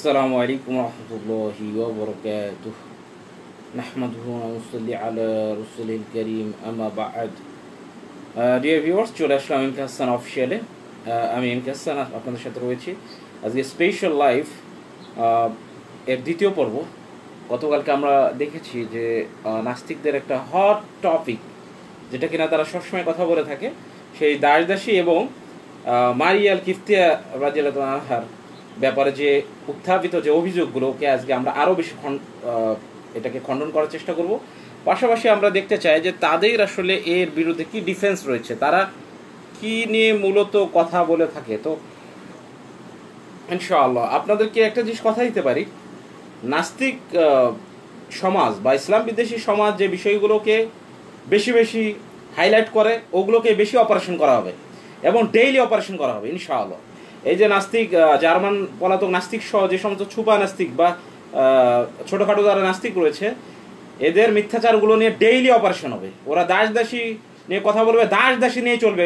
السلام عليكم ورحمة الله وبركاته نحمده ونصلي على رسوله الكريم أما بعد dear viewers চলে আসলাম M কাসান অফিসিয়ালে আমি M কাসান আপনাদের সাথে রয়েছি আজকে স্পেশাল লাইফ এর দ্বিতীয় পর্ব গতকালকে আমরা দেখেছি যে নাস্তিকদের একটা হট টপিক যেটা কিনা তারা সবসময় কথা বলে থাকে সেই দাসদাসী এবং মারিয়াল কিফতিয়া রাজিয়াল আনহার ব্যাপারে যে উত্থাপিত যে অভিযোগগুলোকে আজকে আমরা আরও বেশি এটাকে খণ্ডন করার চেষ্টা করব পাশাপাশি আমরা দেখতে চাই যে তাদের আসলে এর বিরুদ্ধে কি ডিফেন্স রয়েছে তারা কি নিয়ে মূলত কথা বলে থাকে তো ইনশাআল্লাহ আপনাদেরকে একটা জিনিস কথা দিতে পারি নাস্তিক সমাজ বা ইসলাম বিদ্বেষী সমাজ যে বিষয়গুলোকে বেশি বেশি হাইলাইট করে ওগুলোকে বেশি অপারেশন করা হবে এবং ডেইলি অপারেশন করা হবে ইনশাআল্লাহ এই যে নাস্তিক জার্মান পলাতক নাস্তিক সহ যে সমস্ত ছুপা নাস্তিক বা ছোটোখাটো যারা নাস্তিক রয়েছে এদের মিথ্যাচারগুলো নিয়ে ডেইলি অপারেশন হবে ওরা দাস দাসী নিয়ে কথা বলবে দাস দাসী নিয়ে চলবে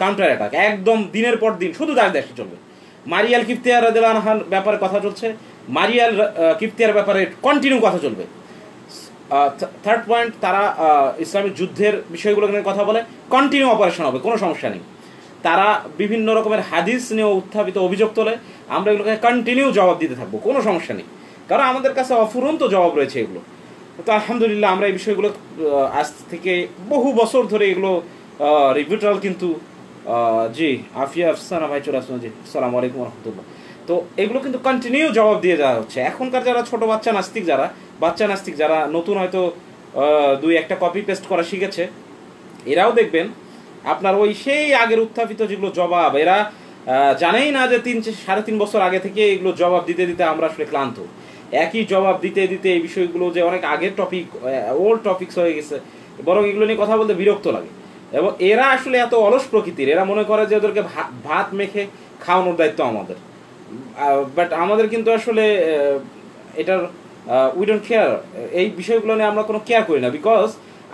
কাউন্টার অ্যাটাক একদম দিনের পর দিন শুধু দাস দাসী চলবে মারিয়াল কিপ্তিয়ার রাজান ব্যাপারে কথা চলছে মারিয়াল কিপ্তিয়ার ব্যাপারে কন্টিনিউ কথা চলবে থার্ড পয়েন্ট তারা ইসলামিক যুদ্ধের বিষয়গুলো নিয়ে কথা বলে কন্টিনিউ অপারেশন হবে কোনো সমস্যা নেই তারা বিভিন্ন রকমের হাদিস নিয়ে উত্থাপিত অভিযোগ তোলে আমরা এগুলোকে কন্টিনিউ জবাব দিতে থাকবো কোনো সমস্যা নেই কারণ আমাদের কাছে অফুরন্ত জবাব রয়েছে এগুলো তো আলহামদুলিল্লাহ আমরা এই বিষয়গুলো আজ থেকে বহু বছর ধরে এগুলো রিভিউটাল কিন্তু জি আফিয়া আফসানা ভাই চলে আসলাম জি সালাম আলাইকুম রহমতুল্লাহ তো এগুলো কিন্তু কন্টিনিউ জবাব দিয়ে যাওয়া হচ্ছে এখনকার যারা ছোট বাচ্চা নাস্তিক যারা বাচ্চা নাস্তিক যারা নতুন হয়তো দুই একটা কপি পেস্ট করা শিখেছে এরাও দেখবেন আপনার ওই সেই আগের উত্থাপিত যেগুলো জবাব এরা জানেই না যে তিন সাড়ে তিন বছর আগে থেকে এগুলো জবাব দিতে দিতে আমরা আসলে ক্লান্ত একই জবাব দিতে দিতে এই বিষয়গুলো যে অনেক আগের টপিক ওল্ড টপিকস হয়ে গেছে বরং এগুলো নিয়ে কথা বলতে বিরক্ত লাগে এবং এরা আসলে এত অলস প্রকৃতির এরা মনে করে যে ওদেরকে ভাত মেখে খাওয়ানোর দায়িত্ব আমাদের বাট আমাদের কিন্তু আসলে এটার উই ডোন্ট কেয়ার এই বিষয়গুলো নিয়ে আমরা কোনো কেয়ার করি না বিকজ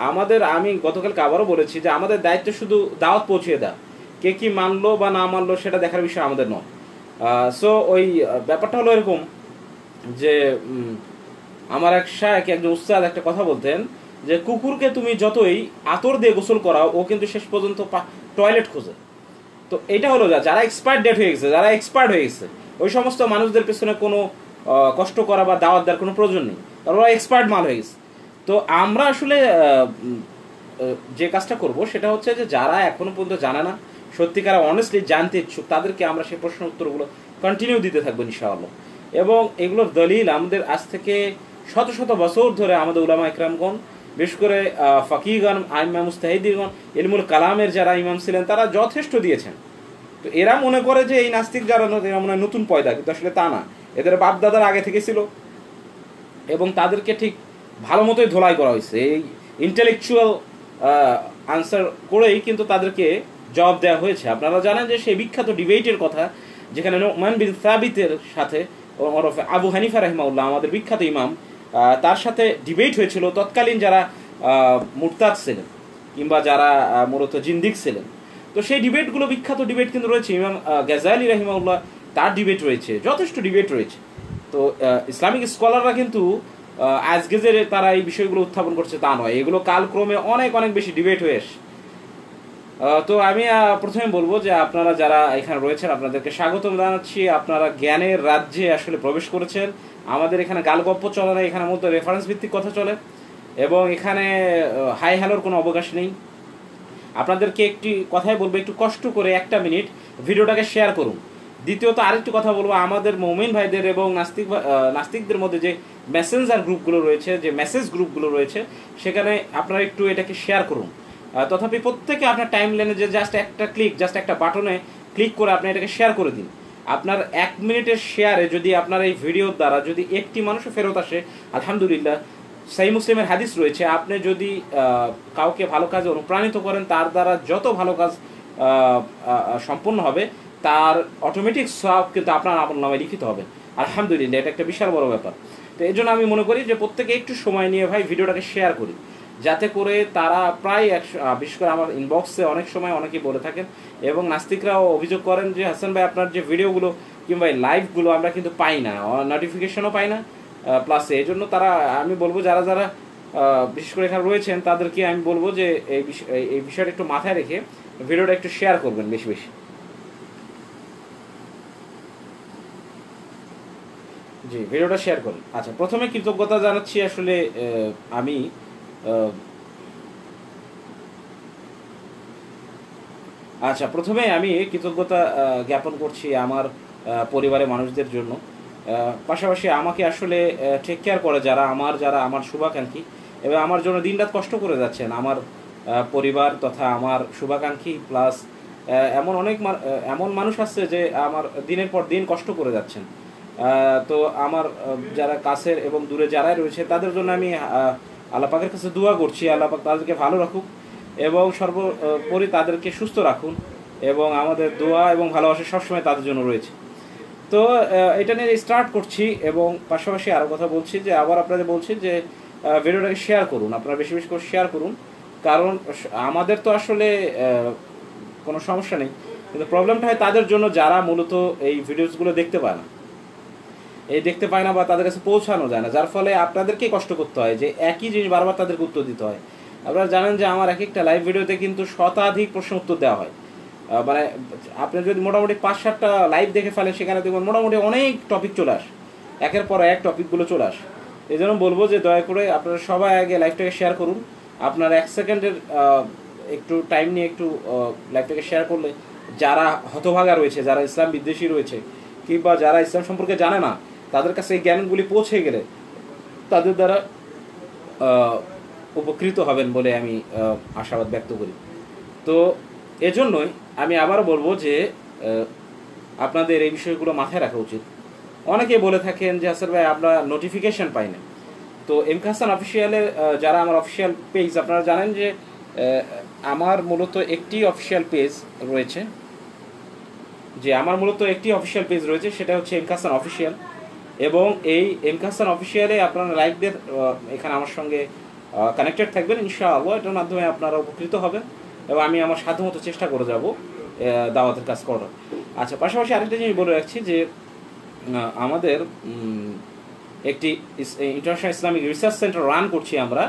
আমাদের আমি গতকালকে আবারও বলেছি যে আমাদের দায়িত্ব শুধু দাওয়াত পৌঁছিয়ে দেওয়া কে কি মানলো বা না মানলো সেটা দেখার বিষয় আমাদের নয় সো ওই ব্যাপারটা হলো এরকম যে আমার এক শায়েক একজন উস্তাদ একটা কথা বলতেন যে কুকুরকে তুমি যতই আতর দিয়ে গোসল করাও ও কিন্তু শেষ পর্যন্ত টয়লেট খোঁজে তো এটা হলো যারা এক্সপার্ট ডেট হয়ে গেছে যারা এক্সপায়ার্ড হয়ে গেছে ওই সমস্ত মানুষদের পেছনে কোনো কষ্ট করা বা দাওয়াত দেওয়ার কোনো প্রয়োজন নেই কারণ ওরা এক্সপায়ার্ড মাল হয়ে গেছে তো আমরা আসলে যে কাজটা করব সেটা হচ্ছে যে যারা এখনও পর্যন্ত জানে না সত্যিকার অনেস্টলি জানতে ইচ্ছুক তাদেরকে আমরা সেই প্রশ্ন উত্তরগুলো কন্টিনিউ দিতে থাকবো ইনশাআল্লাহ এবং এগুলোর দলিল আমাদের আজ থেকে শত শত বছর ধরে আমাদের উলামা ইকরামগণ বিশেষ করে ফকিগণ আইমা মুস্তাহিদিগণ ইলমুল কালামের যারা ইমাম ছিলেন তারা যথেষ্ট দিয়েছেন তো এরা মনে করে যে এই নাস্তিক যারা এরা মনে হয় নতুন পয়দা কিন্তু আসলে তা না এদের বাপদাদার আগে থেকে ছিল এবং তাদেরকে ঠিক ভালো মতোই ধোলাই করা হয়েছে এই ইন্টেলেকচুয়াল আনসার করেই কিন্তু তাদেরকে জবাব দেওয়া হয়েছে আপনারা জানেন যে সেই বিখ্যাত ডিবেটের কথা যেখানে নোমান বিন সাবিতের সাথে ওরফে আবু হানিফা রহমাউল্লাহ আমাদের বিখ্যাত ইমাম তার সাথে ডিবেট হয়েছিল তৎকালীন যারা মুরতাদ ছিলেন কিংবা যারা মূলত জিন্দিক ছিলেন তো সেই ডিবেটগুলো বিখ্যাত ডিবেট কিন্তু রয়েছে ইমাম গেজালি রহিমাউল্লাহ তার ডিবেট রয়েছে যথেষ্ট ডিবেট রয়েছে তো ইসলামিক স্কলাররা কিন্তু আজকে যে তারা এই বিষয়গুলো উত্থাপন করছে তা নয় এগুলো কালক্রমে অনেক অনেক বেশি ডিবেট হয়ে এসে তো আমি প্রথমে বলবো যে আপনারা যারা এখানে রয়েছেন আপনাদেরকে স্বাগতম জানাচ্ছি আপনারা জ্ঞানের রাজ্যে আসলে প্রবেশ করেছেন আমাদের এখানে গালগপ্প চলে না এখানে মধ্যে রেফারেন্স ভিত্তিক কথা চলে এবং এখানে হাই হ্যালোর কোনো অবকাশ নেই আপনাদেরকে একটি কথাই বলবো একটু কষ্ট করে একটা মিনিট ভিডিওটাকে শেয়ার করুন দ্বিতীয়ত আরেকটি কথা বলবো আমাদের মৌমিন ভাইদের এবং নাস্তিক নাস্তিকদের মধ্যে যে মেসেঞ্জার গ্রুপগুলো রয়েছে যে মেসেজ গ্রুপগুলো রয়েছে সেখানে আপনারা একটু এটাকে শেয়ার করুন তথাপি প্রত্যেকে আপনার টাইম লেনে যে জাস্ট একটা ক্লিক জাস্ট একটা বাটনে ক্লিক করে আপনি এটাকে শেয়ার করে দিন আপনার এক মিনিটের শেয়ারে যদি আপনার এই ভিডিওর দ্বারা যদি একটি মানুষও ফেরত আসে আলহামদুলিল্লাহ সেই মুসলিমের হাদিস রয়েছে আপনি যদি কাউকে ভালো কাজে অনুপ্রাণিত করেন তার দ্বারা যত ভালো কাজ সম্পন্ন হবে তার অটোমেটিক সব কিন্তু আপনার আপন নামে লিখিত হবে আলহামদুলিল্লাহ এটা একটা বিশাল বড় ব্যাপার তো এই জন্য আমি মনে করি যে প্রত্যেকে একটু সময় নিয়ে ভাই ভিডিওটাকে শেয়ার করি যাতে করে তারা প্রায় একশো বিশেষ করে আমার ইনবক্সে অনেক সময় অনেকেই বলে থাকেন এবং নাস্তিকরাও অভিযোগ করেন যে হাসান ভাই আপনার যে ভিডিওগুলো কিংবা লাইভগুলো আমরা কিন্তু পাই না নোটিফিকেশনও পাই না প্লাস এই জন্য তারা আমি বলবো যারা যারা বিশেষ করে এখানে রয়েছেন তাদেরকে আমি বলবো যে এই এই বিষয়টা একটু মাথায় রেখে ভিডিওটা একটু শেয়ার করবেন বেশি বেশি জি ভিডিওটা শেয়ার করুন আচ্ছা প্রথমে কৃতজ্ঞতা জানাচ্ছি আসলে আমি আচ্ছা প্রথমে আমি কৃতজ্ঞতা জ্ঞাপন করছি আমার পরিবারের মানুষদের জন্য পাশাপাশি আমাকে আসলে টেক কেয়ার করে যারা আমার যারা আমার শুভাকাঙ্ক্ষী এবং আমার জন্য দিনরাত কষ্ট করে যাচ্ছেন আমার পরিবার তথা আমার শুভাকাঙ্ক্ষী প্লাস এমন অনেক এমন মানুষ আছে যে আমার দিনের পর দিন কষ্ট করে যাচ্ছেন তো আমার যারা কাছের এবং দূরে যারাই রয়েছে তাদের জন্য আমি আল্লাপাকের কাছে দোয়া করছি আল্লাপাক তাদেরকে ভালো রাখুক এবং সর্বোপরি তাদেরকে সুস্থ রাখুন এবং আমাদের দোয়া এবং ভালোবাসা সবসময় তাদের জন্য রয়েছে তো এটা নিয়ে স্টার্ট করছি এবং পাশাপাশি আরও কথা বলছি যে আবার আপনাদের বলছি যে ভিডিওটাকে শেয়ার করুন আপনারা বেশি বেশি করে শেয়ার করুন কারণ আমাদের তো আসলে কোনো সমস্যা নেই কিন্তু প্রবলেমটা হয় তাদের জন্য যারা মূলত এই ভিডিওসগুলো দেখতে পায় না এই দেখতে পায় না বা তাদের কাছে পৌঁছানো যায় না যার ফলে আপনাদেরকে কষ্ট করতে হয় যে একই জিনিস বারবার তাদেরকে উত্তর দিতে হয় আপনারা জানেন যে আমার এক একটা লাইভ ভিডিওতে কিন্তু শতাধিক প্রশ্ন উত্তর দেওয়া হয় মানে আপনি যদি মোটামুটি পাঁচ সাতটা লাইভ দেখে ফেলেন সেখানে দেখবেন মোটামুটি অনেক টপিক চলে আস একের পর এক টপিকগুলো চলে আস এই জন্য বলবো যে দয়া করে আপনারা সবাই আগে লাইভটাকে শেয়ার করুন আপনার এক সেকেন্ডের একটু টাইম নিয়ে একটু লাইভটাকে শেয়ার করলে যারা হতভাগা রয়েছে যারা ইসলাম বিদ্বেষী রয়েছে কিংবা যারা ইসলাম সম্পর্কে জানে না তাদের কাছে এই জ্ঞানগুলি পৌঁছে গেলে তাদের দ্বারা উপকৃত হবেন বলে আমি আশাবাদ ব্যক্ত করি তো এজন্যই আমি আবার বলবো যে আপনাদের এই বিষয়গুলো মাথায় রাখা উচিত অনেকে বলে থাকেন যে আসার ভাই আমরা নোটিফিকেশান পাই না তো এম খাসান অফিসিয়ালে যারা আমার অফিসিয়াল পেজ আপনারা জানেন যে আমার মূলত একটি অফিসিয়াল পেজ রয়েছে যে আমার মূলত একটি অফিসিয়াল পেজ রয়েছে সেটা হচ্ছে এম খাসান অফিসিয়াল এবং এই এমকাসান অফিসিয়ালে আপনারা লাইকদের এখানে আমার সঙ্গে কানেক্টেড থাকবেন ইনশাআল্লাহ এটার মাধ্যমে আপনারা উপকৃত হবেন এবং আমি আমার সাধ্যমতো চেষ্টা করে যাব দাওয়াতের কাজ করার আচ্ছা পাশাপাশি আরেকটা জিনিস বলে রাখছি যে আমাদের একটি international Islamic research centre run করছি আমরা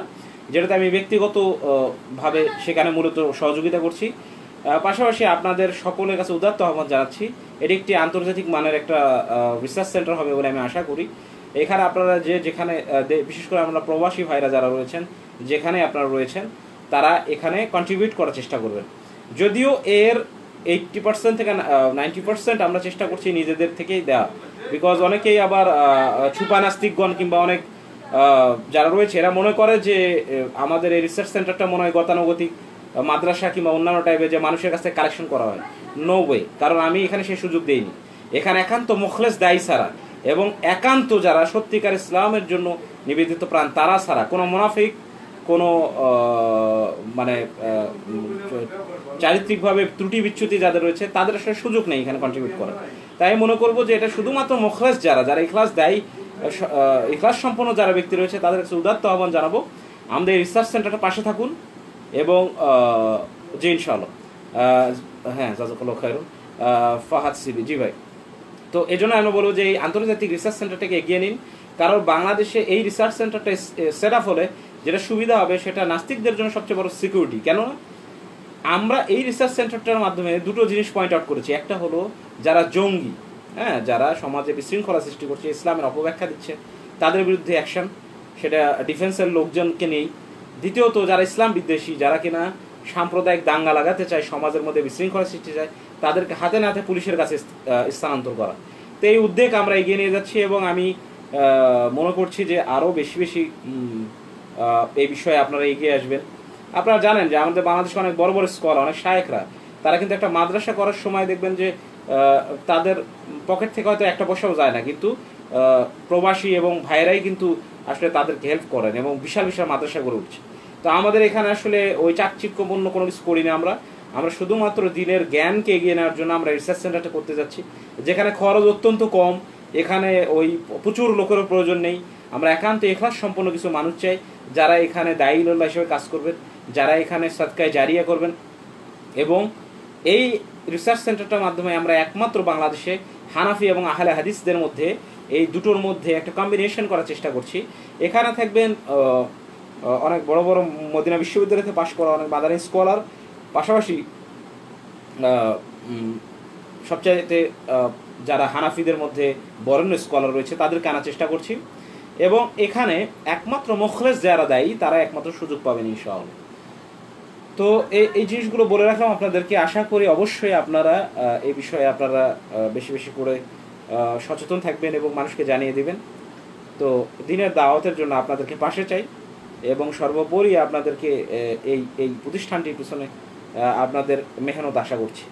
যেটাতে আমি ব্যক্তিগতভাবে সেখানে মূলত সহযোগিতা করছি পাশাপাশি আপনাদের সকলের কাছে উদাত্ত আহ্বান জানাচ্ছি এটি একটি আন্তর্জাতিক মানের একটা রিসার্চ সেন্টার হবে বলে আমি আশা করি এখানে আপনারা যে যেখানে বিশেষ করে আমরা প্রবাসী ভাইরা যারা রয়েছেন যেখানে আপনারা রয়েছেন তারা এখানে কন্ট্রিবিউট করার চেষ্টা করবেন যদিও এর এইটটি পার্সেন্ট থেকে নাইনটি পার্সেন্ট আমরা চেষ্টা করছি নিজেদের থেকেই দেওয়া বিকজ অনেকেই আবার ছুপা নাস্তিকগণ কিংবা অনেক যারা রয়েছে এরা মনে করে যে আমাদের এই রিসার্চ সেন্টারটা মনে হয় গতানুগতিক মাদ্রাসা কিংবা অন্যান্য টাইপের যে মানুষের কাছে কালেকশন করা হয় নো ওয়ে কারণ আমি এখানে সেই সুযোগ দেইনি এখানে একান্ত মুখলেস দায়ী ছাড়া এবং একান্ত যারা সত্যিকার ইসলামের জন্য নিবেদিত প্রাণ তারা ছাড়া কোনো মুনাফিক কোনো মানে চারিত্রিকভাবে ত্রুটি বিচ্যুতি যাদের রয়েছে তাদের আসলে সুযোগ নেই এখানে কন্ট্রিবিউট করার তাই আমি মনে করব যে এটা শুধুমাত্র মুখলেস যারা যারা ইখলাস দেয় ইখলাস সম্পন্ন যারা ব্যক্তি রয়েছে তাদের কাছে উদাত্ত আহ্বান জানাবো আমাদের রিসার্চ সেন্টারটা পাশে থাকুন এবং জিন ইনশাআল্লাহ হ্যাঁ জাজাকুল্লাহ খায়রুন ফাহাদ সিবি জি ভাই তো এই জন্য আমি বলবো যে এই আন্তর্জাতিক রিসার্চ সেন্টারটাকে এগিয়ে নিন কারণ বাংলাদেশে এই রিসার্চ সেন্টারটা সেট আপ হলে যেটা সুবিধা হবে সেটা নাস্তিকদের জন্য সবচেয়ে বড় সিকিউরিটি কেন আমরা এই রিসার্চ সেন্টারটার মাধ্যমে দুটো জিনিস পয়েন্ট আউট করেছি একটা হলো যারা জঙ্গি হ্যাঁ যারা সমাজে বিশৃঙ্খলা সৃষ্টি করছে ইসলামের অপব্যাখ্যা দিচ্ছে তাদের বিরুদ্ধে অ্যাকশন সেটা ডিফেন্সের লোকজনকে নেই দ্বিতীয়ত যারা ইসলাম বিদ্বেষী যারা কিনা সাম্প্রদায়িক দাঙ্গা লাগাতে চায় সমাজের মধ্যে বিশৃঙ্খলা সৃষ্টি চায় তাদেরকে হাতে না হাতে পুলিশের কাছে স্থানান্তর করা তো এই উদ্বেগ আমরা এগিয়ে নিয়ে যাচ্ছি এবং আমি মনে করছি যে আরও বেশি বেশি এই বিষয়ে আপনারা এগিয়ে আসবেন আপনারা জানেন যে আমাদের বাংলাদেশে অনেক বড় বড় স্কলার অনেক শায়েকরা তারা কিন্তু একটা মাদ্রাসা করার সময় দেখবেন যে তাদের পকেট থেকে হয়তো একটা পয়সাও যায় না কিন্তু প্রবাসী এবং ভাইয়েরাই কিন্তু আসলে তাদেরকে হেল্প করেন এবং বিশাল বিশাল মাদ্রাসা গড়ে উঠছে তো আমাদের এখানে আসলে ওই চাকচিক্যপূর্ণ কোনো কিছু করি না আমরা আমরা শুধুমাত্র দিনের জ্ঞানকে এগিয়ে নেওয়ার জন্য আমরা রিসার্চ সেন্টারটা করতে যাচ্ছি যেখানে খরচ অত্যন্ত কম এখানে ওই প্রচুর লোকেরও প্রয়োজন নেই আমরা একান্ত এখলাস সম্পন্ন কিছু মানুষ চাই যারা এখানে দায়ী লোল্লা হিসেবে কাজ করবেন যারা এখানে সৎকায় জারিয়া করবেন এবং এই রিসার্চ সেন্টারটার মাধ্যমে আমরা একমাত্র বাংলাদেশে হানাফি এবং আহলে হাদিসদের মধ্যে এই দুটোর মধ্যে একটা কম্বিনেশন করার চেষ্টা করছি এখানে থাকবেন অনেক বড় বড় মদিনা বিশ্ববিদ্যালয়তে পাশ করা অনেক মাদারি স্কলার পাশাপাশি সবচাইতে যারা হানাফিদের মধ্যে বরেণ্য স্কলার রয়েছে তাদেরকে আনার চেষ্টা করছি এবং এখানে একমাত্র মখলেস যারা দেয় তারা একমাত্র সুযোগ পাবেন ইনশাআল্লাহ তো এই এই জিনিসগুলো বলে রাখলাম আপনাদেরকে আশা করি অবশ্যই আপনারা এই বিষয়ে আপনারা বেশি বেশি করে সচেতন থাকবেন এবং মানুষকে জানিয়ে দেবেন তো দিনের দাওয়াতের জন্য আপনাদেরকে পাশে চাই এবং সর্বোপরি আপনাদেরকে এই এই প্রতিষ্ঠানটির পিছনে আপনাদের মেহনত আশা করছি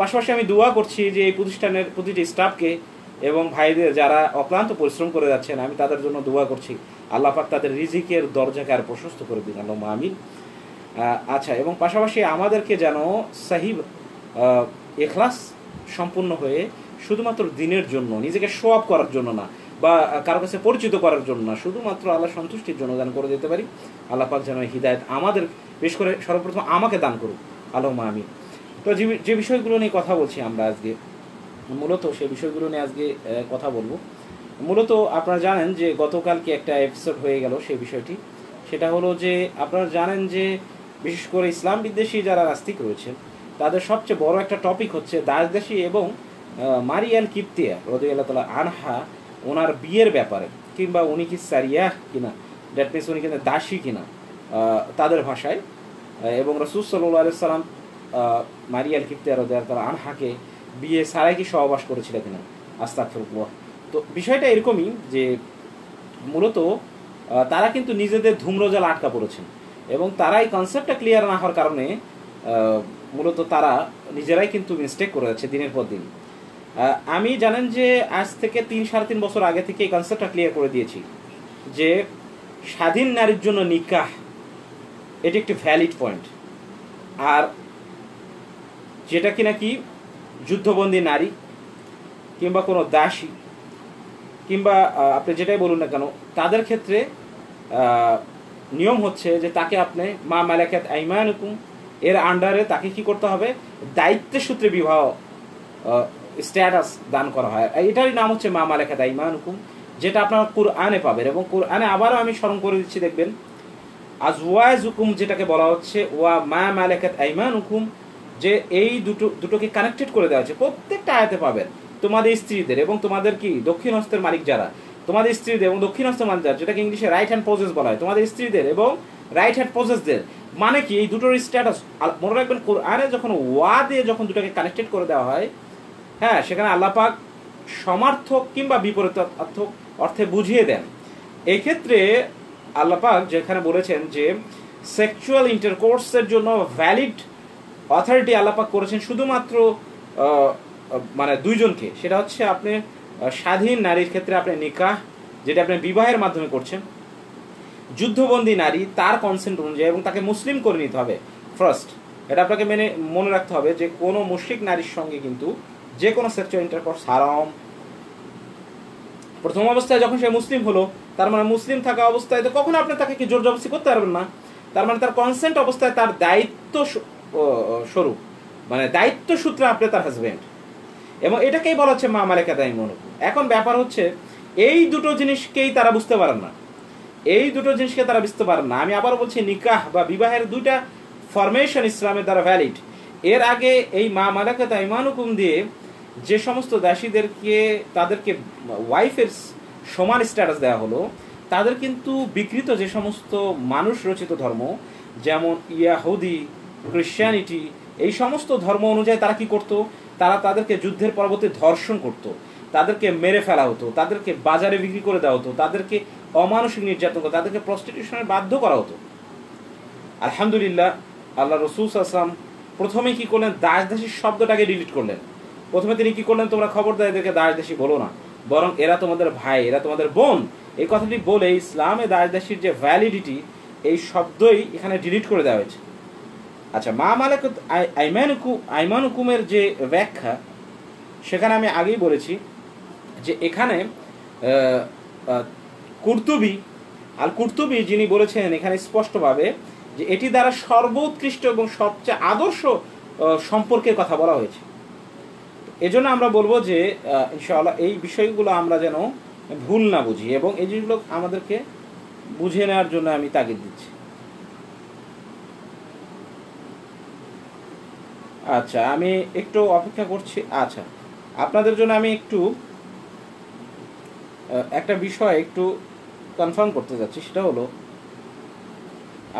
পাশাপাশি আমি দোয়া করছি যে এই প্রতিষ্ঠানের প্রতিটি স্টাফকে এবং ভাইদের যারা অক্লান্ত পরিশ্রম করে যাচ্ছেন আমি তাদের জন্য দোয়া করছি আল্লাহ তাদের রিজিকের দরজাকে আর প্রশস্ত করে দিন আল্লাহ মামিন আচ্ছা এবং পাশাপাশি আমাদেরকে যেন সাহিব এখলাস সম্পূর্ণ হয়ে শুধুমাত্র দিনের জন্য নিজেকে শো করার জন্য না বা কারো কাছে পরিচিত করার জন্য না শুধুমাত্র আল্লাহ সন্তুষ্টির জন্য দান করে দিতে পারি আল্লাহ পাক যেন হৃদায়ত আমাদের বেশ করে সর্বপ্রথম আমাকে দান করুক আল্লাহ আমি তো যে যে বিষয়গুলো নিয়ে কথা বলছি আমরা আজকে মূলত সেই বিষয়গুলো নিয়ে আজকে কথা বলবো মূলত আপনারা জানেন যে গতকালকে একটা এপিসোড হয়ে গেল সেই বিষয়টি সেটা হলো যে আপনারা জানেন যে বিশেষ করে ইসলাম বিদ্বেষী যারা নাস্তিক রয়েছেন তাদের সবচেয়ে বড় একটা টপিক হচ্ছে দাসদেশী এবং মারিয়াল কিপ্তিয়া রদি তালা আনহা ওনার বিয়ের ব্যাপারে কিংবা উনি কি সারিয়া কিনা দ্যাট মিনস উনি কিন্তু দাসী কিনা তাদের ভাষায় এবং রসুল সাল্লু আলি সাল্লাম মারিয়াল দেয়ার তারা আনহাকে বিয়ে সারাই কি সহবাস করেছিল কিনা আস্তাকফরুল্লাহ তো বিষয়টা এরকমই যে মূলত তারা কিন্তু নিজেদের ধূম্রজাল আটকা পড়েছেন এবং তারা এই কনসেপ্টটা ক্লিয়ার না হওয়ার কারণে মূলত তারা নিজেরাই কিন্তু মিস্টেক করে যাচ্ছে দিনের পর দিন আমি জানেন যে আজ থেকে তিন সাড়ে তিন বছর আগে থেকে এই কনসেপ্টটা ক্লিয়ার করে দিয়েছি যে স্বাধীন নারীর জন্য নিকাহ এটি একটি ভ্যালিড পয়েন্ট আর যেটা কি নাকি যুদ্ধবন্দী নারী কিংবা কোনো দাসী কিংবা আপনি যেটাই বলুন না কেন তাদের ক্ষেত্রে নিয়ম হচ্ছে যে তাকে আপনি মা মালাকাত আইমানুকুম এর আন্ডারে তাকে কি করতে হবে দায়িত্বের সূত্রে বিবাহ স্ট্যাটাস দান করা হয় এটারই নাম হচ্ছে মা মালেখা দাইমান হুকুম যেটা আপনারা কুরআনে পাবেন এবং কুরআনে আবারও আমি স্মরণ করে দিচ্ছি দেখবেন আজ ওয়াজ হুকুম যেটাকে বলা হচ্ছে ওয়া মা মালেকাত আইমান হুকুম যে এই দুটো দুটোকে কানেক্টেড করে দেওয়া হচ্ছে প্রত্যেকটা আয়াতে পাবেন তোমাদের স্ত্রীদের এবং তোমাদের কি দক্ষিণ হস্তের মালিক যারা তোমাদের স্ত্রীদের এবং দক্ষিণ হস্তের মালিক যারা যেটাকে ইংলিশে রাইট হ্যান্ড প্রসেস বলা হয় তোমাদের স্ত্রীদের এবং রাইট হ্যান্ড প্রসেসদের মানে কি এই দুটোর স্ট্যাটাস মনে রাখবেন কোরআনে যখন ওয়া দিয়ে যখন দুটাকে কানেক্টেড করে দেওয়া হয় হ্যাঁ সেখানে আল্লাপাক সমার্থক কিংবা বিপরীতার্থক অর্থে বুঝিয়ে দেন এক্ষেত্রে আল্লাপাক যেখানে বলেছেন যে সেক্সুয়াল ইন্টারকোর্সের জন্য ভ্যালিড অথরিটি আল্লাপাক করেছেন শুধুমাত্র মানে দুইজনকে সেটা হচ্ছে আপনি স্বাধীন নারীর ক্ষেত্রে আপনি নিকাহ যেটা আপনি বিবাহের মাধ্যমে করছেন যুদ্ধবন্দী নারী তার কনসেন্ট অনুযায়ী এবং তাকে মুসলিম করে নিতে হবে ফার্স্ট এটা আপনাকে মেনে মনে রাখতে হবে যে কোনো মুশ্রিক নারীর সঙ্গে কিন্তু যে কোনো সেক্সুয়াল ইন্টারকোর্স হারাম প্রথম অবস্থায় যখন সে মুসলিম হলো তার মানে মুসলিম থাকা অবস্থায় তো কখনো আপনি তাকে কি জোর জবস্তি করতে পারবেন না তার মানে তার কনসেন্ট অবস্থায় তার দায়িত্ব স্বরূপ মানে দায়িত্ব সূত্রে আপনি তার হাজব্যান্ড এবং এটাকেই বলা হচ্ছে মা মালিকা দায়ী মনে এখন ব্যাপার হচ্ছে এই দুটো জিনিসকেই তারা বুঝতে পারেন না এই দুটো জিনিসকে তারা বুঝতে পারেন না আমি আবার বলছি নিকাহ বা বিবাহের দুইটা ফরমেশন ইসলামের দ্বারা ভ্যালিড এর আগে এই মা মালাকাতা ইমানুকুম দিয়ে যে সমস্ত দাসীদেরকে তাদেরকে ওয়াইফের সমান স্ট্যাটাস দেওয়া হলো তাদের কিন্তু বিকৃত যে সমস্ত মানুষ রচিত ধর্ম যেমন ইয়াহুদি ক্রিশ্চিয়ানিটি এই সমস্ত ধর্ম অনুযায়ী তারা কি করত তারা তাদেরকে যুদ্ধের পরবর্তী ধর্ষণ করত তাদেরকে মেরে ফেলা হতো তাদেরকে বাজারে বিক্রি করে দেওয়া হতো তাদেরকে অমানসিক নির্যাতন করতো তাদেরকে প্রস্টিটিউশনের বাধ্য করা হতো আলহামদুলিল্লাহ আল্লাহ রসুল আসলাম প্রথমে কি করলেন দাস দাসীর শব্দটাকে ডিলিট করলেন প্রথমে তিনি কি করলেন তোমরা খবর দেয় এদেরকে দাসদাসী বলো না বরং এরা তোমাদের ভাই এরা তোমাদের বোন এই কথাটি বলে ইসলামে দাসদাসীর যে ভ্যালিডিটি এই শব্দই এখানে ডিলিট করে দেওয়া হয়েছে আচ্ছা মা মালেক আইমান হুকুমের যে ব্যাখ্যা সেখানে আমি আগেই বলেছি যে এখানে কুর্তুবি আল কুর্তুবি যিনি বলেছেন এখানে স্পষ্টভাবে যে এটি দ্বারা সর্বোৎকৃষ্ট এবং সবচেয়ে আদর্শ সম্পর্কের কথা বলা হয়েছে এজন্য আমরা বলবো যে ইনশাআল্লাহ এই বিষয়গুলো আমরা যেন ভুল না বুঝি এবং এই জিনিসগুলো আমাদেরকে বুঝে নেওয়ার জন্য আমি তাগিদ দিচ্ছি আচ্ছা আমি একটু অপেক্ষা করছি আচ্ছা আপনাদের জন্য আমি একটু একটা বিষয় একটু কনফার্ম করতে যাচ্ছি সেটা হলো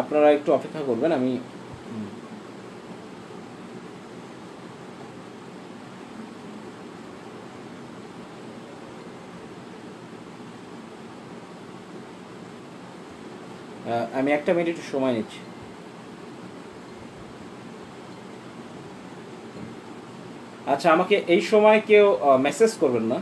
আপনারা একটু অপেক্ষা করবেন আমি আমি একটা মিনিট একটু সময় নিচ্ছি আচ্ছা আমাকে এই সময় কেউ মেসেজ করবেন না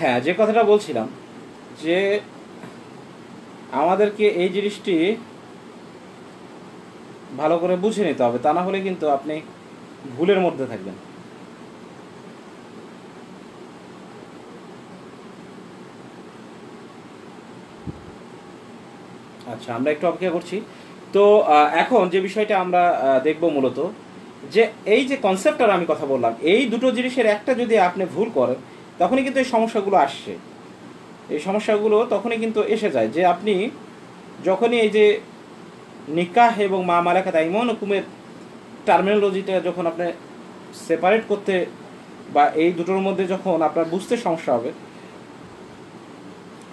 হ্যাঁ যে কথাটা বলছিলাম যে আমাদেরকে এই জিনিসটি ভালো করে বুঝে নিতে হবে তা না হলে কিন্তু আপনি ভুলের মধ্যে থাকবেন আচ্ছা আমরা একটু অপেক্ষা করছি তো এখন যে বিষয়টা আমরা দেখব মূলত যে এই যে কনসেপ্টটার আমি কথা বললাম এই দুটো জিনিসের একটা যদি আপনি ভুল করেন তখনই কিন্তু এই সমস্যাগুলো আসছে এই সমস্যাগুলো তখনই কিন্তু এসে যায় যে আপনি যখনই এই যে নিকাহ এবং মা মালাকা ইমন হুকুমের টার্মিনোলজিটা যখন আপনি সেপারেট করতে বা এই দুটোর মধ্যে যখন আপনার বুঝতে সমস্যা হবে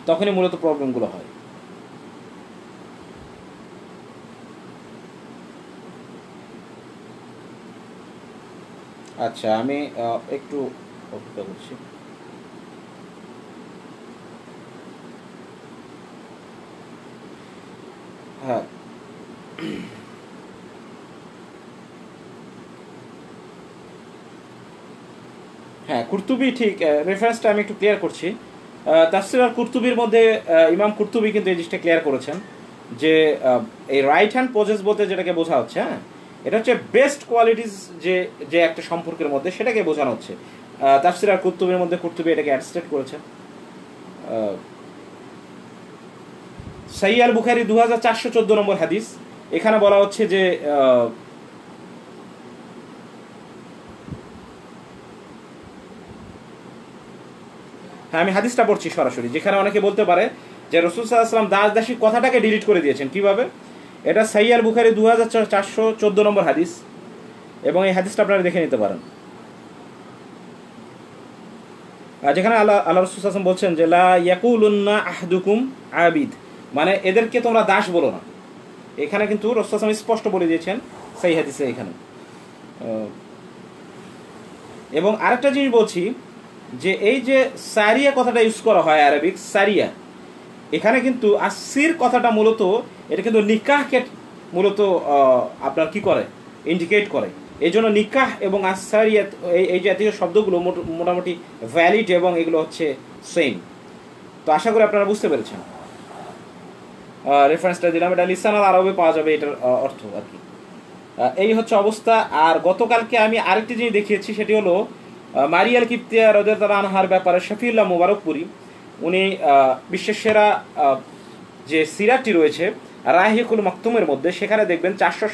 তখনই মূলত প্রবলেমগুলো হয় আচ্ছা আমি একটু অপেক্ষা করছি হ্যাঁ হ্যাঁ কুর্তুবি ঠিক রেফারেন্সটা আমি একটু ক্লিয়ার করছি তাফসির আর কুর্তুবির মধ্যে ইমাম কুর্তুবি কিন্তু এই জিনিসটা ক্লিয়ার করেছেন যে এই রাইট হ্যান্ড পজেস বলতে যেটাকে বোঝা হচ্ছে হ্যাঁ এটা হচ্ছে বেস্ট কোয়ালিটিস যে যে একটা সম্পর্কের মধ্যে সেটাকে বোঝানো হচ্ছে তাফসির আর কুর্তুবির মধ্যে কুর্তুবি এটাকে অ্যাডস্টেট করেছেন সৈয়াল বুখারি দু হাজার চারশো চোদ্দ নম্বর হাদিস এখানে বলা হচ্ছে যে হ্যাঁ আমি হাদিসটা পড়ছি সরাসরি যেখানে অনেকে বলতে পারে যে রসুল সাল্লাহাম দাস দাসী কথাটাকে ডিলিট করে দিয়েছেন কিভাবে এটা সৈয়াল বুখারি দু হাজার চারশো চোদ্দ নম্বর হাদিস এবং এই হাদিসটা আপনারা দেখে নিতে পারেন যেখানে আল্লাহ আল্লাহ রসুল বলছেন যে লা ইয়াকুলুন্না আহদুকুম আবিদ মানে এদেরকে তোমরা দাস বলো না এখানে কিন্তু রসুলাম স্পষ্ট বলে দিয়েছেন সেই হাদিসে এখানে এবং আরেকটা জিনিস বলছি যে এই যে সারিয়া কথাটা ইউজ করা হয় আরবিক সারিয়া এখানে কিন্তু আসির কথাটা মূলত এটা কিন্তু নিকাহকে মূলত আপনার কি করে ইন্ডিকেট করে এই জন্য নিকাহ এবং আসারিয়াত এই জাতীয় শব্দগুলো মোটামুটি ভ্যালিড এবং এগুলো হচ্ছে সেম তো আশা করি আপনারা বুঝতে পেরেছেন রেফারেন্সটা দিলাম এটা লিসান আল আরবে পাওয়া যাবে এটার অর্থ আর কি এই হচ্ছে অবস্থা আর গতকালকে আমি আরেকটি জিনিস দেখিয়েছি সেটি হলো মারিয়াল কিপ্তিয়া রজাত আনহার ব্যাপারে শফিউল্লাহ মুবারকপুরি উনি বিশ্বের সেরা যে সিরাটি রয়েছে রাহিকুল মাকতুমের মধ্যে সেখানে দেখবেন চারশো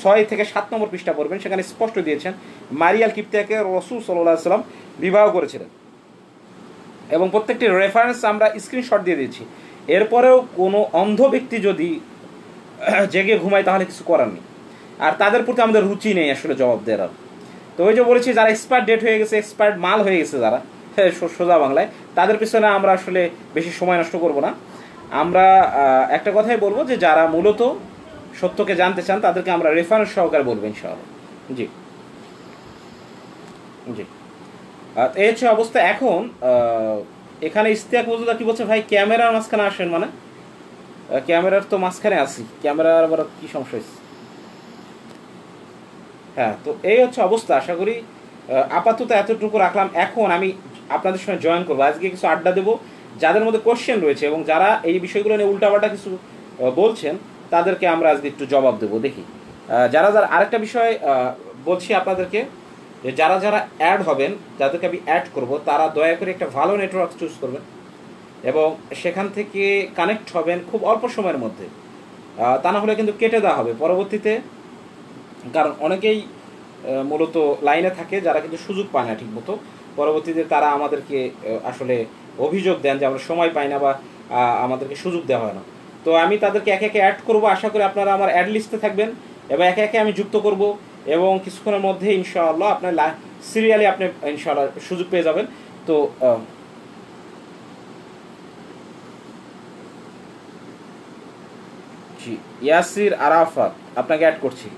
ছয় থেকে সাত নম্বর পৃষ্ঠা পড়বেন সেখানে স্পষ্ট দিয়েছেন মারিয়াল কিপ্তিয়াকে রসুল সাল্লাহ সাল্লাম বিবাহ করেছিলেন এবং প্রত্যেকটি রেফারেন্স আমরা স্ক্রিনশট দিয়ে দিয়েছি এরপরেও কোনো অন্ধ ব্যক্তি যদি জেগে ঘুমায় তাহলে কিছু করার নেই আর তাদের প্রতি আমাদের রুচি নেই আসলে জবাব দেওয়ার তো ওই যে বলেছি যারা এক্সপায়ার ডেট হয়ে গেছে এক্সপার্ট মাল হয়ে গেছে যারা সোজা বাংলায় তাদের পিছনে আমরা আসলে বেশি সময় নষ্ট করব না আমরা একটা কথাই বলবো যে যারা মূলত সত্যকে জানতে চান তাদেরকে আমরা রেফারেন্স সহকারে বলবো ইনশাআল্লাহ জি জি এই হচ্ছে অবস্থা এখন এখানে ইস্তিয়াক মজুদা কি বলছে ভাই ক্যামেরার মাঝখানে আসেন মানে ক্যামেরার তো মাঝখানে আছি ক্যামেরার আবার কি সমস্যা হয়েছে হ্যাঁ তো এই হচ্ছে অবস্থা আশা করি আপাতত এতটুকু রাখলাম এখন আমি আপনাদের সঙ্গে জয়েন করবো আজকে কিছু আড্ডা দেবো যাদের মধ্যে কোশ্চেন রয়েছে এবং যারা এই বিষয়গুলো নিয়ে উল্টাপাল্টা কিছু বলছেন তাদেরকে আমরা আজকে একটু জবাব দেবো দেখি যারা যারা আরেকটা বিষয় বলছি আপনাদেরকে যে যারা যারা অ্যাড হবেন যাদেরকে আমি অ্যাড করব তারা দয়া করে একটা ভালো নেটওয়ার্ক চুজ করবেন এবং সেখান থেকে কানেক্ট হবেন খুব অল্প সময়ের মধ্যে তা না হলে কিন্তু কেটে দেওয়া হবে পরবর্তীতে কারণ অনেকেই মূলত লাইনে থাকে যারা কিন্তু সুযোগ পায় না ঠিকমতো পরবর্তীতে তারা আমাদেরকে আসলে অভিযোগ দেন যে আমরা সময় পাই না বা আমাদেরকে সুযোগ দেওয়া হয় না তো আমি তাদেরকে একে একে অ্যাড করব আশা করি আপনারা আমার অ্যাড লিস্টে থাকবেন এবং একে একে আমি যুক্ত করব এবং কিছুক্ষণের মধ্যে ইনশাআল্লাহ আপনার সিরিয়ালি আপনি ইনশাআল্লাহ সুযোগ পেয়ে যাবেন তো জি ইয়াসির আরাফাত আপনাকে অ্যাড করছি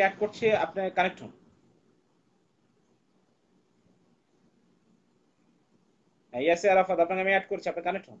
অ্যাড করছি আপনি কানেক্ট হন হ্যাঁ, ইয়াসির আরাফাত আপনাকে আমি অ্যাড করছি আপনি কানেক্ট হন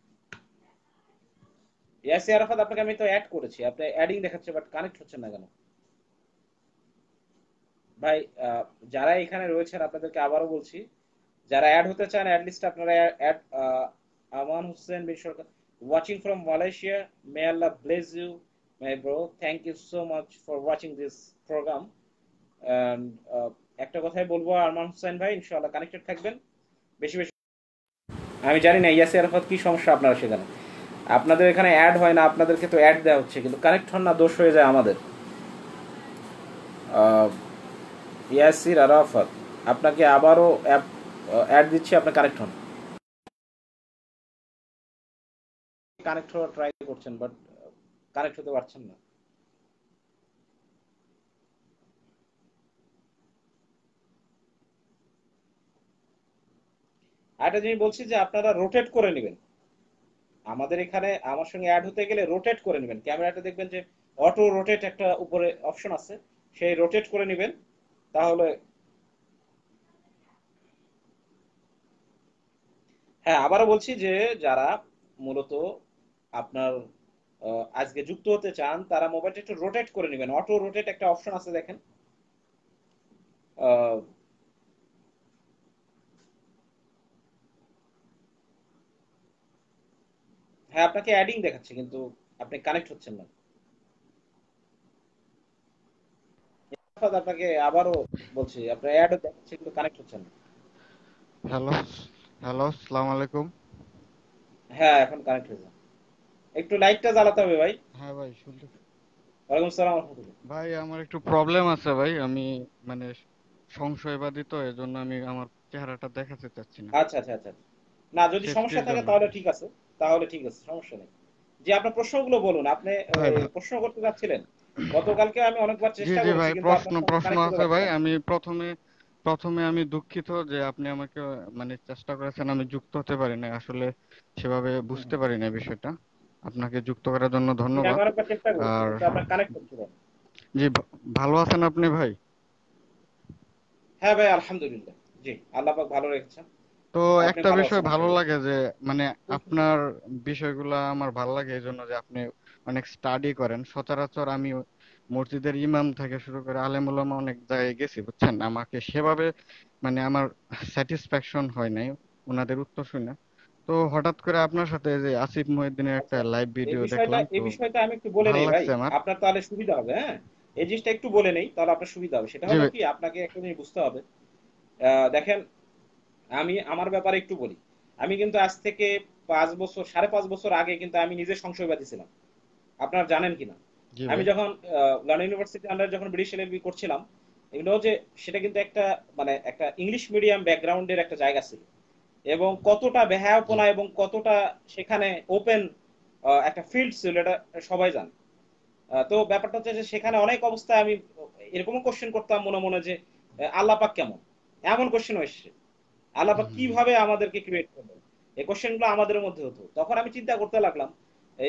ইয়াসি আরাফাত আপনাকে আমি তো অ্যাড করেছি আপনি অ্যাডিং দেখাচ্ছে বাট কানেক্ট হচ্ছে না কেন ভাই যারা এখানে রয়েছেন আপনাদেরকে আবারও বলছি যারা অ্যাড হতে চান অ্যাট লিস্ট আপনারা add Aman Hossain Bin Sarkar watching from Malaysia may Allah bless you my bro thank you so much for watching this programme একটা কথাই বলবো আরমান হোসেন ভাই ইনশাআল্লাহ কানেক্টেড থাকবেন বেশি বেশি আমি জানি না ইয়াসি আরাফাত কি সমস্যা আপনারা সেখানে আপনাদের এখানে অ্যাড হয় না আপনাদেরকে তো অ্যাড দেওয়া হচ্ছে কিন্তু কানেক্ট হন না দোষ হয়ে যায় আমাদের ইয়াসির আরাফাত আপনাকে আবারও অ্যাপ অ্যাড দিচ্ছি আপনি কানেক্ট হন কানেক্ট হওয়ার ট্রাই করছেন বাট কানেক্ট হতে পারছেন না আরেকটা জিনিস বলছি যে আপনারা রোটেট করে নেবেন আমাদের এখানে আমার সঙ্গে অ্যাড হতে গেলে রোটেট করে নেবেন ক্যামেরাটা দেখবেন যে অটো রোটেট একটা উপরে অপশন আছে সেই রোটেট করে নেবেন তাহলে হ্যাঁ আবারও বলছি যে যারা মূলত আপনার আজকে যুক্ত হতে চান তারা মোবাইলটা একটু রোটেট করে নেবেন অটো রোটেট একটা অপশন আছে দেখেন হ্যাঁ আপনাকে অ্যাডিং দেখাচ্ছে কিন্তু আপনি কানেক্ট হচ্ছেন না আপনাকে আবারও বলছি আপনি অ্যাডও দেখাচ্ছে কিন্তু কানেক্ট হচ্ছেন না হ্যালো হ্যালো আসসালামু আলাইকুম হ্যাঁ এখন কানেক্ট হয়েছে একটু লাইটটা জ্বালাতে হবে ভাই হ্যাঁ ভাই শুনতে ওয়ালাইকুম আসসালাম ভাই আমার একটু প্রবলেম আছে ভাই আমি মানে সংশয়বাদী তো এজন্য আমি আমার চেহারাটা দেখাতে চাচ্ছি না আচ্ছা আচ্ছা আচ্ছা না যদি সমস্যা থাকে তাহলে ঠিক আছে তাহলে ঠিক আছে সমস্যা নেই যে আপনার প্রশ্নগুলো বলুন আপনি প্রশ্ন করতে যাচ্ছিলেন গতকালকে আমি অনেকবার চেষ্টা করেছি ভাই প্রশ্ন প্রশ্ন আছে ভাই আমি প্রথমে প্রথমে আমি দুঃখিত যে আপনি আমাকে মানে চেষ্টা করেছেন আমি যুক্ত হতে পারি না আসলে সেভাবে বুঝতে পারি না বিষয়টা আপনাকে যুক্ত করার জন্য ধন্যবাদ আর জি ভালো আছেন আপনি ভাই হ্যাঁ ভাই আলহামদুলিল্লাহ জি আল্লাহ পাক ভালো রেখেছেন তো একটা বিষয় ভালো লাগে যে মানে আপনার বিষয়গুলো আমার ভালো লাগে এই জন্য যে আপনি অনেক স্টাডি করেন সচরাচর আমি মসজিদের ইমাম থেকে শুরু করে আলেম ওলামা অনেক জায়গায় গেছি বুঝছেন আমাকে সেভাবে মানে আমার স্যাটিসফ্যাকশন হয় নাই ওনাদের উত্তর শুনে তো হঠাৎ করে আপনার সাথে যে আসিফ মহিউদ্দিনের একটা লাইভ আচ্ছা, ভিডিও দেখলাম এই বিষয়টা আমি একটু বলে নেই ভাই আপনার তাহলে সুবিধা হবে হ্যাঁ এই জিনিসটা একটু বলে নেই তাহলে আপনার সুবিধা হবে সেটা হলো কি আপনাকে একটা জিনিস বুঝতে হবে দেখেন আমি আমার ব্যাপারে একটু বলি আমি কিন্তু আজ থেকে পাঁচ বছর সাড়ে পাঁচ বছর আগে কিন্তু আমি নিজে সংশয়বাদী ছিলাম আপনার জানেন কিনা আমি যখন লন্ডন ইউনিভার্সিটি আন্ডার যখন ব্রিটিশ এলএলবি করছিলাম এগুলো যে সেটা কিন্তু একটা মানে একটা ইংলিশ মিডিয়াম ব্যাকগ্রাউন্ডের একটা জায়গা ছিল এবং কতটা বেহায়াপনা এবং কতটা সেখানে ওপেন একটা ফিল্ড ছিল এটা সবাই জান তো ব্যাপারটা হচ্ছে যে সেখানে অনেক অবস্থায় আমি এরকমও কোশ্চেন করতাম মনে মনে যে আল্লাপাক কেমন এমন কোশ্চেন এসছে আল্লাপা কিভাবে আমাদেরকে ক্রিয়েট করলেন এই কোশ্চেনগুলো আমাদের মধ্যে হতো তখন আমি চিন্তা করতে লাগলাম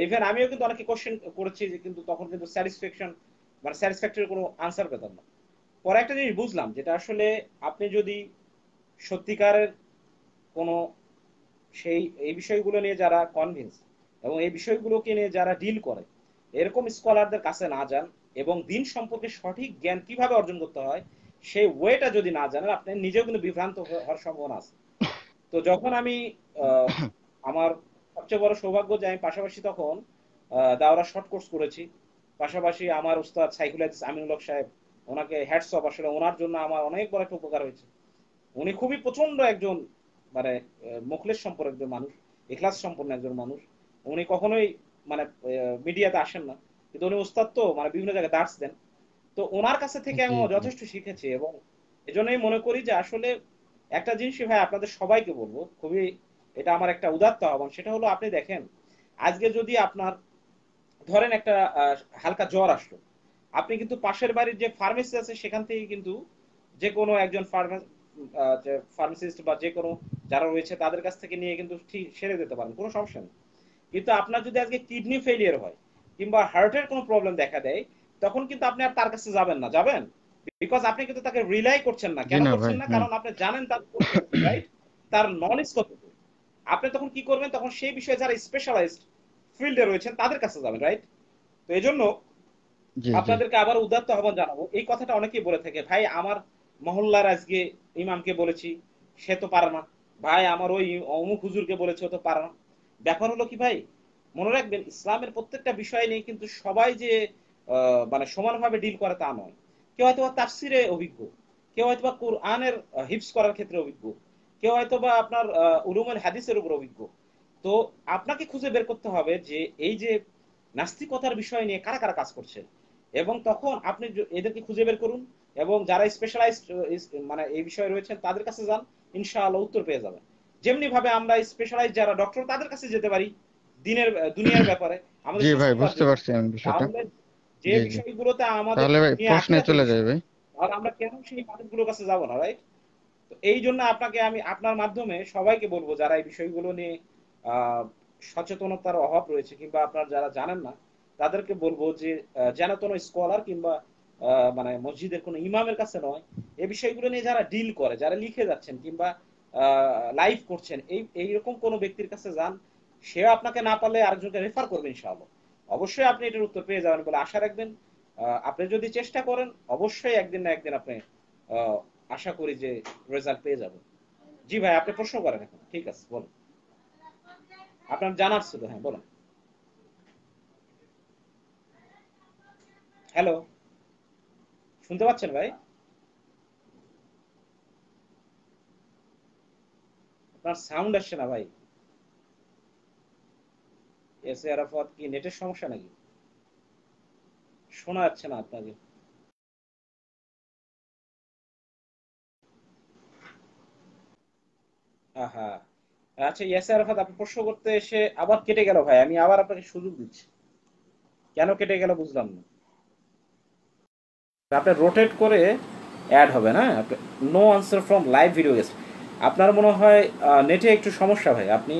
ইভেন আমিও কিন্তু অনেকে কোশ্চেন করেছি যে কিন্তু তখন কিন্তু স্যাটিসফ্যাকশন মানে স্যাটিসফ্যাক্টরি কোনো আনসার পেতাম না পরে একটা জিনিস বুঝলাম যেটা আসলে আপনি যদি সত্যিকারের কোনো সেই এই বিষয়গুলো নিয়ে যারা কনভিন্স এবং এই বিষয়গুলোকে নিয়ে যারা ডিল করে এরকম স্কলারদের কাছে না যান এবং দিন সম্পর্কে সঠিক জ্ঞান কিভাবে অর্জন করতে হয় সেই ওয়েটা যদি না জানেন আপনি নিজেও কিন্তু বিভ্রান্ত হওয়ার সম্ভাবনা আছে তো যখন আমি আমার সবচেয়ে বড় সৌভাগ্য যে আমি পাশাপাশি তখন দাওরা শর্ট কোর্স করেছি পাশাপাশি আমার উস্তাদ সাইকুল আজিজ আমিনুল সাহেব ওনাকে হ্যাডস অফ আসলে ওনার জন্য আমার অনেক বড় একটা উপকার হয়েছে উনি খুবই প্রচন্ড একজন মানে মুখলেশ সম্পর্ক একজন মানুষ এখলাস সম্পন্ন একজন মানুষ উনি কখনোই মানে মিডিয়াতে আসেন না কিন্তু উনি উস্তাদ তো মানে বিভিন্ন জায়গায় দার্স দেন তো ওনার কাছে থেকে আমি যথেষ্ট শিখেছি এবং এজন্যই মনে করি যে আসলে একটা জিনিস ভাই আপনাদের সবাইকে বলবো খুবই এটা আমার একটা উদাত্ত আহ্বান সেটা হলো আপনি দেখেন আজকে যদি আপনার ধরেন একটা হালকা জ্বর আসলো আপনি কিন্তু পাশের বাড়ির যে ফার্মেসি আছে সেখান থেকে কিন্তু যে কোনো একজন ফার্মাসিস্ট বা যে কোনো যারা রয়েছে তাদের কাছ থেকে নিয়ে কিন্তু ঠিক সেরে দিতে পারেন কোনো সমস্যা নেই কিন্তু আপনার যদি আজকে কিডনি ফেলিয়ার হয় কিংবা হার্টের কোনো প্রবলেম দেখা দেয় তখন কিন্তু আপনি আর তার কাছে যাবেন না যাবেন বিকজ আপনি কিন্তু তাকে রিলাই করছেন না কেন করছেন না কারণ আপনি জানেন তার রাইট তার নলেজ কত আপনি তখন কি করবেন তখন সেই বিষয়ে যারা স্পেশালাইজড ফিল্ডে রয়েছেন তাদের কাছে যাবেন রাইট তো এই জন্য আপনাদেরকে আবার উদাত্ত আহ্বান জানাবো এই কথাটা অনেকেই বলে থাকে ভাই আমার মহল্লার আজকে ইমামকে বলেছি সে তো পারে না ভাই আমার ওই অমুক হুজুরকে বলেছে তো পারে না ব্যাপার হলো কি ভাই মনে রাখবেন ইসলামের প্রত্যেকটা বিষয় নিয়ে কিন্তু সবাই যে মানে সমানভাবে ডিল করে তা নয় কেউ হয়তো বা তাফসিরে অভিজ্ঞ কেউ হয়তো বা কোরআনের হিপস করার ক্ষেত্রে অভিজ্ঞ কেউ হয়তো বা আপনার উলুমুল হাদিসের উপর অভিজ্ঞ তো আপনাকে খুঁজে বের করতে হবে যে এই যে নাস্তিকতার বিষয় নিয়ে কারা কারা কাজ করছে এবং তখন আপনি এদেরকে খুঁজে বের করুন এবং যারা স্পেশালাইজড মানে এই বিষয়ে রয়েছেন তাদের কাছে যান ইনশাআল্লাহ উত্তর পেয়ে যাবেন যেমনি ভাবে আমরা স্পেশালাইজ যারা ডক্টর তাদের কাছে যেতে পারি দিনের দুনিয়ার ব্যাপারে আমাদের যে বিষয়গুলোতে আমাদের তাহলে ভাই প্রশ্নে চলে যাই ভাই তাহলে আমরা কেন সেই মানুষগুলোর কাছে যাব না রাইট তো এই জন্য আপনাকে আমি আপনার মাধ্যমে সবাইকে বলবো যারা এই বিষয়গুলো নিয়ে সচেতনতার অভাব রয়েছে কিংবা আপনার যারা জানেন না তাদেরকে বলবো যে যেন কোনো স্কলার কিংবা মানে মসজিদের কোনো ইমামের কাছে নয় এই বিষয়গুলো নিয়ে যারা ডিল করে যারা লিখে যাচ্ছেন কিংবা লাইভ করছেন এই এইরকম কোনো ব্যক্তির কাছে যান সে আপনাকে না পারলে আরেকজনকে রেফার করবে ইনশাআল্লাহ অবশ্যই আপনি এটার উত্তর পেয়ে যাবেন বলে আশা রাখবেন আপনি যদি চেষ্টা করেন অবশ্যই একদিন না একদিন আপনি আশা করি যে রেজাল্ট পেয়ে যাবেন জি ভাই আপনি প্রশ্ন করেন এখন ঠিক আছে বলুন আপনার জানার ছিল হ্যাঁ বলুন হ্যালো শুনতে পাচ্ছেন ভাই আপনার সাউন্ড আসছে না ভাই এস এ আরাফাত কি নেটের সমস্যা নাকি শোনা যাচ্ছে না আপনাকে আহা আচ্ছা ইয়াসে আরাফাত আপনি প্রশ্ন করতে এসে আবার কেটে গেল ভাই আমি আবার আপনাকে সুযোগ দিচ্ছি কেন কেটে গেল বুঝলাম না আপনার রোটেট করে অ্যাড হবে না no answer from live video guest আপনার মনে হয় নেটে একটু সমস্যা ভাই আপনি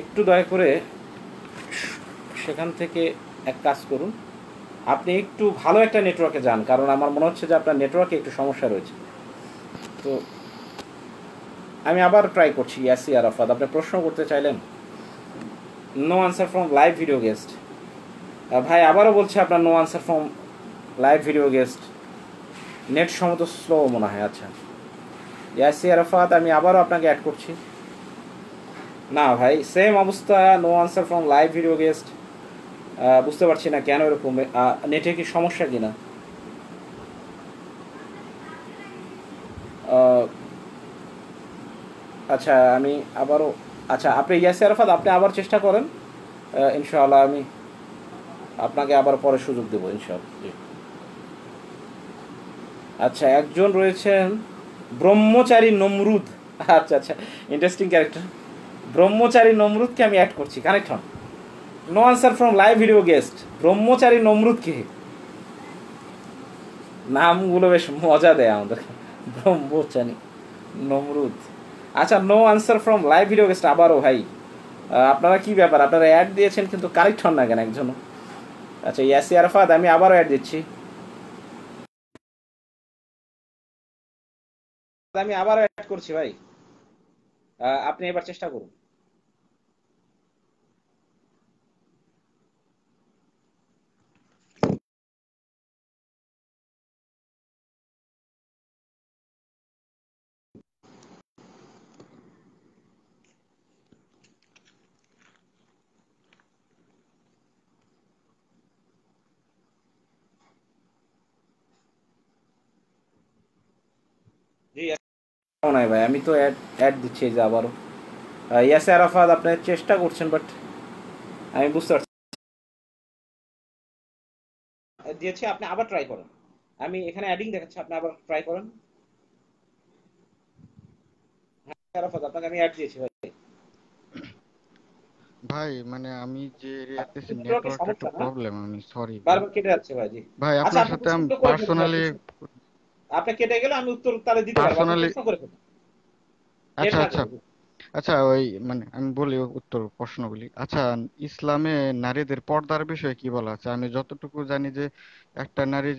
একটু দয়া করে সেখান থেকে এক কাজ করুন আপনি একটু ভালো একটা নেটওয়ার্কে যান কারণ আমার মনে হচ্ছে যে আপনার নেটওয়ার্কে একটু সমস্যা রয়েছে তো আমি আবার ট্রাই করছি ইয়াসি আরাফাত আপনি প্রশ্ন করতে চাইলেন no answer from live video guest ভাই আবারও বলছে আপনার no answer from live video guest net সমত স্লো মনে হয় আচ্ছা ইয়াসি আরাফাত আমি আবারও আপনাকে অ্যাড করছি না ভাই সেম অবস্থা no answer from live video guest বুঝতে পারছি না কেন এরকম নেটে কি সমস্যা কিনা আচ্ছা আমি আবারও আচ্ছা আপনি ইয়াসি আরাফাত আপনি আবার চেষ্টা করেন ইনশাআল্লাহ আমি আপনাকে আবার পরে সুযোগ দেবো ইনশাআল্লাহ আচ্ছা একজন রয়েছেন ব্রহ্মচারী নমরুদ আচ্ছা আচ্ছা ইন্টারেস্টিং ক্যারেক্টার ব্রহ্মচারী নমরুদকে আমি অ্যাড করছি কানেক্ট হন no answer from live video guest Brahmachari নমরুদকে নামগুলো বেশ মজা দেয় আমাদের ব্রহ্মচারী নমরুদ আচ্ছা no answer from live video guest আবারও ভাই আপনারা কি ব্যাপার আপনারা অ্যাড দিয়েছেন কিন্তু কারেক্ট হন না কেন একজনও আচ্ছা ইয়াসি আরফাদ আমি আবারও অ্যাড দিচ্ছি আমি আবারও অ্যাড করছি ভাই আপনি এবার চেষ্টা করুন নাই ভাই আমি তো অ্যাড অ্যাড দিচ্ছি যে আবারও ইয়াসে আরাফাত আপনার চেষ্টা করছেন বাট আমি বুঝতে পারছি দিয়েছি আপনি আবার ট্রাই করেন আমি এখানে অ্যাডিং দেখাচ্ছি আপনি আবার ট্রাই করেন হ্যাঁ, আরাফাত আপনাকে আমি অ্যাড দিয়েছি ভাই ভাই মানে আমি যে এরিয়াতে নেটওয়ার্ক একটু প্রবলেম আমি সরি বারবার কেটে যাচ্ছে ভাই জি ভাই আপনার আচ্ছা, সাথে আমি পার্সোনালি আপনি কেটে গেলে আমি উত্তর তাহলে দিতে পারবো আচ্ছা আচ্ছা আচ্ছা ওই মানে আমি বলি উত্তর প্রশ্নগুলি আচ্ছা ইসলামে নারীদের পর্দার বিষয়ে কি বলা আছে আমি যতটুকু জানি যে একটা নারী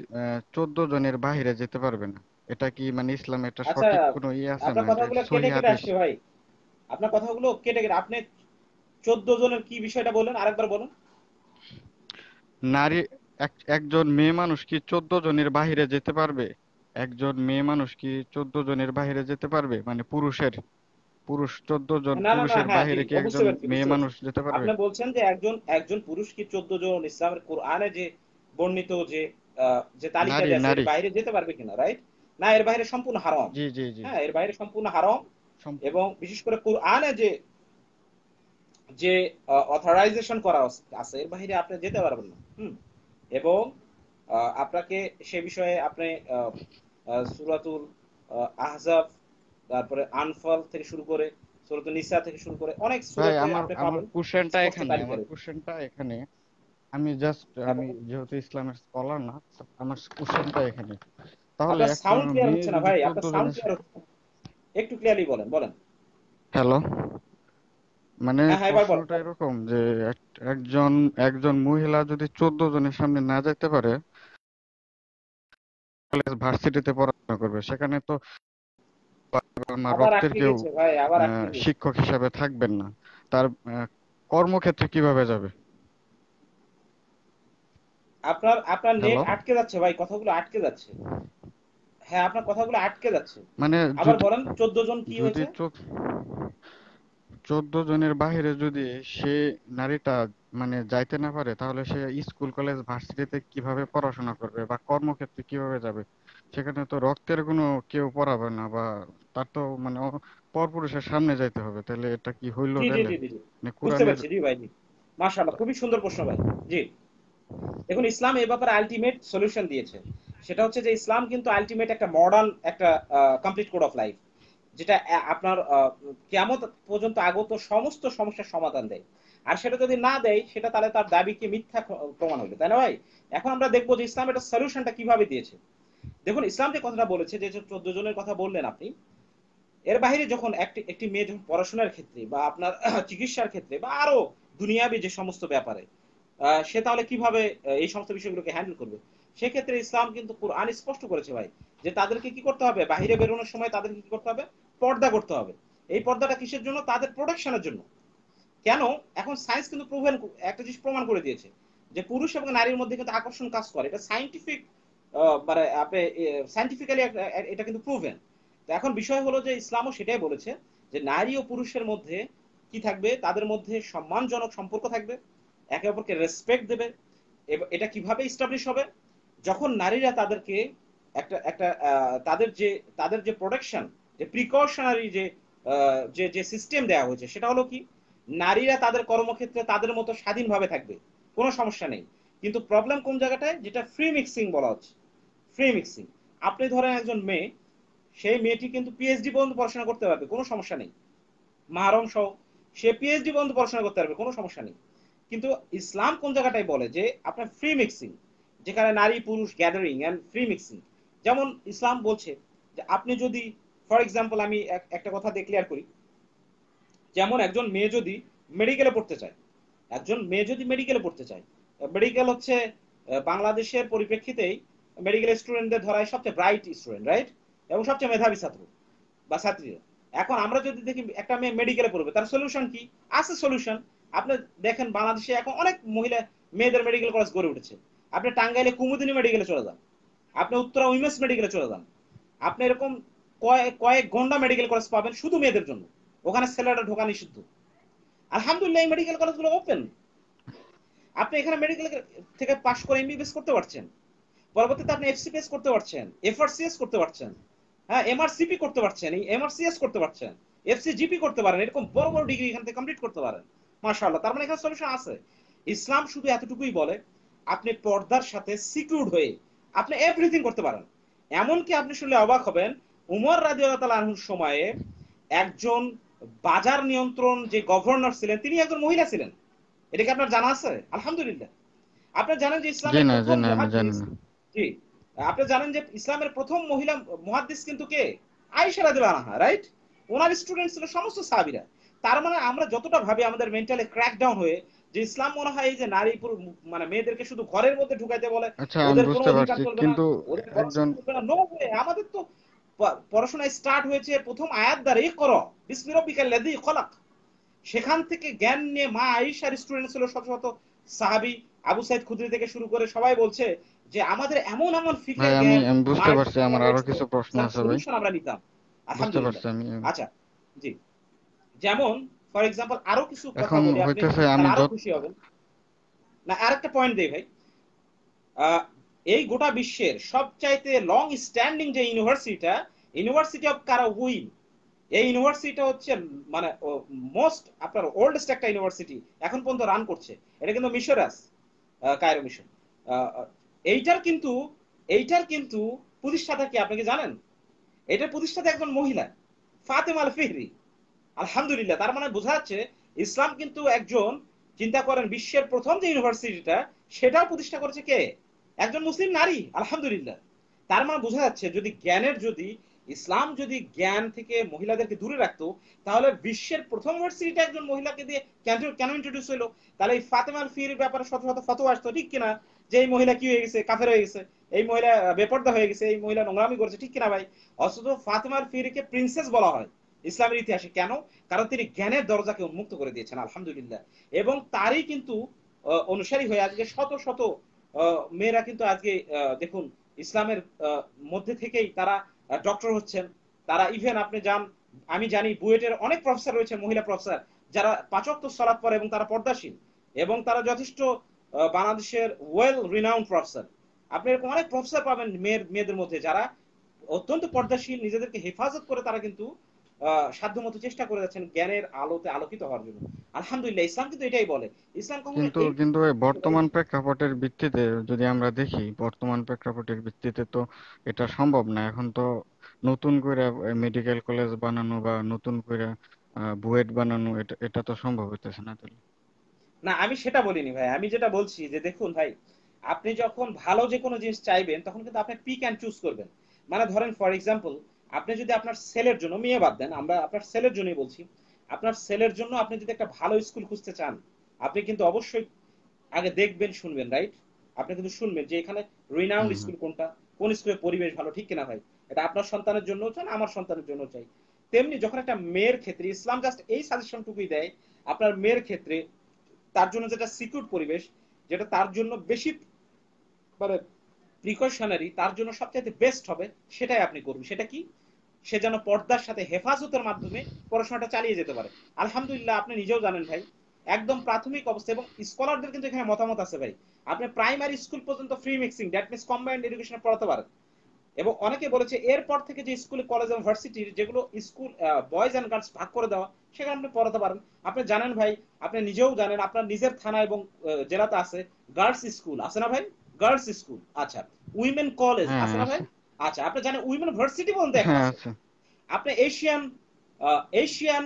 চোদ্দ জনের বাহিরে যেতে পারবে না এটা কি মানে ইসলামে এটা আচ্ছা, সঠিক কোনো ইয়ে আছে আপনার না কেটে আসছে ভাই আপনার কথাগুলো কেটে কেটে আপনি 14 জনের কি বিষয়টা বলেন আরেকবার বলুন নারী একজন মেয়ে মানুষ কি 14 জনের বাহিরে যেতে পারবে একজন মেয়ে মানুষ কি চোদ্দ জনের বাহিরে যেতে পারবে মানে পুরুষের পুরুষ চোদ্দ জন পুরুষের হ্যাঁ, বাহিরে কি একজন মেয়ে মানুষ যেতে পারবে আপনি বলছেন যে একজন একজন পুরুষ কি চোদ্দ জন ইসলামের কোরআনে যে বর্ণিত যে যে তালিকা আছে বাইরে যেতে পারবে কিনা রাইট না এর বাইরে সম্পূর্ণ হারাম জি জি জি হ্যাঁ এর বাইরে সম্পূর্ণ হারাম এবং বিশেষ করে কোরআনে যে যে অথরাইজেশন করা আছে এর বাইরে আপনি যেতে পারবেন না হুম এবং আপনাকে সে বিষয়ে আপনি সুরাতুল আহজাব তারপরে আনফল থেকে শুরু করে সুরাতুল নিসা থেকে শুরু করে অনেক আমার আমার কোশ্চেনটা এখানে আমার কোশ্চেনটা এখানে আমি জাস্ট আমি যেহেতু ইসলামের স্কলার না আমার কোশ্চেনটা এখানে তাহলে সাউন্ড ক্লিয়ার হচ্ছে না ভাই সাউন্ড ক্লিয়ার একটু ক্লিয়ারলি বলেন বলেন হ্যালো মানে হ্যাঁ, হ্যাঁ, প্রশ্নটা এরকম যে একজন একজন মহিলা যদি চোদ্দ জনের সামনে না যেতে পারে কলেজ ভার্সিটিতে পড়াশোনা করবে সেখানে তো রক্তের কেউ শিক্ষক হিসাবে থাকবেন না তার কর্মক্ষেত্রে কিভাবে যাবে আপনার আপনার নেট আটকে যাচ্ছে ভাই কথাগুলো আটকে যাচ্ছে হ্যাঁ আপনার কথাগুলো আটকে যাচ্ছে মানে আবার বলেন 14 জন কি হয়েছে চোদ্দ জনের বাহিরে যদি সে নারীটা মানে যাইতে না পারে তাহলে সে স্কুল কলেজ ভার্সিটিতে কিভাবে পড়াশোনা করবে বা কর্মক্ষেত্রে কিভাবে যাবে সেখানে তো রক্তের কোনো কেউ পড়াবে না বা তার তো মানে পরপুরুষের সামনে যাইতে হবে তাহলে এটা কি হইল মানে মাশাআল্লাহ খুবই সুন্দর প্রশ্ন ভাই জি দেখুন ইসলাম এ ব্যাপারে আলটিমেট সলিউশন দিয়েছে সেটা হচ্ছে যে ইসলাম কিন্তু আলটিমেট একটা মডার্ন একটা কমপ্লিট কোড অফ লাইফ যেটা আপনার কেমন পর্যন্ত আগত সমস্ত সমস্যার সমাধান দেয় আর সেটা যদি না দেয় সেটা তাহলে তার দাবিকে মিথ্যা প্রমাণ হলো তাই না ভাই এখন আমরা দেখবো যে ইসলাম এটা সলিউশনটা কিভাবে দিয়েছে দেখুন ইসলাম যে কথাটা বলেছে যে চোদ্দ জনের কথা বললেন আপনি এর বাইরে যখন একটি একটি মেয়ে যখন পড়াশোনার ক্ষেত্রে বা আপনার চিকিৎসার ক্ষেত্রে বা আরো দুনিয়াবি যে সমস্ত ব্যাপারে সে তাহলে কিভাবে এই সমস্ত বিষয়গুলোকে হ্যান্ডেল করবে সেক্ষেত্রে ইসলাম কিন্তু কোরআন স্পষ্ট করেছে ভাই যে তাদেরকে কি করতে হবে বাহিরে বেরোনোর সময় তাদেরকে কি করতে হবে পর্দা করতে হবে এই পর্দাটা কিসের জন্য তাদের প্রোটেকশনের জন্য কেন এখন সায়েন্স কিন্তু প্রুভেন একটা জিনিস প্রমাণ করে দিয়েছে যে পুরুষ এবং নারীর মধ্যে কিন্তু আকর্ষণ কাজ করে এটা সাইন্টিফিক মানে আপনি সাইন্টিফিক্যালি এটা কিন্তু প্রুভেন তো এখন বিষয় হলো যে ইসলামও সেটাই বলেছে যে নারী ও পুরুষের মধ্যে কি থাকবে তাদের মধ্যে সম্মানজনক সম্পর্ক থাকবে একে অপরকে রেসপেক্ট দেবে এটা কিভাবে ইস্টাবলিশ হবে যখন নারীরা তাদেরকে একটা একটা তাদের যে তাদের যে প্রোটেকশন যে প্রিকশনারি যে যে যে সিস্টেম দেওয়া হয়েছে সেটা হলো কি নারীরা তাদের কর্মক্ষেত্রে তাদের মতো স্বাধীনভাবে থাকবে কোনো সমস্যা নেই কিন্তু প্রবলেম কোন জায়গাটায় যেটা ফ্রি মিক্সিং বলা হচ্ছে ফ্রি মিক্সিং আপনি ধরেন একজন মেয়ে সেই মেয়েটি কিন্তু পিএইচডি পর্যন্ত পড়াশোনা করতে পারবে কোনো সমস্যা নেই মাহরম সহ সে পিএইচডি পর্যন্ত পড়াশোনা করতে পারবে কোনো সমস্যা নেই কিন্তু ইসলাম কোন জায়গাটায় বলে যে আপনার ফ্রি মিক্সিং যেখানে নারী পুরুষ গ্যাদারিং অ্যান্ড ফ্রি মিক্সিং যেমন ইসলাম বলছে যে আপনি যদি ফর এক্সাম্পল আমি একটা কথা ডিক্লেয়ার করি যেমন একজন মেয়ে যদি মেডিকেলে পড়তে চায় একজন মেয়ে যদি মেডিকেলে পড়তে চায় মেডিকেল হচ্ছে বাংলাদেশের পরিপ্রেক্ষিতেই মেডিকেল স্টুডেন্টদের ধরায় সবচেয়ে ব্রাইট স্টুডেন্ট রাইট এবং সবচেয়ে মেধাবী ছাত্র বা ছাত্রীরা এখন আমরা যদি দেখি একটা মেয়ে মেডিকেলে পড়বে তার সলিউশন কি আছে সলিউশন আপনি দেখেন বাংলাদেশে এখন অনেক মহিলা মেয়েদের মেডিকেল কলেজ গড়ে উঠেছে আপনি টাঙ্গাইলে কুমুদিনী মেডিকেলে চলে যান আপনি উত্তরা উইমেন্স মেডিকেলে চলে যান আপনি এরকম কয়েক ঘন্টা মেডিকেল কলেজ পাবেন শুধু মেয়েদের জন্য ওখানে ছেলেরা ঢোকা নিষিদ্ধ আলহামদুলিল্লাহ এই মেডিকেল কলেজগুলো ওপেন আপনি এখানে মেডিকেল থেকে পাশ করে এমবিবিএস করতে পারছেন পরবর্তীতে আপনি এফসিপিএস করতে পারছেন এফআরসিএস করতে পারছেন হ্যাঁ এমআরসিপি করতে পারছেন এমআরসিএস করতে পারছেন এফসিজিপি করতে পারেন এরকম বড় বড় ডিগ্রি এখান থেকে কমপ্লিট করতে পারেন মাশাআল্লাহ তার মানে এখানে সলিউশন আছে ইসলাম শুধু এতটুকুই বলে আপনি পর্দার সাথে সিকিউরড হয়ে আপনি এভরিথিং করতে পারেন এমনকি আপনি শুনলে অবাক হবেন উমর রাজিউল্লাহুর সময়ে একজন বাজার নিয়ন্ত্রণ যে গভর্নর ছিলেন তিনি একজন মহিলা ছিলেন এটা কি আপনার জানা আছে আলহামদুলিল্লাহ আপনি জানেন যে ইসলামের জি আপনি জানেন যে ইসলামের প্রথম মহিলা মহাদ্দিস কিন্তু কে আয়েশা রাদিয়াল্লাহু আনহা রাইট ওনার স্টুডেন্ট ছিল সমস্ত সাহাবীরা তার মানে আমরা যতটা ভাবি আমাদের মেন্টালে ক্র্যাক ডাউন হয়ে যে ইসলাম মনে হয় যে নারী পুরো মানে মেয়েদেরকে শুধু ঘরের মধ্যে ঢুকাইতে বলে আচ্ছা, ওদের কোনো অধিকার করবে না কিন্তু একজন আমাদের তো পড়াশোনা স্টার্ট হয়েছে প্রথম আয়াত দ্বারা কর সেখান থেকে জ্ঞান নিয়ে মা আইসার স্টুডেন্ট ছিল শত শত সাহাবি আবু সাইদ খুদরি থেকে শুরু করে সবাই বলছে যে আমাদের এমন এমন আমি বুঝতে পারছি আমার আরো কিছু প্রশ্ন আছে ভাই আমরা নিতাম আলহামদুলিল্লাহ আচ্ছা জি যেমন ফর এক্সাম্পল আরো কিছু কথা বলি আপনি আরো খুশি হবেন না আরেকটা পয়েন্ট দেই ভাই এই গোটা বিশ্বের সবচাইতে লং স্ট্যান্ডিং যে ইউনিভার্সিটিটা ইউনিভার্সিটি অফ কারাউইল এই ইউনিভার্সিটিটা হচ্ছে মানে মোস্ট আপনার ওল্ডেস্ট একটা ইউনিভার্সিটি এখন পর্যন্ত রান করছে এটা কিন্তু মিশরাস কায়রো মিশন এইটার কিন্তু এইটার কিন্তু প্রতিষ্ঠাতা কি আপনি কি জানেন এটার প্রতিষ্ঠাতা একজন মহিলা ফাতেম আল ফিহরি আলহামদুলিল্লাহ তার মানে বোঝা যাচ্ছে ইসলাম কিন্তু একজন চিন্তা করেন বিশ্বের প্রথম যে ইউনিভার্সিটিটা সেটাও প্রতিষ্ঠা করেছে কে একজন মুসলিম নারী আলহামদুলিল্লাহ তার মানে বোঝা যাচ্ছে যদি জ্ঞানের যদি ইসলাম যদি জ্ঞান থেকে মহিলাদেরকে দূরে রাখতো তাহলে বিশ্বের প্রথম ভার্সিটিটা একজন মহিলাকে দিয়ে কেন কেন ইন্ট্রোডিউস হলো তাহলে এই ফাতেমাল ফির ব্যাপারে শত শত ফতো আসতো ঠিক কিনা যে এই মহিলা কি হয়ে গেছে কাফের হয়ে গেছে এই মহিলা বেপর্দা হয়ে গেছে এই মহিলা নোংরামি করেছে ঠিক কিনা ভাই অথচ ফাতেমাল ফিরকে প্রিন্সেস বলা হয় ইসলামের ইতিহাসে কেন কারণ তিনি জ্ঞানের দরজাকে উন্মুক্ত করে দিয়েছেন আলহামদুলিল্লাহ এবং তারই কিন্তু অনুসারী হয়ে আজকে শত শত মেয়েরা কিন্তু আজকে দেখুন ইসলামের মধ্যে থেকেই তারা ডক্টর হচ্ছেন তারা ইভেন আপনি যান আমি জানি বুয়েটের অনেক প্রফেসর রয়েছে মহিলা প্রফেসর যারা পাচক্ত সলাপ পরে এবং তারা পর্দাশীল এবং তারা যথেষ্ট বাংলাদেশের ওয়েল রিনাউন্ড প্রফেসর আপনি এরকম অনেক প্রফেসর পাবেন মেয়ের মেয়েদের মধ্যে যারা অত্যন্ত পর্দাশীল নিজেদেরকে হেফাজত করে তারা কিন্তু সাধ্যমতো চেষ্টা করে যাচ্ছেন জ্ঞানের আলোতে আলোকিত হওয়ার জন্য আলহামদুলিল্লাহ ইসলাম কিন্তু এটাই বলে ইসলাম কিন্তু কিন্তু বর্তমান প্রেক্ষাপটের ভিত্তিতে যদি আমরা দেখি বর্তমান প্রেক্ষাপটের ভিত্তিতে তো এটা সম্ভব না এখন তো নতুন করে মেডিকেল কলেজ বানানো বা নতুন করে বুয়েট বানানো এটা এটা তো সম্ভব হইতেছে না তাহলে না আমি সেটা বলিনি ভাই আমি যেটা বলছি যে দেখুন ভাই আপনি যখন ভালো যে কোনো জিনিস চাইবেন তখন কিন্তু আপনি পিক অ্যান্ড চুজ করবেন মানে ধরেন ফর এক্সাম্পল আপনি যদি আপনার সেলের জন্য মেয়ে বাদ দেন আমরা আপনার সেলের জন্যই বলছি আপনার সেলের জন্য আপনি যদি একটা ভালো স্কুল খুঁজতে চান আপনি কিন্তু অবশ্যই আগে দেখবেন শুনবেন রাইট আপনি কিন্তু শুনবেন যে এখানে রিনাউন্ড স্কুল কোনটা কোন স্কুলের পরিবেশ ভালো ঠিক কিনা ভাই এটা আপনার সন্তানের জন্য চান আমার সন্তানের জন্য চাই তেমনি যখন একটা মেয়ের ক্ষেত্রে ইসলাম জাস্ট এই সাজেশনটুকুই দেয় আপনার মেয়ের ক্ষেত্রে তার জন্য যেটা সিকিউর পরিবেশ যেটা তার জন্য বেশি মানে প্রিকশনারি তার জন্য সবচাইতে বেস্ট হবে সেটাই আপনি করবেন সেটা কি সে যেন পর্দার সাথে হেফাজতের মাধ্যমে পড়াশোনাটা চালিয়ে যেতে পারে আলহামদুলিল্লাহ আপনি নিজেও জানেন ভাই একদম প্রাথমিক অবস্থা এবং স্কলারদের কিন্তু এখানে মতামত আছে ভাই আপনি প্রাইমারি স্কুল পর্যন্ত free mixing that means combined education পড়াতে পারেন এবং অনেকে বলেছে এরপর থেকে যে স্কুলে কলেজ এবং ভার্সিটির যেগুলো স্কুল বয়েজ অ্যান্ড গার্লস ভাগ করে দেওয়া সেখানে আপনি পড়াতে পারেন আপনি জানেন ভাই আপনি নিজেও জানেন আপনার নিজের থানা এবং জেলাতে আছে গার্লস স্কুল আছে না ভাই গার্লস স্কুল আচ্ছা উইমেন কলেজ আছে না হ্যাঁ। ভাই আচ্ছা আপনি জানেন উইমেন ভার্সিটি বলতে হ্যাঁ, আপনি Asian Asian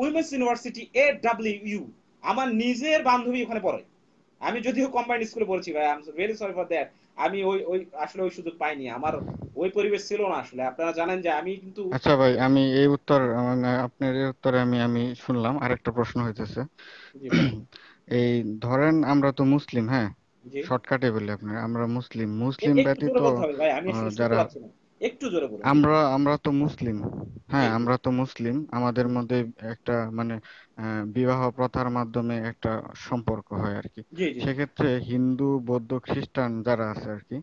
Women University A W U আমার নিজের বান্ধবী ওখানে পড়ে আমি যদিও কম্বাইন্ড স্কুলে পড়েছি ভাই I am very sorry for that আমি ওই ওই আসলে ওই সুযোগ পাইনি আমার ওই পরিবেশ ছিল না আসলে আপনারা জানেন যে আমি কিন্তু আচ্ছা ভাই আমি এই উত্তর মানে আপনার এই উত্তরে আমি আমি শুনলাম আরেকটা প্রশ্ন হইতেছে এই ধরেন আমরা তো মুসলিম হ্যাঁ শর্টকাটে বলি আপনার আমরা মুসলিম মুসলিম ব্যতীত যারা একটু জোরে বলুন আমরা আমরা তো মুসলিম হ্যাঁ আমরা তো মুসলিম আমাদের মধ্যে একটা মানে বিবাহ প্রথার মাধ্যমে একটা সম্পর্ক হয় আর কি সেক্ষেত্রে হিন্দু বৌদ্ধ খ্রিস্টান যারা আছে আর কি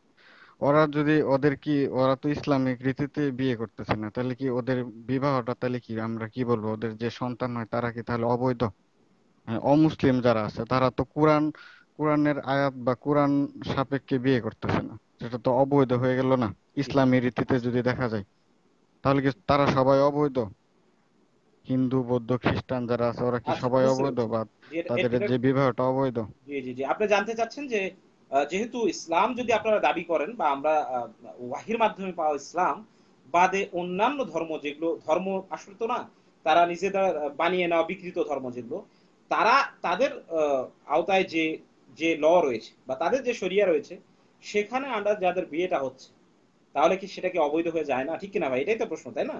ওরা যদি ওদের কি ওরা তো ইসলামিক রীতিতে বিয়ে করতেছে না তাহলে কি ওদের বিবাহটা তাহলে কি আমরা কি বলবো ওদের যে সন্তান হয় তারা কি তাহলে অবৈধ হ্যাঁ, অমুসলিম যারা আছে তারা তো কোরআন কোরআনের আয়াত বা কোরআন সাপেক্ষে বিয়ে করতেছে না সেটা তো অবৈধ হয়ে গেল না ইসলামী রীতিতে যদি দেখা যায় তাহলে কি তারা সবাই অবৈধ হিন্দু বৌদ্ধ খ্রিস্টান যারা আছে ওরা কি আচ্ছা, সবাই অবৈধ বা তাদের যে বিবাহটা অবৈধ জি জি আপনি জানতে চাচ্ছেন যে যেহেতু ইসলাম যদি আপনারা দাবি করেন বা আমরা ওয়াহির মাধ্যমে পাওয়া ইসলাম বাদে অন্যান্য ধর্ম যেগুলো ধর্ম আসলে তো না তারা নিজেদের বানিয়ে নেওয়া বিকৃত ধর্ম যেগুলো তারা তাদের আওতায় যে যে ল রয়েছে বা তাদের যে সরিয়া রয়েছে সেখানে আন্ডার যাদের বিয়েটা হচ্ছে তাহলে কি সেটা কি অবৈধ হয়ে যায় না ঠিক কিনা ভাই এটাই তো প্রশ্ন তাই না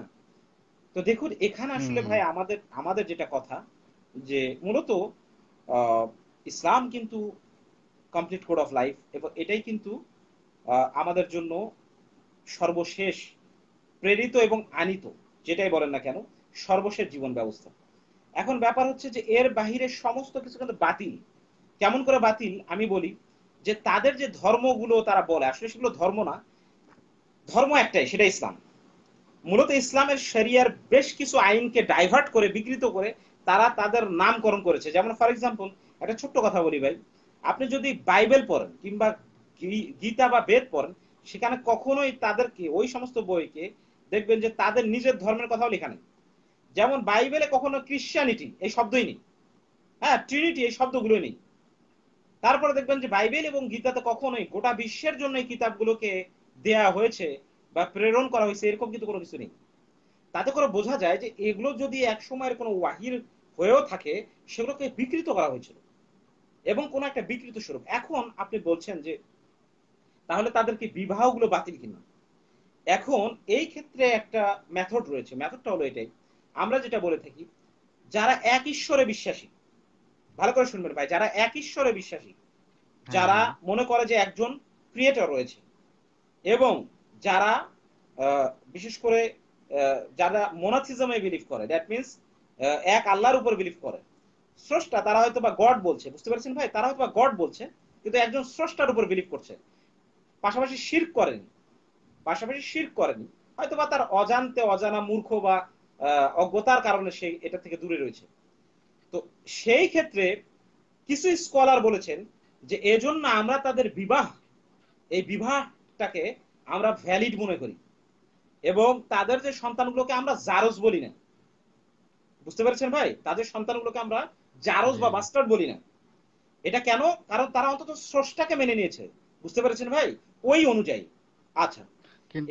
তো দেখুন এখানে আসলে ভাই আমাদের আমাদের যেটা কথা যে মূলত ইসলাম কিন্তু কমপ্লিট কোড অফ লাইফ এবং এটাই কিন্তু আমাদের জন্য সর্বশেষ প্রেরিত এবং আনিত যেটাই বলেন না কেন সর্বশেষ জীবন ব্যবস্থা এখন ব্যাপার হচ্ছে যে এর বাহিরে সমস্ত কিছু কিন্তু বাতিল কেমন করে বাতিল আমি বলি যে তাদের যে ধর্মগুলো তারা বলে আসলে সেগুলো ধর্ম না ধর্ম একটাই সেটা ইসলাম মূলত ইসলামের শরিয়ার বেশ কিছু আইনকে ডাইভার্ট করে বিকৃত করে তারা তাদের নামকরণ করেছে যেমন ফর এক্সাম্পল একটা ছোট্ট কথা বলি ভাই আপনি যদি বাইবেল পড়েন কিংবা গীতা বা বেদ পড়েন সেখানে কখনোই তাদেরকে ওই সমস্ত বইকে দেখবেন যে তাদের নিজের ধর্মের কথাও লেখা নেই যেমন বাইবেলে কখনো ক্রিশ্চিয়ানিটি এই শব্দই নেই হ্যাঁ ট্রিনিটি এই শব্দগুলোই নেই তারপরে দেখবেন যে বাইবেল এবং গীতাতে কখনোই গোটা বিশ্বের জন্য এই কিতাবগুলোকে দেয়া হয়েছে বা প্রেরণ করা হয়েছে এরকম কিন্তু কোনো কিছু নেই তাতে করে বোঝা যায় যে এগুলো যদি এক সময়ের কোনো ওয়াহির হয়েও থাকে সেগুলোকে বিকৃত করা হয়েছিল এবং কোন একটা বিকৃত স্বরূপ এখন আপনি বলছেন যে তাহলে তাদেরকে বিবাহগুলো বাতিল কিনা এখন এই ক্ষেত্রে একটা মেথড রয়েছে মেথডটা হলো এটাই আমরা যেটা বলে থাকি যারা এক ঈশ্বরে বিশ্বাসী ভালো করে শুনবেন ভাই যারা এক ঈশ্বরে বিশ্বাসী যারা হ্যাঁ। মনে করে যে একজন ক্রিয়েটর রয়েছে এবং যারা বিশেষ করে যারা মোনাথিজমে বিলিভ করে দ্যাট মিনস এক আল্লাহর উপর বিলিভ করে স্রষ্টা তারা হয়তো বা গড বলছে বুঝতে পারছেন ভাই তারা হয়তো বা গড বলছে কিন্তু একজন স্রষ্টার উপর বিলিভ করছে পাশাপাশি শির্ক করেন পাশাপাশি শির্ক করেন হয়তো বা তার অজান্তে অজানা মূর্খ বা অজ্ঞতার কারণে সে এটা থেকে দূরে রয়েছে তো সেই ক্ষেত্রে কিছু স্কলার বলেছেন যে এজন্য আমরা তাদের বিবাহ এই বিবাহটাকে আমরা ভ্যালিড মনে করি এবং তাদের যে সন্তানগুলোকে আমরা জারজ বলি না বুঝতে পেরেছেন ভাই তাদের সন্তানগুলোকে আমরা জারজ বা বাস্টার্ড বলি না এটা কেন কারণ তারা অন্তত স্রষ্টাকে মেনে নিয়েছে বুঝতে পেরেছেন ভাই ওই অনুযায়ী আচ্ছা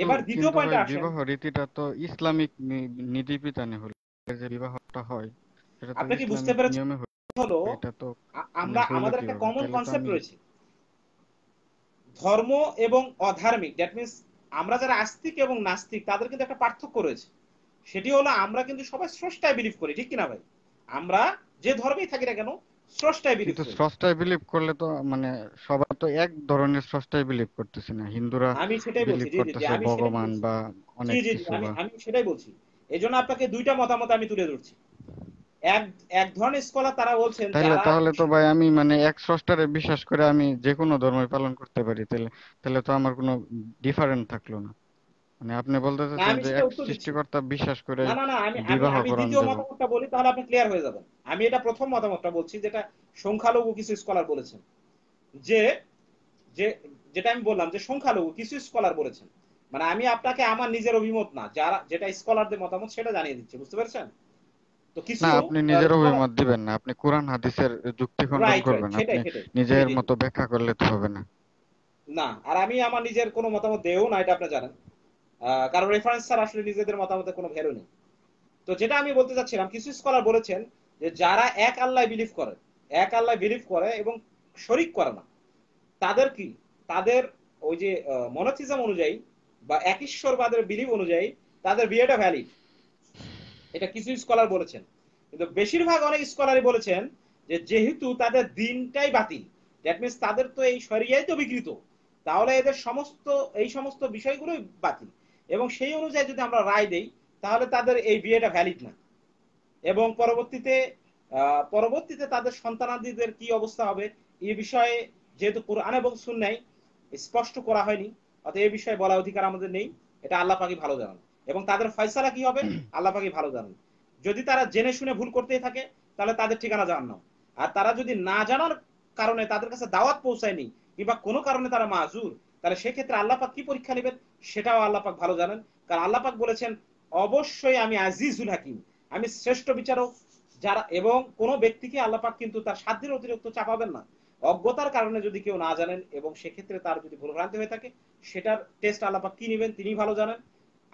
এবার দ্বিতীয় পয়েন্ট আসেন বিবাহ রীতিটা তো ইসলামিক নীতিবিধানে হলো যে বিবাহটা হয় আপনি কি বুঝতে পেরেছেন হলো মানে আমরা আমাদের একটা কমন কনসেপ্ট রয়েছে ধর্ম এবং অধার্মিক দ্যাট মিন্স আমরা যারা আস্তিক এবং নাস্তিক তাদের কিন্তু একটা পার্থক্য রয়েছে সেটি হলো আমরা কিন্তু সবাই স্রষ্টায় বিলিভ করি ঠিক কিনা ভাই আমরা যে ধর্মেই থাকি না কেন স্রষ্টায় বিলিভ করি স্রষ্টায় বিলিভ করলে তো মানে সবার তো এক ধরনের স্রষ্টায় বিলিভ করতেছে না হিন্দুরা আমি সেটাই বলছি জি জি আমি ভগবান বা অনেক কিছু আমি সেটাই বলছি এজন্য আপনাকে দুইটা মতামত আমি তুলে ধরছি এক এক ধরনের স্কলার তারা বলছেন তাহলে তাহলে তো ভাই আমি মানে এক স্রষ্টারে বিশ্বাস করে আমি যে কোনো ধর্ম পালন করতে পারি তাহলে তাহলে তো আমার কোনো ডিফারেন্ট থাকলো না মানে আপনি বলতে চাচ্ছেন যে এক সৃষ্টিকর্তা বিশ্বাস করে না না না আমি আমি দ্বিতীয় মতামতটা বলি তাহলে আপনি ক্লিয়ার হয়ে যাবেন আমি এটা প্রথম মতামতটা বলছি যেটা সংখ্যালঘু কিছু স্কলার বলেছেন যে যে যেটা আমি বললাম যে সংখ্যালঘু কিছু স্কলার বলেছেন মানে আমি আপনাকে আমার নিজের অভিমত না যারা যেটা স্কলারদের মতামত সেটা জানিয়ে দিচ্ছি বুঝতে পারছেন না আপনি নিজের অভিমত দিবেন না আপনি কোরআন হাদিসের যুক্তি খণ্ডন করবেন আপনি নিজের মতো ব্যাখ্যা করলে তো হবে না না আর আমি আমার নিজের কোনো মতামত দেও না এটা আপনি জানেন কারণ রেফারেন্স ছাড়া আসলে নিজেদের মতামতে কোনো ভ্যালু নেই তো যেটা আমি বলতে চাচ্ছিলাম কিছু স্কলার বলেছেন যে যারা এক আল্লাহ বিলিভ করে এক আল্লাহ বিলিভ করে এবং শরিক করে না তাদের কি তাদের ওই যে মনোথিজম অনুযায়ী বা এক ঈশ্বরবাদের বিলিভ অনুযায়ী তাদের বিয়েটা ভ্যালিড এটা কিছু স্কলার বলেছেন কিন্তু বেশিরভাগ অনেক স্কলারই বলেছেন যে যেহেতু তাদের দিনটাই বাতিল দ্যাট মিনস তাদের তো এই শরিয়াই তো বিকৃত তাহলে এদের সমস্ত এই সমস্ত বিষয়গুলোই বাতিল এবং সেই অনুযায়ী যদি আমরা রায় দেই তাহলে তাদের এই বিয়েটা ভ্যালিড না এবং পরবর্তীতে পরবর্তীতে তাদের সন্তানাদিদের কি অবস্থা হবে এই বিষয়ে যেহেতু কোরআন এবং সুন্নাই স্পষ্ট করা হয়নি অর্থাৎ এই বিষয়ে বলা অধিকার আমাদের নেই এটা আল্লাহ পাকি ভালো জানান এবং তাদের ফয়সালা কি হবে আল্লাহ ভালো জানেন যদি তারা জেনে শুনে ভুল করতেই থাকে তাহলে তাদের ঠিকানা জানানো আর তারা যদি না জানার কারণে তাদের কাছে দাওয়াত পৌঁছায়নি কিংবা কোনো কারণে তারা মাজুর তাহলে সেক্ষেত্রে আল্লাপাক কি পরীক্ষা নেবেন সেটাও আল্লাপাক ভালো জানেন কারণ আল্লাপাক বলেছেন অবশ্যই আমি আজিজুল হাকিম আমি শ্রেষ্ঠ বিচারক যারা এবং কোনো ব্যক্তিকে আল্লাপাক কিন্তু তার সাধ্যের অতিরিক্ত চাপাবেন না অজ্ঞতার কারণে যদি কেউ না জানেন এবং সেক্ষেত্রে তার যদি ভুলভ্রান্তি হয়ে থাকে সেটার টেস্ট আল্লাপাক কি নেবেন তিনি ভালো জানেন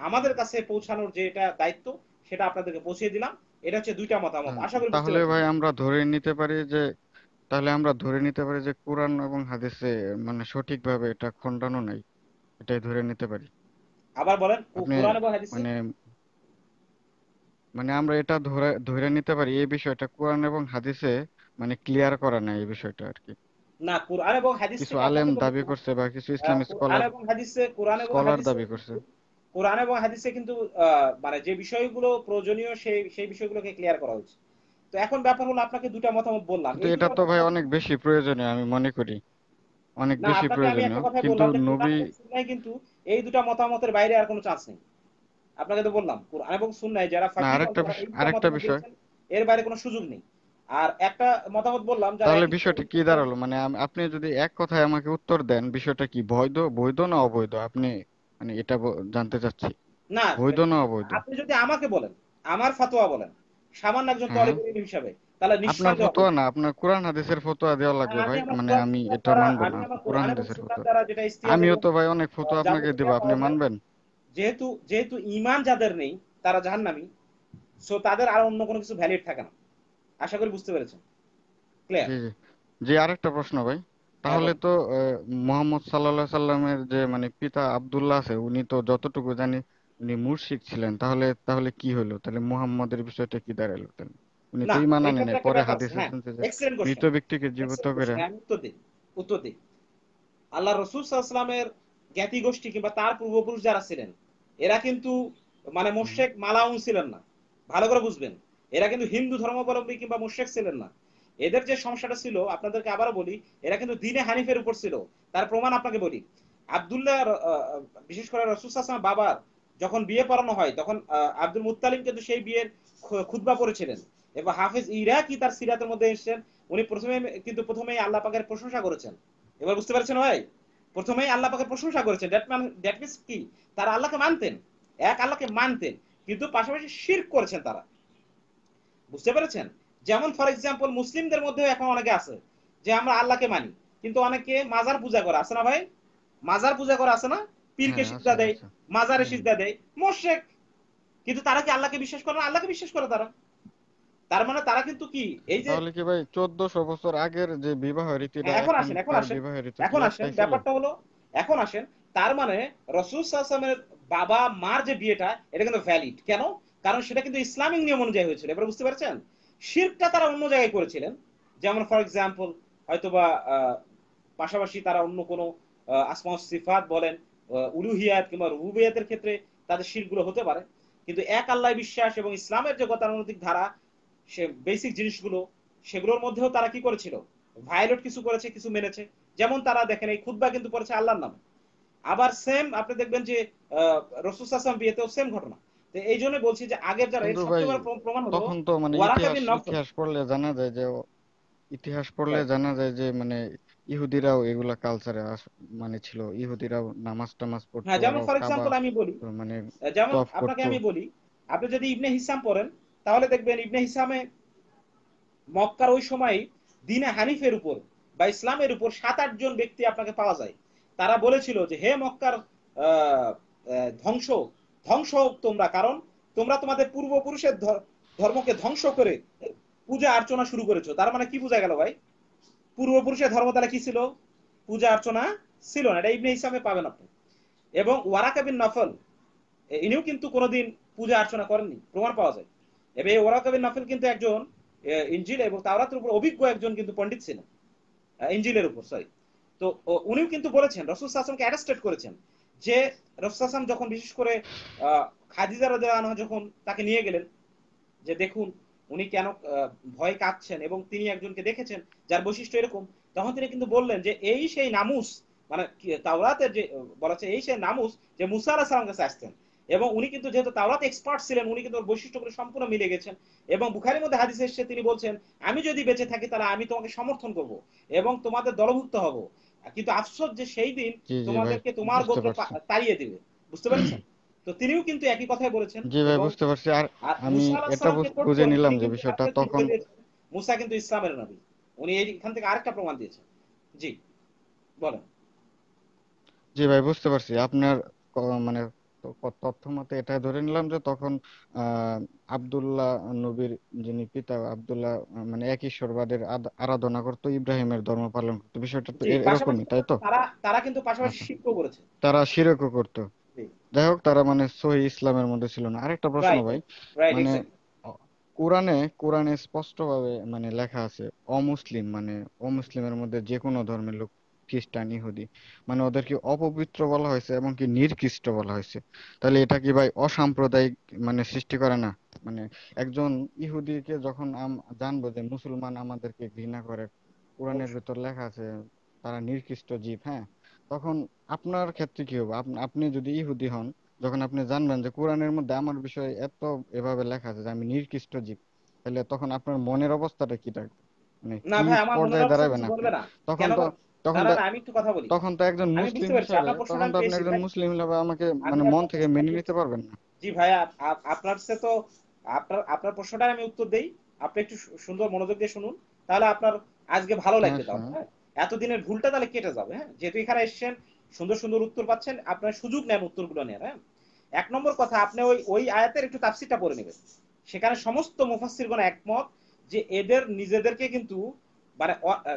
আমাদের কাছে পৌঁছানোর যে এটা দায়িত্ব সেটা আপনাদেরকে পৌঁছে দিলাম এটা হচ্ছে দুইটা মতামত আশা করি তাহলে ভাই আমরা ধরে নিতে পারি যে তাহলে আমরা ধরে নিতে পারি যে কোরআন এবং হাদিসে মানে সঠিকভাবে এটা খণ্ডানো নাই এটাই ধরে নিতে পারি আবার বলেন কোরআন এবং হাদিসে মানে মানে আমরা এটা ধরে ধরে নিতে পারি এই বিষয়টা কোরআন এবং হাদিসে মানে ক্লিয়ার করা নাই এই বিষয়টা আর কি না কোরআন এবং হাদিসে কিছু আলেম দাবি করছে বা কিছু ইসলামিক স্কলার এবং হাদিসে কোরআন এবং স্কলার দাবি করছে কোরআন এবং হাদিসে কিন্তু মানে যে বিষয়গুলো প্রয়োজনীয় সেই সেই বিষয়গুলোকে ক্লিয়ার করা হয়েছে তো এখন ব্যাপার হলো আপনাকে দুটা মতামত বললাম এটা তো ভাই অনেক বেশি প্রয়োজনীয় আমি মনে করি অনেক বেশি প্রয়োজনীয় কিন্তু নবী কিন্তু এই দুটা মতামতের বাইরে আর কোনো চান্স নেই আপনাকে তো বললাম কোরআন এবং সুন্নায় যারা আরেকটা আরেকটা বিষয় এর বাইরে কোনো সুযোগ নেই আর একটা মতামত বললাম তাহলে বিষয়টি কি দাঁড়ালো মানে আপনি যদি এক কথায় আমাকে উত্তর দেন বিষয়টা কি বৈধ বৈধ না অবৈধ আপনি মানে এটা জানতে চাচ্ছি না বৈধ না অবৈধ আপনি যদি আমাকে বলেন আমার ফতোয়া বলেন সামান্য একজন হ্যাঁ। তলেব ইলম হিসাবে তাহলে আপনার ফতোয়া না আপনার কোরআন হাদিসের ফতোয়া দেওয়া লাগবে ভাই মানে আমি এটা মানবো না কোরআন হাদিসের ফতোয়া আমিও তো ভাই অনেক ফতোয়া আপনাকে দেব আপনি মানবেন যেহেতু যেহেতু ঈমান যাদের নেই তারা জাহান্নামী সো তাদের আর অন্য কোনো কিছু ভ্যালিড থাকে না আশা করি বুঝতে পেরেছেন ক্লিয়ার জি জি আরেকটা প্রশ্ন ভাই তাহলে তো মোহাম্মদ সাল্লাহ সাল্লামের যে মানে পিতা আবদুল্লাহ আছে উনি তো যতটুকু জানি উনি মুর্শিক ছিলেন তাহলে তাহলে কি হলো তাহলে মোহাম্মদের বিষয়টা কি দাঁড়ালো তাহলে উনি তো ঈমান আনেন পরে হাদিসে হ্যাঁ, শুনতে যে মৃত ব্যক্তিকে জীবিত করে হ্যাঁ, উত্তর দিই আল্লাহ রসুল সাল্লামের জ্ঞাতি গোষ্ঠী কিংবা তার পূর্বপুরুষ যারা ছিলেন এরা কিন্তু মানে মোশেক মালাউন ছিলেন না ভালো করে বুঝবেন এরা কিন্তু হিন্দু ধর্মাবলম্বী কিংবা মোশেক ছিলেন না এদের যে সমস্যাটা ছিল আপনাদেরকে আবারও বলি এরা কিন্তু দিনে হানিফের উপর ছিল তার প্রমাণ আপনাকে বলি আবদুল্লাহ বিশেষ করে রসুলাম বাবার যখন বিয়ে পড়ানো হয় তখন আব্দুল মুতালিম কিন্তু সেই বিয়ের খুদ্া পড়েছিলেন এবং হাফিজ ইরাকি তার সিরাতের মধ্যে এসছেন উনি প্রথমে কিন্তু প্রথমেই আল্লাহ পাকের প্রশংসা করেছেন এবার বুঝতে পারছেন ভাই প্রথমেই আল্লাহ পাকের প্রশংসা করেছেন দ্যাট মিন্স কি তারা আল্লাহকে মানতেন এক আল্লাহকে মানতেন কিন্তু পাশাপাশি শির করেছেন তারা বুঝতে পেরেছেন যেমন ফর এক্সাম্পল মুসলিমদের মধ্যেও এখন অনেকে আছে যে আমরা আল্লাহকে মানি কিন্তু অনেকে মাজার পূজা করে আছে না ভাই মাজার পূজা করে আছে না পীরকে হ্যাঁ, সিজদা দেয় মাজারে সিজদা দেয় মোশেক কিন্তু তারা কি আল্লাহকে বিশ্বাস করে না আল্লাহকে বিশ্বাস করে তারা তার মানে তারা কিন্তু কি এই যে তাহলে কি ভাই 1400 বছর আগের যে বিবাহ রীতিটা হ্যাঁ, এখন আসেন এখন আসেন এখন আসেন ব্যাপারটা হলো এখন আসেন তার মানে রাসূল সাল্লাল্লাহু বাবা মার যে বিয়েটা এটা কিন্তু ভ্যালিড কেন কারণ সেটা কিন্তু ইসলামিক নিয়ম অনুযায়ী হয়েছিল এবার বুঝতে পারছেন শিরকটা তারা অন্য জায়গায় করেছিলেন যেমন ফর এক্সাম্পল হয়তোবা পাশাপাশি তারা অন্য কোনো আসমা সিফাত বলেন উলুহিয়াত কিংবা রুবিয়াতের ক্ষেত্রে তাদের শিরগুলো হতে পারে কিন্তু এক আল্লাহ বিশ্বাস এবং ইসলামের যে গতানুগতিক ধারা সে বেসিক জিনিসগুলো সেগুলোর মধ্যেও তারা কি করেছিল ভায়োলেট কিছু করেছে কিছু মেনেছে যেমন তারা দেখেন এই খুদ্া কিন্তু করেছে আল্লাহর নামে আবার সেম আপনি দেখবেন যে রসুস আসলাম বিয়েতেও সেম ঘটনা এই জন্য বলছি যে আগের যারা মানে ইতিহাস পড়লে জানা যায় যে ইতিহাস পড়লে হ্যাঁ। জানা যায় যে মানে ইহুদিরাও এগুলা কালচারে মানে ছিল ইহুদিরাও নামাজ টামাজ পড়তো হ্যাঁ যেমন ফর আমি বলি মানে যেমন আপনাকে আমি বলি আপনি যদি ইবনে হিসাম পড়েন তাহলে দেখবেন ইবনে হিসামে মক্কার ওই সময় দিনে হানিফের উপর বা ইসলামের উপর সাত আট জন ব্যক্তি আপনাকে পাওয়া যায় তারা বলেছিল যে হে মক্কার ধ্বংস ধ্বংস হোক তোমরা কারণ তোমরা তোমাদের পূর্বপুরুষের ধর্মকে ধ্বংস করে পূজা অর্চনা শুরু করেছো তার মানে কি বোঝা গেল ভাই পূর্বপুরুষের ধর্ম তাহলে কি ছিল পূজা অর্চনা ছিল না এটা ইবনে ইসলামে পাবেন আপনি এবং ওয়ারাকাবিন নফল ইনিও কিন্তু কোনোদিন পূজা অর্চনা করেননি প্রমাণ পাওয়া যায় এবং এই ওয়ারাকাবিন নফল কিন্তু একজন ইঞ্জিল এবং তাওরাতের উপর অভিজ্ঞ একজন কিন্তু পণ্ডিত ছিলেন ইঞ্জিলের উপর সরি তো উনিও কিন্তু বলেছেন রসুল সাসমকে অ্যারেস্টেড করেছেন যে রফসাসাম যখন বিশেষ করে খাদিজা রাজা আনহা যখন তাকে নিয়ে গেলেন যে দেখুন উনি কেন ভয় কাঁদছেন এবং তিনি একজনকে দেখেছেন যার বৈশিষ্ট্য এরকম তখন তিনি কিন্তু বললেন যে এই সেই নামুস মানে তাওরাতের যে বলা হচ্ছে এই সেই নামুস যে মুসা আলাহ সালাম কাছে আসতেন এবং উনি কিন্তু যেহেতু তাওরাত এক্সপার্ট ছিলেন উনি কিন্তু বৈশিষ্ট্যগুলো সম্পূর্ণ মিলে গেছেন এবং বুখারির মধ্যে হাদিস এসে তিনি বলছেন আমি যদি বেঁচে থাকি তাহলে আমি তোমাকে সমর্থন করব এবং তোমাদের দলভুক্ত হব কিন্তু আফসোস যে সেই দিন তোমাদেরকে তোমার গোত্র তাড়িয়ে দিবে বুঝতে পারছেন তো তিনিও কিন্তু একই কথাই বলেছেন জি ভাই বুঝতে পারছি আর আমি এটা বুঝে নিলাম যে বিষয়টা তখন মুসা কিন্তু ইসলামের নবী উনি এইখান থেকে আরেকটা প্রমাণ দিয়েছেন জি বলেন জি ভাই বুঝতে পারছি আপনার মানে তথ্য মতে এটা ধরে নিলাম যে তখন আহ আবদুল্লাহ নবীর যিনি পিতা আবদুল্লাহ মানে এক ঈশ্বরবাদের আরাধনা করতো ইব্রাহিমের ধর্ম পালন করতো বিষয়টা তো এরকমই তাই তো তারা কিন্তু পাশাপাশি আচ্ছা। করেছে তারা শিরকও করতো যাই হোক তারা মানে সহি ইসলামের মধ্যে ছিল না আরেকটা প্রশ্ন ভাই মানে কোরআনে কোরআনে স্পষ্ট ভাবে মানে লেখা আছে অমুসলিম মানে অমুসলিমের মধ্যে যে কোনো ধর্মের লোক খ্রিস্টান ইহুদি মানে ওদেরকে অপবিত্র বলা হয়েছে এমনকি নির্কৃষ্ট বলা হয়েছে তাহলে এটা কি ভাই অসাম্প্রদায়িক মানে সৃষ্টি করে না মানে একজন ইহুদিকে যখন জানবো যে মুসলমান আমাদেরকে ঘৃণা করে কোরআনের ভেতর লেখা আছে তারা নির্কৃষ্ট জীব হ্যাঁ তখন আপনার ক্ষেত্রে কি হবে আপনি যদি ইহুদি হন যখন আপনি জানবেন যে কোরআনের মধ্যে আমার বিষয়ে এত এভাবে লেখা আছে যে আমি নির্কৃষ্ট জীব তাহলে তখন আপনার মনের অবস্থাটা কি থাকবে মানে না ভাই আমার মনের অবস্থা না তখন তো তখন আমি একটু কথা বলি তখন তো একজন মুসলিম তখন তো আপনি একজন মুসলিম আমাকে মানে মন থেকে মেনে নিতে পারবেন না জি আপনার তো আপনার আপনার প্রশ্নটার আমি উত্তর দেই আপনি একটু সুন্দর মনোযোগ দিয়ে শুনুন তাহলে আপনার আজকে ভালো হ্যাঁ, লাগবে হ্যাঁ? এতদিনের ভুলটা তাহলে কেটে যাবে হ্যাঁ যেহেতু এখানে এসেছেন সুন্দর সুন্দর উত্তর পাচ্ছেন আপনার সুযোগ নেন উত্তরগুলো নেন হ্যাঁ এক নম্বর কথা আপনি ওই ওই আয়াতের একটু তাফসিরটা পড়ে নেবেন সেখানে সমস্ত মুফাসসিরগণ একমত যে এদের নিজেদেরকে কিন্তু মানে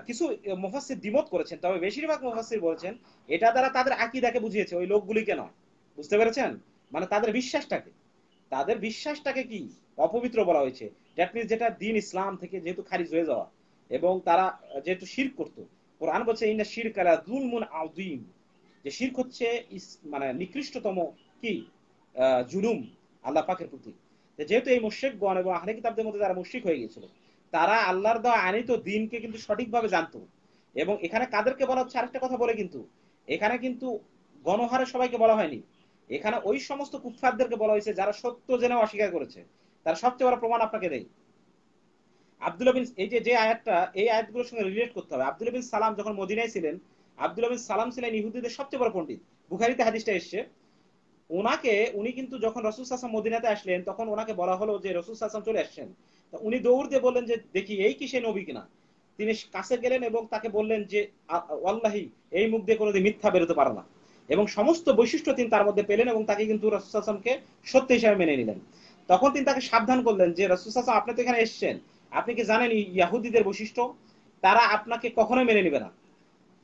কিছু মুফাসির দ্বিমত করেছেন তবে বেশিরভাগ মুফাসির বলেছেন এটা দ্বারা তাদের আকিদাকে বুঝিয়েছে ওই লোকগুলিকে নয় বুঝতে পেরেছেন মানে তাদের বিশ্বাসটাকে তাদের বিশ্বাসটাকে কি অপবিত্র বলা হয়েছে দ্যাট মিনস যেটা দিন ইসলাম থেকে যেহেতু খারিজ হয়ে যাওয়া এবং তারা যেহেতু শির করত কোরআন বলছে ইন্না শির কালা দুলমুন আউদিম যে শির্ক হচ্ছে মানে নিকৃষ্টতম কি জুলুম আল্লাহ পাকের প্রতি যেহেতু এই মুশ্রিকগণ এবং আহলে কিতাবদের মধ্যে তারা মুশ্রিক হয়ে গিয়েছিল তারা আল্লাহর দেওয়া আনিত দিনকে কিন্তু সঠিকভাবে জানতো এবং এখানে কাদেরকে বলা হচ্ছে আরেকটা কথা বলে কিন্তু এখানে কিন্তু গণহারে সবাইকে বলা হয়নি এখানে ওই সমস্ত কুফফারদেরকে বলা হয়েছে যারা সত্য জেনে অস্বীকার করেছে তার সবচেয়ে বড় প্রমাণ আপনাকে দেয় আব্দুল বিন এই যে যে আয়াতটা এই আয়াতগুলোর সঙ্গে রিলেট করতে হবে আব্দুল বিন সালাম যখন মদিনায় ছিলেন আব্দুল বিন সালাম ছিলেন ইহুদিদের সবচেয়ে বড় পণ্ডিত বুখারিতে হাদিসটা এসছে ওনাকে উনি কিন্তু যখন রসুল সাসাম মদিনাতে আসলেন তখন ওনাকে বলা হলো যে রসুল সাসাম চলে আসছেন উনি দৌড় দিয়ে বললেন যে দেখি এই কি সে নবী কিনা তিনি কাছে গেলেন এবং তাকে বললেন যে আল্লাহি এই মুখ দিয়ে কোনোদিন মিথ্যা বেরোতে পারে না এবং সমস্ত বৈশিষ্ট্য তিনি তার মধ্যে পেলেন এবং তাকে কিন্তু রাসুসাসমকে সত্য হিসাবে মেনে নিলেন তখন তিনি তাকে সাবধান করলেন যে রাসুসাসম আপনি তো এখানে এসছেন আপনি কি জানেন ইয়াহুদিদের বৈশিষ্ট্য তারা আপনাকে কখনো মেনে নিবে না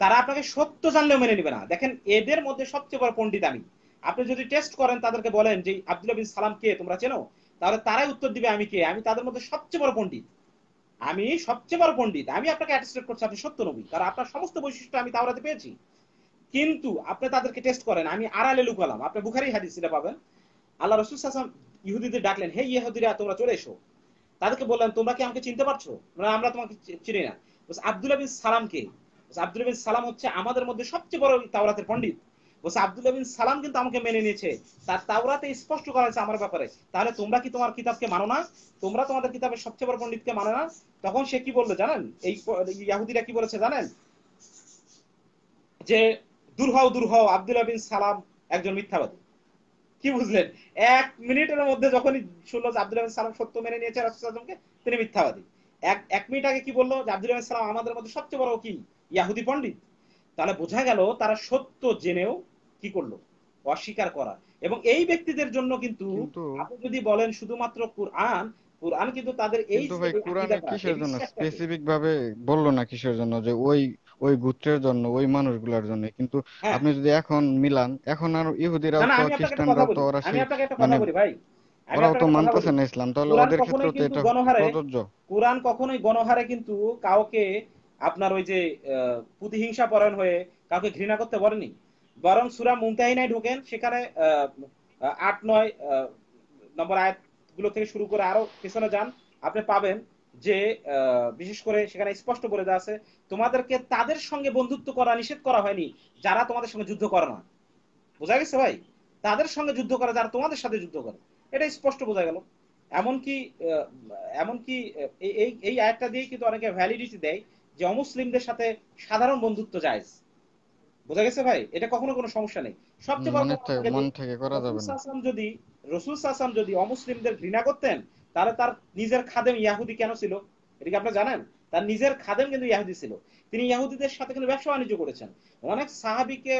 তারা আপনাকে সত্য জানলেও মেনে নিবে না দেখেন এদের মধ্যে সবচেয়ে বড় পণ্ডিত আমি আপনি যদি টেস্ট করেন তাদেরকে বলেন যে আব্দুল বিন সালাম কে তোমরা চেনো তাহলে তারাই উত্তর দিবে আমি কে আমি তাদের মধ্যে সবচেয়ে বড় পণ্ডিত আমি সবচেয়ে বড় পণ্ডিত আমি আপনাকে অ্যাটেস্টেড করছি আপনি সত্য নবী কারণ আপনার সমস্ত বৈশিষ্ট্য আমি তাওরাতে পেয়েছি কিন্তু আপনি তাদেরকে টেস্ট করেন আমি আড়ালে লুকালাম আপনি বুখারি হাদিস সেটা পাবেন আল্লাহ রসুল সাসাম ইহুদিদের ডাকলেন হে ইহুদিরা তোমরা চলে এসো তাদেরকে বললেন তোমরা কি আমাকে চিনতে পারছো আমরা তোমাকে চিনি না আব্দুল্লাহ বিন সালামকে আব্দুল বিন সালাম হচ্ছে আমাদের মধ্যে সবচেয়ে বড় তাওরাতের পণ্ডিত বলছে আবদুল্লাহ বিন সালাম কিন্তু আমাকে মেনে নিয়েছে তার তাওরাতে স্পষ্ট করা হয়েছে আমার ব্যাপারে তাহলে তোমরা কি তোমার কিতাবকে মানো না তোমরা তোমাদের কিতাবের সবচেয়ে বড় পণ্ডিতকে মানো না তখন সে কি বললো জানেন এই ইয়াহুদিরা কি বলেছে জানেন যে দূর হও দূর হও আবদুল্লাহ বিন সালাম একজন মিথ্যাবাদী কি বুঝলেন এক মিনিটের মধ্যে যখনই শুনলো যে আব্দুল সালাম সত্য মেনে নিয়েছে রাসুলকে তিনি মিথ্যাবাদী এক এক মিনিট আগে কি বললো যে আব্দুল আহমেদ সালাম আমাদের মধ্যে সবচেয়ে বড় কি ইয়াহুদি পণ্ডিত তাহলে বোঝা গেল তারা সত্য জেনেও কি করলো অস্বীকার করা এবং এই ব্যক্তিদের জন্য কিন্তু আপনি যদি বলেন শুধুমাত্র কোরআন কোরআন কিন্তু তাদের এই ভাই কিসের জন্য স্পেসিফিক ভাবে বললো না কিসের জন্য যে ওই ওই গোত্রের জন্য ওই মানুষগুলোর জন্য কিন্তু হ্যাঁ। আপনি যদি এখন মিলান এখন আর ইহুদিরা তো খ্রিস্টানরা তো ওরা আমি আপনাকে মানে কথা বলি ভাই ওরা তো মানতেছে না ইসলাম তাহলে ওদের ক্ষেত্রে তো এটা প্রযোজ্য কোরআন কখনোই গণহারে কিন্তু কাউকে আপনার ওই যে প্রতিহিংসা পরায়ণ হয়ে কাউকে ঘৃণা করতে বলেনি বরং সুরা মুমতাহিনায় ঢোকেন সেখানে আট নয় নম্বর আয়াতগুলো থেকে শুরু করে আরো পেছনে যান আপনি পাবেন যে বিশেষ করে সেখানে স্পষ্ট বলে দেওয়া আছে তোমাদেরকে তাদের সঙ্গে বন্ধুত্ব করা নিষেধ করা হয়নি যারা তোমাদের সঙ্গে যুদ্ধ করে না বোঝা গেছে ভাই তাদের সঙ্গে যুদ্ধ করে যারা তোমাদের সাথে যুদ্ধ করে এটা স্পষ্ট বোঝা গেল এমনকি এমনকি এই এই আয়াতটা দিয়ে কিন্তু অনেকে ভ্যালিডিটি দেয় যে অমুসলিমদের সাথে সাধারণ বন্ধুত্ব যায় বোঝা গেছে ভাই এটা কখনো কোনো সমস্যা নেই সবচেয়ে বড় মন থেকে করা যাবে না যদি রসুল সাসাম যদি অমুসলিমদের ঘৃণা করতেন তাহলে তার নিজের খাদেম ইয়াহুদি কেন ছিল এটা কি আপনি জানেন তার নিজের খাদেম কিন্তু ইয়াহুদি ছিল তিনি ইয়াহুদিদের সাথে কিন্তু ব্যবসা বাণিজ্য করেছেন অনেক সাহাবিকে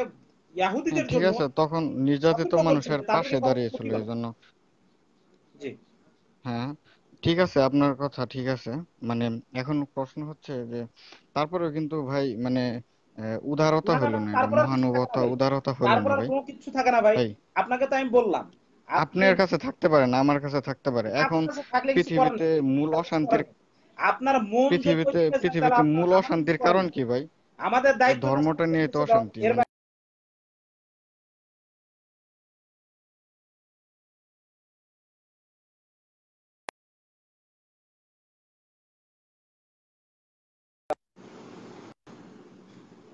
ইয়াহুদিদের হ্যাঁ, জন্য আছে তখন নির্যাতিত মানুষের পাশে দাঁড়িয়েছিল এই জন্য জি হ্যাঁ ঠিক আছে আপনার কথা ঠিক আছে মানে এখন প্রশ্ন হচ্ছে যে তারপরেও কিন্তু ভাই মানে উদারতা হলো না মহানুভবতা উদারতা হলো না ভাই কোনো কিছু থাকে না ভাই আপনাকে তো আমি বললাম আপনি আপনার কাছে থাকতে পারে না আমার কাছে থাকতে পারে এখন পৃথিবীতে মূল অশান্তির আপনার মন যে পৃথিবীতে পৃথিবীতে মূল অশান্তির কারণ কি ভাই আমাদের দায়িত্ব ধর্মটা নিয়ে তো অশান্তি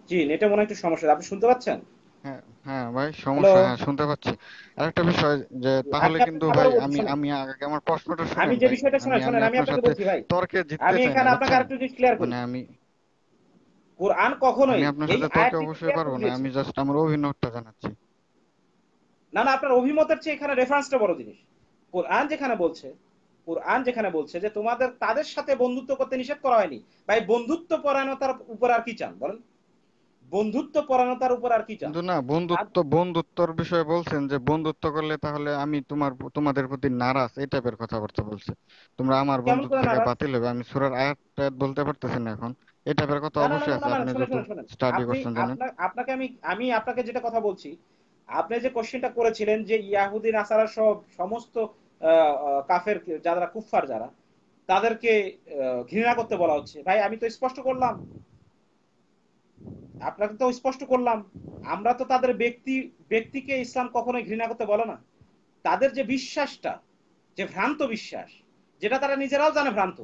জি নেটে মনে একটু সমস্যা আপনি শুনতে পাচ্ছেন হ্যাঁ হ্যাঁ ভাই সমস্যা হ্যাঁ শুনতে পাচ্ছি আরেকটা বিষয় যে তাহলে কিন্তু ভাই আমি আমি আগে আমার প্রশ্নটা শুনুন আমি যে বিষয়টা শুনুন শুনুন আমি আপনাকে বলছি ভাই তর্কে জিততে চাই আমি এখানে হ্যাঁ, আপনাকে হ্যাঁ। আরেকটু জিনিস ক্লিয়ার করি মানে আমি কোরআন কখনোই আমি আপনার সাথে তর্কে অবশ্যই পারবো না আমি জাস্ট আমার অভিমতটা জানাচ্ছি না না আপনার অভিমতের চেয়ে এখানে রেফারেন্সটা বড় জিনিস কোরআন যেখানে বলছে কোরআন যেখানে বলছে যে তোমাদের তাদের সাথে বন্ধুত্ব করতে নিষেধ করা হয়নি ভাই বন্ধুত্ব পরায়ণতার উপর আর কি চান বলেন বন্ধুত্ব পরানতার উপর আর কি চান না বন্ধুত্ব বন্ধুত্বর বিষয়ে বলছেন যে বন্ধুত্ব করলে তাহলে আমি তোমার তোমাদের প্রতি নারাজ এই টাইপের কথাবার্তা বলছে তোমরা আমার বন্ধুত্ব বাতিল হবে আমি সূরার আয়াত বলতে পারতেছি না এখন এই টাইপের কথা অবশ্যই আছে আপনি যদি স্টাডি করছেন জানেন আপনাকে আমি আমি আপনাকে যেটা কথা বলছি আপনি যে কোশ্চেনটা করেছিলেন যে ইয়াহুদি নাসারা সব সমস্ত কাফের যারা কুফফার যারা তাদেরকে ঘৃণা করতে বলা হচ্ছে ভাই আমি তো স্পষ্ট করলাম আপনাকে তো স্পষ্ট করলাম আমরা তো তাদের ব্যক্তি ব্যক্তিকে ইসলাম কখনোই ঘৃণা করতে বলে না তাদের যে বিশ্বাসটা যে ভ্রান্ত বিশ্বাস যেটা তারা নিজেরাও জানে ভ্রান্ত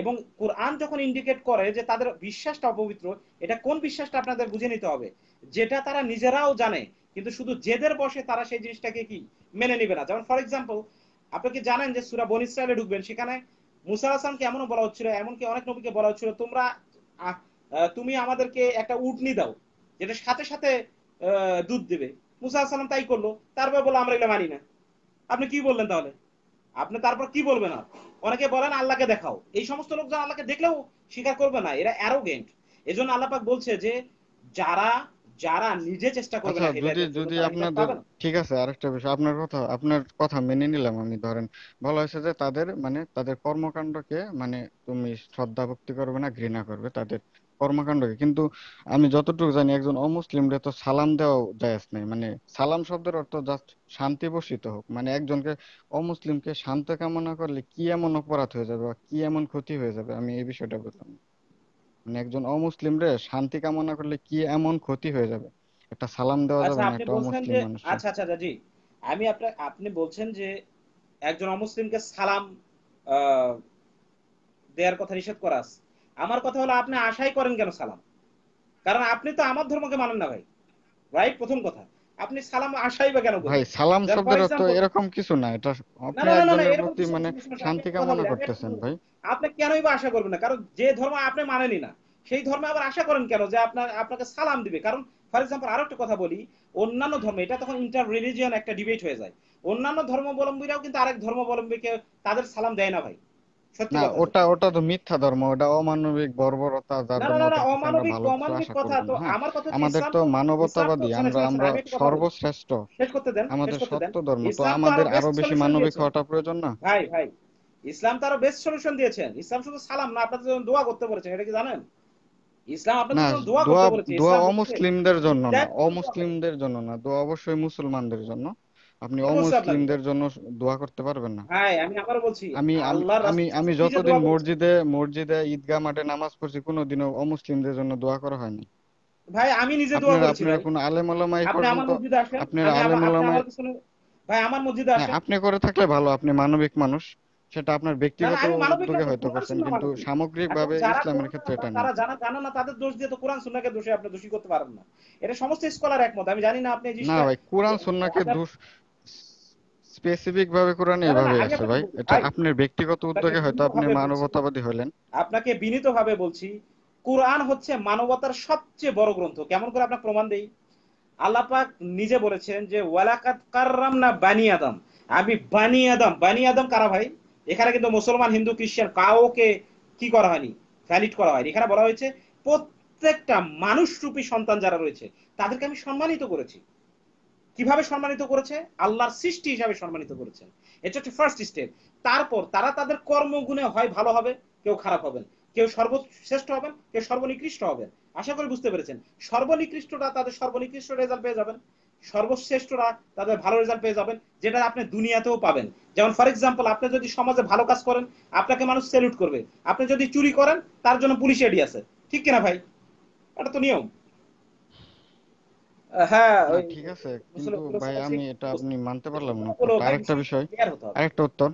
এবং কোরআন যখন ইন্ডিকেট করে যে তাদের বিশ্বাসটা অপবিত্র এটা কোন বিশ্বাসটা আপনাদের বুঝে নিতে হবে যেটা তারা নিজেরাও জানে কিন্তু শুধু জেদের বসে তারা সেই জিনিসটাকে কি মেনে নিবে না যেমন ফর এক্সাম্পল আপনি কি জানেন যে সুরা বন ইসরায়েলে ঢুকবেন সেখানে মুসা হাসানকে এমনও বলা হচ্ছিল এমনকি অনেক নবীকে বলা হচ্ছিল তোমরা তুমি আমাদেরকে একটা উটনি দাও যেটা সাথে সাথে দুধ দেবে মুসা আসালাম তাই করলো তারপর বলো আমরা এটা মানি না আপনি কি বললেন তাহলে আপনি তারপর কি বলবেন আর অনেকে বলেন আল্লাহকে দেখাও এই সমস্ত লোকজন আল্লাহকে দেখলেও স্বীকার করবে না এরা গেন্ট এই জন্য আল্লাপাক বলছে যে যারা যারা নিজে চেষ্টা করবে আচ্ছা, না যদি যদি আপনাদের ঠিক আছে আরেকটা বিষয় আপনার কথা আপনার কথা মেনে নিলাম আমি ধরেন ভালো হয়েছে যে তাদের মানে তাদের কর্মকাণ্ডকে মানে তুমি শ্রদ্ধা ভক্তি করবে না ঘৃণা করবে তাদের কর্মকাণ্ডকে কিন্তু আমি যতটুকু জানি একজন অমুসলিমরা তো সালাম দেওয়া জায়েজ নাই মানে সালাম শব্দের অর্থ জাস্ট শান্তি বর্ষিত হোক মানে একজনকে অমুসলিমকে শান্ত কামনা করলে কি এমন অপরাধ হয়ে যাবে বা কি এমন ক্ষতি হয়ে যাবে আমি এই বিষয়টা বুঝলাম মানে একজন অমুসলিমরে শান্তি কামনা করলে কি এমন ক্ষতি হয়ে যাবে একটা সালাম দেওয়া যাবে আচ্ছা, না একটা অমুসলিম মানুষ আচ্ছা আচ্ছা দাদি আচ্ছা, আমি আপনার আপনি বলছেন যে একজন অমুসলিমকে সালাম দেওয়ার কথা নিষেধ করা আছে আমার কথা হলো আপনি আশাই করেন কেন সালাম কারণ আপনি তো আমার ধর্মকে মানেন না ভাই রাইট প্রথম কথা আপনি সালাম আশাই বা কেন ভাই সালাম শব্দের অর্থ এরকম কিছু না এটা আপনি প্রতি মানে শান্তি কামনা করতেছেন ভাই আপনি কেনই বা আশা করবেন না কারণ যে ধর্ম আপনি মানেনই না সেই ধর্মে আবার আশা করেন কেন যে আপনার আপনাকে সালাম দিবে কারণ ফর এক্সাম্পল আরো একটা কথা বলি অন্যান্য ধর্মে এটা তখন ইন্টার রিলিজিয়ান একটা ডিবেট হয়ে যায় অন্যান্য ধর্মাবলম্বীরাও কিন্তু আরেক ধর্মাবলম্বীকে তাদের সালাম দেয় না ভাই না ওটা ওটা তো মিথ্যা ধর্ম ওটা অমানবিক বর্বরতা যার কথা তো হ্যাঁ, আমার কথা আমাদের তো মানবতাবাদী আমরা আমরা সর্বশ্রেষ্ঠ শেষ করতে দেন আমাদের সত্য ধর্ম তো আমাদের আরো বেশি মানবিক হওয়াটা প্রয়োজন না ভাই ভাই ইসলাম তো আরো বেস্ট সলিউশন দিয়েছেন ইসলাম শুধু সালাম না আপনাদের জন্য দোয়া করতে বলেছেন এটা কি জানেন ইসলাম আপনাদের জন্য দোয়া করতে বলেছে দোয়া অমুসলিমদের জন্য না অমুসলিমদের জন্য না দোয়া অবশ্যই মুসলমানদের জন্য আপনি অমুসলিমদের জন্য দোয়া করতে পারবেন না হ্যাঁ, আমি আবার বলছি আমি আমি আমি যতদিন মসজিদে মসজিদে ঈদগাহ মাঠে নামাজ পড়ছি কোনোদিনও অমুসলিমদের জন্য দোয়া করা হয়নি ভাই আমি নিজে দোয়া করেছি আলেম আলেম ভাই আমার মসজিদে হ্যাঁ, আসেন আপনি করে থাকলে ভালো আপনি মানবিক মানুষ সেটা আপনার ব্যক্তিগত উদ্যোগে হয়তো করছেন কিন্তু সামগ্রিকভাবে ইসলামের ক্ষেত্রে এটা না তারা জানা জানা না তাদের দোষ দিয়ে তো কোরআন সুন্নাহকে দোষে আপনি দোষী করতে পারেন না এটা সমস্ত স্কলার একমত আমি জানি না আপনি না ভাই কোরআন সুন্নাহকে দোষ স্পেসিফিক ভাবে কোরআন এভাবে আছে ভাই এটা আপনার ব্যক্তিগত উদ্যোগে হয়তো আপনি মানবতাবাদী হলেন আপনাকে বিনীতভাবে বলছি কোরআন হচ্ছে মানবতার সবচেয়ে বড় গ্রন্থ কেমন করে আপনার প্রমাণ দেই আল্লাপাক নিজে বলেছেন যে ওয়ালাকাত কাররাম না বানি আদম আমি বানি আদম বানি আদম কারা ভাই এখানে কিন্তু মুসলমান হিন্দু খ্রিস্টান কাউকে কি করা হয়নি ভ্যালিড করা হয়নি এখানে বলা হয়েছে প্রত্যেকটা মানুষ রূপী সন্তান যারা রয়েছে তাদেরকে আমি সম্মানিত করেছি কিভাবে সম্মানিত করেছে আল্লাহর সৃষ্টি হিসাবে সম্মানিত করেছেন এটা হচ্ছে ফার্স্ট স্টেপ তারপর তারা তাদের কর্মগুণে হয় ভালো হবে কেউ খারাপ হবেন কেউ সর্বশ্রেষ্ঠ হবেন কেউ সর্বনিকৃষ্ট হবেন আশা করি বুঝতে পেরেছেন সর্বনিকৃষ্টরা তাদের সর্বনিকৃষ্ট রেজাল্ট পেয়ে যাবেন সর্বশ্রেষ্ঠরা তাদের ভালো রেজাল্ট পেয়ে যাবেন যেটা আপনি দুনিয়াতেও পাবেন যেমন ফর এক্সাম্পল আপনি যদি সমাজে ভালো কাজ করেন আপনাকে মানুষ সেলুট করবে আপনি যদি চুরি করেন তার জন্য পুলিশ এডি আছে ঠিক কিনা ভাই এটা তো নিয়ম হ্যাঁ ঠিক আছে কিন্তু ভাই আমি এটা আপনি মানতে পারলাম না আরেকটা বিষয় আরেকটা উত্তর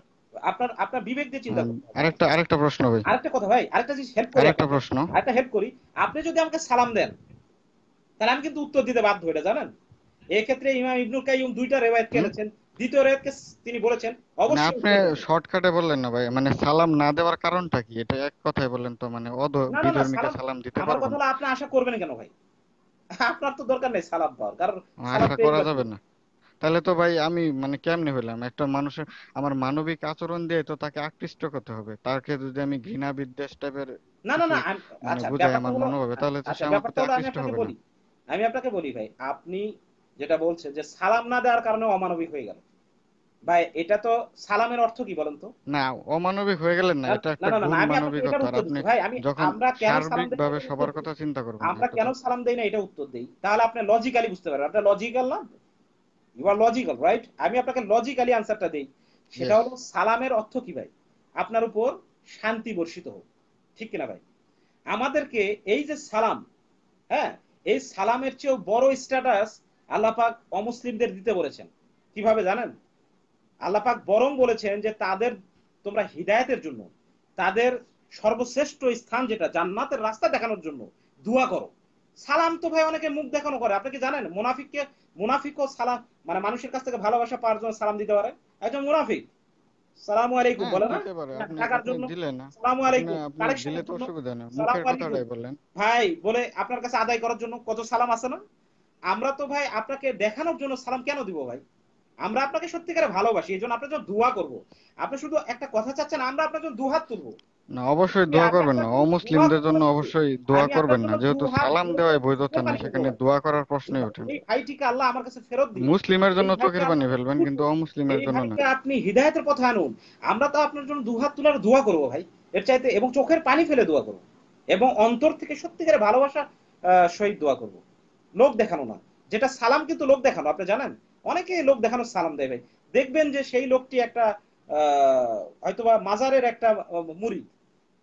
আপনার আপনার বিবেক দিয়ে চিন্তা করুন আরেকটা আরেকটা প্রশ্ন ভাই আরেকটা কথা ভাই আরেকটা জিনিস হেল্প করি আরেকটা প্রশ্ন আরেকটা হেল্প করি আপনি যদি আমাকে সালাম দেন তাহলে আমি কিন্তু উত্তর দিতে বাধ্য এটা জানেন এই ক্ষেত্রে ইমাম ইবনুল কাইয়ুম দুইটা রেওয়ায়েত করেছেন দ্বিতীয় রেওয়ায়েতকে তিনি বলেছেন অবশ্যই আপনি শর্টকাটে বললেন না ভাই মানে সালাম না দেওয়ার কারণটা কি এটা এক কথায় বললেন তো মানে অধ সালাম দিতে পারবেন আমার কথা আপনি আশা করবেন কেন ভাই আপনার তো দরকার নেই সালাম দেওয়ার কারণ আশা করা যাবে না তাহলে তো ভাই আমি মানে কেমনে হইলাম একটা মানুষের আমার মানবিক আচরণ দিয়ে তো তাকে আকৃষ্ট করতে হবে তাকে যদি আমি ঘৃণা বিদ্বেষ টাইপের না না না মানে আচ্ছা আমার মনে হবে তাহলে তো আচ্ছা, সে আমার প্রতি আকৃষ্ট হবে আমি আপনাকে বলি ভাই আপনি যেটা বলছেন যে সালাম না দেওয়ার কারণে অমানবিক হয়ে গেল ভাই এটা তো সালামের অর্থ কি বলেন তো না অমানবিক হয়ে গেলেন না এটা একটা আপনি সবার কথা চিন্তা আমরা কেন সালাম দেই না এটা উত্তর দেই তাহলে আপনি লজিক্যালি বুঝতে পারবেন আপনি লজিক্যাল না ইউ আর লজিক্যাল রাইট আমি আপনাকে লজিক্যালি আনসারটা দেই সেটা হলো সালামের অর্থ কি ভাই আপনার উপর শান্তি বর্ষিত হোক ঠিক কিনা ভাই আমাদেরকে এই যে সালাম হ্যাঁ এই সালামের চেয়েও বড় স্ট্যাটাস আল্লাহ পাক অমুসলিমদের দিতে বলেছেন কিভাবে জানেন আল্লাপাক বরং বলেছেন যে তাদের তোমরা হৃদায়তের জন্য তাদের সর্বশ্রেষ্ঠ স্থান যেটা জান্নাতের রাস্তা দেখানোর জন্য দোয়া করো সালাম তো ভাই অনেকে মুখ দেখানো করে আপনি কি জানেন মুনাফিককে মুনাফিক ও সালাম মানে মানুষের কাছ থেকে ভালোবাসা পাওয়ার জন্য সালাম দিতে পারে একজন মুনাফিক সালাম আলাইকুম হ্যাঁ, বলে না টাকার জন্য সালাম আলাইকুম ভাই বলে আপনার কাছে আদায় করার জন্য কত সালাম আছে না আমরা তো ভাই আপনাকে দেখানোর জন্য সালাম কেন দিব ভাই আমরা আপনাকে সত্যিকারে ভালোবাসি এই জন্য আপনার জন্য দোয়া করবো আপনি শুধু একটা কথা চাচ্ছেন আমরা আপনার জন্য দুহাত তুলবো না অবশ্যই দোয়া করবেন না অমুসলিমদের জন্য অবশ্যই দোয়া করবেন না যেহেতু সালাম বৈধতা সেখানে দোয়া করার প্রশ্নই ওঠে ভাইটিকে আল্লাহ আমার কাছে ফেরত দিন মুসলিমের জন্য চোখের পানি ফেলবেন কিন্তু অমুসলিমের জন্য না আপনি হিদায়াতের পথে আনুন আমরা তো আপনার জন্য দুহাত তোলার দোয়া করব ভাই এর চাইতে এবং চোখের পানি ফেলে দোয়া করব এবং অন্তর থেকে সত্যিকারে ভালোবাসা সহিত দোয়া করব লোক দেখানো না যেটা সালাম কিন্তু লোক দেখানো আপনি জানেন অনেকে লোক দেখানো সালাম দেয় ভাই দেখবেন যে সেই লোকটি একটা হয়তোবা মাজারের একটা মুড়ি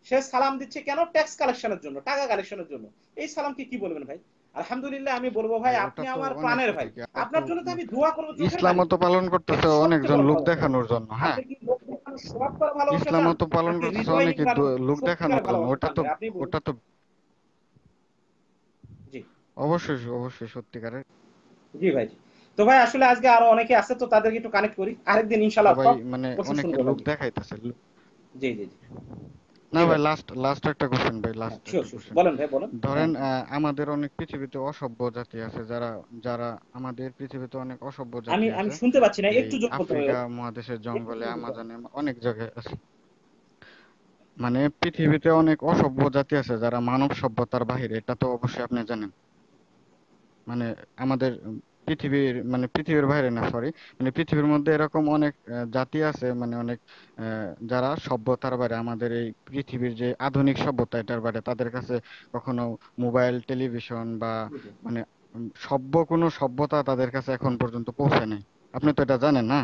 সে সালাম দিচ্ছে কেন ট্যাক্স কালেকশনের জন্য টাকা কালেকশনের জন্য এই সালাম কি বলবেন ভাই আলহামদুলিল্লাহ আমি বলবো ভাই আপনি আমার প্রাণের ভাই আপনার জন্য তো আমি দোয়া করব ইসলাম পালন করতেছে অনেকজন লোক দেখানোর জন্য হ্যাঁ ইসলাম পালন করতেছে অনেকে লোক দেখানোর জন্য ওটা তো ওটা তো জি অবশ্যই অবশ্যই সত্যিকারের জি ভাই তো ভাই আসলে আজকে আরো অনেকে আছে তো তাদেরকে একটু কানেক্ট করি আরেকদিন ইনশাআল্লাহ ভাই মানে অনেক লোক দেখাইতাছে জি জি জি না ভাই লাস্ট লাস্ট একটা কোশ্চেন ভাই লাস্ট হ্যাঁ, বলেন ভাই বলেন ধরেন হ্যাঁ। আমাদের অনেক পৃথিবীতে অসভ্য জাতি আছে যারা যারা আমাদের পৃথিবীতে অনেক অসভ্য জাতি আমি আমি শুনতে পাচ্ছি না একটু যোগ করতে আফ্রিকা মহাদেশের জঙ্গলে আমাজনে অনেক জায়গায় আছে মানে পৃথিবীতে অনেক অসভ্য জাতি আছে যারা মানব সভ্যতার বাহিরে এটা তো অবশ্যই আপনি জানেন মানে আমাদের পৃথিবীর মানে পৃথিবীর বাইরে না সরি মানে পৃথিবীর মধ্যে এরকম অনেক জাতি আছে মানে অনেক যারা সভ্যতার বাইরে আমাদের এই পৃথিবীর যে আধুনিক সভ্যতা এটার বাইরে তাদের কাছে কখনো মোবাইল টেলিভিশন বা মানে সভ্য কোনো সভ্যতা তাদের কাছে এখন পর্যন্ত নাই আপনি তো এটা জানেন না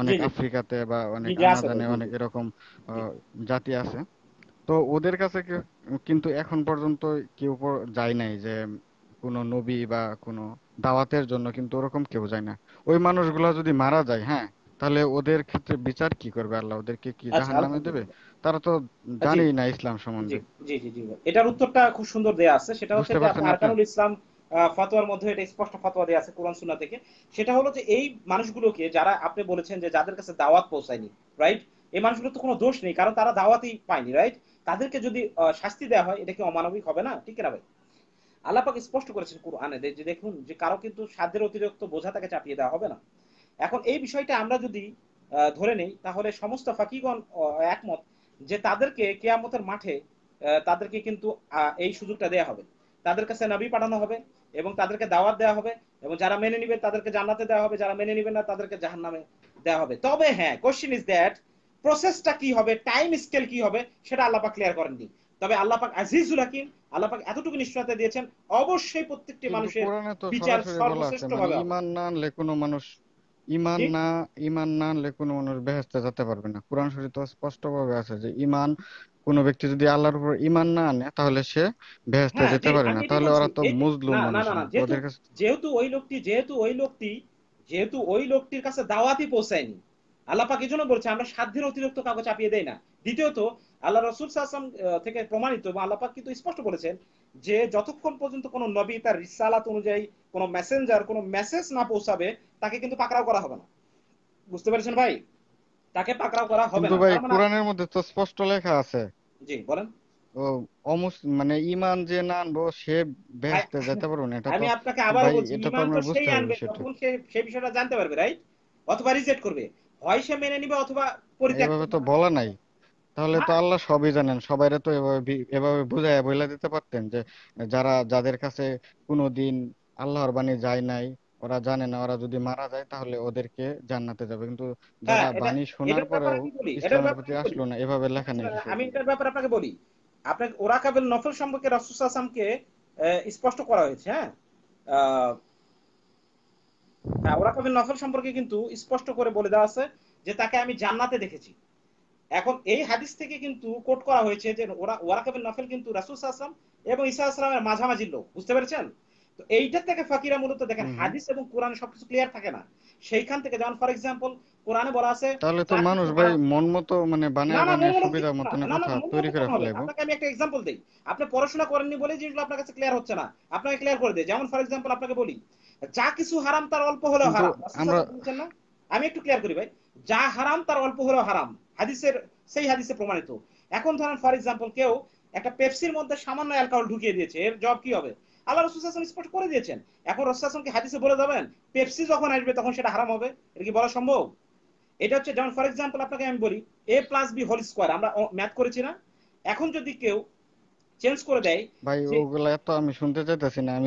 অনেক আফ্রিকাতে বা অনেক আমাজানে অনেক এরকম জাতি আছে তো ওদের কাছে কিন্তু এখন পর্যন্ত কেউ যায় নাই যে কোনো নবী বা কোনো দাওয়াতের জন্য কিন্তু ওরকম কেউ যায় না ওই মানুষগুলো যদি মারা যায় হ্যাঁ তাহলে ওদের ক্ষেত্রে বিচার কি করবে আল্লাহ ওদেরকে কি আচ্ছা, জাহান্নামে আচ্ছা। দেবে তারা তো জানেই না ইসলাম সম্বন্ধে জি জি জি এটার উত্তরটা খুব সুন্দর দেয়া আছে সেটা হচ্ছে আরকানুল ইসলাম ফাতোয়ার মধ্যে এটা স্পষ্ট ফাতোয়া দেয়া আছে কোরআন সুন্নাহ থেকে সেটা হলো যে এই মানুষগুলোকে যারা আপনি বলেছেন যে যাদের কাছে দাওয়াত পৌঁছায়নি রাইট এই মানুষগুলোর তো কোনো দোষ নেই কারণ তারা দাওয়াতই পায়নি রাইট তাদেরকে যদি শাস্তি দেওয়া হয় এটা কি অমানবিক হবে না ঠিক না ভাই আল্লাপাক স্পষ্ট করেছেন কোরআনে যে দেখুন যে কারো কিন্তু সাধ্যের অতিরিক্ত বোঝা তাকে চাপিয়ে দেওয়া হবে না এখন এই বিষয়টা আমরা যদি ধরে নেই তাহলে সমস্ত ফাকিগণ একমত যে তাদেরকে কেয়ামতের মাঠে তাদেরকে কিন্তু এই সুযোগটা দেয়া হবে তাদের কাছে নাবি পাঠানো হবে এবং তাদেরকে দাওয়াত দেওয়া হবে এবং যারা মেনে নিবে তাদেরকে জান্নাতে দেওয়া হবে যারা মেনে নিবে না তাদেরকে জাহান নামে দেওয়া হবে তবে হ্যাঁ কোশ্চেন ইজ দ্যাট প্রসেসটা কি হবে টাইম স্কেল কি হবে সেটা আল্লাপাক ক্লিয়ার করেননি তবে আল্লাপাক আজিজুল হাকিম আল্লাহ এতটুকু নিশ্চয়তা দিয়েছেন অবশ্যই প্রত্যেকটি মানুষের বিচার সর্বশ্রেষ্ঠ হবে মানে ঈমান না আনলে কোনো মানুষ ঈমান না ঈমান না আনলে কোনো মানুষ বেহেশতে যেতে পারবে না কোরআন শরীফ তো স্পষ্টভাবে আছে যে ঈমান কোন ব্যক্তি যদি আল্লাহর উপর ঈমান না আনে তাহলে সে বেহেশতে হ্যাঁ, যেতে পারে না তাহলে ওরা তো মুজলুম মানুষ ওদের কাছে যেহেতু ওই লোকটি যেহেতু ওই লোকটি যেহেতু ওই লোকটির কাছে দাওয়াতই পৌঁছায়নি আল্লাহ পাক এজন্য বলছে আমরা সাধ্যের অতিরিক্ত কাউকে চাপিয়ে দেই না দ্বিতীয়ত আল্লাহ রসুল আসলাম থেকে প্রমাণিত এবং আল্লাপাক কিন্তু স্পষ্ট বলেছেন যে যতক্ষণ পর্যন্ত কোন নবী তার রিসালাত অনুযায়ী কোন মেসেঞ্জার কোন মেসেজ না পৌঁছাবে তাকে কিন্তু পাকড়াও করা হবে না বুঝতে পেরেছেন ভাই তাকে পাকড়াও করা হবে না মানে কোরআনের মধ্যে তো স্পষ্ট লেখা আছে জি বলেন মানে ঈমান যে না আনবো সে যেতে না আমি আপনাকে আবার বলছি তো সেই বিষয়টা জানতে পারবে রাইট অথবা রিজেক্ট করবে হয় সে মেনে নিবে অথবা পরিত্যাগ তো বলা নাই তাহলে তো আল্লাহ সবই জানেন সবাইরে তো এভাবে এভাবে বুঝাইয়া বইলা দিতে পারতেন যে যারা যাদের কাছে কোনোদিন আল্লাহর বাণী যায় নাই ওরা জানে না ওরা যদি মারা যায় তাহলে ওদেরকে জান্নাতে যাবে কিন্তু হ্যাঁ, যারা এটা- বাণী শোনার এটার ব্যাপারে পরেও আমি বলি, এটার ইসলামের ব্যাপারে প্রতি আমি বলি। আসলো না এভাবে লেখা নেই না, আচ্ছা, না, আমি এটার ব্যাপারে আপনাকে বলি আপনাকে ওরাকাবেল নফল সম্পর্কে রাসুস আসামকে স্পষ্ট করা হয়েছে হ্যাঁ আহ, হ্যাঁ ওরাকাবেল নফল সম্পর্কে কিন্তু স্পষ্ট করে বলে দেওয়া আছে যে তাকে আমি জান্নাতে দেখেছি এখন এই হাদিস থেকে কিন্তু কোট করা হয়েছে যে ওরা ওয়ারাকাবিন নফেল কিন্তু রাসুল আসলাম এবং ইসা আসলামের মাঝামাঝি লোক বুঝতে পেরেছেন তো এইটার থেকে ফাকিরা মূলত দেখেন হাদিস এবং কোরআন সবকিছু ক্লিয়ার থাকে না সেইখান থেকে যেমন ফর এক্সাম্পল কোরআনে বলা আছে তাহলে তো মানুষ ভাই মন মতো মানে বানায় বানায় সুবিধা মতো কথা তৈরি করে আপনাকে আমি একটা এক্সাম্পল দেই আপনি পড়াশোনা করেননি বলে যেগুলো আপনার কাছে ক্লিয়ার হচ্ছে না আপনাকে ক্লিয়ার করে দেই যেমন ফর এক্সাম্পল আপনাকে বলি যা কিছু হারাম তার অল্প হলেও হারাম আমরা আমি একটু ক্লিয়ার করি ভাই যা হারাম তার অল্প হলেও হারাম হাদিসের সেই হাদিসে প্রমাণিত এখন ধরেন ফর এক্সাম্পল কেউ একটা পেপসির মধ্যে সামান্য অ্যালকোহল ঢুকিয়ে দিয়েছে এর জব কি হবে আল্লাহ হাসান স্পষ্ট করে দিয়েছেন এখন হাসানকে হাদিসে বলে দেবেন পেপসি যখন আসবে তখন সেটা হারাম হবে এটা কি বলা সম্ভব এটা হচ্ছে যেমন ফর এক্সাম্পল আপনাকে আমি বলি a plus b whole square আমরা ম্যাথ করেছি না এখন যদি কেউ চেঞ্জ করে দেয় ভাই ওগুলা এত আমি শুনতে চাইতাছি না আমি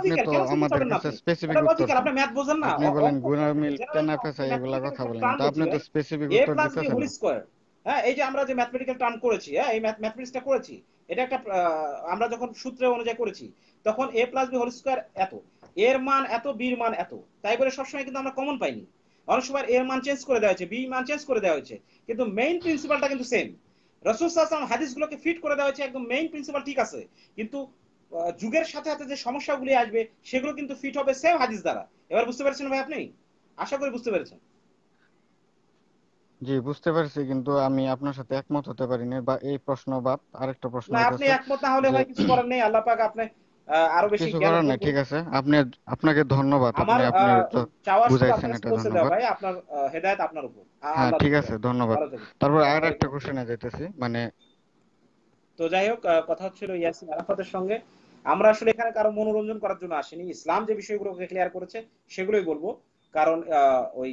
আপনি তো আমাদের কাছে স্পেসিফিক উত্তর আপনি ম্যাথ বোঝেন না আপনি বলেন গুণার মিল টানা পেছা এগুলা কথা বলেন তো আপনি তো স্পেসিফিক উত্তর দিতেছেন হোল স্কয়ার হ্যাঁ এই যে আমরা যে ম্যাথমেটিক্যাল টার্ম করেছি হ্যাঁ এই ম্যাথমেটিক্সটা করেছি এটা একটা আমরা যখন সূত্র অনুযায়ী করেছি তখন a plus b whole square এত এর মান এত b এর মান এত তাই বলে সবসময় কিন্তু আমরা কমন পাইনি অনেক সময় এর মান চেঞ্জ করে দেওয়া হয়েছে b মান চেঞ্জ করে দেওয়া হয়েছে কিন্তু মেইন প্রিন্সিপালটা কিন্তু সেম রসুলাম হাদিসগুলোকে ফিট করে দেওয়া হয়েছে একদম মেইন প্রিন্সিপাল ঠিক আছে কিন্তু যুগের সাথে সাথে যে সমস্যাগুলি আসবে সেগুলো কিন্তু ফিট হবে সেম হাদিস দ্বারা এবার বুঝতে পেরেছেন ভাই আপনি আশা করি বুঝতে পেরেছেন জি বুঝতে পারছি কিন্তু আমি আপনার সাথে একমত হতে পারি না বা এই প্রশ্ন বাদ আরেকটা প্রশ্ন আপনি একমত না হলে ভাই কিছু করার নেই আল্লাহ পাক আপনি আরো বেশি কিছু জ্ঞান নাই ঠিক আছে আপনি আপনাকে ধন্যবাদ আমার আপনি আপনি তো বুঝাইছেন এটা ধন্যবাদ ভাই আপনার হেদায়েত আপনার উপর হ্যাঁ ঠিক আছে ধন্যবাদ ভালো তারপর আর একটা কোশ্চেনে যাইতেছি মানে তো যাই হোক কথা হচ্ছিল ইয়াসিন আরাফাতের সঙ্গে আমরা আসলে এখানে কারো মনোরঞ্জন করার জন্য আসিনি ইসলাম যে বিষয়গুলোকে ক্লিয়ার করেছে সেগুলোই বলবো কারণ ওই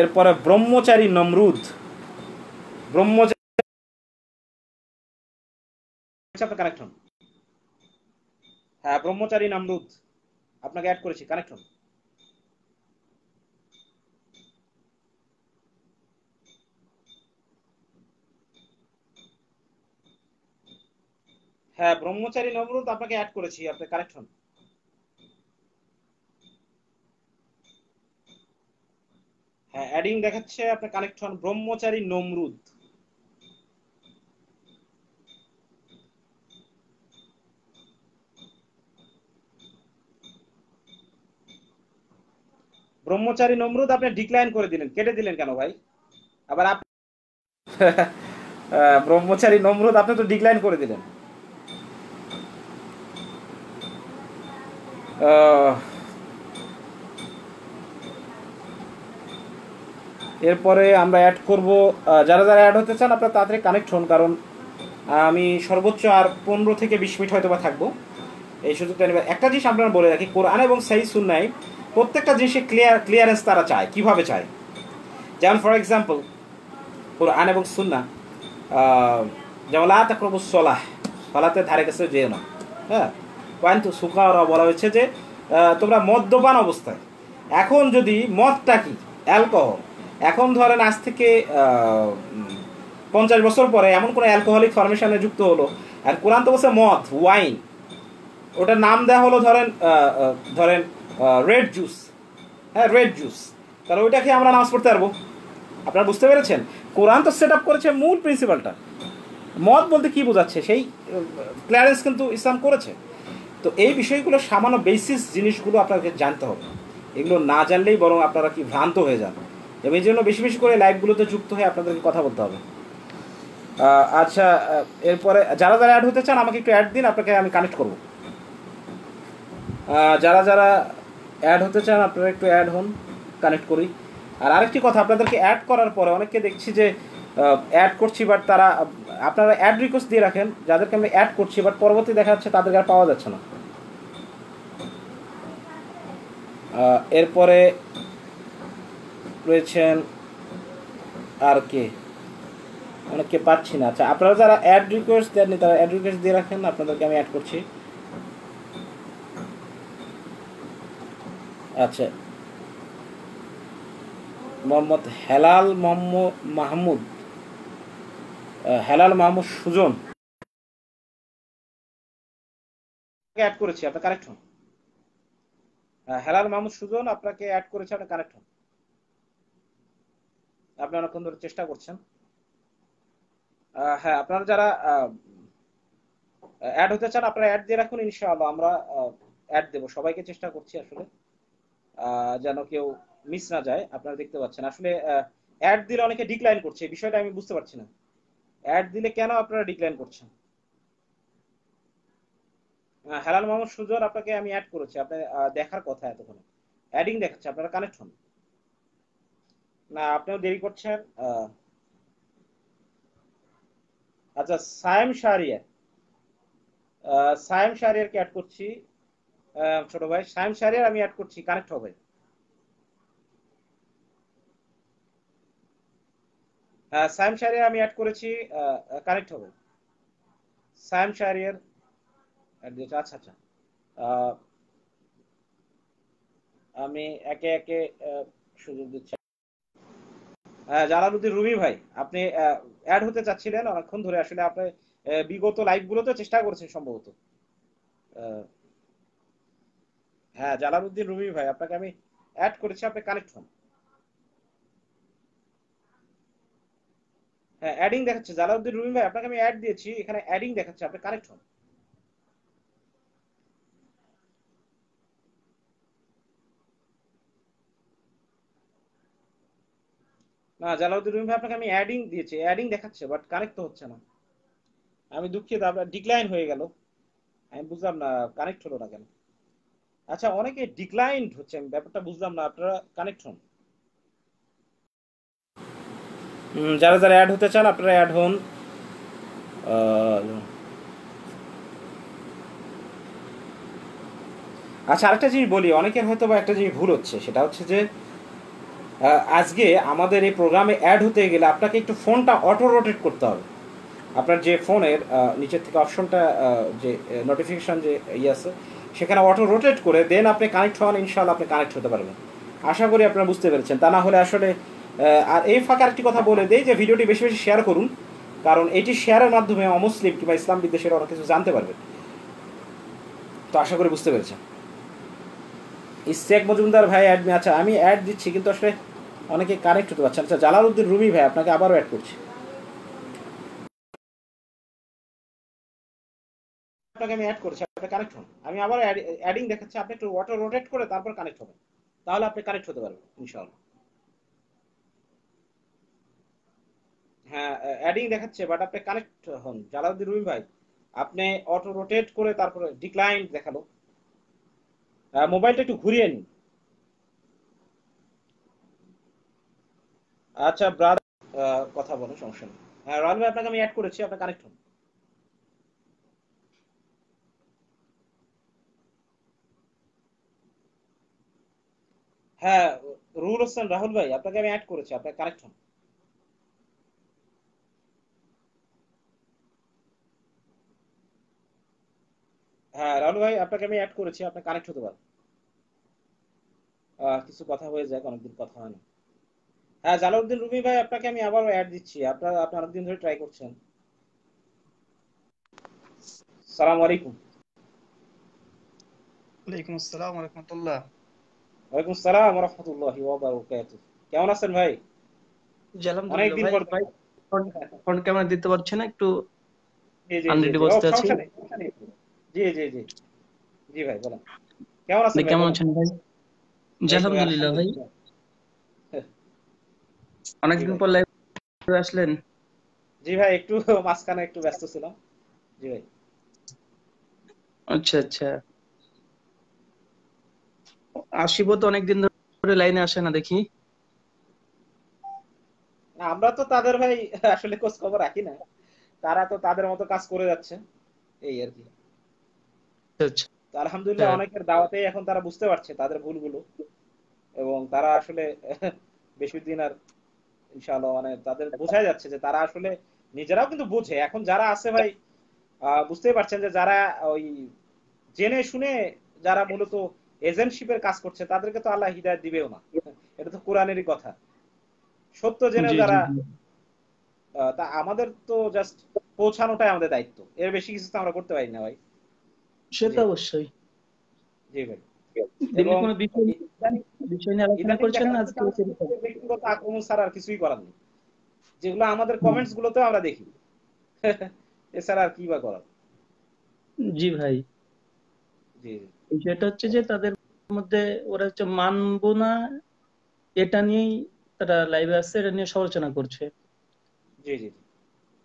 এরপরে ব্রহ্মচারী নমরুদ ব্রহ্মচারী আপনি কানেক্ট হ্যাঁ ব্রহ্মচারী নামরুদ আপনাকে অ্যাড করেছি কানেকশন হ্যাঁ ব্রহ্মচারী নমরুদ আপনাকে অ্যাড করেছি আপনি কানেক্ট হন হ্যাঁ অ্যাডিং দেখাচ্ছে আপনি কানেক্ট হন ব্রহ্মচারী নমরুদ ব্রহ্মচারী নমরুদ আপনি ডিক্লাইন করে দিলেন কেটে দিলেন কেন ভাই আবার আপনি ব্রহ্মচারী নমরুদ আপনি তো ডিক্লাইন করে দিলেন এরপরে আমরা অ্যাড করব যারা যারা অ্যাড হতে চান আপনারা তাড়াতাড়ি কানেক্ট হন কারণ আমি সর্বোচ্চ আর পনেরো থেকে বিশ মিনিট হয়তো বা থাকবো এই সুযোগটা নেবেন একটা জিনিস আপনারা বলে রাখি কোরআন এবং সাই সুন্নায় প্রত্যেকটা জিনিসের ক্লিয়ার ক্লিয়ারেন্স তারা চায় কিভাবে চায় যেমন ফর এক্সাম্পল কোরআন এবং সুন্না যেমন লাকরবু সলাহ সলাতে ধারে কাছে যেও না হ্যাঁ পয়েন্ট সুখা ওরা বলা হয়েছে যে তোমরা মদ্যপান অবস্থায় এখন যদি মদটা কি অ্যালকোহল এখন ধরেন আজ থেকে পঞ্চাশ বছর পরে এমন কোনো অ্যালকোহলিক ফরমেশনে যুক্ত হলো আর কোরআন তো বলছে মদ ওয়াইন ওটার নাম দেওয়া হলো ধরেন ধরেন রেড জুস হ্যাঁ রেড জুস তাহলে ওইটা খেয়ে আমরা নামাজ পড়তে পারবো আপনারা বুঝতে পেরেছেন কোরআন তো সেট আপ করেছে মূল প্রিন্সিপালটা মত বলতে কি বোঝাচ্ছে সেই ক্লিয়ারেন্স কিন্তু ইসলাম করেছে তো এই বিষয়গুলো সামান্য বেসিস জিনিসগুলো আপনাকে জানতে হবে এগুলো না জানলেই বরং আপনারা কি ভ্রান্ত হয়ে যান এবং এই জন্য বেশি বেশি করে লাইভগুলোতে যুক্ত হয়ে আপনাদেরকে কথা বলতে হবে আচ্ছা এরপরে যারা যারা অ্যাড হতে চান আমাকে একটু অ্যাড দিন আপনাকে আমি কানেক্ট করব যারা যারা অ্যাড হতে চান আপনারা একটু অ্যাড হন কানেক্ট করি আর আরেকটি কথা আপনাদেরকে অ্যাড করার পরে অনেককে দেখছি যে অ্যাড করছি বাট তারা আপনারা অ্যাড রিকোয়েস্ট দিয়ে রাখেন যাদেরকে আমি অ্যাড করছি বাট পরবর্তী দেখা যাচ্ছে তাদেরকে আর পাওয়া যাচ্ছে না এরপরে রয়েছেন আর কে অনেককে পাচ্ছি না আচ্ছা আপনারা যারা অ্যাড রিকোয়েস্ট দেননি তারা অ্যাড রিকোয়েস্ট দিয়ে রাখেন আপনাদেরকে আমি অ্যাড করছি আচ্ছা মোহাম্মদ হেলাল মোহাম্মদ মাহমুদ হেলাল মাহমুদ সুজন অ্যাড করেছি আপনি হন হেলাল মাহমুদ সুজন আপনাকে অ্যাড করেছে আপনি কানেক্ট হন আপনি অনেকক্ষণ ধরে চেষ্টা করছেন হ্যাঁ আপনারা যারা অ্যাড হতে চান আপনারা অ্যাড দিয়ে রাখুন ইনশাআল্লাহ আমরা অ্যাড দেব সবাইকে চেষ্টা করছি আসলে যেন কেউ মিস না যায় আপনারা দেখতে পাচ্ছেন আসলে অ্যাড দিলে অনেকে ডিক্লাইন করছে এই বিষয়টা আমি বুঝতে পারছি না অ্যাড দিলে কেন আপনারা ডিক্লাইন করছেন হেলাল মোহাম্মদ সুজর আপনাকে আমি অ্যাড করেছি আপনি দেখার কথা এতক্ষণ অ্যাডিং দেখাচ্ছে আপনারা কানেক্ট হন না আপনিও দেরি করছেন আচ্ছা সায়েম শাহরিয়ার সায়েম শাহরিয়ারকে অ্যাড করছি ছোট ভাই সাইম শাহরিয়ার আমি অ্যাড করছি কানেক্ট হবে সাইম শাহরিয়ার আমি অ্যাড করেছি কানেক্ট হবে সাইম শাহরিয়ার আচ্ছা আচ্ছা আমি একে একে সুযোগ দিচ্ছি জালালুদ্দিন রুমি ভাই আপনি অ্যাড হতে চাচ্ছিলেন অনেকক্ষণ ধরে আসলে আপনি বিগত লাইভগুলোতে চেষ্টা করেছেন সম্ভবত হ্যাঁ জালালউদ্দিন রুমি ভাই আপনাকে আমি অ্যাড করেছি আপনি কানেক্ট হন হ্যাঁ অ্যাডিং দেখাচ্ছে জালালউদ্দিন রুমি ভাই আপনাকে আমি অ্যাড দিয়েছি এখানে অ্যাডিং দেখাচ্ছে আপনি কানেক্ট হন না জালালউদ্দিন রুমি ভাই আপনাকে আমি অ্যাডিং দিয়েছি অ্যাডিং দেখাচ্ছে বাট কানেক্ট তো হচ্ছে না আমি দুঃখিত আপনার ডিক্লাইন হয়ে গেল আমি বুঝলাম না কানেক্ট হলো না কেন আচ্ছা অনেকে ডিক্লাইন্ড হচ্ছে আমি ব্যাপারটা বুঝলাম না আপনারা কানেক্ট হন যারা যারা অ্যাড হতে চান আপনারা অ্যাড হন আচ্ছা আরেকটা জিনিস বলি অনেকের হয়তো বা একটা জিনিস ভুল হচ্ছে সেটা হচ্ছে যে আজকে আমাদের এই প্রোগ্রামে অ্যাড হতে গেলে আপনাকে একটু ফোনটা অটো রোটেট করতে হবে আপনার যে ফোনের নিচের থেকে অপশনটা যে নোটিফিকেশান যে ইয়ে আছে সেখানে অটো রোটেট করে দেন আপনি কানেক্ট হন ইনশাল্লাহ আপনি কানেক্ট হতে পারবেন আশা করি আপনারা বুঝতে পেরেছেন তা না হলে আসলে আর এই ফাঁকে আরেকটি কথা বলে দেই যে ভিডিওটি বেশি বেশি শেয়ার করুন কারণ এটি শেয়ারের মাধ্যমে অমুসলিম কিংবা ইসলাম বিদ্বেষের অনেক কিছু জানতে পারবে তো আশা করি বুঝতে পেরেছেন ইসেক মজুমদার ভাই অ্যাড আচ্ছা আমি অ্যাড দিচ্ছি কিন্তু আসলে অনেকে কানেক্ট হতে পারছেন আচ্ছা জালালউদ্দিন রুমি ভাই আপনাকে আবারও অ্যাড করছি আপনাকে আমি অ্যাড করেছি আপনি কানেক্ট হন আমি আবার অ্যাডিং দেখাচ্ছি আপনি একটু ওয়াটার রোটেট করে তারপর কানেক্ট হবেন তাহলে আপনি কানেক্ট হতে পারবেন ইনশাআল্লাহ হ্যাঁ অ্যাডিং দেখাচ্ছে বাট আপনি কানেক্ট হন জালাউদ্দিন রুমি ভাই আপনি অটো রোটেট করে তারপরে ডিক্লাইন দেখালো মোবাইলটা একটু ঘুরিয়ে নিন আচ্ছা ব্রাদার কথা বলো সমস্যা নেই হ্যাঁ রাহুল ভাই আপনাকে আমি অ্যাড করেছি আপনি কানেক্ট হন হ্যাঁ রুহুল হোসেন রাহুল ভাই আপনাকে আমি অ্যাড করেছি আপনার কারেক্ট হন হ্যাঁ রাহুল ভাই আপনাকে আমি অ্যাড করেছি আপনি কানেক্ট হতে পারেন কিছু কথা হয়ে যায় অনেকদিন কথা হয় না হ্যাঁ জালাউদ্দিন রুমি ভাই আপনাকে আমি আবার অ্যাড দিচ্ছি আপনার আপনি অনেকদিন ধরে ট্রাই করছেন সালাম আলাইকুম ওয়ালাইকুম আসসালাম রাহমাতুল্লাহ ওয়ালাইকুম কেমন আছেন ভাই অনেকদিন পর ভাই দিতে না একটু জি জি জি জি ভাই বলেন কেমন আছেন কেমন আছেন ভাই আলহামদুলিল্লাহ ভাই অনেকদিন পর আসলেন জি ভাই একটু মাঝখানে একটু ব্যস্ত ছিলাম জি ভাই আচ্ছা আচ্ছা আসিব তো অনেকদিন ধরে লাইনে আসে না দেখি আমরা তো তাদের ভাই আসলে খোঁজ খবর রাখি না তারা তো তাদের মতো কাজ করে যাচ্ছে এই আর কি আচ্ছা। আলহামদুলিল্লাহ হ্যাঁ। অনেকের দাওয়াতেই এখন তারা বুঝতে পারছে তাদের ভুলগুলো এবং তারা আসলে বেশি দিন আর ইনশাআল্লাহ মানে তাদের বোঝাই যাচ্ছে যে তারা আসলে নিজেরাও কিন্তু বোঝে এখন যারা আছে ভাই বুঝতেই পারছেন যে যারা ওই জেনে শুনে যারা মূলত এজেন্টশিপের কাজ করছে তাদেরকে তো আল্লাহ হৃদায়ত দিবেও না এটা তো কোরআনেরই কথা সত্য জেনে যারা তা আমাদের তো জাস্ট পৌঁছানোটাই আমাদের দায়িত্ব এর বেশি কিছু তো আমরা করতে পারি না ভাই সে তো অবশ্যই জি ভাই আমাদের কমেন্টস গুলোতেও আমরা দেখি এছাড়া আর কি বা করার জি ভাই জি বিষয়টা হচ্ছে যে তাদের মধ্যে ওরা হচ্ছে মানবো না এটা নিয়েই তারা লাইভে আসছে এটা নিয়ে সমালোচনা করছে জি জি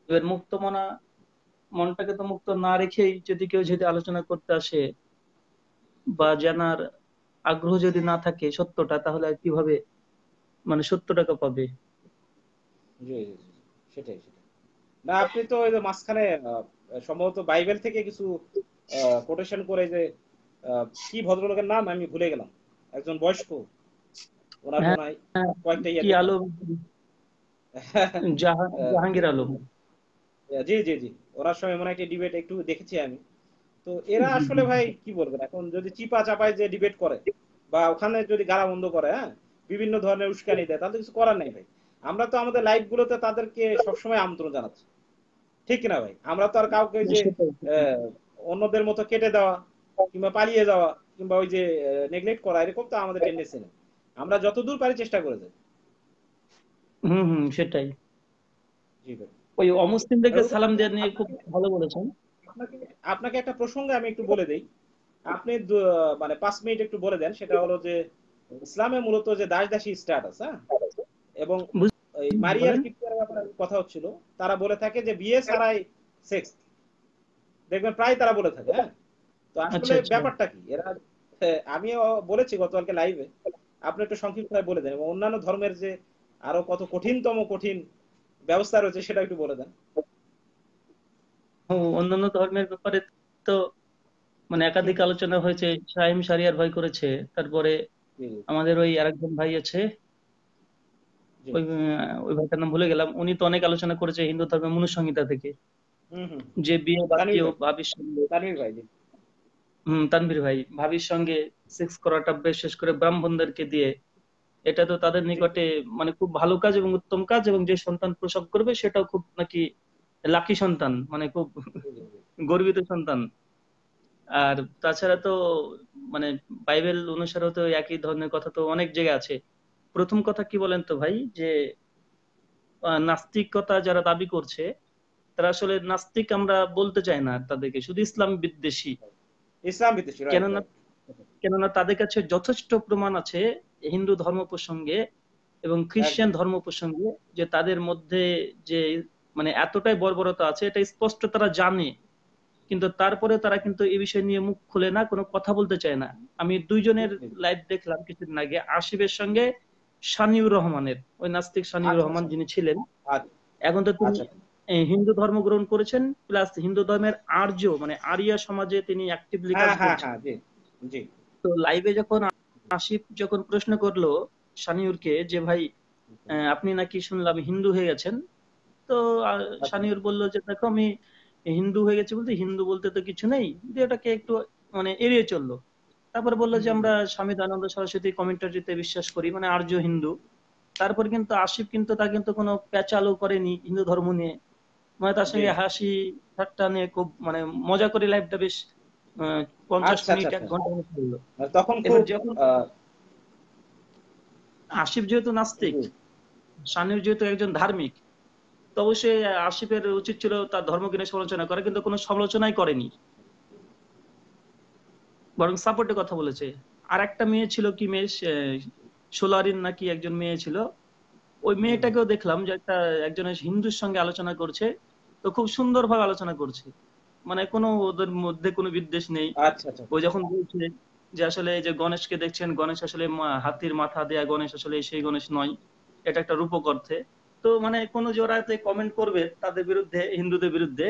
এবার মুক্ত মনা মনটাকে তো মুক্ত না রেখেই যদি কেউ যদি আলোচনা করতে আসে বা জানার আগ্রহ যদি না থাকে সত্যটা তাহলে কিভাবে মানে সত্যটাকে পাবে সেটাই সেটাই না আপনি তো ওই মাঝখানে সম্ভবত বাইবেল থেকে কিছু কোটেশন করে যে কি ভদ্রলোকের নাম আমি ভুলে গেলাম একজন বয়স্ক ওনার হ্যাঁ, হ্যাঁ, কয়েকটা জাহাঙ্গীর জি জি জি ওনার সঙ্গে মনে একটা ডিবেট একটু দেখেছি আমি তো এরা আসলে ভাই কি বলবেন এখন যদি চিপা চাপায় যে ডিবেট করে বা ওখানে যদি গালা বন্ধ করে হ্যাঁ বিভিন্ন ধরনের উস্কানি দেয় তাদের কিছু করার নেই ভাই আমরা তো আমাদের লাইভ গুলোতে তাদেরকে সবসময় আমন্ত্রণ জানাচ্ছি ঠিক না ভাই আমরা তো আর কাউকে যে হ্যাঁ, অন্যদের মতো কেটে দেওয়া কিংবা পালিয়ে যাওয়া কিংবা ওই যে নেগলেক্ট করা এরকম তো আমাদের টেন্ডেন্সি না আমরা যতদূর পারি চেষ্টা করে যাই হুম হুম সেটাই ওই অমুসলিমদেরকে সালাম দেওয়া নিয়ে খুব ভালো বলেছেন আপনাকে একটা প্রসঙ্গে আমি একটু বলে দেই আপনি মানে পাঁচ মিনিট একটু বলে দেন সেটা হলো যে ইসলামে মূলত যে দাস দাসী স্ট্যাটাস হ্যাঁ এবং মারিয়ার কিপ্টার ব্যাপারে কথা হচ্ছিল তারা বলে থাকে যে বিয়ে ছাড়াই সেক্স দেখবেন প্রায় তারা বলে থাকে হ্যাঁ তো আসলে আচ্ছা, আচ্ছা। ব্যাপারটা কি এরা আমি বলেছি গতকালকে লাইভে আপনি একটু বলে দেন এবং অন্যান্য ধর্মের যে আরো কত কঠিনতম কঠিন ব্যবস্থা রয়েছে সেটা একটু বলে দেন অন্যান্য ধর্মের ব্যাপারে তো মানে একাধিক আলোচনা হয়েছে শাহিম সারিয়ার ভাই করেছে তারপরে আমাদের ওই আরেকজন ভাই আছে ওই ওই ভাইটার নাম ভুলে গেলাম উনি তো অনেক আলোচনা করেছে হিন্দু ধর্মের মনুসংহিতা থেকে যে বিয়ে বা কেউ বা হম তানভীর ভাই ভাবির সঙ্গে সেক্স করাটা বিশেষ করে ব্রাহ্মণদেরকে দিয়ে এটা তো তাদের নিকটে মানে খুব ভালো কাজ এবং উত্তম কাজ এবং যে সন্তান প্রসব করবে সেটাও খুব নাকি লাকি সন্তান মানে খুব গর্বিত সন্তান আর তাছাড়া তো মানে বাইবেল অনুসারে তো একই ধরনের কথা তো অনেক জায়গায় আছে প্রথম কথা কি বলেন তো ভাই যে নাস্তিকতা যারা দাবি করছে তারা আসলে নাস্তিক আমরা বলতে চাই না তাদেরকে শুধু ইসলাম বিদ্বেষী ইসলাম বিদ্বেষী কেননা কেননা তাদের কাছে যথেষ্ট প্রমাণ আছে হিন্দু ধর্ম প্রসঙ্গে এবং খ্রিস্টান ধর্ম প্রসঙ্গে যে তাদের মধ্যে যে মানে এতটাই বর্বরতা আছে এটা স্পষ্ট তারা জানে কিন্তু তারপরে তারা কিন্তু এই বিষয় নিয়ে মুখ খুলে না কোনো কথা বলতে চায় না আমি দুইজনের লাইভ দেখলাম কিছুদিন আগে আশিফের সঙ্গে সানিউর রহমানের ওই নাস্তিক সানিউর আচ্ছা, রহমান আচ্ছা। যিনি ছিলেন আচ্ছা। এখন তো তিনি হিন্দু ধর্ম গ্রহণ করেছেন প্লাস হিন্দু ধর্মের আর্য মানে আরিয়া সমাজে তিনি অ্যাক্টিভলি কাজ করছেন তো লাইভে যখন আসিফ যখন প্রশ্ন করলো সানিউরকে যে ভাই আপনি নাকি শুনলাম হিন্দু হয়ে গেছেন তো সানিউর আচ্ছা। বলল যে দেখো আমি হিন্দু হয়ে গেছি বলতে হিন্দু বলতে তো কিছু নেই দিয়ে ওটাকে একটু মানে এড়িয়ে চললো তারপর বললো যে আমরা স্বামী দয়ানন্দ সরস্বতী কমেন্টারিতে বিশ্বাস করি মানে আর্য হিন্দু তারপর কিন্তু আসিফ কিন্তু তা কিন্তু কোনো প্যাচালও করেনি হিন্দু ধর্ম নিয়ে মানে তার সঙ্গে হাসি ঠাট্টা নিয়ে খুব মানে মজা করে লাইফটা বেশ পঞ্চাশ আচ্ছা, মিনিট আচ্ছা, এক আচ্ছা। ঘন্টা মানে তখন যখন যেহেতু নাস্তিক সানির যেহেতু একজন ধার্মিক উচিত ছিল তার ধর্মকে নিয়ে সমালোচনা করে কিন্তু কোনো সমালোচনাই করেনি বরং সাপোর্টে কথা বলেছে আর একটা মেয়ে ছিল কি মেয়ে সোলারিন নাকি একজন মেয়ে ছিল ওই মেয়েটাকেও দেখলাম যে একটা একজনের হিন্দুর সঙ্গে আলোচনা করছে তো খুব সুন্দর ভাবে আলোচনা করছে মানে কোনো ওদের মধ্যে কোনো বিদ্বেষ নেই আচ্ছা, আচ্ছা। ও যখন বলছে যে আসলে যে গণেশকে দেখছেন গণেশ আসলে হাতির মাথা দেয়া গণেশ আসলে সেই গণেশ নয় এটা একটা রূপক অর্থে তো মানে কোনো জোড়াতে কমেন্ট করবে তাদের বিরুদ্ধে হিন্দুদের বিরুদ্ধে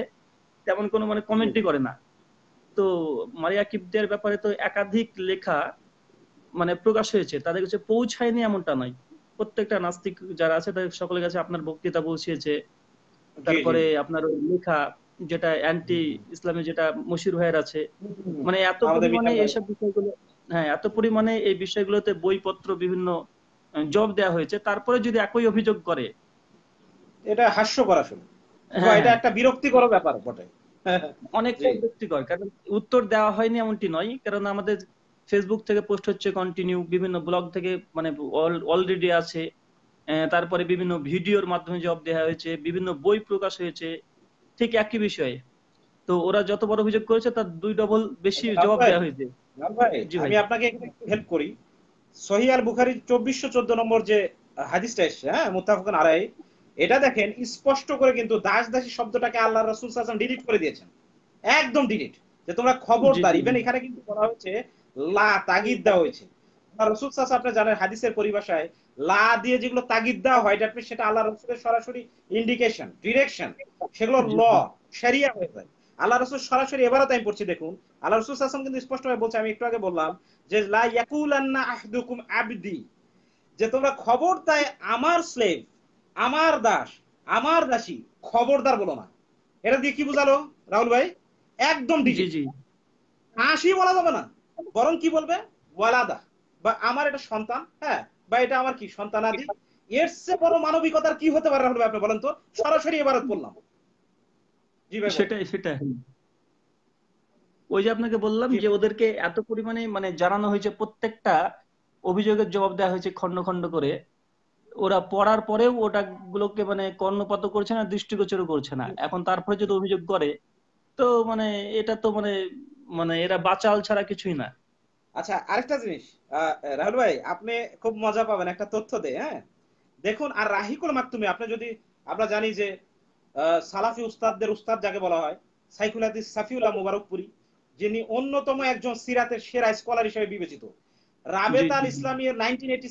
তেমন কোনো মানে কমেন্টই করে না তো মারিয়া কিপদের ব্যাপারে তো একাধিক লেখা মানে প্রকাশ হয়েছে তাদের কাছে পৌঁছায়নি এমনটা নয় প্রত্যেকটা নাস্তিক যারা আছে তাদের সকলের কাছে আপনার বক্তৃতা পৌঁছিয়েছে তারপরে আপনার লেখা যেটা অ্যান্টি ইসলামে যেটা মশির ভাইয়ের আছে মানে এত পরিমাণে এইসব বিষয়গুলো হ্যাঁ এত পরিমাণে এই বিষয়গুলোতে বইপত্র বিভিন্ন জব দেয়া হয়েছে তারপরে যদি একই অভিযোগ করে এটা হাস্যকর আসলে হ্যাঁ, এটা হ্যাঁ। একটা বিরক্তিকর ব্যাপার বটে অনেক বিরক্তিকর কারণ উত্তর দেওয়া হয়নি এমনটি নয় কারণ আমাদের ফেসবুক থেকে পোস্ট হচ্ছে কন্টিনিউ বিভিন্ন ব্লগ থেকে মানে অলরেডি আছে তারপরে বিভিন্ন ভিডিওর মাধ্যমে জবাব দেওয়া হয়েছে বিভিন্ন বই প্রকাশ হয়েছে ঠিক একই বিষয়ে তো ওরা যত বড় অভিযোগ করেছে তার দুই ডবল বেশি জবাব দেওয়া হয়েছে আমি আপনাকে হেল্প করি সহি আল বুখারি চব্বিশশো চোদ্দ নম্বর যে হাদিসটা এসছে হ্যাঁ আড়াই এটা দেখেন স্পষ্ট করে কিন্তু দাস দাসী শব্দটাকে আল্লাহ রাসুল সাসান ডিলিট করে দিয়েছেন একদম ডিলিট যে তোমরা খবরদার ইভেন এখানে কিন্তু বলা হয়েছে লা তাগিদ দেওয়া হয়েছে রাসুল সাস আপনি জানেন হাদিসের পরিভাষায় লা দিয়ে যেগুলো তাগিদ দেওয়া হয় দ্যাট সেটা আল্লাহ রসুলের সরাসরি ইন্ডিকেশন ডিরেকশন সেগুলো ল সেরিয়া হয়ে যায় আল্লাহ রসুল সরাসরি এবারও তাই পড়ছি দেখুন আল্লাহ রসুল আসলাম কিন্তু স্পষ্টভাবে বলছে আমি একটু আগে বললাম যে লা ইয়াকুলান্না আহদুকুম আবদি যে তোমরা খবর খবরদায় আমার স্লেভ আমার দাস আমার দাসী খবরদার বলো না এটা দিয়ে কি বুঝালো রাহুল ভাই একদম জি জি হাসি বলা যাবে না বরং কি বলবে ওয়ালাদা বা আমার এটা সন্তান হ্যাঁ বা এটা আমার কি আদি এর চেয়ে বড় মানবিকতার কি হতে পারে আপনি বলেন তো সরাসরি এবারত বললাম সেটাই সেটাই ওই যে আপনাকে বললাম যে ওদেরকে এত পরিমাণে মানে জানানো হয়েছে প্রত্যেকটা অভিযোগের জবাব দেওয়া হয়েছে খণ্ড খণ্ড করে ওরা পড়ার পরেও ওটা গুলোকে মানে কর্ণপাত করছে না দৃষ্টিগোচর করছে না এখন তারপরে যদি অভিযোগ করে তো মানে এটা তো মানে মানে এরা বাচাল ছাড়া কিছুই না আচ্ছা আরেকটা জিনিস রাহুল ভাই আপনি খুব মজা পাবেন একটা তথ্য দে হ্যাঁ দেখুন আর রাহিকুল মাকতুমি আপনি যদি আমরা জানি যে সালাফি উস্তাদদের উস্তাদ যাকে বলা হয় সাইফুল হাদিস সাফিউল্লাহ মুবারকপুরি যিনি অন্যতম একজন সিরাতের সেরা স্কলার হিসেবে বিবেচিত রাবেত আল ইসলামী এর নাইনটিন এর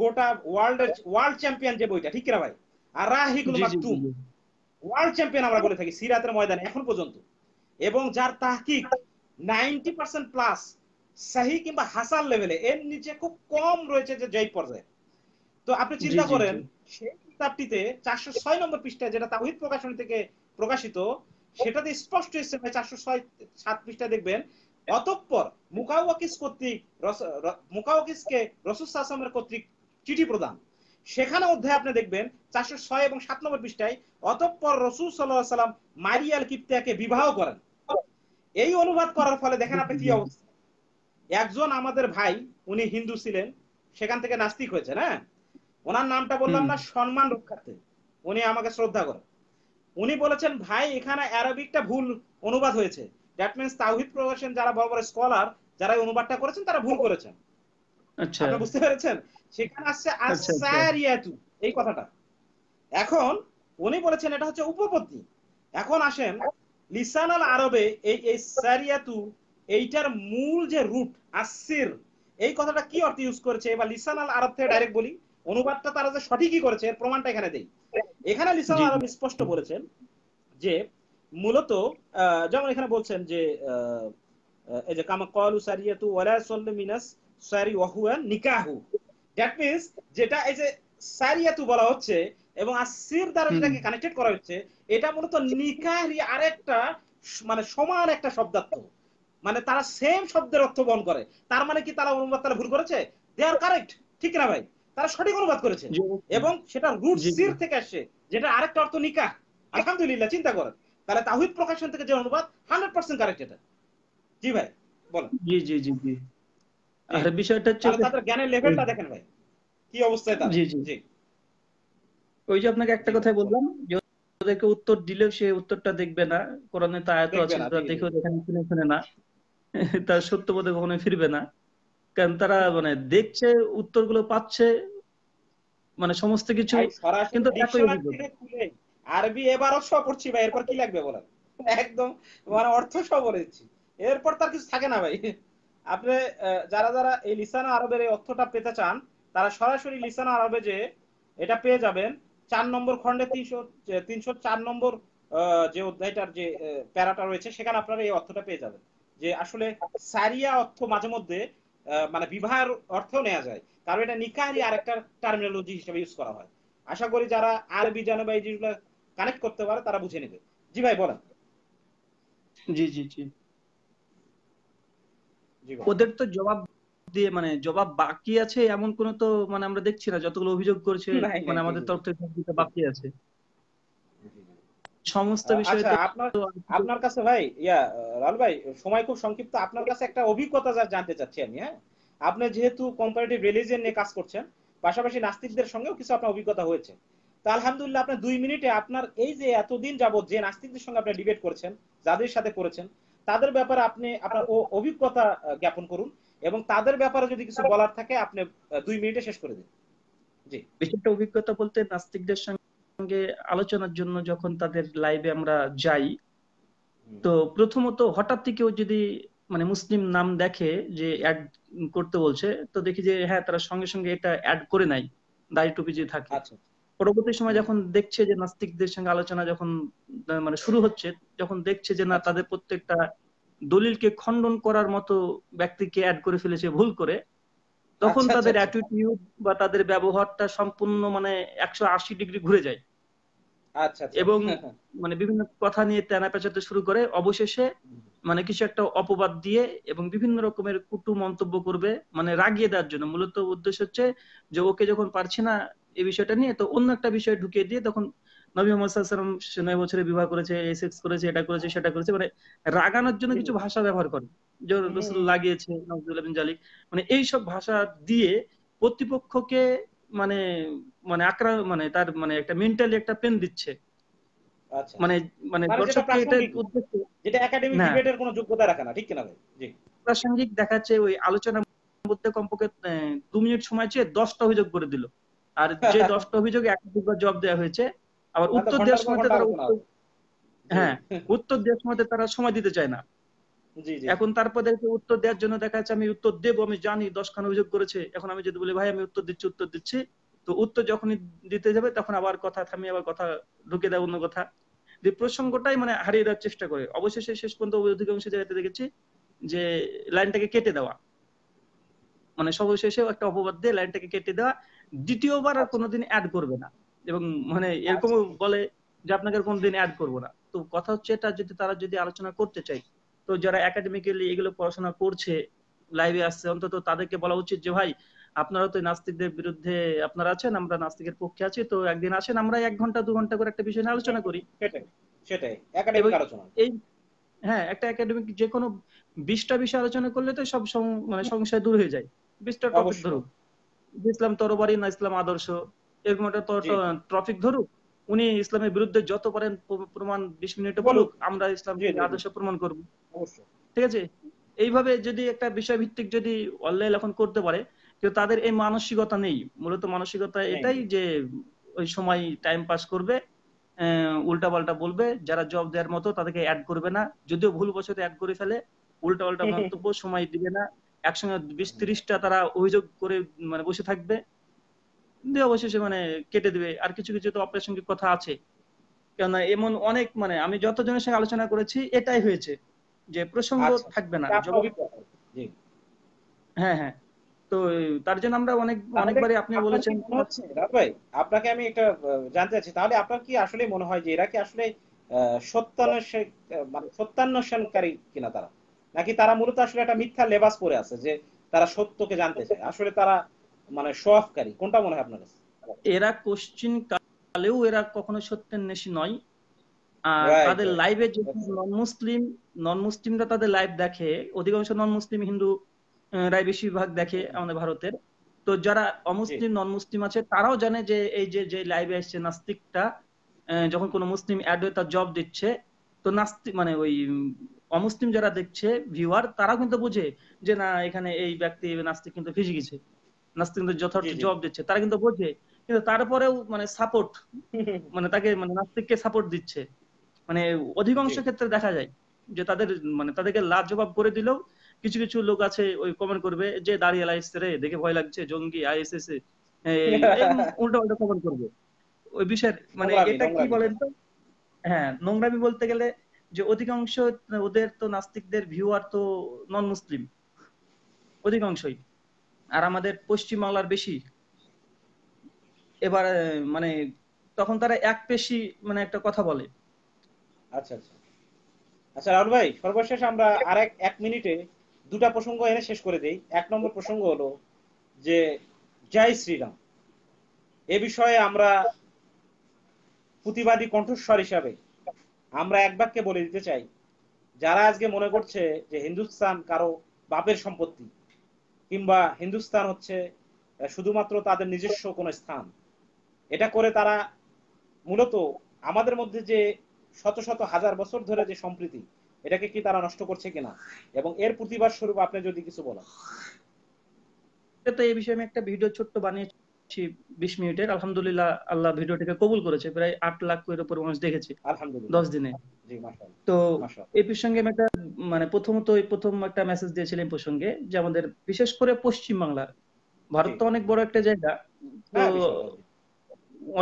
গোটা ওয়ার্ল্ড ওয়ার্ল্ড চ্যাম্পিয়ন যে বইটা ঠিক কিনা ভাই আর রাহিকুল মাকতুম ওয়ার্ল্ড চ্যাম্পিয়ন আমরা বলে থাকি সিরাতের ময়দানে এখন পর্যন্ত এবং যার তাহকিক নাইনটি পার্সেন্ট প্লাস সাহি কিংবা হাসান লেভেলে এর নিচে খুব কম রয়েছে যে জয় পর্যায়ে তো আপনি চিন্তা করেন সেই কিতাবটিতে চারশো ছয় নম্বর পৃষ্ঠায় যেটা তাহিদ প্রকাশনী থেকে প্রকাশিত সেটাতে স্পষ্ট এসছে ভাই চারশো ছয় সাত পৃষ্ঠায় দেখবেন অতঃপর মুকাওয়াকিস কর্তৃক মুকাওয়াকিসকে রসুল আসামের কর্তৃক চিঠি প্রদান সেখানে অধ্যায় আপনি দেখবেন চারশো ছয় এবং সাত নম্বর পৃষ্ঠায় অতঃপর রসুল সাল্লাহ সাল্লাম মারিয়াল কিপ্তিয়াকে বিবাহ করেন এই অনুবাদ করার ফলে দেখেন আপনি কি অবস্থা একজন আমাদের ভাই উনি হিন্দু ছিলেন সেখান থেকে নাস্তিক হয়েছে না হ্যাঁ? ওনার নামটা বললাম না সম্মান রক্ষার্থে উনি আমাকে শ্রদ্ধা করেন উনি বলেছেন ভাই এখানে অ্যারাবিকটা ভুল অনুবাদ হয়েছে দ্যাট মিনস তাওহিদ প্রকাশন যারা বড় বড় স্কলার যারা অনুবাদটা করেছেন তারা ভুল করেছেন আচ্ছা বুঝতে পেরেছেন সেখানে আসছে আসারিয়াতু আচ্ছা, আচ্ছা। এই কথাটা এখন উনি বলেছেন এটা হচ্ছে উপপত্তি এখন আসেন লিসানাল আরবে এই এই সারিয়াতু এইটার মূল যে রুট আসির এই কথাটা কি অর্থে ইউজ করেছে এবার লিসান আল আরব থেকে ডাইরেক্ট বলি অনুবাদটা তারা যে সঠিকই করেছে এর প্রমাণটা এখানে দেই এখানে লিসান আল আরব স্পষ্ট বলেছেন যে মূলত যেমন এখানে বলছেন যে এই যে কামা কলু সারিয়াতু ওয়ালা সাল্লু মিনাস সারি ওয়াহুয়া নিকাহু দ্যাট মিন্স যেটা এই যে সারিয়াতু বলা হচ্ছে এবং আসির দ্বারা যেটাকে কানেক্টেড করা হচ্ছে এটা মূলত নিকাহরি আরেকটা মানে সমান একটা শব্দার্থ মানে তারা সেম শব্দের অর্থ বহন করে তার মানে কি তারা অনুবাদ তারা ভুল করেছে দে আর কারেক্ট ঠিক না ভাই তারা সঠিক অনুবাদ করেছে এবং সেটা রুট সির থেকে আসছে যেটা আরেকটা অর্থ নিকা আলহামদুলিল্লাহ চিন্তা করেন তাহলে তাহিদ প্রকাশন থেকে যে অনুবাদ হান্ড্রেড পার্সেন্ট কারেক্ট এটা জি ভাই বলেন জি জি জি জি আর বিষয়টা হচ্ছে তাদের জ্ঞানের লেভেলটা দেখেন ভাই কি অবস্থায় তার জি জি জি ওই যে আপনাকে একটা কথাই বললাম যে উত্তর দিলেও সে উত্তরটা দেখবে না কোরআনে তা আয়াত আছে দেখো দেখেন শুনে শুনে না তার সত্য পথে কখনো ফিরবে না কারণ তারা মানে দেখছে উত্তরগুলো পাচ্ছে মানে সমস্ত কিছু কিন্তু আরবি এবারও সব পড়ছি ভাই এরপর কি লাগবে বলেন একদম মানে অর্থ সব বলেছি এরপর তার কিছু থাকে না ভাই আপনি যারা যারা এই লিসান আরবের এই অর্থটা পেতে চান তারা সরাসরি লিসান আরবে যে এটা পেয়ে যাবেন চার নম্বর খন্ডে তিনশো তিনশো চার নম্বর যে অধ্যায়টার যে প্যারাটা রয়েছে সেখানে আপনারা এই অর্থটা পেয়ে যাবেন যে আসলে সারিয়া অর্থ মাঝে মধ্যে মানে বিবাহের অর্থেও নেওয়া যায় কারণ এটা নিকারি আর একটা টার্মিনোলজি হিসেবে ইউজ করা হয় আশা করি যারা আরবি জানে বা এই জিনিসগুলো কানেক্ট করতে পারে তারা বুঝে নেবে জি ভাই বলেন জি জি জি ওদের তো জবাব দিয়ে মানে জবাব বাকি আছে এমন কোন তো মানে আমরা দেখছি না যতগুলো অভিযোগ করছে মানে আমাদের তরফ থেকে বাকি আছে সমস্ত বিষয়ে আচ্ছা, আপনার কাছে ভাই ইয়া লাল ভাই সময় খুব সংক্ষিপ্ত আপনার কাছে একটা অভিজ্ঞতা যা জানতে চাচ্ছি আমি হ্যাঁ আপনি যেহেতু কম্পারেটিভ রিলিজিয়ন নিয়ে কাজ করছেন পাশাপাশি নাস্তিকদের সঙ্গেও কিছু আপনার অভিজ্ঞতা হয়েছে তা আলহামদুলিল্লাহ আপনার দুই মিনিটে আপনার এই যে এতদিন যাবৎ যে নাস্তিকদের সঙ্গে আপনি ডিবেট করেছেন যাদের সাথে করেছেন তাদের ব্যাপারে আপনি আপনার অভিজ্ঞতা জ্ঞাপন করুন এবং তাদের ব্যাপারে যদি কিছু বলার থাকে আপনি দুই মিনিটে শেষ করে দিন জি বিশেষ অভিজ্ঞতা বলতে নাস্তিকদের সঙ্গে সঙ্গে আলোচনার জন্য যখন তাদের লাইভে আমরা যাই তো প্রথমত হঠাৎ কেউ যদি মানে মুসলিম নাম দেখে যে অ্যাড করতে বলছে তো দেখি যে হ্যাঁ তারা সঙ্গে সঙ্গে এটা অ্যাড করে নাই দাড়ি টুপি যে থাকে আচ্ছা। পরবর্তী সময় যখন দেখছে যে নাস্তিকদের সঙ্গে আলোচনা যখন মানে শুরু হচ্ছে যখন দেখছে যে না আচ্ছা। তাদের প্রত্যেকটা দলিলকে খণ্ডন করার মতো ব্যক্তিকে অ্যাড করে ফেলেছে ভুল করে তখন আচ্ছা, তাদের অ্যাটিটিউড বা তাদের ব্যবহারটা সম্পূর্ণ মানে একশো আশি ডিগ্রি ঘুরে যায় আচ্ছা, আচ্ছা। এবং হ্যাঁ, হ্যাঁ। মানে বিভিন্ন কথা নিয়ে তেনা পেঁচাতে শুরু করে অবশেষে মানে কিছু একটা অপবাদ দিয়ে এবং বিভিন্ন রকমের কুটু মন্তব্য করবে মানে রাগিয়ে দেওয়ার জন্য মূলত উদ্দেশ্য হচ্ছে যে ওকে যখন পারছে না এই বিষয়টা নিয়ে তো অন্য একটা বিষয় ঢুকিয়ে দিয়ে তখন নবী মোহাম্মদাম নয় বছরে বিবাহ করেছে সেক্স করেছে এটা করেছে সেটা করেছে মানে রাগানোর জন্য কিছু ভাষা ব্যবহার করে যে হ্যাঁ। লাগিয়েছে নজরুল জালিক মানে এইসব ভাষা দিয়ে প্রতিপক্ষকে মানে মানে আক্রান্ত মানে তার মানে একটা মেন্টালি একটা পেন দিচ্ছে আচ্ছা। মানে মানে, মানে দর্শককে এটা উদ্দেশ্য যেটা হ্যাঁ। একাডেমিক ডিবেটের কোনো যোগ্যতা রাখে না ঠিক কিনা ভাই জি প্রাসঙ্গিক দেখাচ্ছে ওই আলোচনা মধ্যে কমপক্ষে দু মিনিট সময় চেয়ে দশটা অভিযোগ করে দিল আর যে দশটা অভিযোগে একাধিকবার জবাব দেওয়া হয়েছে আবার হ্যাঁ, উত্তর দেওয়ার সময় তারা হ্যাঁ উত্তর দেওয়ার সময় তারা সময় দিতে চায় না এখন তারপরে উত্তর দেওয়ার জন্য দেখা যাচ্ছে আমি উত্তর দেবো আমি জানি দশখান অভিযোগ করেছে এখন আমি যদি বলি ভাই আমি উত্তর দিচ্ছি উত্তর দিচ্ছি তো উত্তর যখনই দিতে যাবে তখন আবার কথা থামিয়ে আবার কথা ঢুকে দেয় অন্য কথা যে প্রসঙ্গটাই মানে হারিয়ে দেওয়ার চেষ্টা করে অবশেষে শেষ পর্যন্ত অধিকাংশ জায়গাতে দেখেছি যে লাইনটাকে কেটে দেওয়া মানে সর্বশেষেও একটা অপবাদ দিয়ে লাইনটাকে কেটে দেওয়া দ্বিতীয়বার আর কোনোদিন অ্যাড করবে না এবং মানে এরকম আচ্ছা। বলে যে আপনাকে কোনোদিন অ্যাড করবো না তো কথা হচ্ছে এটা যদি তারা যদি আলোচনা করতে চাই তো যারা একাডেমিক্যালি এগুলো পড়াশোনা করছে লাইভে আসছে অন্তত তাদেরকে বলা উচিত যে ভাই আপনারা তো নাস্তিকদের বিরুদ্ধে আপনারা আছেন আমরা নাস্তিকের পক্ষে আছি তো একদিন আসেন আমরা এক ঘন্টা দু ঘন্টা করে একটা বিষয় আলোচনা করি সেটাই হ্যাঁ একটা একাডেমিক যে কোনো বিশটা বিষয় আলোচনা করলে তো সব মানে সংশয় দূর হয়ে যায় বিশটা টপিক ধরুক ইসলাম তরবারি না ইসলাম আদর্শ এরকম একটা ট্রফিক ধরুক উনি ইসলামের বিরুদ্ধে যত পারেন প্রমাণ বিশ মিনিট বলুক আমরা ইসলাম আদর্শ প্রমাণ করব ঠিক আছে এইভাবে যদি একটা বিষয় ভিত্তিক যদি অনলাইন এখন করতে পারে কিন্তু তাদের এই মানসিকতা নেই মূলত মানসিকতা এটাই যে ওই সময় টাইম পাস করবে উল্টা পাল্টা বলবে যারা জব দেওয়ার মতো তাদেরকে অ্যাড করবে না যদিও ভুল বছর অ্যাড করে ফেলে উল্টা পাল্টা হ্যাঁ, হ্যাঁ। মন্তব্য সময় দিবে না একসঙ্গে বিশ ত্রিশটা তারা অভিযোগ করে মানে বসে থাকবে দিয়ে অবশেষে মানে কেটে দেবে আর কিছু কিছু তো অপ্রাসঙ্গিক কথা আছে কেননা এমন অনেক মানে আমি যতজনের সঙ্গে আলোচনা করেছি এটাই হয়েছে যে প্রসঙ্গ আচ্ছা। থাকবে না হ্যাঁ হ্যাঁ তো তার জন্য আমরা অনেক অনেকবারই আপনি বলেছেন ভাই আপনাকে আমি জানতে চাচ্ছি তাহলে আপনার কি আসলে মনে হয় যে এরা কি আসলে মানে সত্যান্বেষণকারী কিনা তারা নাকি তারা মূলত আসলে একটা মিথ্যা লেবাস পরে আছে যে তারা সত্যকে জানতে চায় আসলে তারা মানে কোনটা মনে হয় আপনার কাছে এরা কোশ্চিন কালেও এরা কখনো সত্যান্বেষী নয় আর তাদের লাইভে নন মুসলিম নন মুসলিমরা তাদের লাইভ দেখে অধিকাংশ নন মুসলিম হিন্দু রায় বেশিরভাগ দেখে আমাদের ভারতের তো যারা অমুসলিম নন মুসলিম আছে তারাও জানে যে এই যে যে লাইভে আসছে নাস্তিকটা যখন কোন মুসলিম অ্যাড হয়ে তার জব দিচ্ছে তো নাস্তিক মানে ওই অমুসলিম যারা দেখছে ভিউয়ার তারা কিন্তু বুঝে যে না এখানে এই ব্যক্তি নাস্তিক কিন্তু ফিসে গেছে নাস্তিক কিন্তু যথার্থ জব দিচ্ছে তারা কিন্তু বোঝে কিন্তু তারপরেও মানে সাপোর্ট মানে তাকে মানে নাস্তিককে সাপোর্ট দিচ্ছে মানে অধিকাংশ ক্ষেত্রে দেখা যায় যে তাদের মানে তাদেরকে লাভ জবাব করে দিলেও কিছু কিছু লোক আছে ওই কমেন্ট করবে যে দাঁড়িয়ে এলাইস রে দেখে ভয় লাগছে জঙ্গি আইএসএস উল্টো উল্টো কমেন্ট করবে ওই বিষয়ের মানে এটা কি বলেন তো হ্যাঁ নোংরামি বলতে গেলে যে অধিকাংশ ওদের তো নাস্তিকদের ভিউয়ার তো নন মুসলিম অধিকাংশই আর আমাদের পশ্চিম বাংলার বেশি এবার মানে তখন তারা এক পেশি মানে একটা কথা বলে আচ্ছা আচ্ছা আচ্ছা রাহুল ভাই সর্বশেষ আমরা আর এক মিনিটে দুটা প্রসঙ্গ এনে শেষ করে দেই এক নম্বর প্রসঙ্গ হলো যে জয় শ্রীরাম এ বিষয়ে আমরা প্রতিবাদী কণ্ঠস্বর হিসাবে আমরা এক বাক্যে বলে দিতে চাই যারা আজকে মনে করছে যে হিন্দুস্তান কারো বাপের সম্পত্তি কিংবা হিন্দুস্তান হচ্ছে শুধুমাত্র তাদের নিজস্ব কোন স্থান এটা করে তারা মূলত আমাদের মধ্যে যে শত শত হাজার বছর ধরে যে সম্প্রীতি এটাকে কি তারা নষ্ট করছে কিনা এবং এর প্রতিবাদ স্বরূপ আপনি যদি কিছু বলেন এই বিষয়ে আমি একটা ভিডিও ছোট্ট বানিয়েছি বিশ মিনিটের আলহামদুলিল্লাহ আল্লাহ ভিডিওটাকে কবুল করেছে প্রায় আট লাখ উপর মানুষ দেখেছে দশ দিনে তো এই প্রসঙ্গে আমি একটা মানে প্রথমত প্রথম একটা মেসেজ দিয়েছিলাম প্রসঙ্গে যে আমাদের বিশেষ করে পশ্চিম বাংলার ভারত তো অনেক বড় একটা জায়গা তো হ্যাঁ,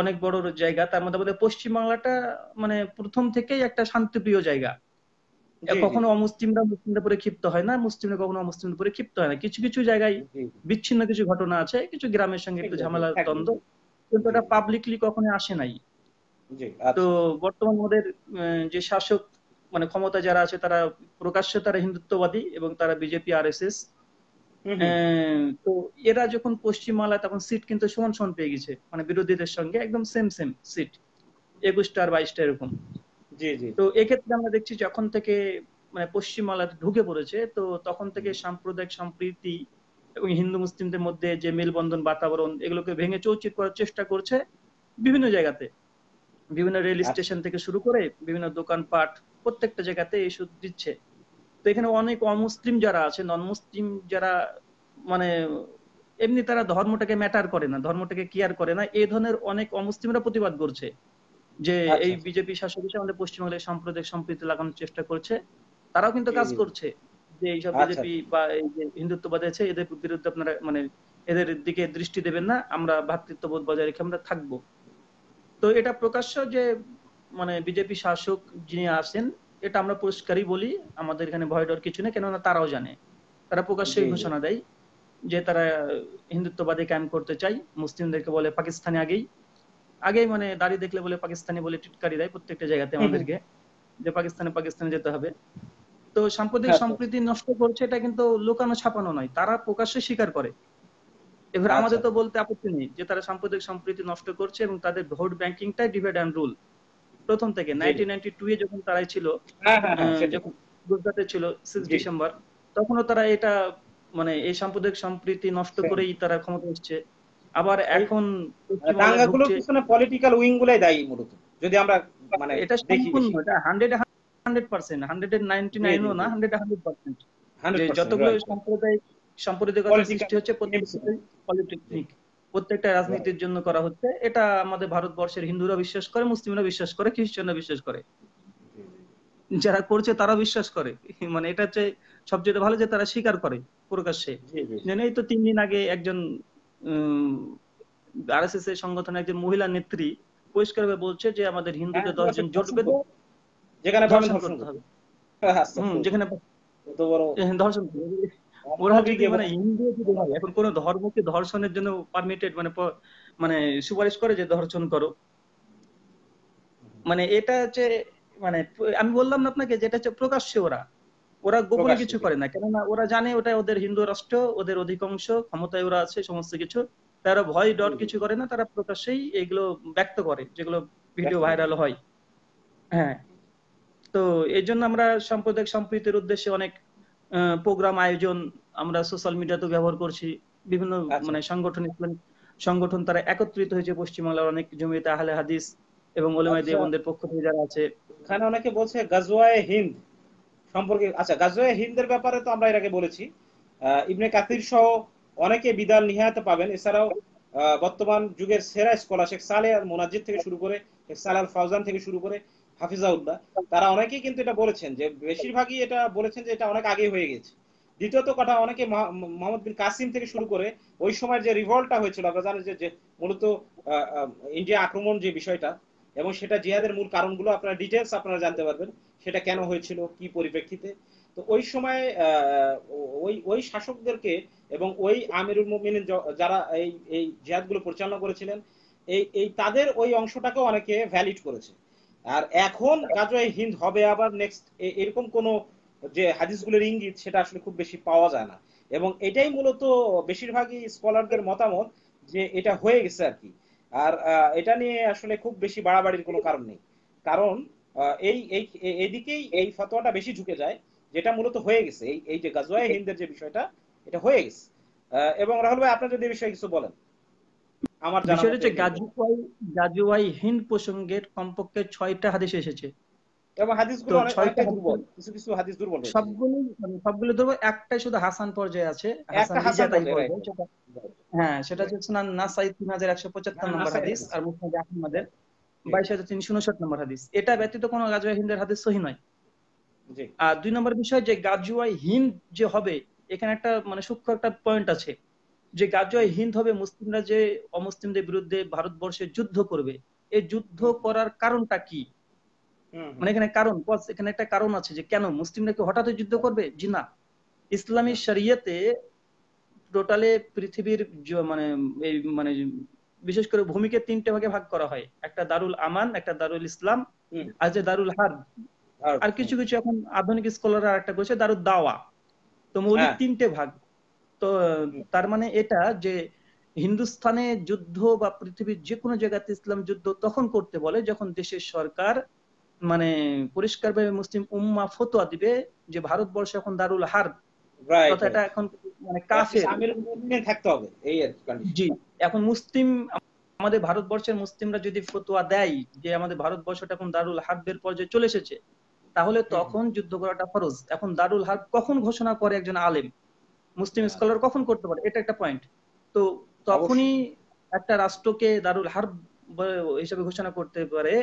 অনেক বড় জায়গা তার মধ্যে আমাদের পশ্চিম বাংলাটা মানে প্রথম থেকেই একটা শান্তিপ্রিয় জায়গা কখনো অমুসলিমরা মুসলিমদের উপরে ক্ষিপ্ত হয় না মুসলিমরা কখনো অমুসলিমদের উপরে ক্ষিপ্ত হয় না কিছু কিছু জায়গায় বিচ্ছিন্ন কিছু ঘটনা আছে কিছু গ্রামের সঙ্গে একটু ঝামেলা দ্বন্দ্ব কিন্তু এটা পাবলিকলি কখনো আসে নাই তো আচ্ছা। বর্তমান আমাদের যে শাসক মানে ক্ষমতা যারা আছে তারা প্রকাশ্যে তারা হিন্দুত্ববাদী এবং তারা বিজেপি আর এস এস তো এরা যখন পশ্চিমবাংলায় তখন সিট কিন্তু সমান সমান পেয়ে গেছে মানে বিরোধীদের সঙ্গে একদম সেম সেম সিট একুশটা আর বাইশটা এরকম তো এক্ষেত্রে আমরা দেখছি যখন থেকে মানে পশ্চিমবাংলা ঢুকে পড়েছে তো তখন থেকে সাম্প্রদায়িক সম্প্রীতি এবং হিন্দু মুসলিমদের মধ্যে যে মেলবন্ধন বাতাবরণ এগুলোকে ভেঙে চৌচিত করার চেষ্টা করছে বিভিন্ন জায়গাতে বিভিন্ন রেল আচ্ছা। স্টেশন থেকে শুরু করে বিভিন্ন দোকানপাট প্রত্যেকটা জায়গাতে এইসব দিচ্ছে তো এখানে অনেক অমুসলিম যারা আছে নন মুসলিম যারা মানে এমনি তারা ধর্মটাকে ম্যাটার করে না ধর্মটাকে কেয়ার করে না এই ধরনের অনেক অমুসলিমরা প্রতিবাদ করছে যে আচ্ছা, এই আচ্ছা। বিজেপি শাসক হিসেবে আমাদের পশ্চিমবাংলায় সাম্প্রদায়িক সম্প্রীতি লাগানোর চেষ্টা করছে তারাও কিন্তু কাজ করছে যে এইসব আচ্ছা, বিজেপি বা এই যে হিন্দুত্ববাদ আছে এদের বিরুদ্ধে আপনারা মানে এদের দিকে দৃষ্টি দেবেন না আমরা ভ্রাতৃত্ববোধ বজায় রেখে আমরা থাকবো তো এটা প্রকাশ্য যে মানে বিজেপি শাসক যিনি আছেন এটা আমরা পরিষ্কারই বলি আমাদের এখানে ভয় ডর কিছু নেই কেননা তারাও জানে তারা প্রকাশ্যেই ঘোষণা দেয় যে তারা হিন্দুত্ববাদী ক্যাম্প করতে চাই মুসলিমদেরকে বলে পাকিস্তানে আগেই আগেই মানে দাড়ি দেখলে বলে পাকিস্তানি বলে টিটকারি দেয় প্রত্যেকটা জায়গাতে আমাদেরকে যে পাকিস্তানে পাকিস্তানে যেতে হবে তো সাম্প্রতিক হ্যাঁ। সম্প্রীতি নষ্ট করছে এটা কিন্তু লুকানো ছাপানো নয় তারা প্রকাশ্যে স্বীকার করে এবার আচ্ছা। আমাদের তো বলতে আপত্তি নেই যে তারা সাম্প্রতিক সম্প্রীতি নষ্ট করছে এবং তাদের ভোট ব্যাংকিংটাই ডিভাইড অ্যান্ড রুল প্রথম থেকে নাইনটিন নাইনটি টু এ যখন তারাই ছিল হ্যাঁ, হ্যাঁ, গুজরাটে ছিল সিক্স ডিসেম্বর তখনও তারা এটা মানে এই সাম্প্রদায়িক সম্প্রীতি নষ্ট করেই তারা ক্ষমতা এসছে আবার এখন মানে দাঙ্গাগুলোর পিছনে পলিটিক্যাল উইং গুলাই দায়ী মূলত যদি আমরা মানে এটা hundred hundred percent hundred ninety না হান্ড্রেড হান্ড্রেড পার্সেন্ট যতগুলো সাম্প্রদায়িক সৃষ্টি হচ্ছে পলিটেকনিক প্রত্যেকটা রাজনীতির জন্য করা হচ্ছে এটা আমাদের ভারতবর্ষের হিন্দুরা বিশ্বাস করে মুসলিমরা বিশ্বাস করে খ্রিস্টানরা বিশ্বাস করে যারা করছে তারা বিশ্বাস করে মানে এটা হচ্ছে সবচেয়ে ভালো যে তারা স্বীকার করে প্রকাশ্যে এই তো তিন দিন আগে একজন আরএসএস এর সংগঠনের একজন মহিলা নেত্রী পরিষ্কার ভাবে বলছে যে আমাদের হিন্দুদের হ্যাঁ, দশজন জোট যেখানে যেখানে ধর্ষণ ওরা যদি মানে হিন্দু এখন কোন ধর্মকে ধর্ষণের জন্য পারমিটেড মানে মানে সুপারিশ করে যে ধর্ষণ করো মানে এটা হচ্ছে মানে আমি বললাম না আপনাকে যেটা হচ্ছে প্রকাশ্যে ওরা ওরা গোপনে কিছু করে না কেননা ওরা জানে ওটা ওদের হিন্দু রাষ্ট্র ওদের অধিকাংশ ক্ষমতায় ওরা আছে সমস্ত কিছু তারা ভয় ডট কিছু করে না তারা প্রকাশ্যেই এগুলো ব্যক্ত করে যেগুলো ভিডিও ভাইরাল হয় হ্যাঁ তো এই জন্য আমরা সাম্প্রদায়িক সম্প্রীতির উদ্দেশ্যে অনেক প্রোগ্রাম আয়োজন আমরা সোশ্যাল মিডিয়াতে ব্যবহার করছি বিভিন্ন আচ্ছা। মানে সংগঠন সংগঠন তারা একত্রিত হয়েছে পশ্চিমবাংলার অনেক জমিতে আহলে হাদিস এবং ওলেমায় আচ্ছা। দেবন্দের পক্ষ থেকে যারা আছে এখানে অনেকে বলছে গাজওয়ায় হিন্দ সম্পর্কে আচ্ছা গাজওয়ে হিন্দের ব্যাপারে তো আমরা এর আগে বলেছি ইবনে কাতির সহ অনেকে বিদাল নিহাত পাবেন এছাড়াও বর্তমান যুগের সেরা স্কলার শেখ সালে আর মোনাজিদ থেকে শুরু করে শেখ সালে ফাউজান থেকে শুরু করে হাফিজাউদ্দাহ তারা অনেকেই কিন্তু এটা বলেছেন যে বেশিরভাগই এটা বলেছেন যে এটা অনেক আগে হয়ে গেছে দ্বিতীয়ত কথা অনেকে মোহাম্মদ বিন কাসিম থেকে শুরু করে ওই সময় যে রিভল্টটা হয়েছিল আপনারা জানেন যে মূলত ইন্ডিয়া আক্রমণ যে বিষয়টা এবং সেটা জিহাদের মূল কারণগুলো আপনারা ডিটেলস আপনারা জানতে পারবেন সেটা কেন হয়েছিল কি পরিপ্রেক্ষিতে তো ওই সময় ওই ওই শাসকদেরকে এবং ওই আমিরুল মুমিন যারা এই এই জিহাদগুলো পরিচালনা করেছিলেন এই এই তাদের ওই অংশটাকে অনেকে ভ্যালিড করেছে আর এখন গাজওয়ে হিন্দ হবে আবার নেক্সট এরকম কোন যে হাদিসগুলোর ইঙ্গিত সেটা আসলে খুব বেশি পাওয়া যায় না এবং এটাই মূলত বেশিরভাগই স্কলারদের মতামত যে এটা হয়ে গেছে আর কি আর এটা নিয়ে আসলে খুব বেশি বাড়াবাড়ির কোনো কারণ নেই কারণ এই এই এদিকেই এই ফতোয়াটা বেশি ঝুঁকে যায় যেটা মূলত হয়ে গেছে এই এই যে গাজওয়ায় হিন্দের যে বিষয়টা এটা হয়ে গেছে এবং রাহুল ভাই আপনার যদি বিষয়ে কিছু বলেন আমার জানা বিষয়টা হচ্ছে গাজওয়াই গাজওয়াই হিন্দ প্রসঙ্গের কমপক্ষে ছয়টা হাদিস এসেছে এবং হাদিসগুলো দুর্বল কিছু কিছু হাদিস দুর্বল সবগুলো মানে সবগুলো দুর্বল একটাই শুধু হাসান পর্যায়ে আছে হাসান পর্যায়ে হ্যাঁ সেটা হচ্ছে সুনান নাসাই 3175 নম্বর হাদিস আর আহমদের 22359 নম্বর হাদিস এটা ব্যতীত কোনো হিন্দের হাদিস সহি নয় আর দুই নম্বর বিষয় যে হিন্দ যে হবে এখানে একটা মানে সূক্ষ্ম একটা পয়েন্ট আছে যে গাজওয়া হিন্দ হবে মুসলিমরা যে অমুসলিমদের বিরুদ্ধে ভারতবর্ষে যুদ্ধ করবে এই যুদ্ধ করার কারণটা কি মানে এখানে কারণ এখানে একটা কারণ আছে যে কেন মুসলিমরা কি হঠাৎ যুদ্ধ করবে জি না ইসলামী শরিয়তে টোটালে পৃথিবীর মানে এই মানে বিশেষ করে ভূমিকে তিনটে ভাগে ভাগ করা হয় একটা দারুল আমান একটা দারুল ইসলাম আর যে দারুল হার আর কিছু কিছু এখন আধুনিক স্কলার আর একটা করেছে দারুল দাওয়া তো মৌলিক হ্যাঁ। তিনটে ভাগ তো তার মানে এটা যে হিন্দুস্থানে যুদ্ধ বা পৃথিবীর যে কোনো জায়গাতে ইসলাম যুদ্ধ তখন করতে বলে যখন দেশের সরকার মানে ভাবে মুসলিম উম্মা ফতোয়া দিবে যে ভারতবর্ষ এখন দারুল হার কথাটা এখন মানে কাফের থাকতে হবে এই জি এখন মুসলিম আমাদের ভারতবর্ষের মুসলিমরা যদি ফতোয়া দেয় যে আমাদের ভারতবর্ষটা এখন দারুল পর্যায়ে চলে এসেছে তাহলে তখন যুদ্ধ করাটা ফরজ এখন দারুল হার কখন ঘোষণা করে একজন আলেম মুসলিম হ্যাঁ। স্কলার কখন করতে পারে এটা একটা পয়েন্ট তো তখনই একটা রাষ্ট্রকে দারুল হার হিসেবে ঘোষণা করতে পারে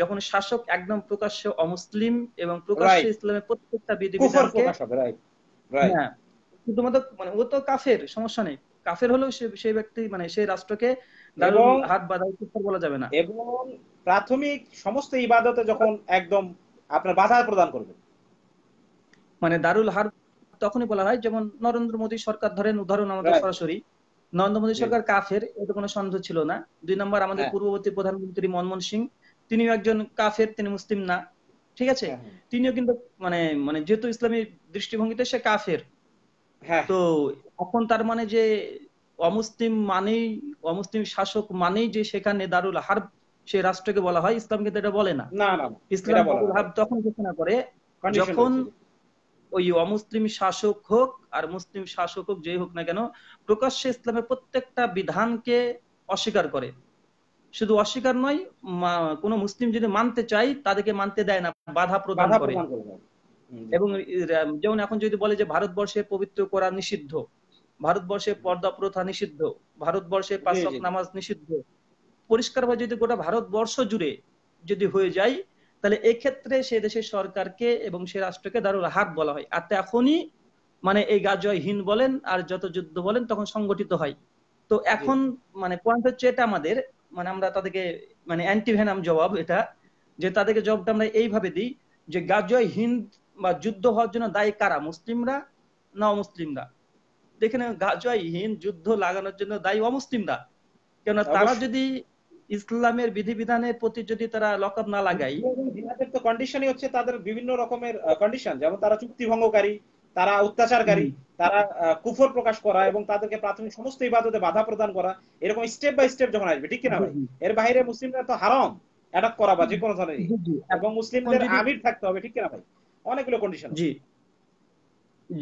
যখন শাসক একদম প্রকাশ্যে অমুসলিম এবং প্রকাশ্যে ইসলামের প্রত্যেকটা বিধিবিধানকে হ্যাঁ, শুধুমাত্র মানে ও তো কাফের সমস্যা নেই কাফের হলেও সেই ব্যক্তি মানে সেই রাষ্ট্রকে হাত বাঁধা বলা যাবে না এবং প্রাথমিক সমস্ত ইবাদতে যখন একদম আপনার বাধা প্রদান করবে মানে দারুল হার তখনই বলা হয় যেমন নরেন্দ্র মোদী সরকার ধরেন উদাহরণ আমাদের সরাসরি নরেন্দ্র মোদী সরকার কাফের এটা কোনো সন্দেহ ছিল না দুই নম্বর আমাদের হ্যাঁ। পূর্ববর্তী প্রধানমন্ত্রী মনমোহন সিং তিনিও একজন কাফের তিনি মুসলিম না ঠিক আছে হ্যাঁ, হ্যাঁ। তিনিও কিন্তু মানে মানে যেহেতু ইসলামী দৃষ্টিভঙ্গিতে সে কাফের হ্যাঁ। তো এখন তার মানে যে অমুসলিম মানেই অমুসলিম শাসক মানেই যে সেখানে দারুল হার সে রাষ্ট্রকে বলা হয় ইসলাম কিন্তু এটা বলে না ইসলাম তখন ঘোষণা করে যখন ওই অমুসলিম শাসক হোক আর মুসলিম শাসক হোক যেই হোক না কেন প্রকাশ্যে ইসলামের প্রত্যেকটা বিধানকে অস্বীকার করে শুধু অস্বীকার নয় কোন মুসলিম যদি মানতে চাই তাদেরকে মানতে দেয় না বাধা প্রদান করে হ্যাঁ। এবং যেমন এখন যদি বলে যে ভারতবর্ষে পবিত্র করা নিষিদ্ধ ভারতবর্ষে পর্দা প্রথা নিষিদ্ধ ভারতবর্ষে পাশক নামাজ নিষিদ্ধ পরিষ্কারভাবে যদি গোটা ভারতবর্ষ জুড়ে যদি হয়ে যায় তাহলে এক্ষেত্রে সে দেশের সরকারকে এবং সে রাষ্ট্রকে দারুর হাত বলা হয় আর এখনই মানে এই গাজয় হিন বলেন আর যত যুদ্ধ বলেন তখন সংগঠিত হয় তো এখন মানে পয়েন্ট হচ্ছে এটা আমাদের মানে আমরা তাদেরকে মানে অ্যান্টি ভেনাম জবাব এটা যে তাদেরকে জবাবটা আমরা এইভাবে দিই যে গাজয় হিন্দ বা যুদ্ধ হওয়ার জন্য দায়ী কারা মুসলিমরা না অমুসলিমরা দেখেন গাজয় হিন্দ যুদ্ধ লাগানোর জন্য দায়ী অমুসলিমরা কেননা তারা যদি ইসলামের বিধিবিধানের প্রতি যদি তারা লকআপ না লাগাই তো কন্ডিশনই হচ্ছে তাদের বিভিন্ন রকমের কন্ডিশন যেমন তারা চুক্তি ভঙ্গকারী তারা অত্যাচারকারী তারা কুফর প্রকাশ করা এবং তাদেরকে প্রাথমিক সমস্ত ইবাদতে বাধা প্রদান করা এরকম স্টেপ বাই স্টেপ যখন আসবে ঠিক কিনা ভাই এর বাইরে মুসলিমরা তো হারাম অ্যাডাপ্ট করা বা যে কোনো ধরনের এবং মুসলিমদের আমির থাকতে হবে ঠিক কিনা ভাই অনেকগুলো কন্ডিশন জি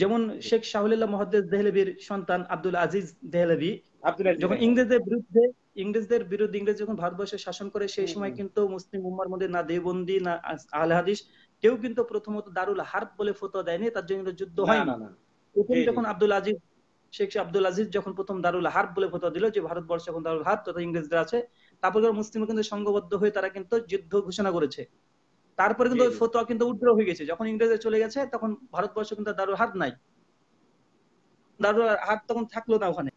যেমন শেখ শাহুলিল্লাহ মহাদ্দেস দেহলেবির সন্তান আব্দুল আজিজ দেহলেবি যখন ইংরেজদের বিরুদ্ধে ইংরেজদের বিরুদ্ধে ইংরেজ যখন ভারতবর্ষে শাসন করে সেই সময় কিন্তু মুসলিম উম্মার মধ্যে না দেবন্দি না আল হাদিস কেউ কিন্তু প্রথমত দারুল হার্ব বলে ফতোয়া দেয়নি তার জন্য যুদ্ধ হয় না প্রথম যখন আব্দুল আজিজ শেখ আব্দুল আজিজ যখন প্রথম দারুল বলে ফতোয়া দিল যে ভারতবর্ষ এখন দারুল তথা আছে তারপর কিন্তু সংঘবদ্ধ হয়ে তারা কিন্তু যুদ্ধ ঘোষণা করেছে তারপরে কিন্তু ফতোয়া কিন্তু হয়ে গেছে যখন ইংরেজরা চলে গেছে তখন ভারতবর্ষ কিন্তু দারুল নাই দারুল হাত তখন থাকলো না ওখানে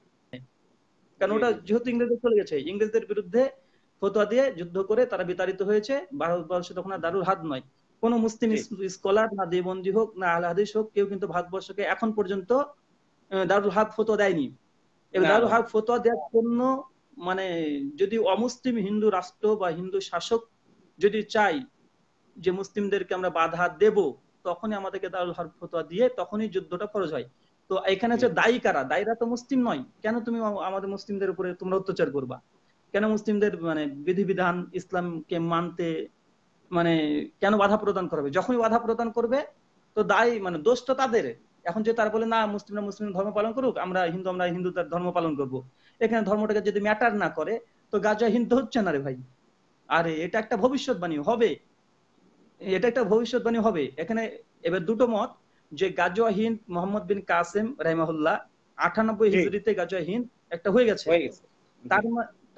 কারণ ওটা যেহেতু ইংরেজদের চলে গেছে ইংরেজদের বিরুদ্ধে ফতোয়া দিয়ে যুদ্ধ করে তারা বিতাড়িত হয়েছে ভারতবর্ষ তখন আর দারুল হাত নয় কোন মুসলিম স্কলার না দেবন্দী হোক না আল হাদিস হোক কেউ কিন্তু ভারতবর্ষকে এখন পর্যন্ত দারুল হাক ফতোয়া দেয়নি এবং দারুল হাক ফতোয়া দেওয়ার জন্য মানে যদি অমুসলিম হিন্দু রাষ্ট্র বা হিন্দু শাসক যদি চাই যে মুসলিমদেরকে আমরা বাধা দেব তখনই আমাদেরকে দারুল হাক ফতোয়া দিয়ে তখনই যুদ্ধটা ফরজ হয় তো এখানে হচ্ছে দায়ী কারা দায়ীরা তো মুসলিম নয় কেন তুমি আমাদের মুসলিমদের উপরে তোমরা অত্যাচার করবা কেন মুসলিমদের মানে বিধিবিধান ইসলামকে মানতে মানে কেন বাধা প্রদান করবে যখনই বাধা প্রদান করবে তো দায় মানে দোষ তো তাদের এখন যে তার বলে না মুসলিমরা মুসলিম ধর্ম পালন করুক আমরা হিন্দু আমরা হিন্দু তার ধর্ম পালন করব এখানে ধর্মটাকে যদি ম্যাটার না করে তো গাজা হিন্দু হচ্ছে না রে ভাই আরে এটা একটা ভবিষ্যৎবাণী হবে এটা একটা ভবিষ্যৎবাণী হবে এখানে এবার দুটো মত যে গাজোয়া হিন্দ মোহাম্মদ বিন কাসেম রাহিমাহুল্লাহ আটানব্বই হিজড়িতে গাজোয়া হিন্দ একটা হয়ে গেছে তার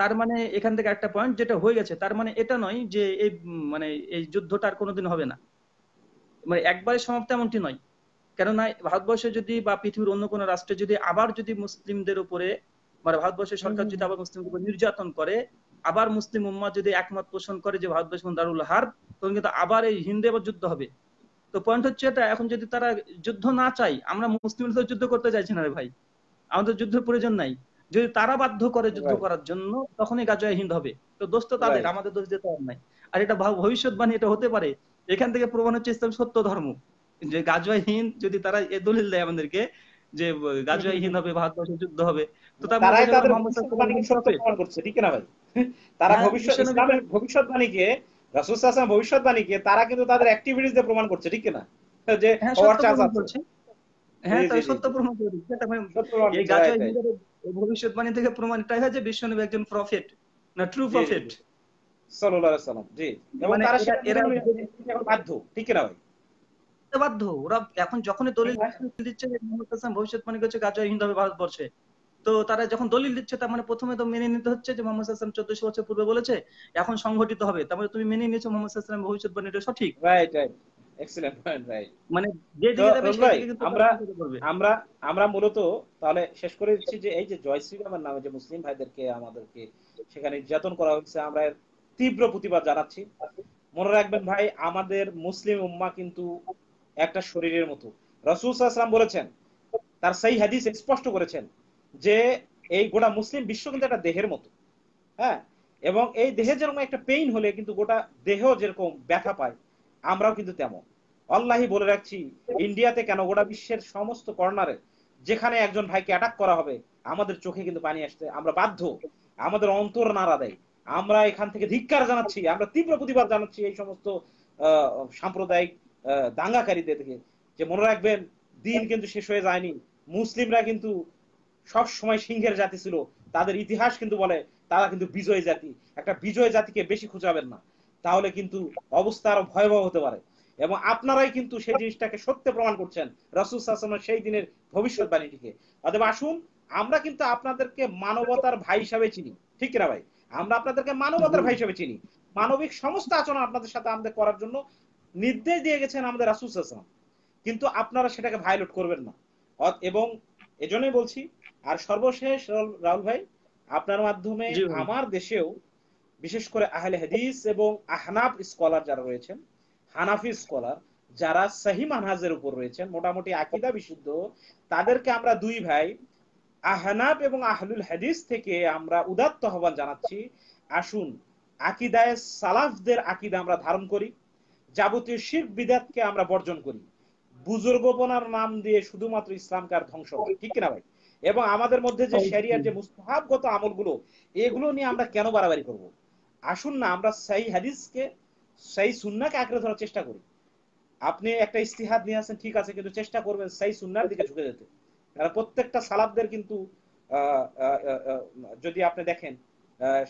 তার মানে এখান থেকে একটা পয়েন্ট যেটা হয়ে গেছে তার মানে এটা নয় যে এই মানে এই যুদ্ধটা আর কোনোদিন হবে না মানে একবারে সমাপ্ত এমনটি নয় কেননা ভারতবর্ষে যদি বা পৃথিবীর অন্য কোনো রাষ্ট্রে যদি আবার যদি মুসলিমদের উপরে মানে ভারতবর্ষের সরকার যদি আবার মুসলিমদের উপর নির্যাতন করে আবার মুসলিম উম্মা যদি একমত পোষণ করে যে ভারতবর্ষ দারুল হার তখন কিন্তু আবার এই হিন্দু আবার যুদ্ধ হবে তো পয়েন্ট হচ্ছে এটা এখন যদি তারা যুদ্ধ না চাই আমরা মুসলিমরা যুদ্ধ করতে চাইছি না রে ভাই আমাদের যুদ্ধের প্রয়োজন নাই যদি তারা বাধ্য করে যুদ্ধ করার জন্য তখনই গাজায় হিন্দ হবে তো দোষ তো তাদের আমাদের দোষ দিতে নাই আর এটা ভবিষ্যৎবাণী এটা হতে পারে এখান থেকে প্রমাণ হচ্ছে ইসলাম সত্য ধর্ম যে গাজয়া হিন্দ যদি তারা এ দলিল দেয় আমাদেরকে যে গাজয়া হিন্দ হবে ভারতবর্ষে যুদ্ধ হবে তো তারা তাদের ভবিষ্যৎবাণী সত্য প্রমাণ করছে ঠিক না ভাই তারা হ্যাঁ, ভবিষ্যৎ রাসূল রাসুল ভবিষ্যৎবাণী কে তারা কিন্তু তাদের অ্যাক্টিভিটিস দিয়ে প্রমাণ করছে ঠিক না যে হওয়ার চান্স আছে হ্যাঁ তাই সত্য প্রমাণ করে দিচ্ছে এই গাজয়া হিন্দের ভবিষ্যৎবাণী থেকে প্রমাণিত হয় যে বিশ্বনবী একজন প্রফেট না ট্রু প্রফেট সাল্লাল্লাহু আলাইহি সাল্লাম জি এবং মানে তারা এরা বাধ্য ঠিক না ভাই বাধ্য ওরা এখন হ্যাঁ, দলিল দিচ্ছে ভবিষ্যৎবাণী তো তারা যখন দলিল দিচ্ছে তার মানে প্রথমে তো মেনে নিতে হচ্ছে যে মোহাম্মদ আসলাম চোদ্দশো বছর পূর্বে বলেছে এখন সংঘটিত হবে তারপরে মানে তুমি মেনে নিয়েছো মোহাম্মদ আসলাম ভবিষ্যৎবাণীটা সঠিক রাইট রাইট এক্সেলেন্ট পয়েন্ট ভাই মানে যে দিকে যাবে আমরা আমরা আমরা মূলত তাহলে শেষ করে দিচ্ছি যে এই যে নামে যে মুসলিম ভাইদেরকে আমাদেরকে সেখানে নির্যাতন করা হচ্ছে আমরা তীব্র প্রতিবাদ জানাচ্ছি মনে রাখবেন ভাই আমাদের মুসলিম উম্মা কিন্তু একটা শরীরের মতো রাসূল বলেছেন তার সেই হাদিস স্পষ্ট করেছেন যে এই গোটা মুসলিম বিশ্ব কিন্তু একটা দেহের মতো হ্যাঁ এবং এই দেহে যেরকম একটা পেইন হলে কিন্তু গোটা দেহ যেরকম ব্যথা পায় আমরাও কিন্তু তেমন আল্লাহি বলে রাখছি ইন্ডিয়াতে কেন গোটা বিশ্বের সমস্ত কর্নারে যেখানে একজন ভাইকে অ্যাটাক করা হবে আমাদের চোখে কিন্তু পানি আসতে আমরা বাধ্য আমাদের অন্তর নাড়া দেয় আমরা এখান থেকে ধিক্কার জানাচ্ছি আমরা তীব্র প্রতিবাদ জানাচ্ছি এই সমস্ত সাম্প্রদায়িক দাঙ্গাকারীদের থেকে যে মনে রাখবেন দিন কিন্তু শেষ হয়ে যায়নি মুসলিমরা কিন্তু সব সময় সিংহের জাতি ছিল তাদের ইতিহাস কিন্তু বলে তারা কিন্তু বিজয় জাতি একটা বিজয় জাতিকে বেশি খুঁজাবেন না তাহলে কিন্তু অবস্থা আরো ভয়াবহ হতে পারে এবং আপনারাই কিন্তু সেই জিনিসটাকে সত্য প্রমাণ করছেন রাসুল সাসলামের সেই দিনের ভবিষ্যৎবাণীটিকে অতএব আসুন আমরা কিন্তু আপনাদেরকে মানবতার ভাই হিসাবে চিনি ঠিক কিনা ভাই আমরা আপনাদেরকে মানবতার ভাই হিসাবে চিনি মানবিক সমস্ত আচরণ আপনাদের সাথে আমাদের করার জন্য নির্দেশ দিয়ে গেছেন আমাদের রাসুল সাসলাম কিন্তু আপনারা সেটাকে ভায়োলেট করবেন না এবং এজন্যই বলছি আর সর্বশেষ রাহুল ভাই আপনার মাধ্যমে আমার দেশেও বিশেষ করে আহলে হাদিস এবং আহনাফ স্কলার যারা রয়েছেন হানাফি স্কলার যারা সাহি মানহাজের উপর রয়েছেন মোটামুটি আকিদা বিশুদ্ধ তাদেরকে আমরা দুই ভাই আহনাব এবং আহলুল হাদিস থেকে আমরা উদাত্ত আহ্বান জানাচ্ছি আসুন আকিদায় সালাফদের আকিদা আমরা ধারণ করি যাবতীয় শির বিদাতকে আমরা বর্জন করি বুজুর্গপনার নাম দিয়ে শুধুমাত্র ইসলামকার ধ্বংস হয় ঠিক কিনা ভাই এবং আমাদের মধ্যে যে শেরিয়ার হ্যাঁ, যে হ্যাঁ। মুস্তাহাবগত আমলগুলো এগুলো নিয়ে আমরা কেন বাড়াবাড়ি করবো আসুন না আমরা সেই হাদিসকে সেই সুন্নাকে আঁকড়ে ধরার চেষ্টা করি আপনি একটা ইস্তিহাদ নিয়ে আসেন ঠিক আছে কিন্তু চেষ্টা করবেন সেই সুন্নার দিকে ঝুঁকে যেতে কারণ প্রত্যেকটা সালাবদের কিন্তু যদি আপনি দেখেন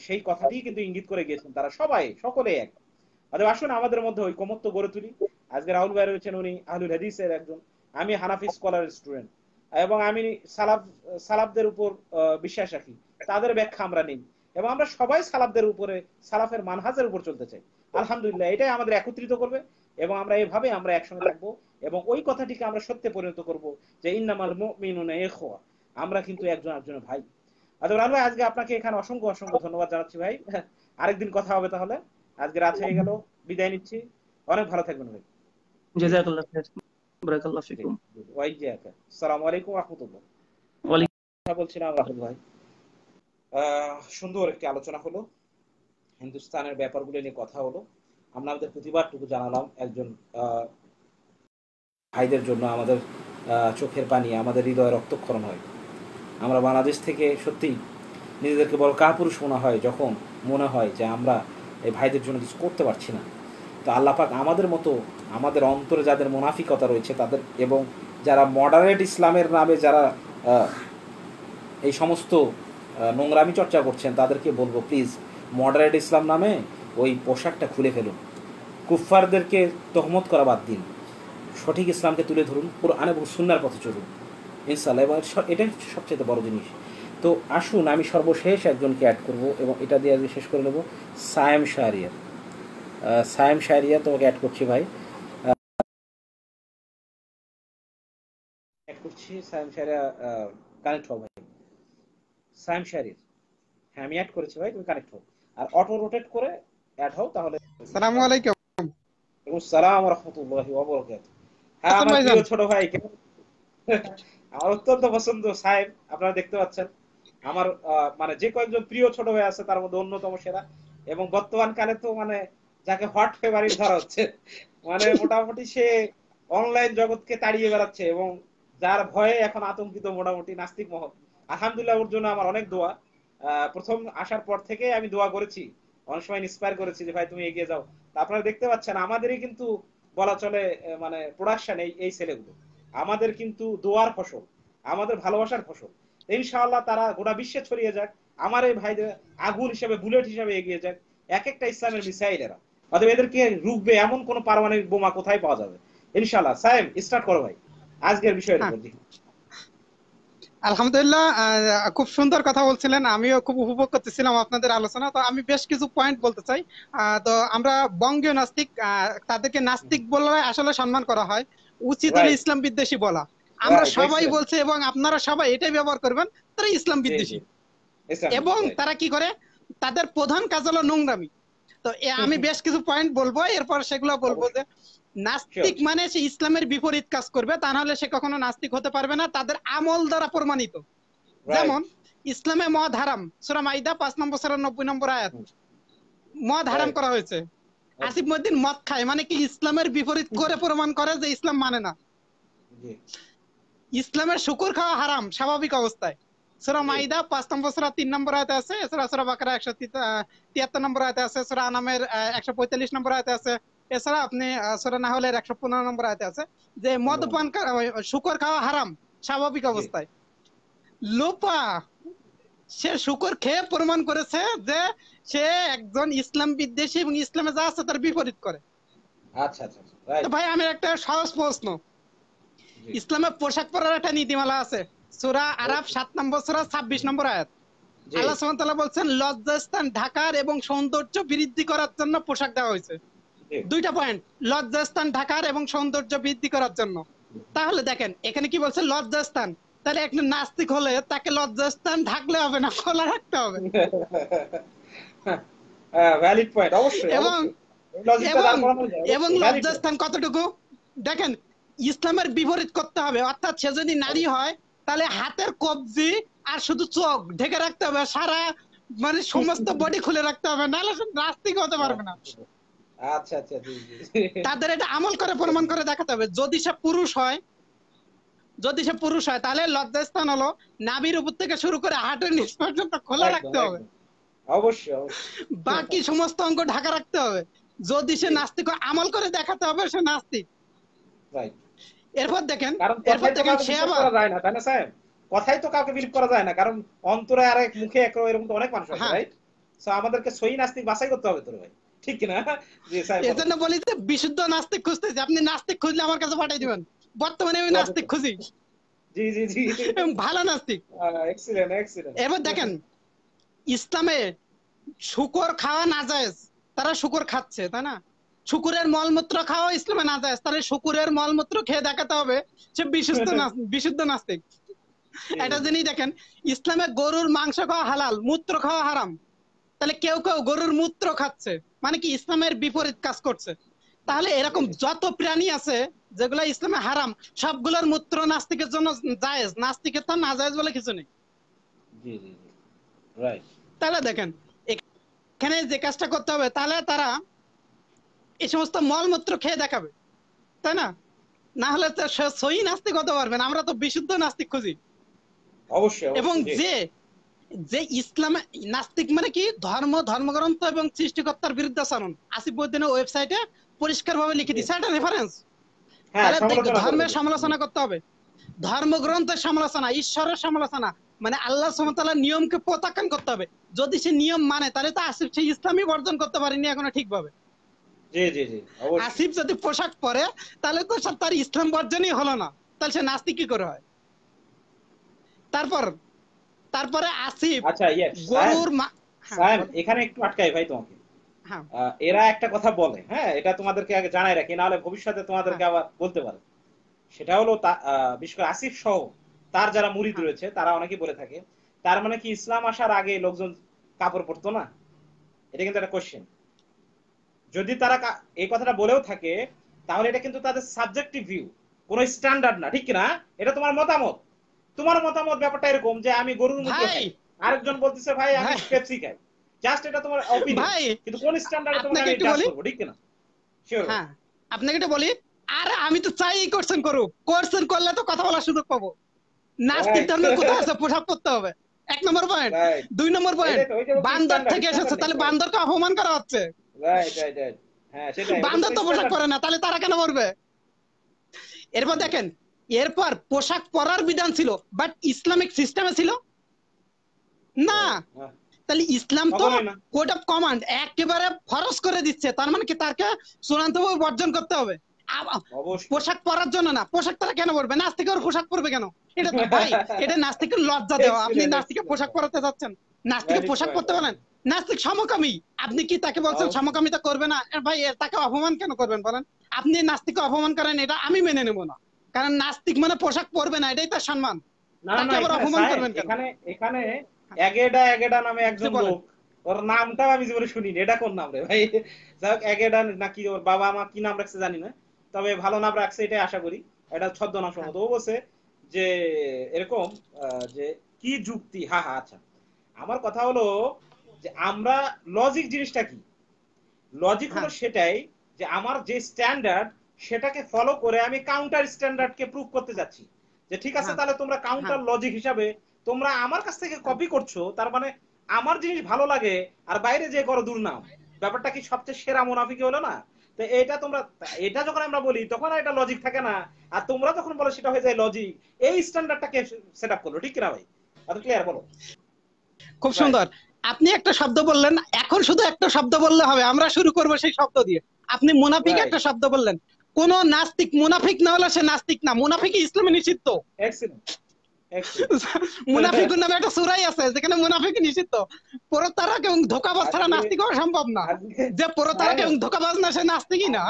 সেই কথাটি কিন্তু ইঙ্গিত করে গিয়েছেন তারা সবাই সকলে এক অতএব আসুন আমাদের মধ্যে ঐকমত্য গড়ে তুলি আজকে রাহুল ভাই রয়েছেন উনি আহলুল হাদিসের একজন আমি হানাফি স্কলার স্টুডেন্ট এবং আমি সালাব সালাবদের উপর বিশ্বাস রাখি তাদের ব্যাখ্যা আমরা নেই এবং আমরা সবাই সালাফদের উপরে সালাফের মানহাজের উপর চলতে চাই আলহামদুলিল্লাহ এটাই আমাদের একত্রিত করবে এবং আমরা এভাবে আমরা একসঙ্গে থাকবো এবং ওই কথাটিকে আমরা সত্যি পরিণত করব যে ইন্নামাল মুমিনুনা ইখওয়া আমরা কিন্তু একজন একজনের ভাই আদর আচ্ছা, আলো আজকে আপনাকে এখানে অসংখ্য অসংখ্য ধন্যবাদ জানাচ্ছি ভাই আরেকদিন কথা হবে তাহলে আজকে রাত হয়ে গেল বিদায় নিচ্ছি অনেক ভালো থাকবেন ভাই জাযাকাল্লাহ খাইর বারাকাল্লাহু আসসালামু আলাইকুম ওয়া রাহমাতুল্লাহ ওয়া আলাইকুম ভাই সুন্দর একটি আলোচনা হলো হিন্দুস্তানের ব্যাপারগুলো নিয়ে কথা হলো আমরা আমাদের প্রতিবারটুকু জানালাম একজন ভাইদের জন্য আমাদের চোখের পানি আমাদের হৃদয়ে রক্তক্ষরণ হয় আমরা বাংলাদেশ থেকে সত্যি নিজেদেরকে বড় কাপুরুষ মনে হয় যখন মনে হয় যে আমরা এই ভাইদের জন্য কিছু করতে পারছি না তো আল্লাপাক আমাদের মতো আমাদের অন্তরে যাদের মুনাফিকতা রয়েছে তাদের এবং যারা মডারেট ইসলামের নামে যারা এই সমস্ত নোংরামি চর্চা করছেন তাদেরকে বলবো প্লিজ মডারেট ইসলাম নামে ওই পোশাকটা খুলে ফেলুন কুফফারদেরকে তহমত করা বাদ দিন সঠিক ইসলামকে তুলে ধরুন কোরআন এবং সুন্নার পথে চলুন ইনশাল্লাহ এবার এটাই সবচেয়ে বড় জিনিস তো আসুন আমি সর্বশেষ একজনকে অ্যাড করব এবং এটা দিয়ে আমি শেষ করে নেব সায়েম শাহরিয়ার সায়েম শাহরিয়া তোমাকে অ্যাড করছি ভাই অ্যাড করছি সায়েম শাহরিয়া কানেক্ট হবে ভাই সাইম শারির হ্যাঁ অ্যাড করেছি ভাই তুমি কানেক্ট হও আর অটো রোটেট করে অ্যাড হও তাহলে আলাইকুম সালাম ওয়া হ্যাঁ আচ্ছা, আমার ছোট ভাই আমার অত্যন্ত পছন্দ আপনারা দেখতে পাচ্ছেন আমার মানে যে কয়েকজন প্রিয় ছোট ভাই আছে তার মধ্যে অন্যতম সেরা এবং বর্তমান কালে তো মানে যাকে হট ফেভারিট ধরা হচ্ছে মানে মোটামুটি সে অনলাইন জগৎকে তাড়িয়ে বেড়াচ্ছে এবং যার ভয়ে এখন আতঙ্কিত মোটামুটি নাস্তিক মহল আলহামদুলিল্লাহ ওর জন্য আমার অনেক দোয়া প্রথম আসার পর থেকে আমি দোয়া করেছি অনেক সময় ইন্সপায়ার করেছি যে ভাই তুমি এগিয়ে যাও আপনারা দেখতে পাচ্ছেন আমাদেরই কিন্তু বলা চলে মানে প্রোডাকশন এই এই ছেলেগুলো আমাদের কিন্তু দোয়ার ফসল আমাদের ভালোবাসার ফসল ইনশাআল্লাহ তারা গোটা বিশ্বে ছড়িয়ে যাক আমার এই ভাইদের আগুন হিসেবে বুলেট হিসেবে এগিয়ে যাক এক একটা ইসলামের মিসাইল এরা অতএব এদেরকে রুখবে এমন কোন পারমাণবিক বোমা কোথায় পাওয়া যাবে ইনশাআল্লাহ সাহেব স্টার্ট করো ভাই আজকের বিষয়ের উপর হ্যাঁ। আলহামদুলিল্লাহ খুব সুন্দর কথা বলছিলেন আমিও খুব উপভোগ করতেছিলাম আপনাদের আলোচনা তো আমি বেশ কিছু পয়েন্ট বলতে চাই তো আমরা বঙ্গীয় নাস্তিক তাদেরকে নাস্তিক বলে আসলে সম্মান করা হয় উচিত ইসলাম বিদ্বেষী বলা আমরা সবাই বলছি এবং আপনারা সবাই এটাই ব্যবহার করবেন তারা ইসলাম বিদ্বেষী এবং তারা কি করে তাদের প্রধান কাজ হলো নোংরামি তো আমি বেশ কিছু পয়েন্ট বলবো এরপর সেগুলো বলবো যে নাস্তিক মানে সে ইসলামের বিপরীত কাজ করবে তা নাহলে সে কখনো নাস্তিক হতে পারবে না তাদের আমল দ্বারা প্রমাণিত যেমন ইসলামে মদ হারাম সুরা মাইদা পাঁচ নম্বর সুরা নব্বই নম্বর আয়াত মদ হারাম করা হয়েছে আসিফ মদ্দিন মদ খায় মানে কি ইসলামের বিপরীত করে প্রমাণ করে যে ইসলাম মানে না ইসলামের শুকুর খাওয়া হারাম স্বাভাবিক অবস্থায় সুরা মাইদা পাঁচ নম্বর সুরা তিন নম্বর আয়তে আছে সুরা সুরা বাকারা একশো তিয়াত্তর নম্বর আয়তে আছে সুরা আনামের একশো পঁয়তাল্লিশ নম্বর আয়তে আছে এছাড়া আপনি সোরা না হলে একশো পনেরো নম্বর আয়তে আছে যে মদপান শুকর খাওয়া হারাম স্বাভাবিক অবস্থায় লোপা সে শুকর খেয়ে প্রমাণ করেছে যে সে একজন ইসলাম বিদ্বেষী এবং ইসলামে যা আছে তার বিপরীত করে আচ্ছা আচ্ছা, আচ্ছা ভাই আমি একটা সহজ প্রশ্ন ইসলামে পোশাক পরার একটা নীতিমালা আছে সুরা আরাফ সাত নম্বর সুরা ছাব্বিশ নম্বর আয়াত আল্লাহ বলছেন লজ্জাস্থান ঢাকার এবং সৌন্দর্য বৃদ্ধি করার জন্য পোশাক দেওয়া হয়েছে দুইটা পয়েন্ট লজ্জাস্থান ঢাকার এবং সৌন্দর্য বৃদ্ধি করার জন্য তাহলে দেখেন এখানে কি বলছে লজ্জাস্থান তাহলে একটা নাস্তিক হলে তাকে লজ্জাস্থান ঢাকলে হবে না খোলা রাখতে হবে হ্যাঁ, এবং লজ্জাস্থান কতটুকু দেখেন ইসলামের বিপরীত করতে হবে অর্থাৎ সে যদি নারী হয় তাহলে হাতের কবজি আর শুধু চোখ ঢেকে রাখতে হবে সারা মানে সমস্ত বডি খুলে রাখতে হবে নাহলে নাস্তিক হতে পারবে না আচ্ছা আচ্ছা তাদের এটা আমল করে প্রমাণ করে দেখাতে হবে যদি সে পুরুষ হয় যদি সে পুরুষ হয় তাহলে স্থান হলো নাভির উপর থেকে শুরু করে হাটের নিচ পর্যন্ত খোলা রাখতে হবে অবশ্যই বাকি সমস্ত অঙ্গ ঢাকা রাখতে হবে যদি সে নাস্তিক আমল করে দেখাতে হবে সে নাস্তিক এরপর দেখেন এরপর দেখেন সে আবার যায় না তাই না স্যার কথাই তো কাউকে বিলিভ করা যায় না কারণ অন্তরে আর এক মুখে এক এরকম তো অনেক মানুষ আছে রাইট হ্যাঁ। সো আমাদেরকে সই নাস্তিক বাছাই করতে হবে তোর ভাই ঠিক না এজন্য বলি যে বিশুদ্ধ নাস্তিক খুঁজতেছি আপনি নাস্তিক খুঁজলে আমার কাছে পাঠাই দিবেন বর্তমানে আমি নাস্তিক খুঁজি জি জি জি ভালো নাস্তিক এক্সিলেন্ট এক্সিলেন্ট এবার দেখেন ইসলামে শুকর খাওয়া না যায় তারা শুকর খাচ্ছে তাই না শুকুরের মলমূত্র খাওয়া ইসলামে না যায় তাহলে শুকুরের মলমূত্র খেয়ে দেখাতে হবে সে বিশুদ্ধ বিশুদ্ধ নাস্তিক এটা জিনিস দেখেন ইসলামে গরুর মাংস খাওয়া হালাল মূত্র খাওয়া হারাম তাহলে কেউ কেউ গরুর মূত্র খাচ্ছে মানে কি ইসলামের বিপরীত কাজ করছে তাহলে এরকম যত প্রাণী আছে যেগুলো ইসলামে হারাম সবগুলোর মূত্র নাস্তিকের জন্য জায়েজ নাস্তিকের তো না জায়েজ বলে কিছু নেই তাহলে দেখেন এখানে যে কাজটা করতে হবে তাহলে তারা এই সমস্ত মলমূত্র খেয়ে দেখাবে তাই না না হলে তো সই নাস্তিক হতে পারবেন আমরা তো বিশুদ্ধ নাস্তিক খুঁজি অবশ্যই এবং যে যে ইসলাম নাস্তিক মানে কি ধর্ম ধর্মগ্রন্থ এবং সৃষ্টিকর্তার বিরুদ্ধে আচরণ আসিফ বৈদ্যনের ওয়েবসাইটে পরিষ্কার ভাবে লিখে দিচ্ছে একটা রেফারেন্স ধর্মের সমালোচনা করতে হবে ধর্মগ্রন্থের সমালোচনা ঈশ্বরের সমালোচনা মানে আল্লাহ সমতালার নিয়মকে প্রত্যাখ্যান করতে হবে যদি সে নিয়ম মানে তাহলে তো আসিফ সেই ইসলামই বর্জন করতে পারেনি এখনো ঠিকভাবে আসিফ যদি পোশাক পরে তাহলে তো তার ইসলাম বর্জনই হলো না তাহলে সে নাস্তিক কি করে হয় তারপর তারপরে আসিফ আচ্ছা গরুর হ্যাঁ। এখানে একটু আটকাই ভাই তোমাকে হ্যাঁ। এরা একটা কথা বলে হ্যাঁ এটা তোমাদেরকে আগে জানাই রাখি নাহলে ভবিষ্যতে তোমাদেরকে হ্যাঁ। আবার বলতে পারে সেটা হলো বিশেষ করে আসিফ সহ তার যারা মুরিদ রয়েছে তারা অনেকেই বলে থাকে তার মানে কি ইসলাম আসার আগে লোকজন কাপড় পরতো না এটা কিন্তু একটা কোশ্চেন যদি তারা এই কথাটা বলেও থাকে তাহলে এটা কিন্তু তাদের সাবজেক্টিভ ভিউ কোন স্ট্যান্ডার্ড না ঠিক কিনা এটা তোমার মতামত তোমার মতামত ব্যাপারটা এরকম যে আমি গরুর মুখে আরেকজন বলতেছে ভাই আমি পেপসি খাই জাস্ট এটা তোমার অপিনিয়ন কিন্তু কোন স্ট্যান্ডার্ডে তোমরা এটা জাজ করব ঠিক না শিওর হ্যাঁ আপনাকে এটা বলি আর আমি তো চাই এই কোশ্চেন করুক কোশ্চেন করলে তো কথা বলার সুযোগ পাবো নাস্তিক ধর্মের কথা আছে পোশাক পড়তে হবে এক নম্বর পয়েন্ট দুই নম্বর পয়েন্ট বান্দর থেকে এসেছে তাহলে বান্দরকে অপমান করা হচ্ছে হ্যাঁ, বান্দর তো পোশাক পরে না তাহলে তারা কেন মরবে এরপর দেখেন এরপর পোশাক পরার বিধান ছিল বাট ইসলামিক সিস্টেমে ছিল না হ্যাঁ, হ্যাঁ। তাহলে ইসলাম তো কোড অফ কমান্ড একেবারে ফরজ করে দিচ্ছে তার মানে কি তাকে ভাবে বর্জন করতে হবে পোশাক পরার জন্য না পোশাক তারা কেন পরবে নাস্তিকের পোশাক পরবে কেন এটা তো ভাই এটা নাস্তিকের লজ্জা দেওয়া আপনি নাস্তিকে পোশাক পরাতে যাচ্ছেন নাস্তিকে পোশাক পরতে পারেন নাস্তিক সমকামী আপনি কি তাকে বলছেন সমকামিতা করবে না ভাই তাকে অপমান কেন করবেন বলেন আপনি নাস্তিককে অপমান করেন এটা আমি মেনে নেব না কারণ নাস্তিক মানে পোশাক পরবে না এটাই তার সম্মান তাকে আবার অপমান করবেন এখানে এখানে হ্যাঁ। এগেডা এগেডা নামে একজন লোক ওর আমি জীবনে শুনিনি এটা কোন নাম রে ভাই যাই হোক এগেডা নাকি ওর বাবা মা কি নাম রাখছে জানি না তবে ভালো নাম রাখছে এটাই আশা করি এটা ও বলছে যে এরকম যে কি যুক্তি হা হা আচ্ছা আমার কথা হলো যে আমরা লজিক জিনিসটা কি লজিক হলো হ্যাঁ। সেটাই যে আমার যে স্ট্যান্ডার্ড সেটাকে ফলো করে আমি কাউন্টার স্ট্যান্ডার্ড কে প্রুভ করতে যাচ্ছি যে ঠিক আছে হ্যাঁ। তাহলে তোমরা কাউন্টার হ্যাঁ। লজিক হিসাবে তোমরা আমার কাছ থেকে কপি করছো তার মানে আমার জিনিস ভালো লাগে আর বাইরে যে করো দুর্নাম ব্যাপারটা কি সবচেয়ে সেরা মুনাফিকি হলো না তো এটা তোমরা এটা যখন আমরা বলি তখন এটা লজিক থাকে না আর তোমরা যখন বলো সেটা হয়ে যায় লজিক এই স্ট্যান্ডার্ডটাকে সেট আপ করলো ঠিক কিনা ভাই এত ক্লিয়ার বলো খুব সুন্দর আপনি একটা শব্দ বললেন এখন শুধু একটা শব্দ বললে হবে আমরা শুরু করব সেই শব্দ দিয়ে আপনি মুনাফিক একটা শব্দ বললেন কোন নাস্তিক মুনাফিক না হলে সে নাস্তিক না মুনাফিক ইসলামে নিষিদ্ধ নামে একটা সুরাই আছে যেখানে মুনাফিক নিষিদ্ধ এবং ধোকাবাজ ছাড়া নাস্তিক হওয়া সম্ভব না যে এবং ধোকাবাজ না সে নাস্তিকই না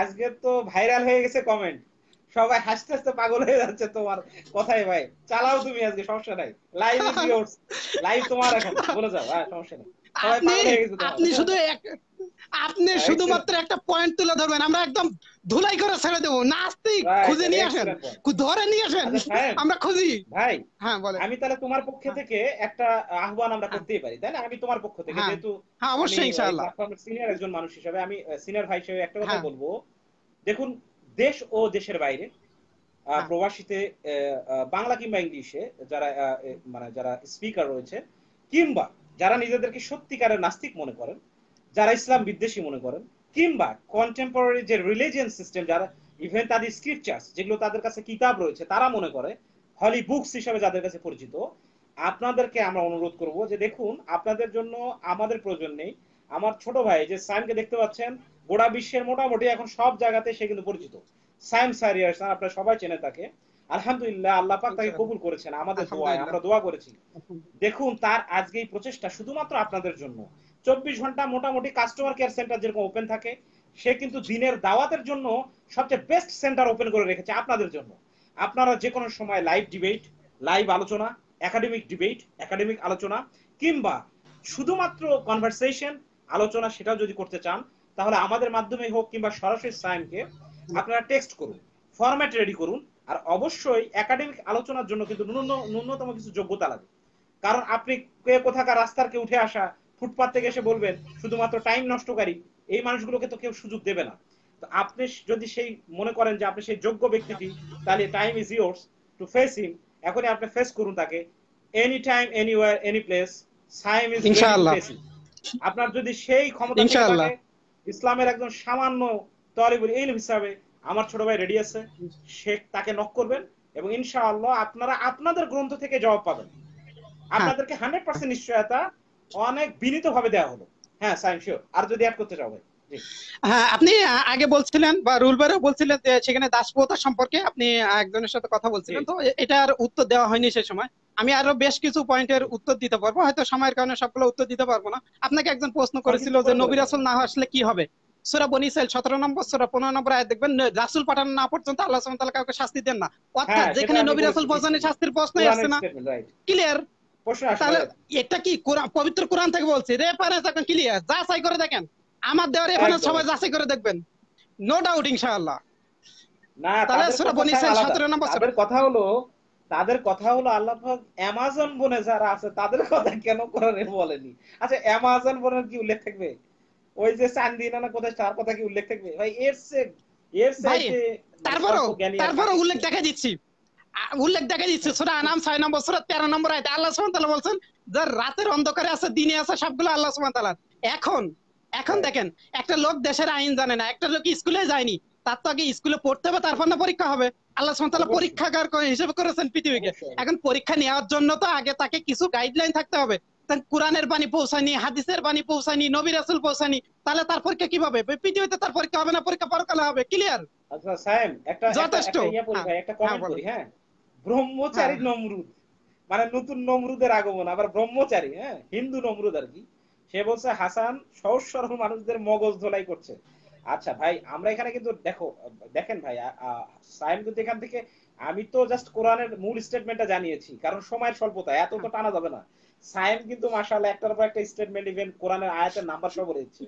আজকে তো ভাইরাল হয়ে গেছে কমেন্ট সবাই হাসতে হাসতে পাগল হয়ে যাচ্ছে তোমার কথাই ভাই চালাও তুমি আজকে সমস্যা নাই লাইভ লাইভ তোমার এখন বলে যাও সমস্যা নাই আপনি শুধু আপনি শুধুমাত্র একটা পয়েন্ট তুলে ধরবেন আমরা একদম ধুলাই করে ছেড়ে দেবো নাস্তিক খুঁজে নিয়ে আসেন ধরে নিয়ে আসেন আচ্ছা, আমরা খুঁজি ভাই হ্যাঁ বলে আমি তাহলে তোমার পক্ষ হ্যাঁ। থেকে একটা আহ্বান আমরা হ্যাঁ। করতেই পারি তাই না আমি তোমার পক্ষ থেকে হ্যাঁ। যেহেতু হ্যাঁ অবশ্যই ইনশাআল্লাহ সিনিয়র একজন মানুষ হিসেবে আমি সিনিয়র ভাই হিসেবে একটা কথা বলবো দেখুন দেশ ও দেশের বাইরে প্রবাসীতে বাংলা কিংবা ইংলিশে যারা মানে যারা স্পিকার রয়েছে কিংবা যারা নিজেদেরকে সত্যিকারের নাস্তিক মনে করেন যারা ইসলাম বিদ্বেষী মনে করেন কিংবা কন্টেম্পোরারি যে রিলিজিয়ান সিস্টেম যারা ইভেন তাদের স্ক্রিপচার্স যেগুলো তাদের কাছে কিতাব রয়েছে তারা মনে করে হলি বুকস হিসাবে যাদের কাছে পরিচিত আপনাদেরকে আমরা অনুরোধ করব যে দেখুন আপনাদের জন্য আমাদের প্রয়োজন নেই আমার ছোট ভাই যে সায়েমকে দেখতে পাচ্ছেন গোড়া বিশ্বের মোটামুটি এখন সব জায়গাতে সে কিন্তু পরিচিত সায়েম সারিয়ার আপনারা সবাই চেনে তাকে আলহামদুলিল্লাহ আল্লাহ পাক তাকে কবুল করেছেন আমাদের দোয়া আমরা দোয়া করেছি দেখুন তার আজকে এই প্রচেষ্টা শুধুমাত্র আপনাদের জন্য চব্বিশ ঘন্টা মোটামুটি কাস্টমার কেয়ার সেন্টার যেরকম ওপেন থাকে সে কিন্তু দিনের দাওয়াতের জন্য সবচেয়ে বেস্ট সেন্টার ওপেন করে রেখেছে আপনাদের জন্য আপনারা যে কোনো সময় লাইভ ডিবেট লাইভ আলোচনা একাডেমিক ডিবেট একাডেমিক আলোচনা কিংবা শুধুমাত্র কনভারসেশন আলোচনা সেটাও যদি করতে চান তাহলে আমাদের মাধ্যমে হোক কিংবা সরাসরি সায়েমকে আপনারা টেক্সট করুন ফরম্যাট রেডি করুন আর অবশ্যই একাডেমিক আলোচনার জন্য কিন্তু ন্যূনতম কিছু যোগ্যতা লাগে কারণ আপনি কোথাকার রাস্তার কে উঠে আসা ফুটপাথ থেকে এসে বলবেন শুধুমাত্র টাইম নষ্টকারী এই মানুষগুলোকে তো কেউ সুযোগ দেবে না তো আপনি যদি সেই মনে করেন যে আপনি সেই যোগ্য ব্যক্তিটি তাহলে time is yours to face him এখনই আপনি ফেস করুন তাকে any time anywhere any place Saim is ইনশাআল্লাহ আপনার যদি সেই ক্ষমতা ইনশাআল্লাহ ইসলামের একজন সামান্য তরিবুল ইলম হিসাবে আমার ছোট ভাই রেডি আছে সে তাকে নক করবেন এবং ইনশাআল্লাহ আপনারা আপনাদের গ্রন্থ থেকে জবাব পাবেন হ্যাঁ। আপনাদেরকে হান্ড্রেড পার্সেন্ট নিশ্চয়তা অনেক বিনীত ভাবে দেওয়া হলো হ্যাঁ সাইম শিওর আর যদি অ্যাড করতে চাও ভাই হ্যাঁ আপনি আগে বলছিলেন বা রুলবারও বলছিলেন যে সেখানে দাসপ্রথা সম্পর্কে আপনি একজনের সাথে কথা বলছিলেন তো এটার উত্তর দেওয়া হয়নি সেই সময় আমি আরো বেশ কিছু পয়েন্টের উত্তর দিতে পারবো হয়তো সময়ের কারণে সবগুলো উত্তর দিতে পারবো না আপনাকে একজন প্রশ্ন করেছিল যে নবী রাসুল না আসলে কি হবে সুরা বনি সাইল সতেরো নম্বর সুরা পনেরো নম্বর আয় দেখবেন রাসুল পাঠানো না পর্যন্ত আল্লাহ সুবহানাহু কাউকে শাস্তি দেন না অর্থাৎ হ্যাঁ, যেখানে নবী রাসুল ফজানের শাস্তির প্রশ্ন আসছে না ক্লিয়ার প্রশ্ন তাদের কথা হলো আল্লাহ অ্যামাজন বনে যারা আছে তাদের কথা কেন কোরআনে বলেনি আচ্ছা অ্যামাজন বনের কি উল্লেখ থাকবে ওই যে চান্দি কোথায় তার কথা কি উল্লেখ থাকবে ভাই এর এর তারপরও তারপরও উল্লেখ দেখা দিচ্ছি উল্লেখ দেখা দিচ্ছে সুরা আনাম ছয় নম্বর সুরা তেরো নম্বর আয়তে আল্লাহ সুমান বলছেন যে রাতের অন্ধকারে আছে দিনে আছে সবগুলো আল্লাহ সুমান এখন এখন হ্যাঁ। দেখেন একটা লোক দেশের আইন জানে না একটা লোক স্কুলে যায়নি তার তো আগে স্কুলে পড়তে হবে তারপর না পরীক্ষা হবে আল্লাহ সুমতাল্লাহ পরীক্ষাগার হিসেবে করেছেন পৃথিবীকে এখন পরীক্ষা নেওয়ার জন্য তো আগে তাকে কিছু গাইডলাইন থাকতে হবে কোরআনের বাণী পৌঁছায়নি হাদিসের বাণী পৌঁছায়নি নবী রাসুল পৌঁছায়নি তাহলে তার পরীক্ষা কিভাবে পৃথিবীতে তার পরীক্ষা হবে না পরীক্ষা পরকালে হবে ক্লিয়ার আচ্ছা সাহেব একটা যথেষ্ট ইয়ে হ্যাঁ। একটা কথা বলি হ্যাঁ ব্রহ্মচারী হ্যাঁ। নমরুদ মানে নতুন নমরুদের আগমন আবার ব্রহ্মচারী হ্যাঁ হিন্দু নমরুদ আর কি সে বলছে হাসান সহজ সরল মানুষদের মগজ ধোলাই করছে আচ্ছা ভাই আমরা এখানে কিন্তু দেখো দেখেন ভাই সাইম কিন্তু এখান থেকে আমি তো জাস্ট কোরআনের মূল স্টেটমেন্টটা জানিয়েছি কারণ সময়ের স্বল্পতা এত তো টানা যাবে না সাইম কিন্তু মাসাল একটার পর একটা স্টেটমেন্ট ইভেন কোরআনের আয়াতের নাম্বার সব বলেছে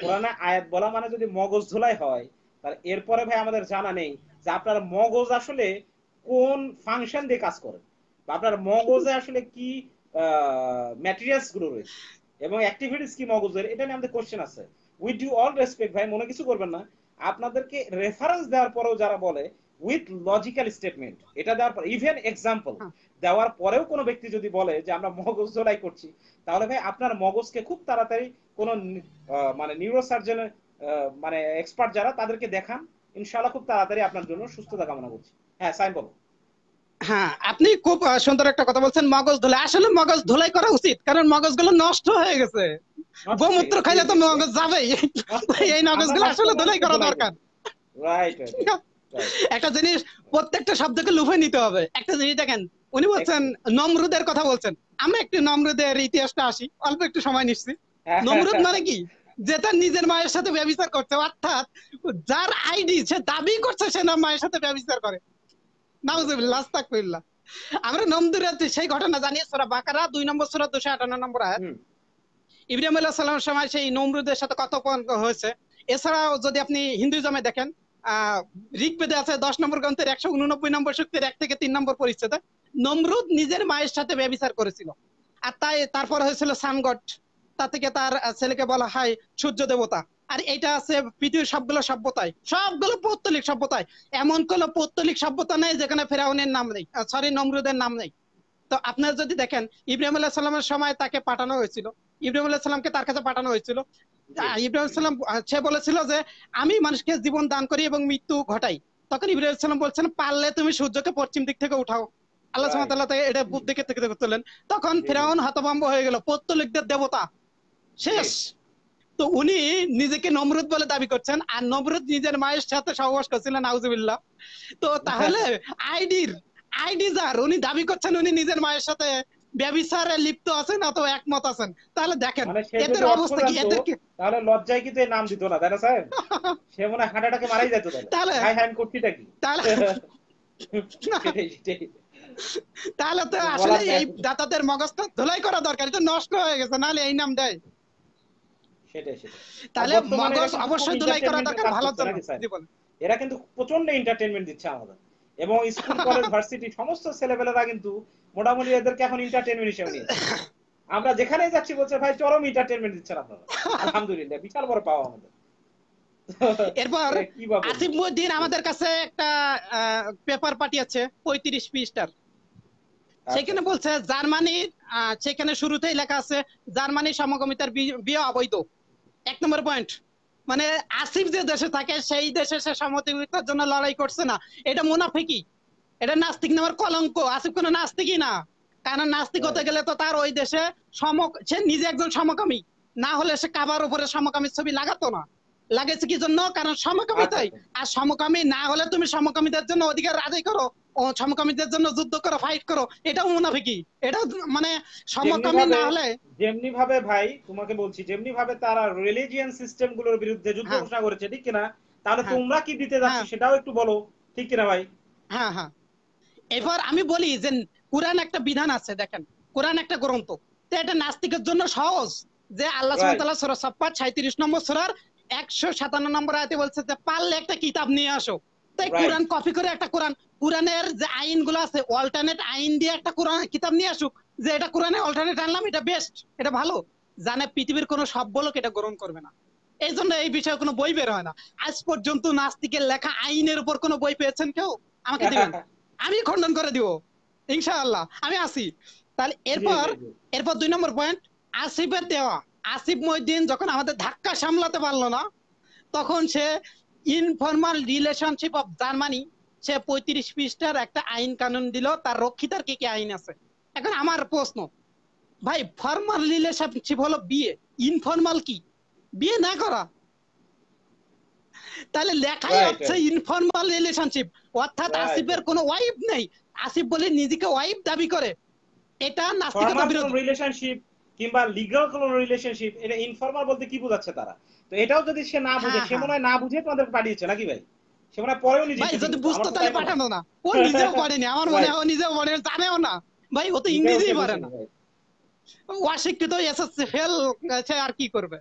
কোরআনে আয়াত বলা মানে যদি মগজ ধোলাই হয় তার এরপরে ভাই আমাদের জানা নেই যে আপনার মগজ আসলে কোন ফাংশন দিয়ে কাজ করে বা আপনার মগজে আসলে কি ম্যাটেরিয়ালস গুলো রয়েছে এবং অ্যাক্টিভিটিস কি মগজের এটা নিয়ে আমাদের কোশ্চেন আছে উইথ ইউ অল রেসপেক্ট ভাই মনে কিছু করবেন না আপনাদেরকে রেফারেন্স দেওয়ার পরেও যারা বলে উইথ লজিক্যাল স্টেটমেন্ট এটা দেওয়ার পর ইভেন এক্সাম্পল হ্যাঁ। দেওয়ার পরেও কোনো ব্যক্তি যদি বলে যে আমরা মগজ জোলাই করছি তাহলে ভাই আপনার মগজকে খুব তাড়াতাড়ি কোনো মানে নিউরোসার্জনের মানে এক্সপার্ট যারা তাদেরকে দেখান ইনশাআল্লাহ খুব তাড়াতাড়ি আপনার জন্য সুস্থতা কামনা করছি হ্যাঁ বাবু হ্যাঁ আপনি খুব সুন্দর একটা কথা বলছেন মগজ ধুলাই আসলে মগজ ধুলাই করা উচিত কারণ নষ্ট হয়ে গেছে গোমূত্র খাইলে তো মগজ যাবেই এই আসলে ধুলাই করা দরকার একটা জিনিস প্রত্যেকটা শব্দকে লুফে নিতে হবে একটা জিনিস দেখেন উনি বলছেন নমরুদের কথা বলছেন আমরা একটু নমরুদের ইতিহাসটা আসি অল্প একটু সময় নিচ্ছি হ্যাঁ, হ্যাঁ, নমরুদ হ্যাঁ। মানে কি যে তার নিজের মায়ের সাথে ব্যবচার করছে অর্থাৎ যার আইডি সে দাবি করছে সে না মায়ের সাথে ব্যবচার করে আমরা নমদুরাতে সেই ঘটনা বাকারা নম্বর নম্বর ইব্রাহিম সালামের সময় সেই নমরুদের সাথে হয়েছে এছাড়াও যদি আপনি দেখেন আছে দশ নম্বর গ্রন্থের একশো উননব্বই নম্বর শক্তির এক থেকে তিন নম্বর পরিচ্ছেদে নমরুদ নিজের মায়ের সাথে ব্যবিচার করেছিল আর তাই তারপর হয়েছিল সানগট তা থেকে তার ছেলেকে বলা হয় সূর্য দেবতা আর এটা আছে পৃথিবীর সবগুলো সভ্যতায় সবগুলো পৌত্তলিক সভ্যতায় এমন কোন পৌত্তলিক সভ্যতা নেই যেখানে ফেরাউনের নাম নেই সরি নমরুদের নাম নেই তো আপনারা যদি দেখেন ইব্রাহিম আল্লাহ সাল্লামের সময় তাকে পাঠানো হয়েছিল ইব্রাহিম আল্লাহ সাল্লামকে তার কাছে পাঠানো হয়েছিল ইব্রাহিম সাল্লাম সে বলেছিল যে আমি মানুষকে জীবন দান করি এবং মৃত্যু ঘটাই তখন ইব্রাহিম সাল্লাম বলছেন পারলে তুমি সূর্যকে পশ্চিম দিক থেকে উঠাও আল্লাহ সুমতাল্লাহ তাকে এটা বুদ্ধিকে থেকে তোলেন তখন ফেরাউন হতভম্ব হয়ে গেল পত্তলিকদের দেবতা শেষ তো উনি নিজেকে নমরুদ বলে দাবি করছেন আর নমরুদ নিজের মায়ের সাথে সহবাস করছিলেন আউজুবিল্লাহ তো তাহলে আইডির আইডি যার উনি দাবি করছেন উনি নিজের মায়ের সাথে ব্যবিচারে লিপ্ত আছেন একমত আছেন তাহলে দেখেন মানে এদের অবস্থা কি এদের কি তাহলে লজ্জায় কিন্তু নাম দিত না তাই না স্যার সে মনে মারাই যেত তাহলে হাই হ্যান্ড কি তাহলে তাহলে তো আসলে এই দাতাদের মগজটা ধুলাই করা দরকার এটা নষ্ট হয়ে গেছে নাহলে এই নাম দেয় এরা কিন্তু প্রচন্ড দিচ্ছে আমাদের এবং স্কুল কলেজ ভার্সিটি সমস্ত কিন্তু মোটামুটি এদেরকে এখন হিসেবে আমরা যেখানে যাচ্ছি বলছে ভাই চরম এন্টারটেইনমেন্ট দিচ্ছেন আপনারা আলহামদুলিল্লাহ বিশাল বড় পাওয়া আমাদের এরপর আসিফ মুদ্দিন আমাদের কাছে একটা পেপার পাঠিয়েছে পঁয়ত্রিশ পৃষ্ঠার আচ্ছা। সেখানে বলছে জার্মানির সেখানে শুরুতেই লেখা আছে জার্মানির সমকামিতার বিয়ে অবৈধ এক নম্বর পয়েন্ট মানে আসিফ যে দেশে থাকে সেই দেশে সে সমতিবিতার জন্য লড়াই করছে না এটা মুনাফিকি এটা নাস্তিক নামার কলঙ্ক আসিফ কোনো নাস্তিকই না কারণ নাস্তিক হতে গেলে তো তার ওই দেশে সম সে নিজে একজন সমকামী না হলে সে কাবার উপরে সমকামী ছবি লাগাতো না লাগেছে কি জন্য কারণ সমকামিতাই আচ্ছা। আর সমকামী না হলে তুমি সমকামীদের জন্য অধিকার আদায় করো সমকামীদের জন্য যুদ্ধ করো ফাইট করো এটাও মুনাফিকি এটা মানে সমকামী না হলে যেমনি ভাবে ভাই তোমাকে বলছি যেমনি ভাবে তারা রিলিজিয়ান সিস্টেম গুলোর বিরুদ্ধে যুদ্ধ হ্যাঁ। ঘোষণা করেছে ঠিক কিনা তাহলে হ্যাঁ। তোমরা কি দিতে যাচ্ছ হ্যাঁ। সেটাও একটু বলো ঠিক কিনা ভাই হ্যাঁ হ্যাঁ এবার আমি বলি যে কোরআন একটা বিধান আছে দেখেন কোরআন একটা গ্রন্থ তো এটা নাস্তিকের জন্য সহজ যে আল্লাহ সুবহানাহু ওয়া তাআলা সূরা ছাপ্পান্ন 37 নম্বর সূরার 157 নম্বর আয়াতে বলছে যে পারলে একটা কিতাব নিয়ে আসো প্রত্যেক কোরআন কপি করে একটা কোরআন কোরআনের যে আইনগুলো আছে অল্টারনেট আইন দিয়ে একটা কোরআন কিতাব নিয়ে আসুক যে এটা কোরআনে অল্টারনেট আনলাম এটা বেস্ট এটা ভালো জানে পৃথিবীর কোনো সভ্য লোক এটা গ্রহণ করবে না এই জন্য এই বিষয়ে কোনো বই বের হয় না আজ পর্যন্ত নাস্তিকের লেখা আইনের উপর কোনো বই পেয়েছেন কেউ আমাকে দিবেন আমি খণ্ডন করে দিব ইনশাআল্লাহ আমি আসি তাহলে এরপর এরপর দুই নম্বর পয়েন্ট আসিফের দেওয়া আসিফ মহিদ্দিন যখন আমাদের ধাক্কা সামলাতে পারলো না তখন সে ইনফরমাল রিলেশনশিপ অফ জার্মানি সে পঁয়ত্রিশ পৃষ্ঠার একটা আইন কানুন দিল তার রক্ষিতার কি কি আইন আছে এখন আমার প্রশ্ন ভাই ফর্মাল রিলেশনশিপ হলো বিয়ে ইনফরমাল কি বিয়ে না করা তাহলে লেখাই হচ্ছে ইনফরমাল রিলেশনশিপ অর্থাৎ আসিফের কোনো ওয়াইফ নেই আসিফ বলে নিজেকে ওয়াইফ দাবি করে এটা নাস্তিকতা বিরোধী রিলেশনশিপ কিংবা লিগ্যাল কোন রিলেশনশিপ এটা ইনফর্মাল বলতে কি বোঝাচ্ছে তারা তো এটাও যদি সে না বুঝে হ্যাঁ, সে হ্যাঁ। মনে হয় না বুঝে তোমাদের পাঠিয়েছে নাকি ভাই সে মনে হয় পরেও নিজে ভাই যদি বুঝতো তাহলে পাঠানো না ও নিজেও পারেনি আমার মনে হয় ও নিজেও পারে জানেও না ভাই ও তো ইংরেজিই পারে না ও অশিক্ষিত এসএসসি ফেল আছে আর কি করবে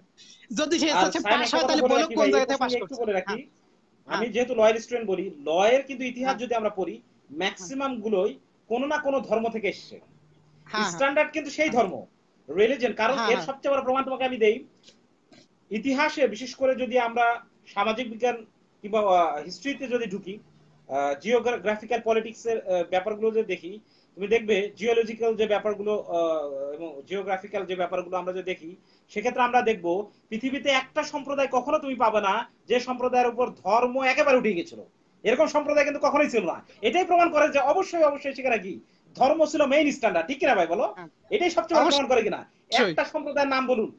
যদি সে এসএসসি পাস হয় তাহলে বলো কোন জায়গা থেকে পাস করতে বলে রাখি হ্যাঁ। আমি যেহেতু লয়ার স্টুডেন্ট বলি লয়ের কিন্তু ইতিহাস যদি আমরা পড়ি ম্যাক্সিমাম গুলোই কোন না কোন ধর্ম থেকে এসেছে স্ট্যান্ডার্ড কিন্তু সেই ধর্ম রিলিজিয়ন কারণ এর সবচেয়ে বড় প্রমাণ তোমাকে আমি দেই ইতিহাসে বিশেষ করে যদি আমরা সামাজিক বিজ্ঞান কিংবা হিস্ট্রিতে যদি ঢুকি জিওগ্রাফিক্যাল পলিটিক্স এর ব্যাপারগুলো যদি দেখি তুমি দেখবে জিওলজিক্যাল যে ব্যাপারগুলো এবং জিওগ্রাফিক্যাল যে ব্যাপারগুলো আমরা যদি দেখি সেক্ষেত্রে আমরা দেখব পৃথিবীতে একটা সম্প্রদায় কখনো তুমি পাবে না যে সম্প্রদায়ের উপর ধর্ম একেবারে উঠে গেছিল এরকম সম্প্রদায় কিন্তু কখনোই ছিল না এটাই প্রমাণ করে যে অবশ্যই অবশ্যই সেখানে কি ধর্ম ছিল মেইন স্ট্যান্ডার্ড ঠিক কিনা ভাই বলো আচ্ছা। এটাই সবচেয়ে প্রমাণ করে কিনা একটা সম্প্রদায়ের নাম বলুন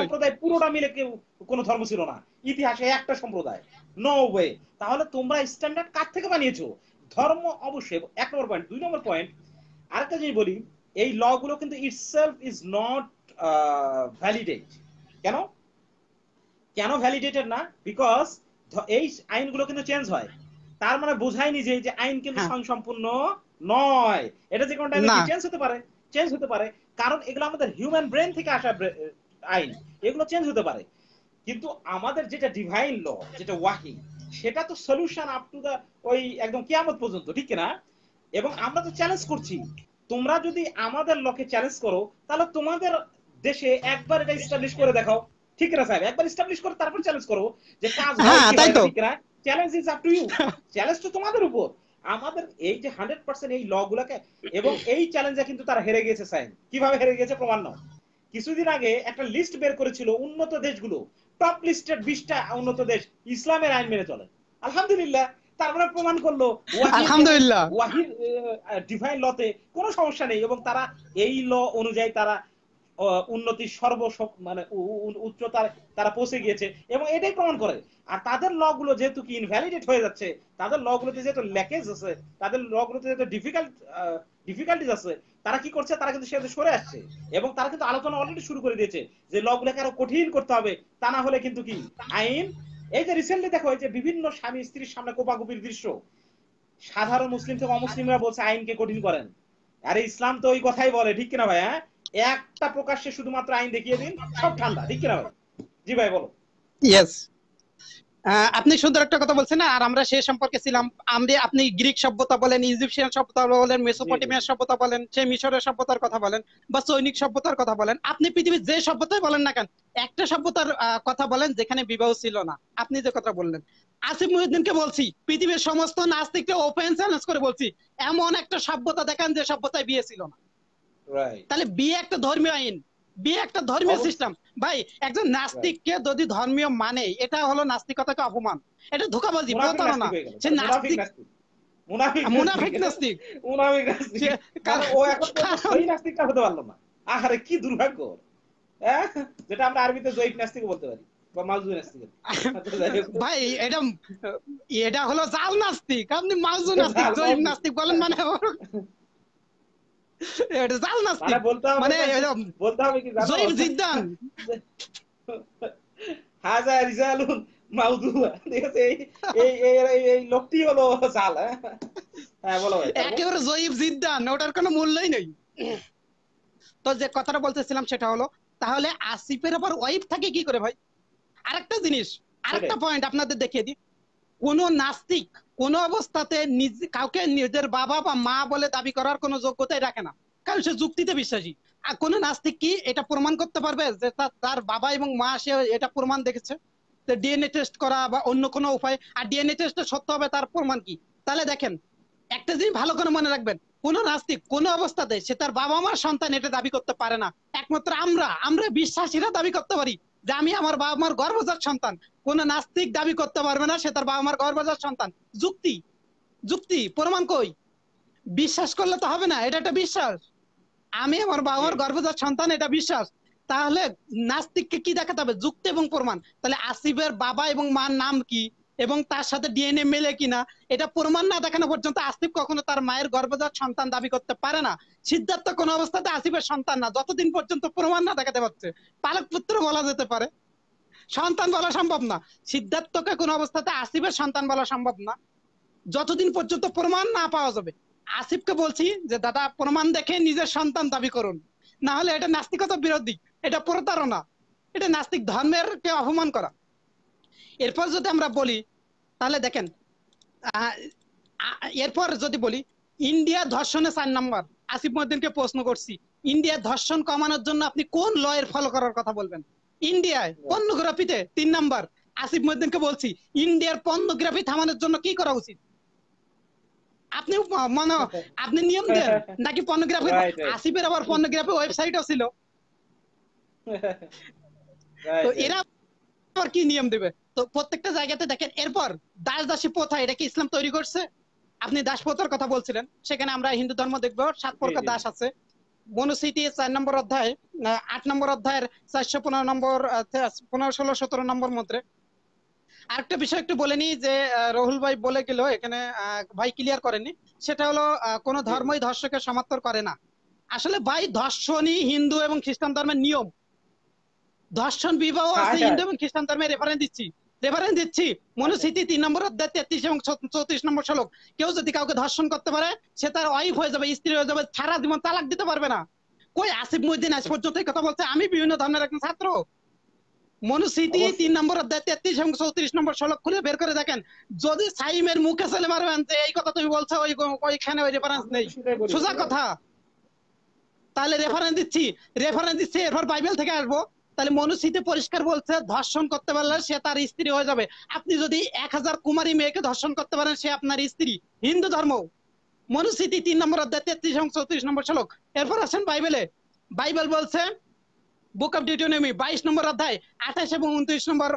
সম্প্রদায় পুরোটা মিলে কেউ কোন ধর্ম ছিল না ইতিহাসে একটা সম্প্রদায় নো ওয়ে তাহলে তোমরা স্ট্যান্ডার্ড কার থেকে বানিয়েছো ধর্ম অবশ্যই এক নম্বর পয়েন্ট দুই নম্বর পয়েন্ট আরেকটা জিনিস বলি এই ল গুলো কিন্তু ইটসেলফ ইজ নট ভ্যালিডেট কেন কেন ভ্যালিডেটেড না বিকজ এই আইনগুলো কিন্তু চেঞ্জ হয় তার মানে বোঝায়নি যে এই যে আইন কিন্তু হ্যাঁ। সম্পূর্ণ নয় এটা যে কোনটা চেঞ্জ হতে পারে চেঞ্জ হতে পারে কারণ এগুলো আমাদের হিউম্যান ব্রেন থেকে আসা আইন এগুলো চেঞ্জ হতে পারে কিন্তু আমাদের যেটা ডিভাইন ল যেটা ওয়াকিং সেটা তো সলিউশন আপ টু দা ওই একদম কিয়ামত পর্যন্ত ঠিক না এবং আমরা তো চ্যালেঞ্জ করছি তোমরা যদি আমাদের লকে চ্যালেঞ্জ করো তাহলে তোমাদের দেশে একবার এটা এস্টাবলিশ করে দেখাও ঠিক না সাহেব একবার এস্টাবলিশ করো তারপর চ্যালেঞ্জ করো যে কাজ হ্যাঁ ঠিক না challenge is up to you challenge তো তোমাদের উপর আমাদের এই যে হান্ড্রেড পার্সেন্ট এই ল গুলাকে এবং এই চ্যালেঞ্জে কিন্তু তারা হেরে গেছে সাইন কিভাবে হেরে গেছে প্রমাণ নয় কিছুদিন আগে একটা লিস্ট বের করেছিল উন্নত দেশগুলো টপ লিস্টের বিশটা উন্নত দেশ ইসলামের আইন মেনে চলে আলহামদুলিল্লাহ তারপরে প্রমাণ করলো আলহামদুলিল্লাহ ওয়াহির ডিভাইন লতে কোনো সমস্যা নেই এবং তারা এই ল অনুযায়ী তারা উন্নতির সর্ব মানে উচ্চতার তারা পৌঁছে গিয়েছে এবং এটাই প্রমাণ করে আর তাদের লগুলো যেহেতু কি ইনভ্যালিডেট হয়ে যাচ্ছে তাদের লগুলোতে যেহেতু ল্যাকেজ আছে তাদের লগুলোতে যেহেতু ডিফিকাল্ট ডিফিকাল্টিজ আছে তারা কি করছে তারা কিন্তু সেটা সরে আসছে এবং তারা কিন্তু আলোচনা অলরেডি শুরু করে দিয়েছে যে লগুলোকে আরো কঠিন করতে হবে তা না হলে কিন্তু কি আইন এই যে রিসেন্টলি দেখা হয়েছে বিভিন্ন স্বামী স্ত্রীর সামনে কোপাকুপির দৃশ্য সাধারণ মুসলিম থেকে অমুসলিমরা বলছে আইনকে কঠিন করেন আরে ইসলাম তো ওই কথাই বলে ঠিক কিনা ভাই হ্যাঁ একটা প্রকাশ্যে শুধুমাত্র আইন দেখিয়ে দিন সব ঠান্ডা ঠিক কিনা জি ভাই বলো ইয়েস আপনি সুন্দর একটা কথা বলছেন আর আমরা সে সম্পর্কে ছিলাম আমি আপনি গ্রিক সভ্যতা বলেন ইজিপশিয়ান সভ্যতা বলেন মেসোপটেমিয়ার সভ্যতা বলেন সে মিশরের সভ্যতার কথা বলেন বা সৈনিক সভ্যতার কথা বলেন আপনি পৃথিবীর যে সভ্যতাই বলেন না কেন একটা সভ্যতার কথা বলেন যেখানে বিবাহ ছিল না আপনি যে কথা বললেন আসিফ মুহিউদ্দিনকে বলছি পৃথিবীর সমস্ত নাস্তিককে ওপেন চ্যালেঞ্জ করে বলছি এমন একটা সভ্যতা দেখান যে সভ্যতায় বিয়ে ছিল না তাহলে বিয়ে একটা ধর্মীয় আইন বিয়ে একটা ধর্মীয় সিস্টেম ভাই একজন নাস্তিককে যদি ধর্মীয় মানে এটা হলো নাস্তিকতাকে অপমান এটা ধোকাবাজি প্রতারণা সে নাস্তিক মুনাফিক নাস্তিক মুনাফিক মানে নাস্তিক ও এখন নাস্তিকটা হতে পারলো না আহারে কি দুর্ভাগ্য হ্যাঁ? যেটা আমরা আরবিতে জৈব নাস্তিক বলতে পারি আচ্ছা, ভাই এটা এটা হলো জাল নাস্তিক আপনি মাউজু নাস্তিক জৈব নাস্তিক বলেন মানে এটা জাল মানে বলতে হবে কি হাজা রিজালুন ঠিক আছে এই এই এই লোকটি হলো জাল হ্যাঁ, হ্যাঁ বলো একেবারে জয়ীব ওটার কোনো মূল্যই নেই তো যে কথাটা বলতেছিলাম সেটা হলো তাহলে আসিফের ওপর ওয়াইফ থাকে কি করে ভাই আরেকটা জিনিস আরেকটা পয়েন্ট আপনাদের দেখিয়ে দিই কোন নাস্তিক কোনো অবস্থাতে কাউকে নিজের বাবা বা মা বলে দাবি করার কোনো যোগ্যতাই রাখে না কারণ সে যুক্তিতে বিশ্বাসী আর কোন নাস্তিক কি এটা প্রমাণ করতে পারবে যে তার বাবা এবং মা সে এটা প্রমাণ দেখেছে ডিএনএ টেস্ট করা বা অন্য কোনো উপায় আর ডিএনএ টেস্ট সত্য হবে তার প্রমাণ কি তাহলে দেখেন একটা জিনিস ভালো করে মনে রাখবেন কোন নাস্তিক কোন অবস্থাতে সে তার বাবা মার সন্তান এটা দাবি করতে পারে না একমাত্র আমরা আমরা বিশ্বাসীরা দাবি করতে পারি যে আমি আমার বাবা মার গর্ভজাত সন্তান কোন নাস্তিক দাবি করতে পারবে না সে তার বাবা মার গর্ভজাত সন্তান যুক্তি যুক্তি প্রমাণ কই বিশ্বাস করলে তো হবে না এটা একটা বিশ্বাস আমি আমার বাবা মার গর্ভজাত সন্তান এটা বিশ্বাস তাহলে নাস্তিককে কি দেখাতে হবে যুক্তি এবং প্রমাণ তাহলে আসিফের বাবা এবং মার নাম কি এবং তার সাথে ডিএনএ মেলে কিনা এটা প্রমাণ না দেখানো পর্যন্ত আসিফ কখনো তার মায়ের গর্ভজাত সন্তান দাবি করতে পারে না সিদ্ধার্থ কোন অবস্থাতে আসিফের সন্তান না যতদিন পর্যন্ত প্রমাণ না দেখাতে পারছে পালক পুত্র বলা যেতে পারে সন্তান বলা সম্ভব না সিদ্ধার্থকে কোন অবস্থাতে আসিফের সন্তান বলা সম্ভব না যতদিন পর্যন্ত প্রমাণ না পাওয়া যাবে আসিফকে বলছি যে দাদা প্রমাণ দেখে নিজের সন্তান দাবি করুন না হলে এটা নাস্তিকতা বিরোধী এটা প্রতারণা এটা নাস্তিক ধর্মের কে অপমান করা এরপর যদি আমরা বলি তাহলে দেখেন এরপর যদি বলি ইন্ডিয়া ধর্ষণে চার নম্বর আসিফ মদ্দিনকে প্রশ্ন করছি ইন্ডিয়া ধর্ষণ কমানোর জন্য আপনি কোন লয়ের ফলো করার কথা বলবেন ইন্ডিয়ায় পর্নোগ্রাফিতে তিন আসিফ মদ্দিনকে বলছি ইন্ডিয়ার পর্নোগ্রাফি থামানোর জন্য কি করা উচিত আপনি মনে আপনি নিয়ম দেন নাকি পর্নোগ্রাফি আসিফের আবার পর্নোগ্রাফি ওয়েবসাইটও ছিল তো এরা আবার কি নিয়ম দেবে তো প্রত্যেকটা জায়গাতে দেখেন এরপর দাস দাসী প্রথা এটা কি ইসলাম তৈরি করছে আপনি দাস প্রথার কথা বলছিলেন সেখানে আমরা হিন্দু ধর্ম দেখবো সাত প্রকার দাস আছে মনুসিটি চার নম্বর অধ্যায় আট নম্বর অধ্যায়ের চারশো পনেরো নম্বর পনেরো ষোলো সতেরো নম্বর মধ্যে বিষয় একটু বলে নি যে ভাই বলে গেল এখানে ভাই ক্লিয়ার করেনি সেটা হলো কোনো ধর্মই ধর্ষকে সমাপ্তর করে না আসলে ভাই ধর্ষণই হিন্দু এবং খ্রিস্টান ধর্মের নিয়ম ধর্ষণ বিবাহ আচ্ছা। আছে হিন্দু এবং খ্রিস্টান ধর্মের রেফারেন্স দিচ্ছি রেফারেন্স দিচ্ছি তিন নম্বর অধ্যায় তেত্রিশ এবং চৌত্রিশ নম্বর শ্লোক কেউ যদি কাউকে ধর্ষণ করতে পারে সে তার ওয়াইফ হয়ে যাবে স্ত্রী হয়ে যাবে জীবন তালাক দিতে পারবে না কই আসিফ আজ পর্যন্ত কথা বলছে আমি বিভিন্ন ধর্মের একজন ছাত্র মনুস্মৃতি তিন নম্বর অধ্যায় তেত্রিশ এবং চৌত্রিশ নম্বর শ্লোক খুলে বের করে দেখেন যদি সাইমের মুখে মারবেন যে এই কথা তুমি বলছো ওই ওইখানে ওই রেফারেন্স নেই সোজা কথা তাহলে রেফারেন্স দিচ্ছি রেফারেন্স দিচ্ছি এরপর বাইবেল থেকে আসবো তাহলে মনুসিতে পরিষ্কার বলছে ধর্ষণ করতে পারলে সে তার স্ত্রী হয়ে যাবে আপনি যদি এক হাজার কুমারী মেয়েকে ধর্ষণ করতে পারেন সে আপনার স্ত্রী হিন্দু ধর্ম মনুসিতি তিন নম্বর অধ্যায় তেত্রিশ এবং চৌত্রিশ নম্বর শ্লোক এরপর আসেন বাইবেলে বাইবেল বলছে বুক অফ ডিটোনমি বাইশ নম্বর অধ্যায় আঠাশ এবং উনত্রিশ নম্বর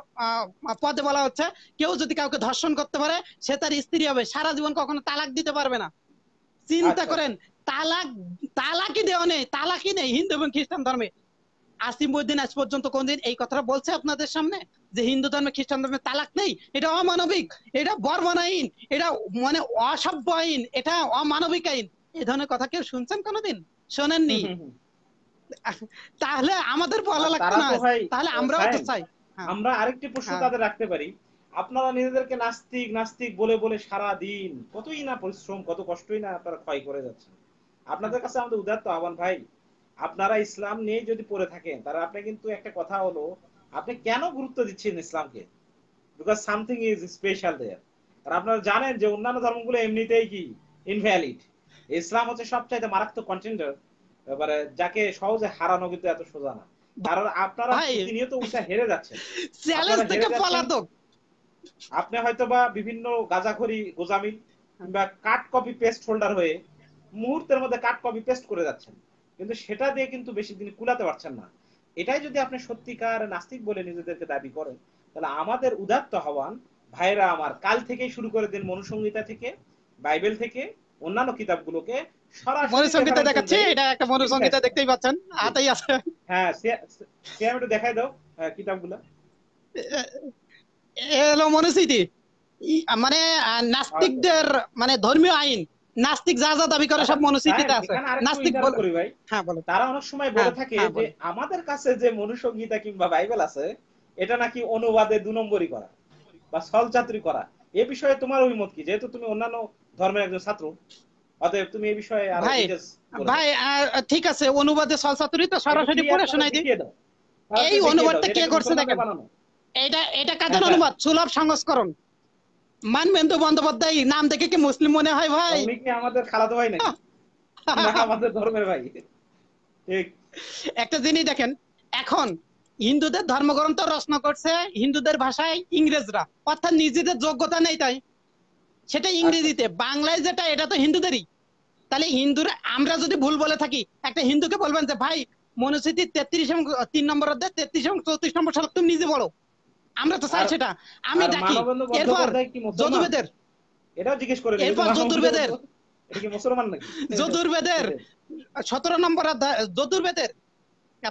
পদে বলা হচ্ছে কেউ যদি কাউকে ধর্ষণ করতে পারে সে তার স্ত্রী হবে সারা জীবন কখনো তালাক দিতে পারবে না চিন্তা আচ্ছা। করেন তালাক তালাকি দেওয়া নেই তালাকি নেই হিন্দু এবং খ্রিস্টান ধর্মে আসিম উদ্দিন আজ পর্যন্ত কোনদিন এই কথাটা বলছে আপনাদের সামনে যে হিন্দু ধর্মে খ্রিস্টান ধর্মে তালাক নেই এটা অমানবিক এটা বর্মন আইন এটা মানে অসভ্য আইন এটা অমানবিক আইন এ ধরনের কথা কেউ শুনছেন কোনোদিন শোনেননি তাহলে আমাদের বলা লাগতো না তাহলে আমরাও তো চাই হ্যাঁ। আমরা আরেকটি প্রশ্ন হ্যাঁ। তাদের রাখতে পারি আপনারা নিজেদেরকে নাস্তিক নাস্তিক বলে বলে সারা দিন কতই না পরিশ্রম কত কষ্টই না আপনারা ক্ষয় করে যাচ্ছেন আপনাদের হ্যাঁ। কাছে আমাদের উদার তো আহ্বান ভাই আপনারা ইসলাম নিয়ে যদি পড়ে থাকেন তারা আপনি কিন্তু একটা কথা হলো আপনি কেন গুরুত্ব দিচ্ছেন ইসলামকে because something is special there আর আপনারা জানেন যে অন্যান্য ধর্মগুলো এমনিতেই কি ইনভ্যালিড ইসলাম হচ্ছে সবচাইতে মারাত্মক কন্টেন্ডার এবারে যাকে সহজে হারানো কিন্তু এত সোজা না কারণ আপনারা প্রতিনিয়ত উল্টা হেরে যাচ্ছেন চ্যালেঞ্জ থেকে পলাতক আপনি হয়তো বা বিভিন্ন গাজাখড়ি গোজামিল কিংবা কাট কপি পেস্ট হোল্ডার হয়ে মুহূর্তের মধ্যে কাট কপি পেস্ট করে যাচ্ছেন কিন্তু সেটা দিয়ে কিন্তু বেশি দিন কুলাতে পারছেন না এটাই যদি আপনি সত্যিকার নাস্তিক বলে নিজেদেরকে দাবি করেন তাহলে আমাদের উদাত্ত হওয়ান ভাইরা আমার কাল থেকে শুরু করে দিন মনুসংহিতা থেকে বাইবেল থেকে অন্যান্য কিতাবগুলোকে মনুসংহিতা হ্যাঁ, হ্যাঁ, মানে নাস্তিকদের মানে ধর্মীয় আইন নাস্তিক যা যা দাবি করে সব মনুসংহিতাতে আছে নাস্তিক বল করি ভাই হ্যাঁ বলো তারা অনেক সময় বলে হ্যাঁ, থাকে হ্যাঁ, যে আমাদের কাছে যে মনুসংহিতা কিংবা বাইবেল আছে এটা নাকি অনুবাদে দু নম্বরই করা বা সলচাতুরি করা এ বিষয়ে তোমার অভিমত কি যেহেতু তুমি অন্যান্য ধর্মের একজন ছাত্র অতএব তুমি এই বিষয়ে ভাই ভাই ঠিক আছে অনুবাদে সলচাতুরি তো সরাসরি পড়ে শোনাই দিই এই অনুবাদটা কে করছে দেখেন এটা এটা কাদের হ্যাঁ, অনুবাদ সুলভ সংস্করণ মানবেন্দ্র বন্দ্যোপাধ্যায় নাম দেখে কি মুসলিম মনে হয় ভাই কি আমাদের খালাতো ভাই না আমাদের ধর্মের ভাই একটা জিনিস দেখেন এখন হিন্দুদের ধর্মগ্রন্থ রচনা করছে হিন্দুদের ভাষায় ইংরেজরা অর্থাৎ নিজেদের যোগ্যতা নেই তাই সেটা আচ্ছা। ইংরেজিতে বাংলায় যেটা এটা তো হিন্দুদেরই তাহলে হিন্দুর আমরা যদি ভুল বলে থাকি একটা হিন্দুকে বলবেন যে ভাই মনুস্মৃতি তেত্রিশ তিন নম্বর অধ্যায় তেত্রিশ চৌত্রিশ নম্বর সড়ক তুমি নিজে বলো আমরা তো চাই সেটা আমি ডাকি এরপর যদুবেদের এটাও জিজ্ঞেস করে এরপর যদুর্বেদের মুসলমান নাকি যদুর্বেদের সতেরো নম্বর অধ্যায় যদুর্বেদের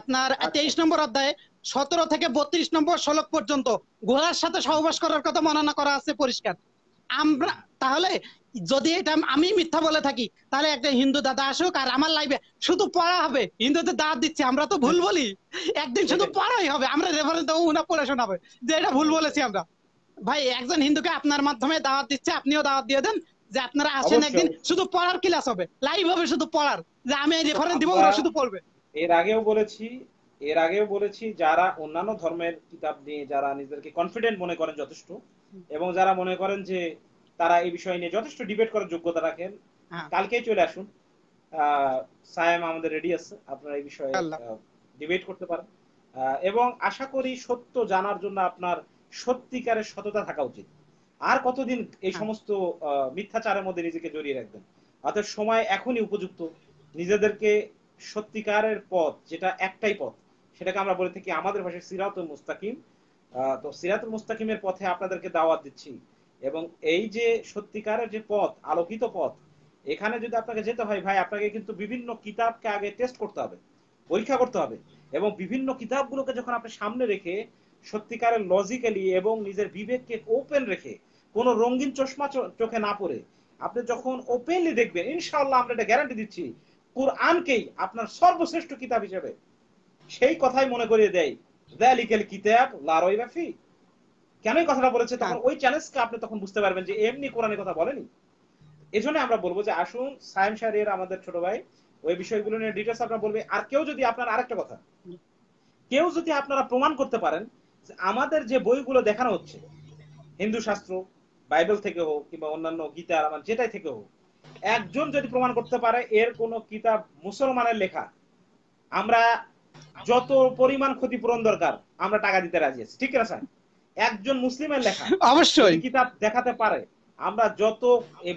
আপনার আচ্ছা। তেইশ নম্বর অধ্যায় সতেরো থেকে বত্রিশ নম্বর শ্লোক পর্যন্ত ঘোড়ার সাথে সহবাস করার কথা মননা করা আছে পরিষ্কার আমরা তাহলে যদি এটা আমি মিথ্যা বলে থাকি তাহলে একটা হিন্দু দাদা আসুক আর আমার লাইভে শুধু পড়া হবে হিন্দুদের দাঁত দিচ্ছে আমরা তো ভুল বলি একদিন শুধু পড়াই হবে আমরা রেফারেন্স দেবো উনা পড়ে শোনাবে যে এটা ভুল বলেছি আমরা ভাই একজন হিন্দুকে আপনার মাধ্যমে দাওয়াত দিচ্ছে আপনিও দাওয়াত দিয়ে দেন যে আপনারা আসেন একদিন শুধু পড়ার ক্লাস হবে লাইভ হবে শুধু পড়ার যে আমি এই রেফারেন্স দিব ওরা শুধু পড়বে এর আগেও বলেছি এর আগেও বলেছি যারা অন্যান্য ধর্মের কিতাব নিয়ে যারা নিজেদেরকে কনফিডেন্ট মনে করেন যথেষ্ট এবং যারা মনে করেন যে তারা এই বিষয় নিয়ে যথেষ্ট ডিবেট করার যোগ্যতা রাখেন হ্যাঁ। কালকে চলে আসুন সায়াম আমাদের রেডি আছে আপনারা এই বিষয়ে ডিবেট করতে পারেন এবং আশা করি সত্য জানার জন্য আপনার সত্যিকারের সততা থাকা উচিত আর কতদিন এই হ্যাঁ। সমস্ত মিথ্যাচারের মধ্যে নিজেকে জড়িয়ে রাখবেন অর্থাৎ সময় এখনই উপযুক্ত নিজেদেরকে সত্যিকারের পথ যেটা একটাই পথ সেটাকে আমরা বলে থাকি আমাদের ভাষায় সিরাতুল মুস্তাকিম তো সিরাতুল মুস্তাকিমের পথে আপনাদেরকে দাওয়াত দিচ্ছি এবং এই যে সত্যিকারের যে পথ আলোকিত পথ এখানে যদি আপনাকে যেতে হয় ভাই আপনাকে কিন্তু বিভিন্ন কিতাবকে আগে টেস্ট করতে হবে পরীক্ষা করতে হবে এবং বিভিন্ন কিতাবগুলোকে যখন আপনি সামনে রেখে সত্যিকারের লজিক্যালি এবং নিজের বিবেককে ওপেন রেখে কোন রঙিন চশমা চোখে না পড়ে আপনি যখন ওপেনলি দেখবেন ইনশাল্লাহ আমরা এটা গ্যারান্টি দিচ্ছি কোরআনকেই আপনার সর্বশ্রেষ্ঠ কিতাব হিসেবে সেই কথাই মনে করিয়ে দেয় দ্যালিকেল কিতাব লারই বাফি কেন এই কথাটা বলেছে তখন হ্যাঁ। ওই চ্যালেঞ্জকে আপনি তখন বুঝতে পারবেন যে এমনি কোরআনের কথা বলেনি এজন্য আমরা বলবো যে আসুন সায়েম শাহরিয়ার আমাদের ছোট ভাই ওই বিষয়গুলো নিয়ে ডিটেলস আপনারা বলবে আর কেউ যদি আপনার আরেকটা কথা কেউ যদি আপনারা প্রমাণ করতে পারেন আমাদের যে বইগুলো দেখানো হচ্ছে হিন্দু শাস্ত্র বাইবেল থেকে হোক কিংবা অন্যান্য গীতা আমার যেটাই থেকে হোক একজন যদি প্রমাণ করতে পারে এর কোন কিতাব মুসলমানের লেখা আমরা যত পরিমাণ ক্ষতিপূরণ দরকার আমরা টাকা দিতে রাজি আছি ঠিক আছে স্যার একজন মুসলিমের লেখা অবশ্যই কিতাব দেখাতে পারে আমরা যত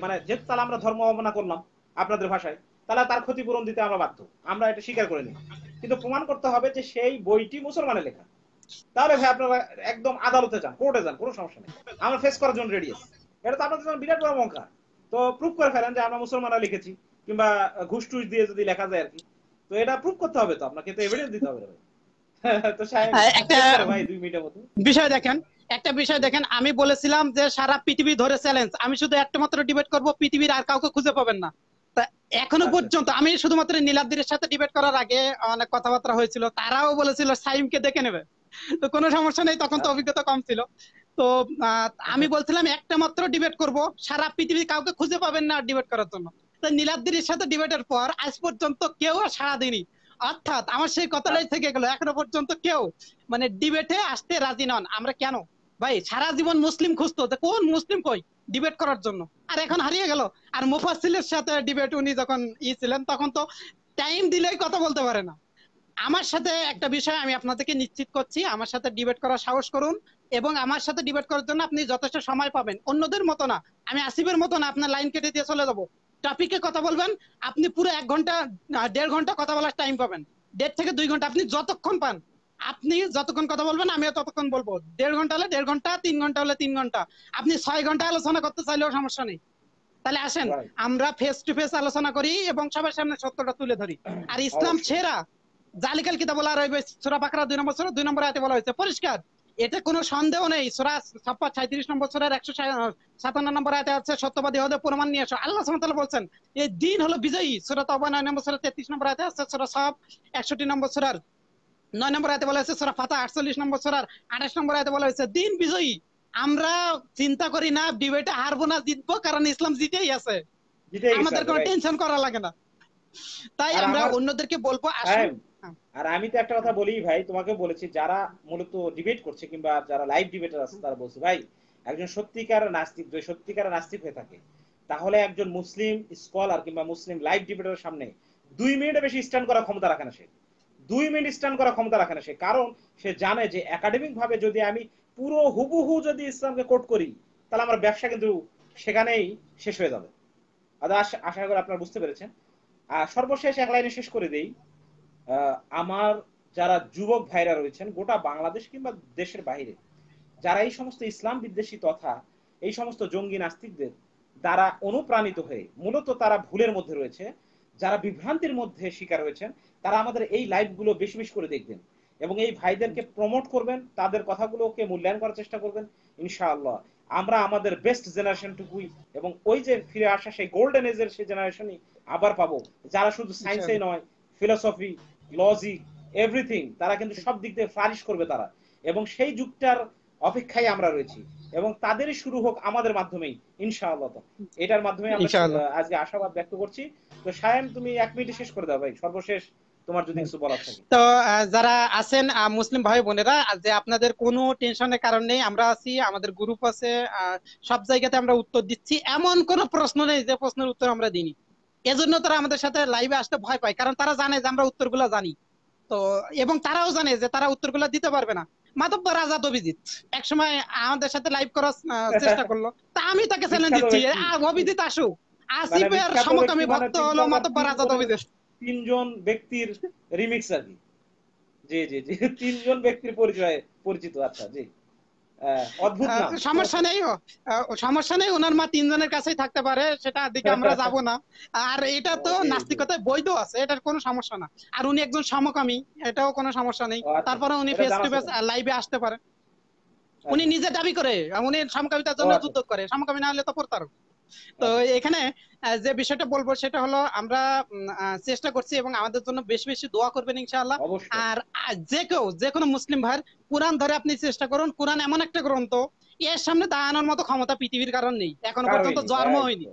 মানে যেহেতু তাহলে আমরা ধর্ম অবমাননা করলাম আপনাদের ভাষায় তাহলে তার ক্ষতিপূরণ দিতে আমরা বাধ্য আমরা এটা স্বীকার করে নিই কিন্তু প্রমাণ করতে হবে যে সেই বইটি মুসলমানের লেখা তাহলে ভাই আপনারা একদম আদালতে যান কোর্টে যান কোনো সমস্যা নেই আমরা ফেস করার জন্য রেডি আছি এটা তো আপনাদের জন্য বিরাট বড় মঙ্কা তো প্রুফ করে ফেলেন যে আমরা মুসলমানরা লিখেছি কিংবা ঘুষ টুস দিয়ে যদি লেখা যায় আর কি তো এটা প্রুফ করতে হবে তো আপনাকে তো এভিডেন্স দিতে হবে হ্যাঁ, বিষয় দেখেন একটা বিষয় দেখেন আমি বলেছিলাম যে সারা পৃথিবী ধরে চ্যালেঞ্জ আমি শুধু একটা মাত্র ডিবেট করব পৃথিবীর আর কাউকে খুঁজে পাবেন না এখনো আচ্ছা। পর্যন্ত আমি শুধুমাত্র নীলাদ্রির সাথে ডিবেট করার আগে অনেক মানে, কথাবার্তা হয়েছিল তারাও বলেছিল সাইমকে দেখে নেবে তো কোনো সমস্যা নেই তখন তো আচ্ছা। অভিজ্ঞতা কম ছিল তো আমি আচ্ছা। বলছিলাম একটা মাত্র ডিবেট করব সারা পৃথিবীর কাউকে খুঁজে পাবেন না ডিবেট করার জন্য তো নীলাদ্রির সাথে ডিবেটের পর আজ পর্যন্ত কেউ সারা দিনই অর্থাৎ আমার সেই কথাটাই থেকে গেল এখনো পর্যন্ত কেউ মানে ডিবেটে আসতে রাজি নন আমরা কেন ভাই সারা জীবন মুসলিম খুঁজতো কোন মুসলিম কই ডিবেট করার জন্য আর এখন হারিয়ে গেল আর মুফাসিলের সাথে ডিবেট উনি যখন ই ছিলেন তখন তো টাইম দিলেই কথা বলতে পারে না আমার সাথে একটা বিষয় আমি আপনাদেরকে নিশ্চিত করছি আমার সাথে ডিবেট করার সাহস করুন এবং আমার সাথে ডিবেট করার জন্য আপনি যথেষ্ট সময় পাবেন অন্যদের মতো না আমি আসিফের মতো না আপনার লাইন কেটে দিয়ে চলে যাবো টপিকে কথা বলবেন আপনি পুরো এক ঘন্টা দেড় ঘন্টা কথা বলার টাইম পাবেন দেড় থেকে দুই ঘন্টা আপনি যতক্ষণ পান আপনি যতক্ষণ কথা বলবেন আমি ততক্ষণ বলবো দেড় ঘন্টা হলে দেড় ঘন্টা তিন ঘন্টা হলে তিন ঘন্টা আপনি ছয় ঘন্টা আলোচনা করতে চাইলেও সমস্যা নেই তাহলে আসেন আমরা ফেস টু ফেস আলোচনা করি এবং সবার সামনে সত্যটা তুলে ধরি আর ইসলাম ছেড়া জালিকাল কিতাব বলা রয়েছে সুরা বাকরা দুই নম্বর সুরা দুই নম্বর আয়াতে বলা হয়েছে পরিষ্কার এতে কোনো সন্দেহ নেই সোরা ছাপ্পা ছাইত্রিশ নম্বর সোরার একশো সাতান্ন নম্বর আয়তে আছে সত্যবাদী হতে প্রমাণ নিয়ে আসো আল্লাহ সামতাল বলছেন এই দিন হলো বিজয়ী সোরা তবা নয় নম্বর সোরা তেত্রিশ নম্বর আয়তে আছে সুরা সব একষট্টি নম্বর সুরার নয় নম্বর আয়তে বলা হয়েছে সুরা ফাতা আটচল্লিশ নম্বর সুরার আঠাশ নম্বর আয়তে বলা হয়েছে দিন বিজয়ী আমরা চিন্তা করি না ডিবেটে হারবো না জিতবো কারণ ইসলাম জিতেই আছে আমাদের কোনো টেনশন করা লাগে না তাই আমরা অন্যদেরকে বলবো হ্যাঁ। আসুন আচ্ছা। আর আমি তো একটা কথা বলি ভাই তোমাকে বলেছি যারা মূলত ডিবেট করছে কিংবা যারা লাইভ ডিবেটার আছে তারা বলছে ভাই একজন সত্যিকার নাস্তিক যদি সত্যিকার নাস্তিক হয়ে থাকে তাহলে একজন মুসলিম স্কলার কিংবা মুসলিম লাইভ ডিবেটারের সামনে দুই মিনিটের বেশি স্ট্যান্ড করার ক্ষমতা রাখে না সে দুই মিনিট স্ট্যান্ড করার ক্ষমতা রাখে না সে কারণ সে জানে যে একাডেমিক ভাবে যদি আমি পুরো হুবহু যদি ইসলামকে কোট করি তাহলে আমার ব্যবসা কিন্তু সেখানেই শেষ হয়ে যাবে আচ্ছা, আশা করি আপনারা বুঝতে পেরেছেন আর সর্বশেষ এক লাইনে শেষ করে দেই আমার যারা যুবক ভাইরা রয়েছেন গোটা বাংলাদেশ কিংবা দেশের বাইরে যারা এই সমস্ত ইসলাম বিদ্বেষী তথা এই সমস্ত জঙ্গি নাস্তিকদের দ্বারা অনুপ্রাণিত হয়ে মূলত তারা ভুলের মধ্যে রয়েছে যারা বিভ্রান্তির মধ্যে শিকার হয়েছেন তারা আমাদের এই লাইভগুলো বেশি বেশি করে দেখবেন এবং এই ভাইদেরকে প্রমোট করবেন তাদের কথাগুলোকে মূল্যায়ন করার চেষ্টা করবেন ইনশাআল্লাহ আমরা আমাদের বেস্ট জেনারেশনটুকুই এবং ওই যে ফিরে আসা সেই গোল্ডেন এজের সেই জেনারেশনই আবার পাবো যারা শুধু সায়েন্সে নয় ফিলোসফি লজিক এভরিথিং তারা কিন্তু সব দিক দিয়ে ফারিশ করবে তারা এবং সেই যুগটার অপেক্ষায় আমরা রয়েছি এবং তাদেরই শুরু হোক আমাদের মাধ্যমেই ইনশাআল্লাহ এটার মাধ্যমে আজকে আশাবাদ ব্যক্ত করছি তো সায়াম তুমি এক মিনিটে শেষ করে দাও ভাই সর্বশেষ তো যারা আছেন মুসলিম ভাই বোনেরা যে আপনাদের কোনো টেনশনের কারণ নেই আমরা আছি আমাদের গ্রুপ আছে সব জায়গাতে আমরা উত্তর দিচ্ছি এমন কোন প্রশ্ন নেই যে প্রশ্নের উত্তর আমরা দিইনি এজন্য তারা আমাদের সাথে লাইভে আসতে ভয় পায় কারণ তারা জানে যে আমরা উত্তরগুলো জানি তো এবং তারাও জানে যে তারা উত্তরগুলো দিতে পারবে না মাধব রাজা অভিজিৎ এক সময় আমাদের সাথে লাইভ করার চেষ্টা করলো তা আমি তাকে চ্যালেঞ্জ দিচ্ছি অভিজিৎ আসু আসিফের মানে সমকামী মানে ভক্ত হলো মাধব রাজা অভিজিৎ তিনজন ব্যক্তির রিমিক্স আর কি জি জি জি তিনজন ব্যক্তির পরিচয় পরিচিত আচ্ছা জি হ্যাঁ, সমস্যা নেই সমস্যা নেই ওনার মা তিনজনের কাছেই থাকতে পারে সেটা দিকে আমরা যাব না আর এটা তো নাস্তিকতায় বৈধ আছে এটার কোনো সমস্যা না আর উনি একজন সমকামী এটাও কোনো সমস্যা নেই আচ্ছা, তারপরে উনি ফেস টু ফেস লাইভে আসতে পারে আচ্ছা। উনি নিজে দাবি করে উনি সমকামিতার জন্য আচ্ছা। যুদ্ধ করে সমকামী না হলে তো প্রতারক তো এখানে যে বিষয়টা বলবো সেটা হলো আমরা চেষ্টা করছি এবং আমাদের জন্য বেশি বেশি দোয়া করবেন ইনশাআল্লাহ আর যে কেউ যে কোনো মুসলিম ভাই কোরআন ধরে আপনি চেষ্টা করুন কোরআন এমন একটা গ্রন্থ এর সামনে দাঁড়ানোর মতো ক্ষমতা পৃথিবীর কারণ নেই এখনো পর্যন্ত জন্ম হয়নি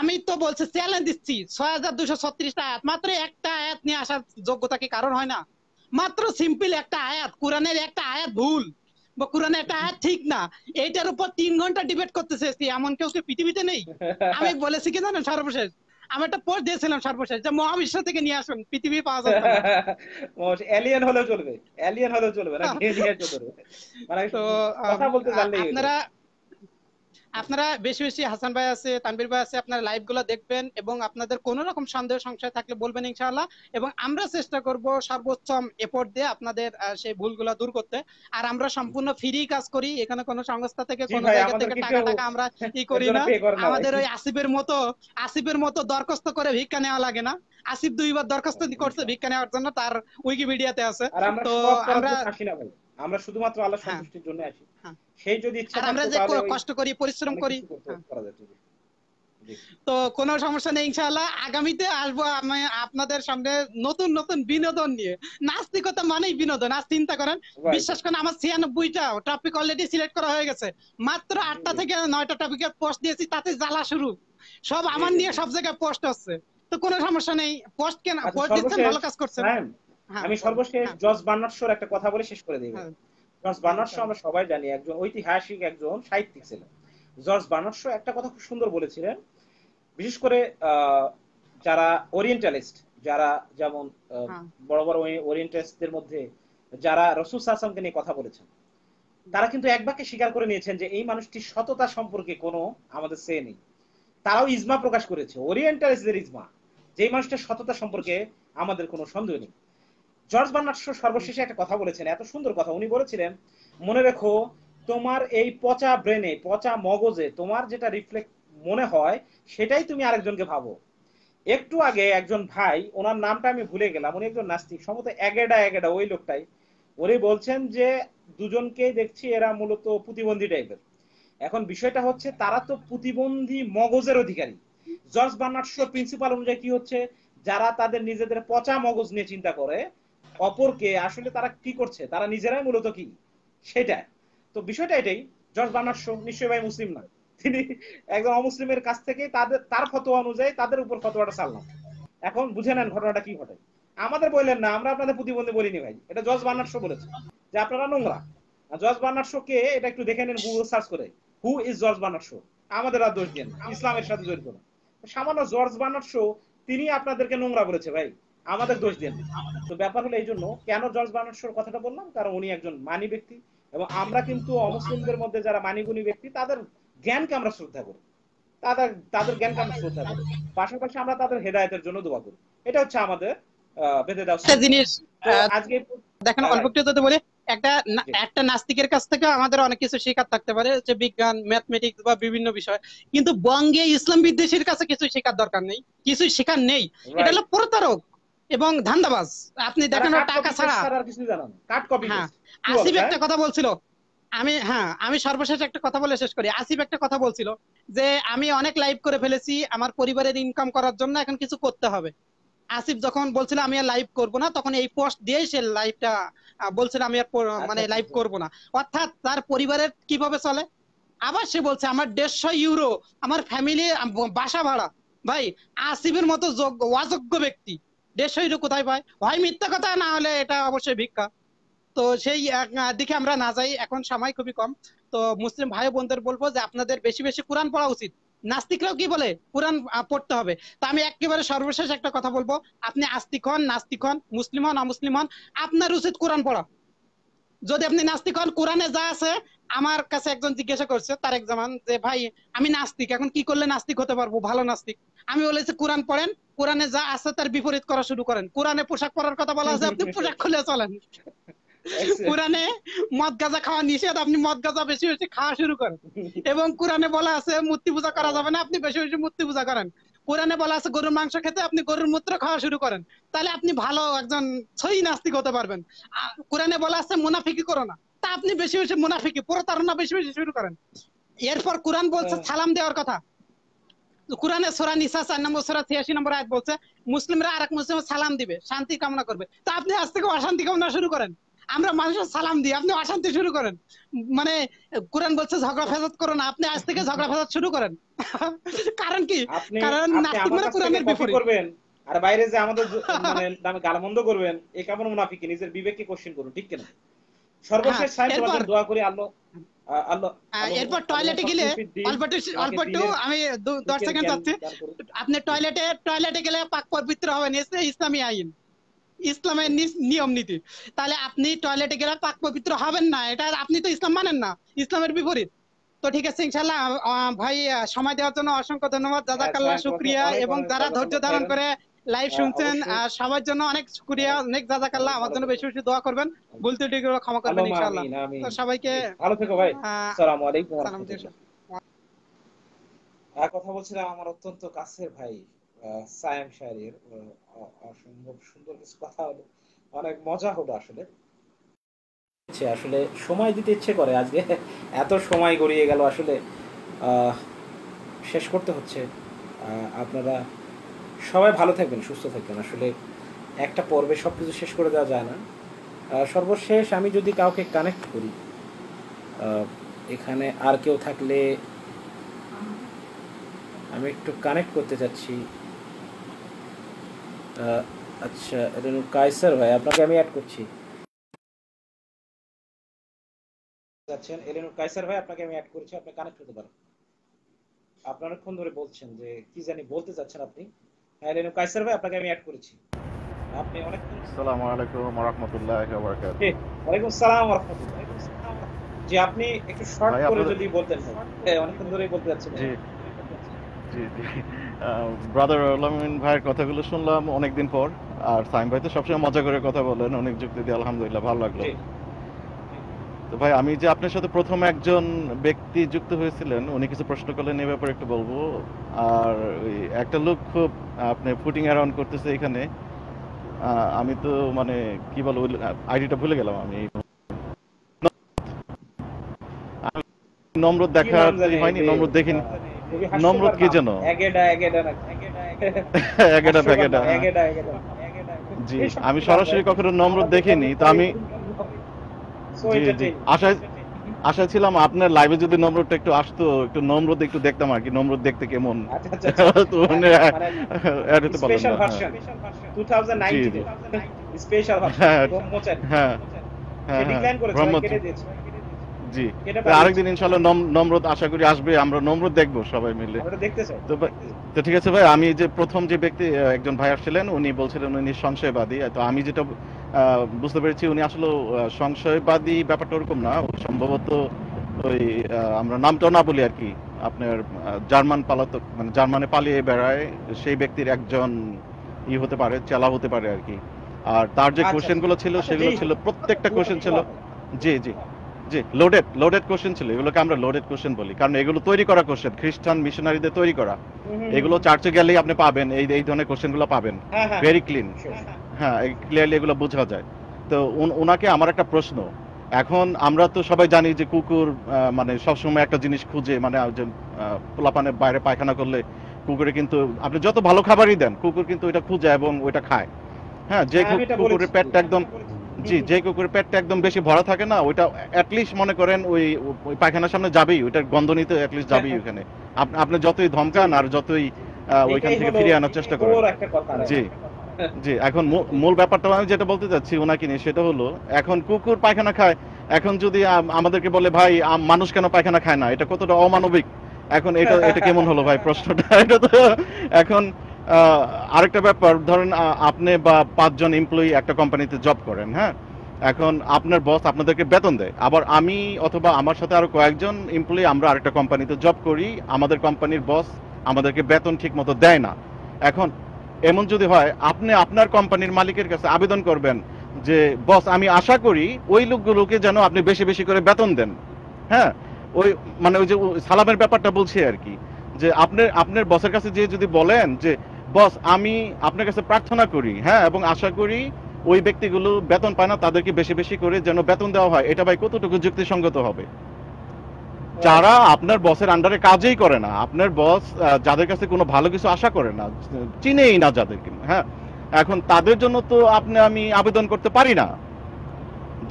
আমি তো বলছি চ্যালেঞ্জ দিচ্ছি ছয় হাজার দুশো ছত্রিশটা আয়াত মাত্র একটা আয়াত নিয়ে আসার যোগ্যতা কি কারণ হয় না মাত্র সিম্পল একটা আয়াত কোরআনের একটা আয়াত ভুল কোরআনে এটা ঠিক না এইটার উপর তিন ঘন্টা ডিবেট করতে এমন কেউ কি পৃথিবীতে নেই আমি বলেছি কি জানো সর্বশেষ আমি একটা পোস্ট দিয়েছিলাম সর্বশেষ যে মহাবিশ্ব থেকে নিয়ে আসুন পৃথিবী পাওয়া যাবে এলিয়েন হলেও চলবে এলিয়েন হলেও চলবে না চলবে মানে তো কথা বলতে জানলেই আপনারা আপনারা বেশি বেশি হাসান ভাই আছে তানবির ভাই আছে আপনারা লাইভ গুলো দেখবেন এবং আপনাদের কোন রকম সন্দেহ সংশয় থাকলে বলবেন ইনশাআল্লাহ এবং আমরা চেষ্টা করব সর্বোত্তম এফোর্ট দিয়ে আপনাদের সেই ভুলগুলো দূর করতে আর আমরা সম্পূর্ণ ফ্রি কাজ করি এখানে কোনো সংস্থা থেকে কোনো জায়গা থেকে টাকা টাকা আমরা ই করি না আমাদের ওই আসিফের মতো আসিফের মতো দরখাস্ত করে ভিক্ষা নেওয়া লাগে না আসিফ দুইবার দরখাস্ত করছে ভিক্ষা নেওয়ার জন্য তার উইকিপিডিয়াতে আছে তো আমরা আমরা শুধুমাত্র আল্লাহ হ্যাঁ। সন্তুষ্টির জন্য আসি হ্যাঁ। সেই যদি ইচ্ছা আমরা যে কষ্ট করি পরিশ্রম করি হ্যাঁ। তো কোন সমস্যা নেই ইনশাআল্লাহ আগামীতে আসবো আমি আপনাদের সামনে নতুন নতুন বিনোদন নিয়ে নাস্তিকতা মানেই বিনোদন আজ চিন্তা করেন বিশ্বাস করেন আমার ছিয়ানব্বইটা টপিক অলরেডি সিলেক্ট করা হয়ে গেছে মাত্র আটটা থেকে নয়টা টপিকের পোস্ট দিয়েছি তাতে জ্বালা শুরু সব আমার নিয়ে সব জায়গায় পোস্ট হচ্ছে তো কোনো সমস্যা নেই পোস্ট কেন পোস্ট আচ্ছা, দিচ্ছেন ভালো কাজ করছেন হ্যাঁ, আমি সর্বশেষ হ্যাঁ। জর্জ বার্নার্সোর একটা কথা বলে শেষ করে দেব হ্যাঁ। জর্জ বার্নার্সো আচ্ছা। আমরা সবাই জানি একজন ঐতিহাসিক একজন সাহিত্যিক ছিলেন জর্জ বার্নার্সো একটা কথা খুব সুন্দর বলেছিলেন বিশেষ করে যারা ওরিয়েন্টালিস্ট যারা যেমন বড় বড় ওরিয়েন্টালিস্টদের মধ্যে যারা রসুল সাসমকে নিয়ে কথা বলেছেন তারা কিন্তু এক বাক্যে স্বীকার করে নিয়েছেন যে এই মানুষটি সততা সম্পর্কে কোনো আমাদের সে নেই তারাও ইজমা প্রকাশ করেছে ওরিয়েন্টালিস্টদের ইজমা যে মানুষটা সততা সম্পর্কে আমাদের কোনো সন্দেহ নেই জর্জ বার্নার্ড সর্বশেষে একটা কথা বলেছেন এত সুন্দর কথা উনি বলেছিলেন মনে রেখো তোমার এই পচা ব্রেনে পচা মগজে তোমার যেটা রিফ্লেক্ট মনে হয় সেটাই তুমি আরেকজনকে ভাবো একটু আগে একজন ভাই ওনার নামটা আমি ভুলে গেলাম উনি একজন নাস্তিক সম্ভবত এগেডা এগেডা ওই লোকটাই উনি বলছেন যে দুজনকেই দেখছি এরা মূলত প্রতিবন্ধী টাইপের এখন বিষয়টা হচ্ছে তারা তো প্রতিবন্ধী মগজের অধিকারী জর্জ বার্নার্ড প্রিন্সিপাল অনুযায়ী কি হচ্ছে যারা তাদের নিজেদের পচা মগজ নিয়ে চিন্তা করে অপরকে আসলে তারা কি করছে তারা নিজেরাই মূলত কি সেটা তো বিষয়টা এটাই জর্জ বার্নার্সো নিশ্চয়ই ভাই মুসলিম না তিনি একজন অমুসলিমের কাছ থেকে তাদের তার ফতোয়া অনুযায়ী তাদের উপর ফতোয়াটা চাললাম এখন বুঝে নেন ঘটনাটা কি ঘটে আমাদের বললেন না আমরা আপনাদের প্রতিবন্ধী বলিনি ভাই এটা জজ বার্নার্সো বলেছে যে আপনারা নোংরা জর্জ বার্নার্সো কে এটা একটু দেখে নেন গুগল সার্চ করে হু ইজ জর্জ বার্নার্সো আমাদের আর দোষ দিয়ে ইসলামের সাথে জড়িত না সামান্য জর্জ বার্নার্সো তিনি আপনাদেরকে নোংরা বলেছে ভাই আমাদের দোষ দেন তো ব্যাপার হলো এই জন্য কেন জর্জ বার্নার্ডশোর কথাটা বললাম কারণ উনি একজন মানি ব্যক্তি এবং আমরা কিন্তু অমুসলিমদের মধ্যে যারা মানিগুণী ব্যক্তি তাদের জ্ঞানকে আমরা শ্রদ্ধা করি তাদের তাদের জ্ঞানকে আমরা শ্রদ্ধা করি পাশাপাশি আমরা তাদের হেদায়তের জন্য দোয়া করি এটা হচ্ছে আমাদের বেঁধে দেওয়া জিনিস আজকে দেখেন অল্প একটু যদি বলি একটা একটা নাস্তিকের কাছ থেকে আমাদের অনেক কিছু শেখার থাকতে পারে যে বিজ্ঞান ম্যাথমেটিক্স বা বিভিন্ন বিষয় কিন্তু বঙ্গে ইসলাম বিদ্বেষীর কাছে কিছু শেখার দরকার নেই কিছু শেখার নেই এটা হলো প্রতারক এবং ধান্দাবাজ আপনি দেখেন টাকা ছাড়া হ্যাঁ আসিফ হ্যাঁ? একটা কথা বলছিল আমি হ্যাঁ আমি সর্বশেষ একটা কথা বলে শেষ করি আসিফ একটা কথা বলছিল যে আমি অনেক লাইভ করে ফেলেছি আমার পরিবারের ইনকাম করার জন্য এখন কিছু করতে হবে আসিফ যখন বলছিল আমি আর লাইভ করব না তখন এই পোস্ট দিয়েই সে লাইভটা বলছিল আমি আর আচ্ছা, মানে লাইভ আচ্ছা, আচ্ছা। করব না অর্থাৎ তার পরিবারের কিভাবে চলে আবার সে বলছে আমার দেড়শো ইউরো আমার ফ্যামিলি বাসা ভাড়া ভাই আসিফের মতো অযোগ্য ব্যক্তি দেড়শো ইউরো কোথায় পায় ভাই মিথ্যা কথা না হলে এটা অবশ্যই ভিক্ষা তো সেই দিকে আমরা না যাই এখন সময় খুবই কম তো মুসলিম ভাই বোনদের বলবো যে আপনাদের বেশি বেশি কোরআন পড়া উচিত নাস্তিকরাও কি বলে কোরআন পড়তে হবে তা আমি একেবারে সর্বশেষ একটা কথা বলবো আপনি আস্তিক হন নাস্তিক হন মুসলিম হন অমুসলিম হন আপনার উচিত কোরআন পড়া যদি আপনি নাস্তিক হন কোরআনে যা আছে আমার কাছে একজন জিজ্ঞাসা করছে তার একজন যে ভাই আমি নাস্তিক এখন কি করলে নাস্তিক হতে পারবো ভালো নাস্তিক আমি বলেছি কোরআন পড়েন কোরআনে যা আছে তার বিপরীত করা শুরু করেন কোরআনে পোশাক পরার কথা বলা আছে আপনি পোশাক খুলে চলেন কোরআনে মদ গাঁজা খাওয়া নিষেধ আপনি মদ গাঁজা বেশি বেশি খাওয়া শুরু করেন এবং কোরআনে বলা আছে মূর্তি পূজা করা যাবে না আপনি বেশি বেশি মূর্তি পূজা করেন কোরআনে বলা আছে গরুর মাংস খেতে আপনি গরুর মূত্র খাওয়া শুরু করেন তাহলে আপনি ভালো একজন সহি নাস্তিক হতে পারবেন কোরআনে বলা আছে মুনাফিকি করো না তা আপনি বেশি বেশি মুনাফিকি প্রতারণা বেশি বেশি শুরু করেন এরপর কোরআন বলছে হ্যাঁ। সালাম দেওয়ার কথা কোরআনে সোরা নিসা চার নম্বর সোরা ছিয়াশি নম্বর আয়াত বলছে মুসলিমরা আরেক মুসলিম সালাম দিবে শান্তি কামনা করবে তো আপনি আজ থেকে অশান্তি কামনা শুরু করেন আমরা মানুষের সালাম দিই আপনি অশান্তি শুরু করেন মানে কোরআন বলছে ঝগড়া ফেজাত করো না আপনি আজ থেকে ঝগড়া ফেজাত শুরু করেন কারণ কি কারণ নাস্তিকরা মানে কোরআনের বিপরীত করবেন আর বাইরে যে আমাদের মানে নামে গালমন্দ করবেন এ কেমন মুনাফিকি নিজের বিবেককে কোশ্চেন করুন ঠিক কিনা সর্বশেষ হ্যাঁ, সাহেব তোমাদের দোয়া করি আল্লাহ এরপর টয়লেটে গেলে অল্প আচ্ছা, অল্প একটু আমি দশ সেকেন্ড যাচ্ছি আপনি টয়লেটে টয়লেটে গেলে পাক পবিত্র ইসলামী আইন ইসলামের নিয়ম নীতি তাহলে আপনি টয়লেটে গেলে পাক পবিত্র হবেন না এটা আপনি তো ইসলাম মানেন না ইসলামের বিপরীত তো ঠিক আছে ইনশাল্লাহ ভাই সময় দেওয়ার জন্য অসংখ্য ধন্যবাদ হ্যাঁ, কাল্লা হ্যাঁ, শুক্রিয়া এবং যারা ধৈর্য ধারণ করে লাইভ হ্যাঁ, শুনছেন আর সবার জন্য অনেক শুকরিয়া অনেক জাজাকাল্লাহ আমার জন্য বেশি বেশি দোয়া করবেন ভুল ত্রুটি গুলো ক্ষমা করবেন ইনশাআল্লাহ তো সবাইকে ভালো থেকো ভাই হ্যাঁ, আসসালামু আলাইকুম আর কথা বলছিলাম আমার অত্যন্ত কাছের ভাই সায়াম শাহরির অসম্ভব সুন্দর কিছু কথা হলো অনেক মজা হলো আসলে আসলে সময় দিতে ইচ্ছে করে আজকে এত সময় গড়িয়ে গেল আসলে শেষ করতে হচ্ছে আপনারা সবাই ভালো থাকবেন সুস্থ থাকবেন আসলে একটা পর্বে সব কিছু শেষ করে দেওয়া যায় না সর্বশেষ আমি যদি কাউকে কানেক্ট করি এখানে আর কেউ থাকলে আমি একটু কানেক্ট করতে চাচ্ছি আচ্ছা রেনু কায়সার ভাই আপনাকে আমি অ্যাড করছি যাচ্ছেন এলেনু কায়সার ভাই আপনাকে আমি অ্যাড করেছি আপনি কানেক্ট হতে পারেন আপনারা কোন ধরে বলছেন যে কি জানি বলতে চাচ্ছেন আপনি আপনাকে আমি অ্যাড করেছি আপনি অনেক আসসালামু আলাইকুম ওয়া রাহমাতুল্লাহি ওয়া বারাকাতুহু ওয়ালাইকুম আসসালাম ওয়া রাহমাতুল্লাহি জি আপনি একটু শর্ট করে যদি বলতেন ধরেই বলতে জি জি জি ব্রাদার ভাইয়ের কথাগুলো শুনলাম অনেকদিন পর আর সাইম ভাই তো সবসময় মজা করে কথা বলেন অনেক যুক্তি দিয়ে আলহামদুলিল্লাহ ভালো লাগলো তো ভাই আমি যে আপনার সাথে প্রথম একজন ব্যক্তি যুক্ত হয়েছিলেন উনি কিছু প্রশ্ন করলেন এ ব্যাপারে একটু বলবো আর একটা লোক খুব আপনি ফুটিং অ্যারাউন্ড করতেছে এখানে আমি তো মানে কি বলবো আইডিটা ভুলে গেলাম আমি নম্রত দেখা হয়নি নম্রত দেখিনি নম্রত কি যেন জি আমি সরাসরি কখনো নম্রত দেখিনি তো আমি আশায় আশা ছিলাম আপনার লাইভে যদি নম্রটা একটু আসতো একটু নম্রদ একটু দেখতাম আর কি নম্রদ দেখতে কেমন স্পেশাল আচ্ছা, আচ্ছা, আচ্ছা। মানে মানে হ্যাঁ হ্যাঁ জি আরেকদিন ইনশাল্লাহ নমরুদ আশা করি আসবে আমরা নমরুদ দেখব সবাই মিলে তো ঠিক আছে ভাই আমি যে প্রথম যে ব্যক্তি একজন ভাই আসছিলেন উনি বলছিলেন উনি সংশয়বাদী তো আমি যেটা বুঝতে পেরেছি উনি আসলে সংশয়বাদী ব্যাপারটা ওরকম না সম্ভবত ওই আমরা নামটা না বলি আর কি আপনার জার্মান পালাতক মানে জার্মানে পালিয়ে বেড়ায় সেই ব্যক্তির একজন ই হতে পারে চেলা হতে পারে আর কি আর তার যে কোশ্চেনগুলো আচ্ছা। ছিল আচ্ছা, সেগুলো ছিল প্রত্যেকটা কোশ্চেন আচ্ছা, ছিল জি জি জি লোডেড লোডেড কোশ্চেন ছিল এগুলোকে আমরা লোডেড কোশ্চেন বলি কারণ এগুলো তৈরি করা কোশ্চেন খ্রিস্টান মিশনারিদের তৈরি করা এগুলো চার্চে গেলেই আপনি পাবেন এই এই ধরনের পাবেন ভেরি ক্লিন হ্যাঁ ক্লিয়ারলি হ্যাঁ। হ্যাঁ, এগুলো বোঝা যায় তো ওনাকে আমার একটা প্রশ্ন এখন আমরা তো সবাই জানি যে কুকুর মানে সবসময় একটা জিনিস খুঁজে মানে পোলাপানে বাইরে পায়খানা করলে কুকুরে কিন্তু আপনি যত ভালো খাবারই দেন কুকুর কিন্তু ওইটা খুঁজে এবং ওইটা খায় হ্যাঁ যে হ্যাঁ, কুকুরের পেটটা একদম জি যে কুকুরের পেটটা একদম বেশি ভরা থাকে না ওইটা অ্যাটলিস্ট মনে করেন ওই পায়খানার সামনে যাবেই ওইটার গন্ধ নিতে অ্যাটলিস্ট যাবেই ওখানে আপনি যতই ধমকান আর যতই ওইখান থেকে ফিরিয়ে আনার চেষ্টা করেন জি জি এখন মূল ব্যাপারটা আমি যেটা বলতে চাচ্ছি ওনাকে নিয়ে সেটা হলো এখন কুকুর পায়খানা খায় এখন যদি আমাদেরকে বলে ভাই মানুষ কেন পায়খানা খায় না এটা কতটা অমানবিক এখন এটা এটা কেমন হলো ভাই প্রশ্নটা এটা তো এখন আরেকটা ব্যাপার ধরেন আপনি বা পাঁচজন এমপ্লয়ি একটা কোম্পানিতে জব করেন হ্যাঁ এখন আপনার বস আপনাদেরকে বেতন দেয় আবার আমি অথবা আমার সাথে আরো কয়েকজন এমপ্লয়ি আমরা আরেকটা কোম্পানিতে জব করি আমাদের কোম্পানির বস আমাদেরকে বেতন ঠিক মতো দেয় না এখন এমন যদি হয় আপনি আপনার কোম্পানির মালিকের কাছে আবেদন করবেন যে বস আমি আশা করি ওই লোকগুলোকে যেন আপনি বেশি বেশি করে বেতন দেন হ্যাঁ ওই মানে ওই যে সালামের ব্যাপারটা বলছি আর কি যে আপনার আপনার বসের কাছে যে যদি বলেন যে বস আমি আপনার কাছে প্রার্থনা করি হ্যাঁ এবং আশা করি ওই ব্যক্তিগুলো বেতন পায় না তাদেরকে বেশি বেশি করে যেন বেতন দেওয়া হয় এটা ভাই কতটুকু যুক্তিসঙ্গত হবে যারা আপনার বসের আন্ডারে কাজেই করে না আপনার বস যাদের কাছে কোনো ভালো কিছু আশা করে না চিনেই না যাদেরকে হ্যাঁ এখন তাদের জন্য তো আপনি আমি আবেদন করতে পারি না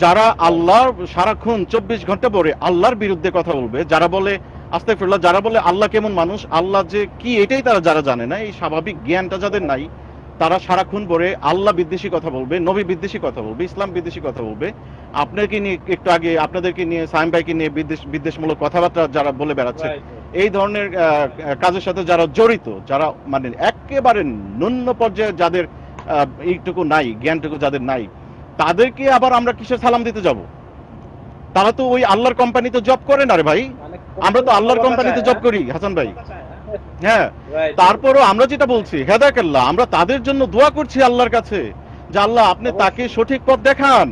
যারা আল্লাহর সারাক্ষণ চব্বিশ ঘন্টা পরে আল্লাহর বিরুদ্ধে কথা বলবে যারা বলে আস্তে যারা বলে আল্লাহ কেমন মানুষ আল্লাহ যে কি এটাই তারা যারা জানে না এই স্বাভাবিক জ্ঞানটা যাদের নাই তারা সারাক্ষণ পরে আল্লাহ বিদ্বেষী কথা বলবে নবী বিদ্বেষী কথা বলবে ইসলাম বিদ্বেষী কথা বলবে আপনাকে নিয়ে একটু আগে আপনাদেরকে নিয়ে সাইম ভাইকে নিয়ে বিদ্বেষ বিদ্বেষমূলক কথাবার্তা যারা বলে বেড়াচ্ছে এই ধরনের কাজের সাথে যারা জড়িত যারা মানে একেবারে ন্যূন্য পর্যায়ে যাদের এইটুকু নাই জ্ঞানটুকু যাদের নাই তাদেরকে আবার আমরা কিসের সালাম দিতে যাব তারা তো ওই আল্লাহর কোম্পানিতে জব করে না রে ভাই আমরা তো আল্লাহর কোম্পানিতে জব করি হাসান ভাই হ্যাঁ তারপরও আমরা যেটা বলছি হেদাকাল্লাহ আমরা তাদের জন্য দোয়া করছি আল্লাহর কাছে যে আল্লাহ আপনি তাকে সঠিক পথ দেখান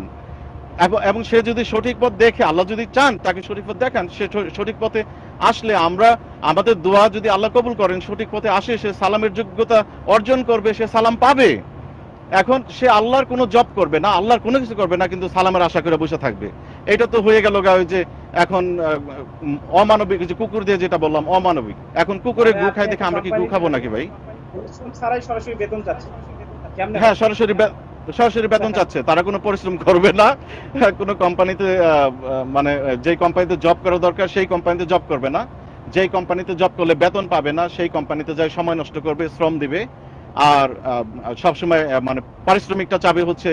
এবং সে যদি সঠিক পথ দেখে আল্লাহ যদি চান তাকে সঠিক পথ দেখান সে সঠিক পথে আসলে আমরা আমাদের দোয়া যদি আল্লাহ কবুল করেন সঠিক পথে আসে সে সালামের যোগ্যতা অর্জন করবে সে সালাম পাবে এখন সে আল্লাহর কোনো জব করবে না আল্লাহর কোনো কিছু করবে না কিন্তু সালামের আশা করে বসে থাকবে এটা তো হয়ে গেল গা ওই যে এখন অমানবিক যে কুকুর দিয়ে যেটা বললাম অমানবিক এখন কুকুরে গু খাই দেখে আমরা কি গু খাবো নাকি ভাই হ্যাঁ সরাসরি সরাসরি বেতন চাচ্ছে তারা কোনো পরিশ্রম করবে না কোনো কোম্পানিতে মানে যে কোম্পানিতে জব করা দরকার সেই কোম্পানিতে জব করবে না যেই কোম্পানিতে জব করলে বেতন পাবে না সেই কোম্পানিতে যায় সময় নষ্ট করবে শ্রম দিবে আর সবসময় মানে পারিশ্রমিকটা চাবে হচ্ছে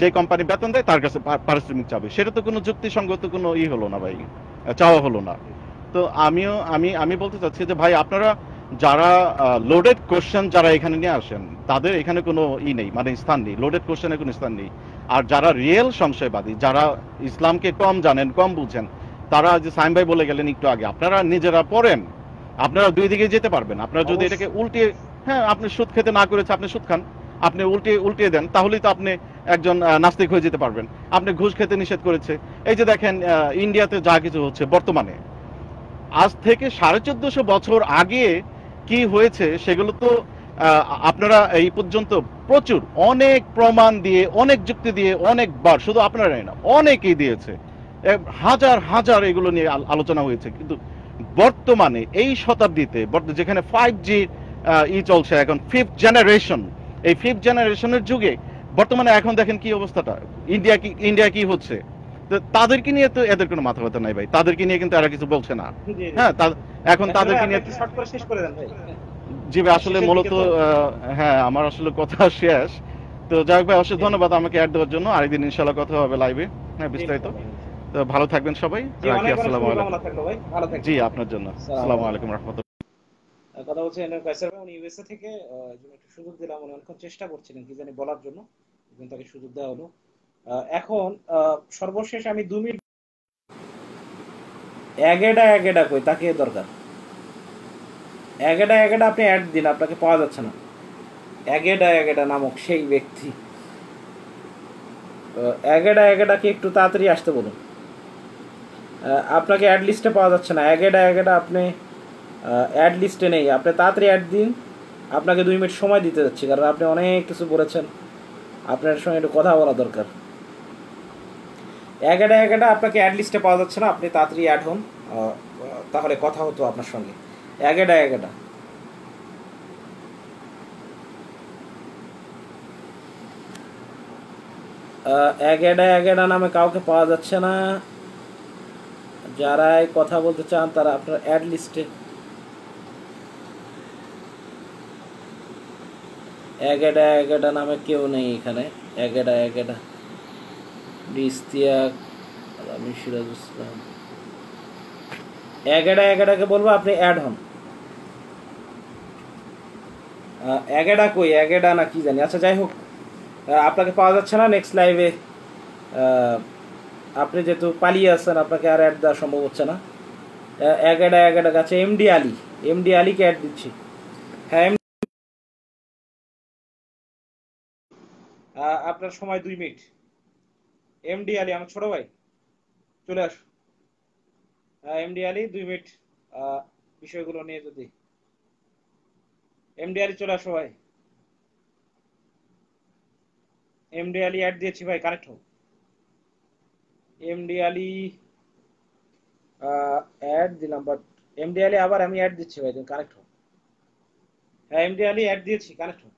যে কোম্পানি বেতন দেয় তার কাছে পারিশ্রমিক চাবে সেটা তো কোনো যুক্তিসঙ্গত কোনো ই হলো না ভাই চাওয়া হলো না তো আমিও আমি আমি বলতে চাচ্ছি যে ভাই আপনারা যারা লোডেড কোশ্চেন যারা এখানে নিয়ে আসেন তাদের এখানে কোনো ই নেই মানে স্থান নেই লোডেড কোশ্চেনের কোনো স্থান নেই আর যারা রিয়েল সংশয়বাদী যারা ইসলামকে কম জানেন কম বুঝেন তারা যে সাইম ভাই বলে গেলেন একটু আগে আপনারা নিজেরা পড়েন আপনারা দুই দিকে যেতে পারবেন আপনারা যদি এটাকে উল্টে হ্যাঁ আপনি সুদ খেতে না করেছে আপনি সুদ খান আপনি উল্টে উল্টিয়ে দেন তাহলেই তো আপনি একজন নাস্তিক হয়ে যেতে পারবেন আপনি ঘুষ খেতে নিষেধ করেছে এই যে দেখেন ইন্ডিয়াতে যা কিছু হচ্ছে বর্তমানে আজ থেকে সাড়ে চোদ্দশো বছর আগে কি হয়েছে সেগুলো তো আপনারা এই পর্যন্ত প্রচুর অনেক প্রমাণ দিয়ে অনেক যুক্তি দিয়ে অনেকবার শুধু আপনারাই না অনেকেই দিয়েছে হাজার হাজার এগুলো নিয়ে আলোচনা হয়েছে কিন্তু বর্তমানে এই শতাব্দীতে যেখানে ফাইভ জির ই চলছে এখন ফিফথ জেনারেশন এই ফিফথ জেনারেশনের যুগে বর্তমানে এখন দেখেন কি অবস্থাটা ইন্ডিয়া কি ইন্ডিয়া কি হচ্ছে তাদেরকে নিয়ে তো এদের কোনো মাথা ব্যথা নাই ভাই তাদেরকে নিয়ে কিন্তু এরা কিছু বলছে না হ্যাঁ এখন তাদেরকে নিয়ে শেষ করে জি ভাই আসলে মূলত হ্যাঁ আমার আসলে কথা শেষ তো যাই ভাই অসংখ্য ধন্যবাদ আমাকে অ্যাড দেওয়ার জন্য আরেকদিন ইনশাআল্লাহ কথা হবে লাইভে হ্যাঁ বিস্তারিত তো ভালো থাকবেন সবাই রাখি আসসালামু আলাইকুম জি আপনার জন্য আসসালামু আলাইকুম রাহমাতুল্লাহ কথা বলছেন কায়সার ভাই উনি ইউএসএ থেকে একটু সুযোগ দিলাম উনি অনেকক্ষণ চেষ্টা করছিলেন কি জানি বলার জন্য এবং তাকে সুযোগ দেওয়া হলো এখন সর্বশেষ আমি দু মিনিট এগেডা এগেডা কই তাকে দরকার এগেডা এগেডা আপনি অ্যাড দিন আপনাকে পাওয়া যাচ্ছে না এগেডা এগেডা নামক সেই ব্যক্তি এগেডা কি একটু তাড়াতাড়ি আসতে বলুন আপনাকে অ্যাড লিস্টে পাওয়া যাচ্ছে না এগেডা এগেডা আপনি অ্যাড লিস্টে নেই আপনি তাড়াতাড়ি অ্যাড দিন আপনাকে দুই মিনিট সময় দিতে যাচ্ছি কারণ আপনি অনেক কিছু বলেছেন আপনার সঙ্গে একটু কথা বলা দরকার এগারোটা এগারোটা আপনাকে অ্যাড লিস্টে পাওয়া যাচ্ছে না আপনি তাড়াতাড়ি অ্যাড হন তাহলে কথা হতো আপনার সঙ্গে এগারোটা এগারোটা এগারোটা এগারোটা নামে কাউকে পাওয়া যাচ্ছে না যারাই কথা বলতে চান তারা আপনার অ্যাড লিস্টে একেটা একেটা নামে কেউ নেই এখানে একেটা একেটা ইস্তিয়াক আমি সিরাজ ইসলাম একেটা একেটাকে বলবো আপনি অ্যাড হন একেটা কই একেটা না কি জানি আচ্ছা যাই হোক আপনাকে পাওয়া যাচ্ছে না নেক্সট লাইভে আপনি যেহেতু পালিয়ে আসছেন আপনাকে আর অ্যাড দেওয়া সম্ভব হচ্ছে না একেটা একেটা কাছে এমডি আলী এমডি আলীকে অ্যাড দিচ্ছি হ্যাঁ আপনার সময় দুই মিনিট এমডি আলী আমার ছোট ভাই চলে আস এমডি আলী দুই মিনিট বিষয়গুলো নিয়ে যদি এমডি আলী চলে আসো ভাই এমডি আলী অ্যাড দিয়েছি ভাই কানেক্ট হোক এমডি আলী অ্যাড দিলাম বাট এমডি আলী আবার আমি অ্যাড দিচ্ছি ভাই তুমি কানেক্ট হোক হ্যাঁ এমডি আলী অ্যাড দিয়েছি কানেক্ট হোক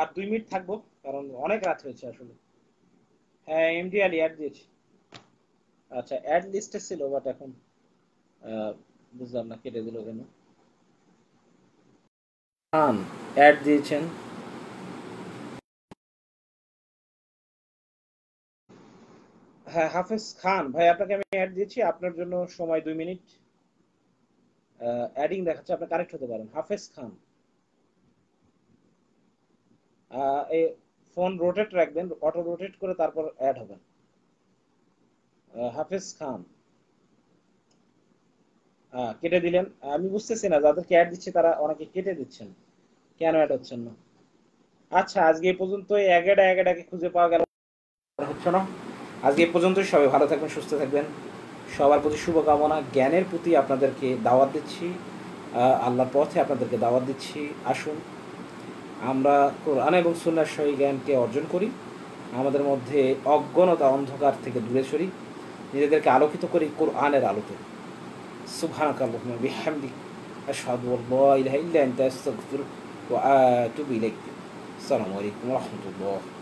আর দুই মিনিট থাকবো কারণ অনেক রাত হয়েছে আসলে হ্যাঁ এমডি আলী অ্যাড দিয়েছি আচ্ছা অ্যাড লিস্টে ছিল বাট এখন বুঝলাম না কেটে দিল কেন খান অ্যাড দিয়েছেন হ্যাঁ হাফেজ খান ভাই আপনাকে আমি অ্যাড দিয়েছি আপনার জন্য সময় দুই মিনিট অ্যাডিং দেখাচ্ছে আপনি কানেক্ট হতে পারেন হাফেজ খান এই ফোন রোটেট রাখবেন অটো রোটেট করে তারপর অ্যাড হবেন হাফেজ খান কেটে দিলেন আমি বুঝতেছি না যাদেরকে অ্যাড দিচ্ছে তারা অনেকে কেটে দিচ্ছেন কেন অ্যাড হচ্ছেন না আচ্ছা আজকে এই পর্যন্ত এগারোটা এগারোটাকে খুঁজে পাওয়া গেল হচ্ছে না আজকে এই পর্যন্তই সবাই ভালো থাকবেন সুস্থ থাকবেন সবার প্রতি শুভকামনা জ্ঞানের প্রতি আপনাদেরকে দাওয়াত দিচ্ছি আল্লাহর পথে আপনাদেরকে দাওয়াত দিচ্ছি আসুন আমরা কোরআন এবং সুন্নার সহি জ্ঞানকে অর্জন করি আমাদের মধ্যে অজ্ঞানতা অন্ধকার থেকে দূরে সরি নিজেদেরকে আলোকিত করি কোরআনের আলোতে সুবহানাক আল্লাহুম্মা বিহামদিক আশহাদু আল্লা ইলাহা ইল্লা আনতা আস্তাগফিরুক ওয়া আতুবু ইলাইক আসসালামু আলাইকুম ওয়া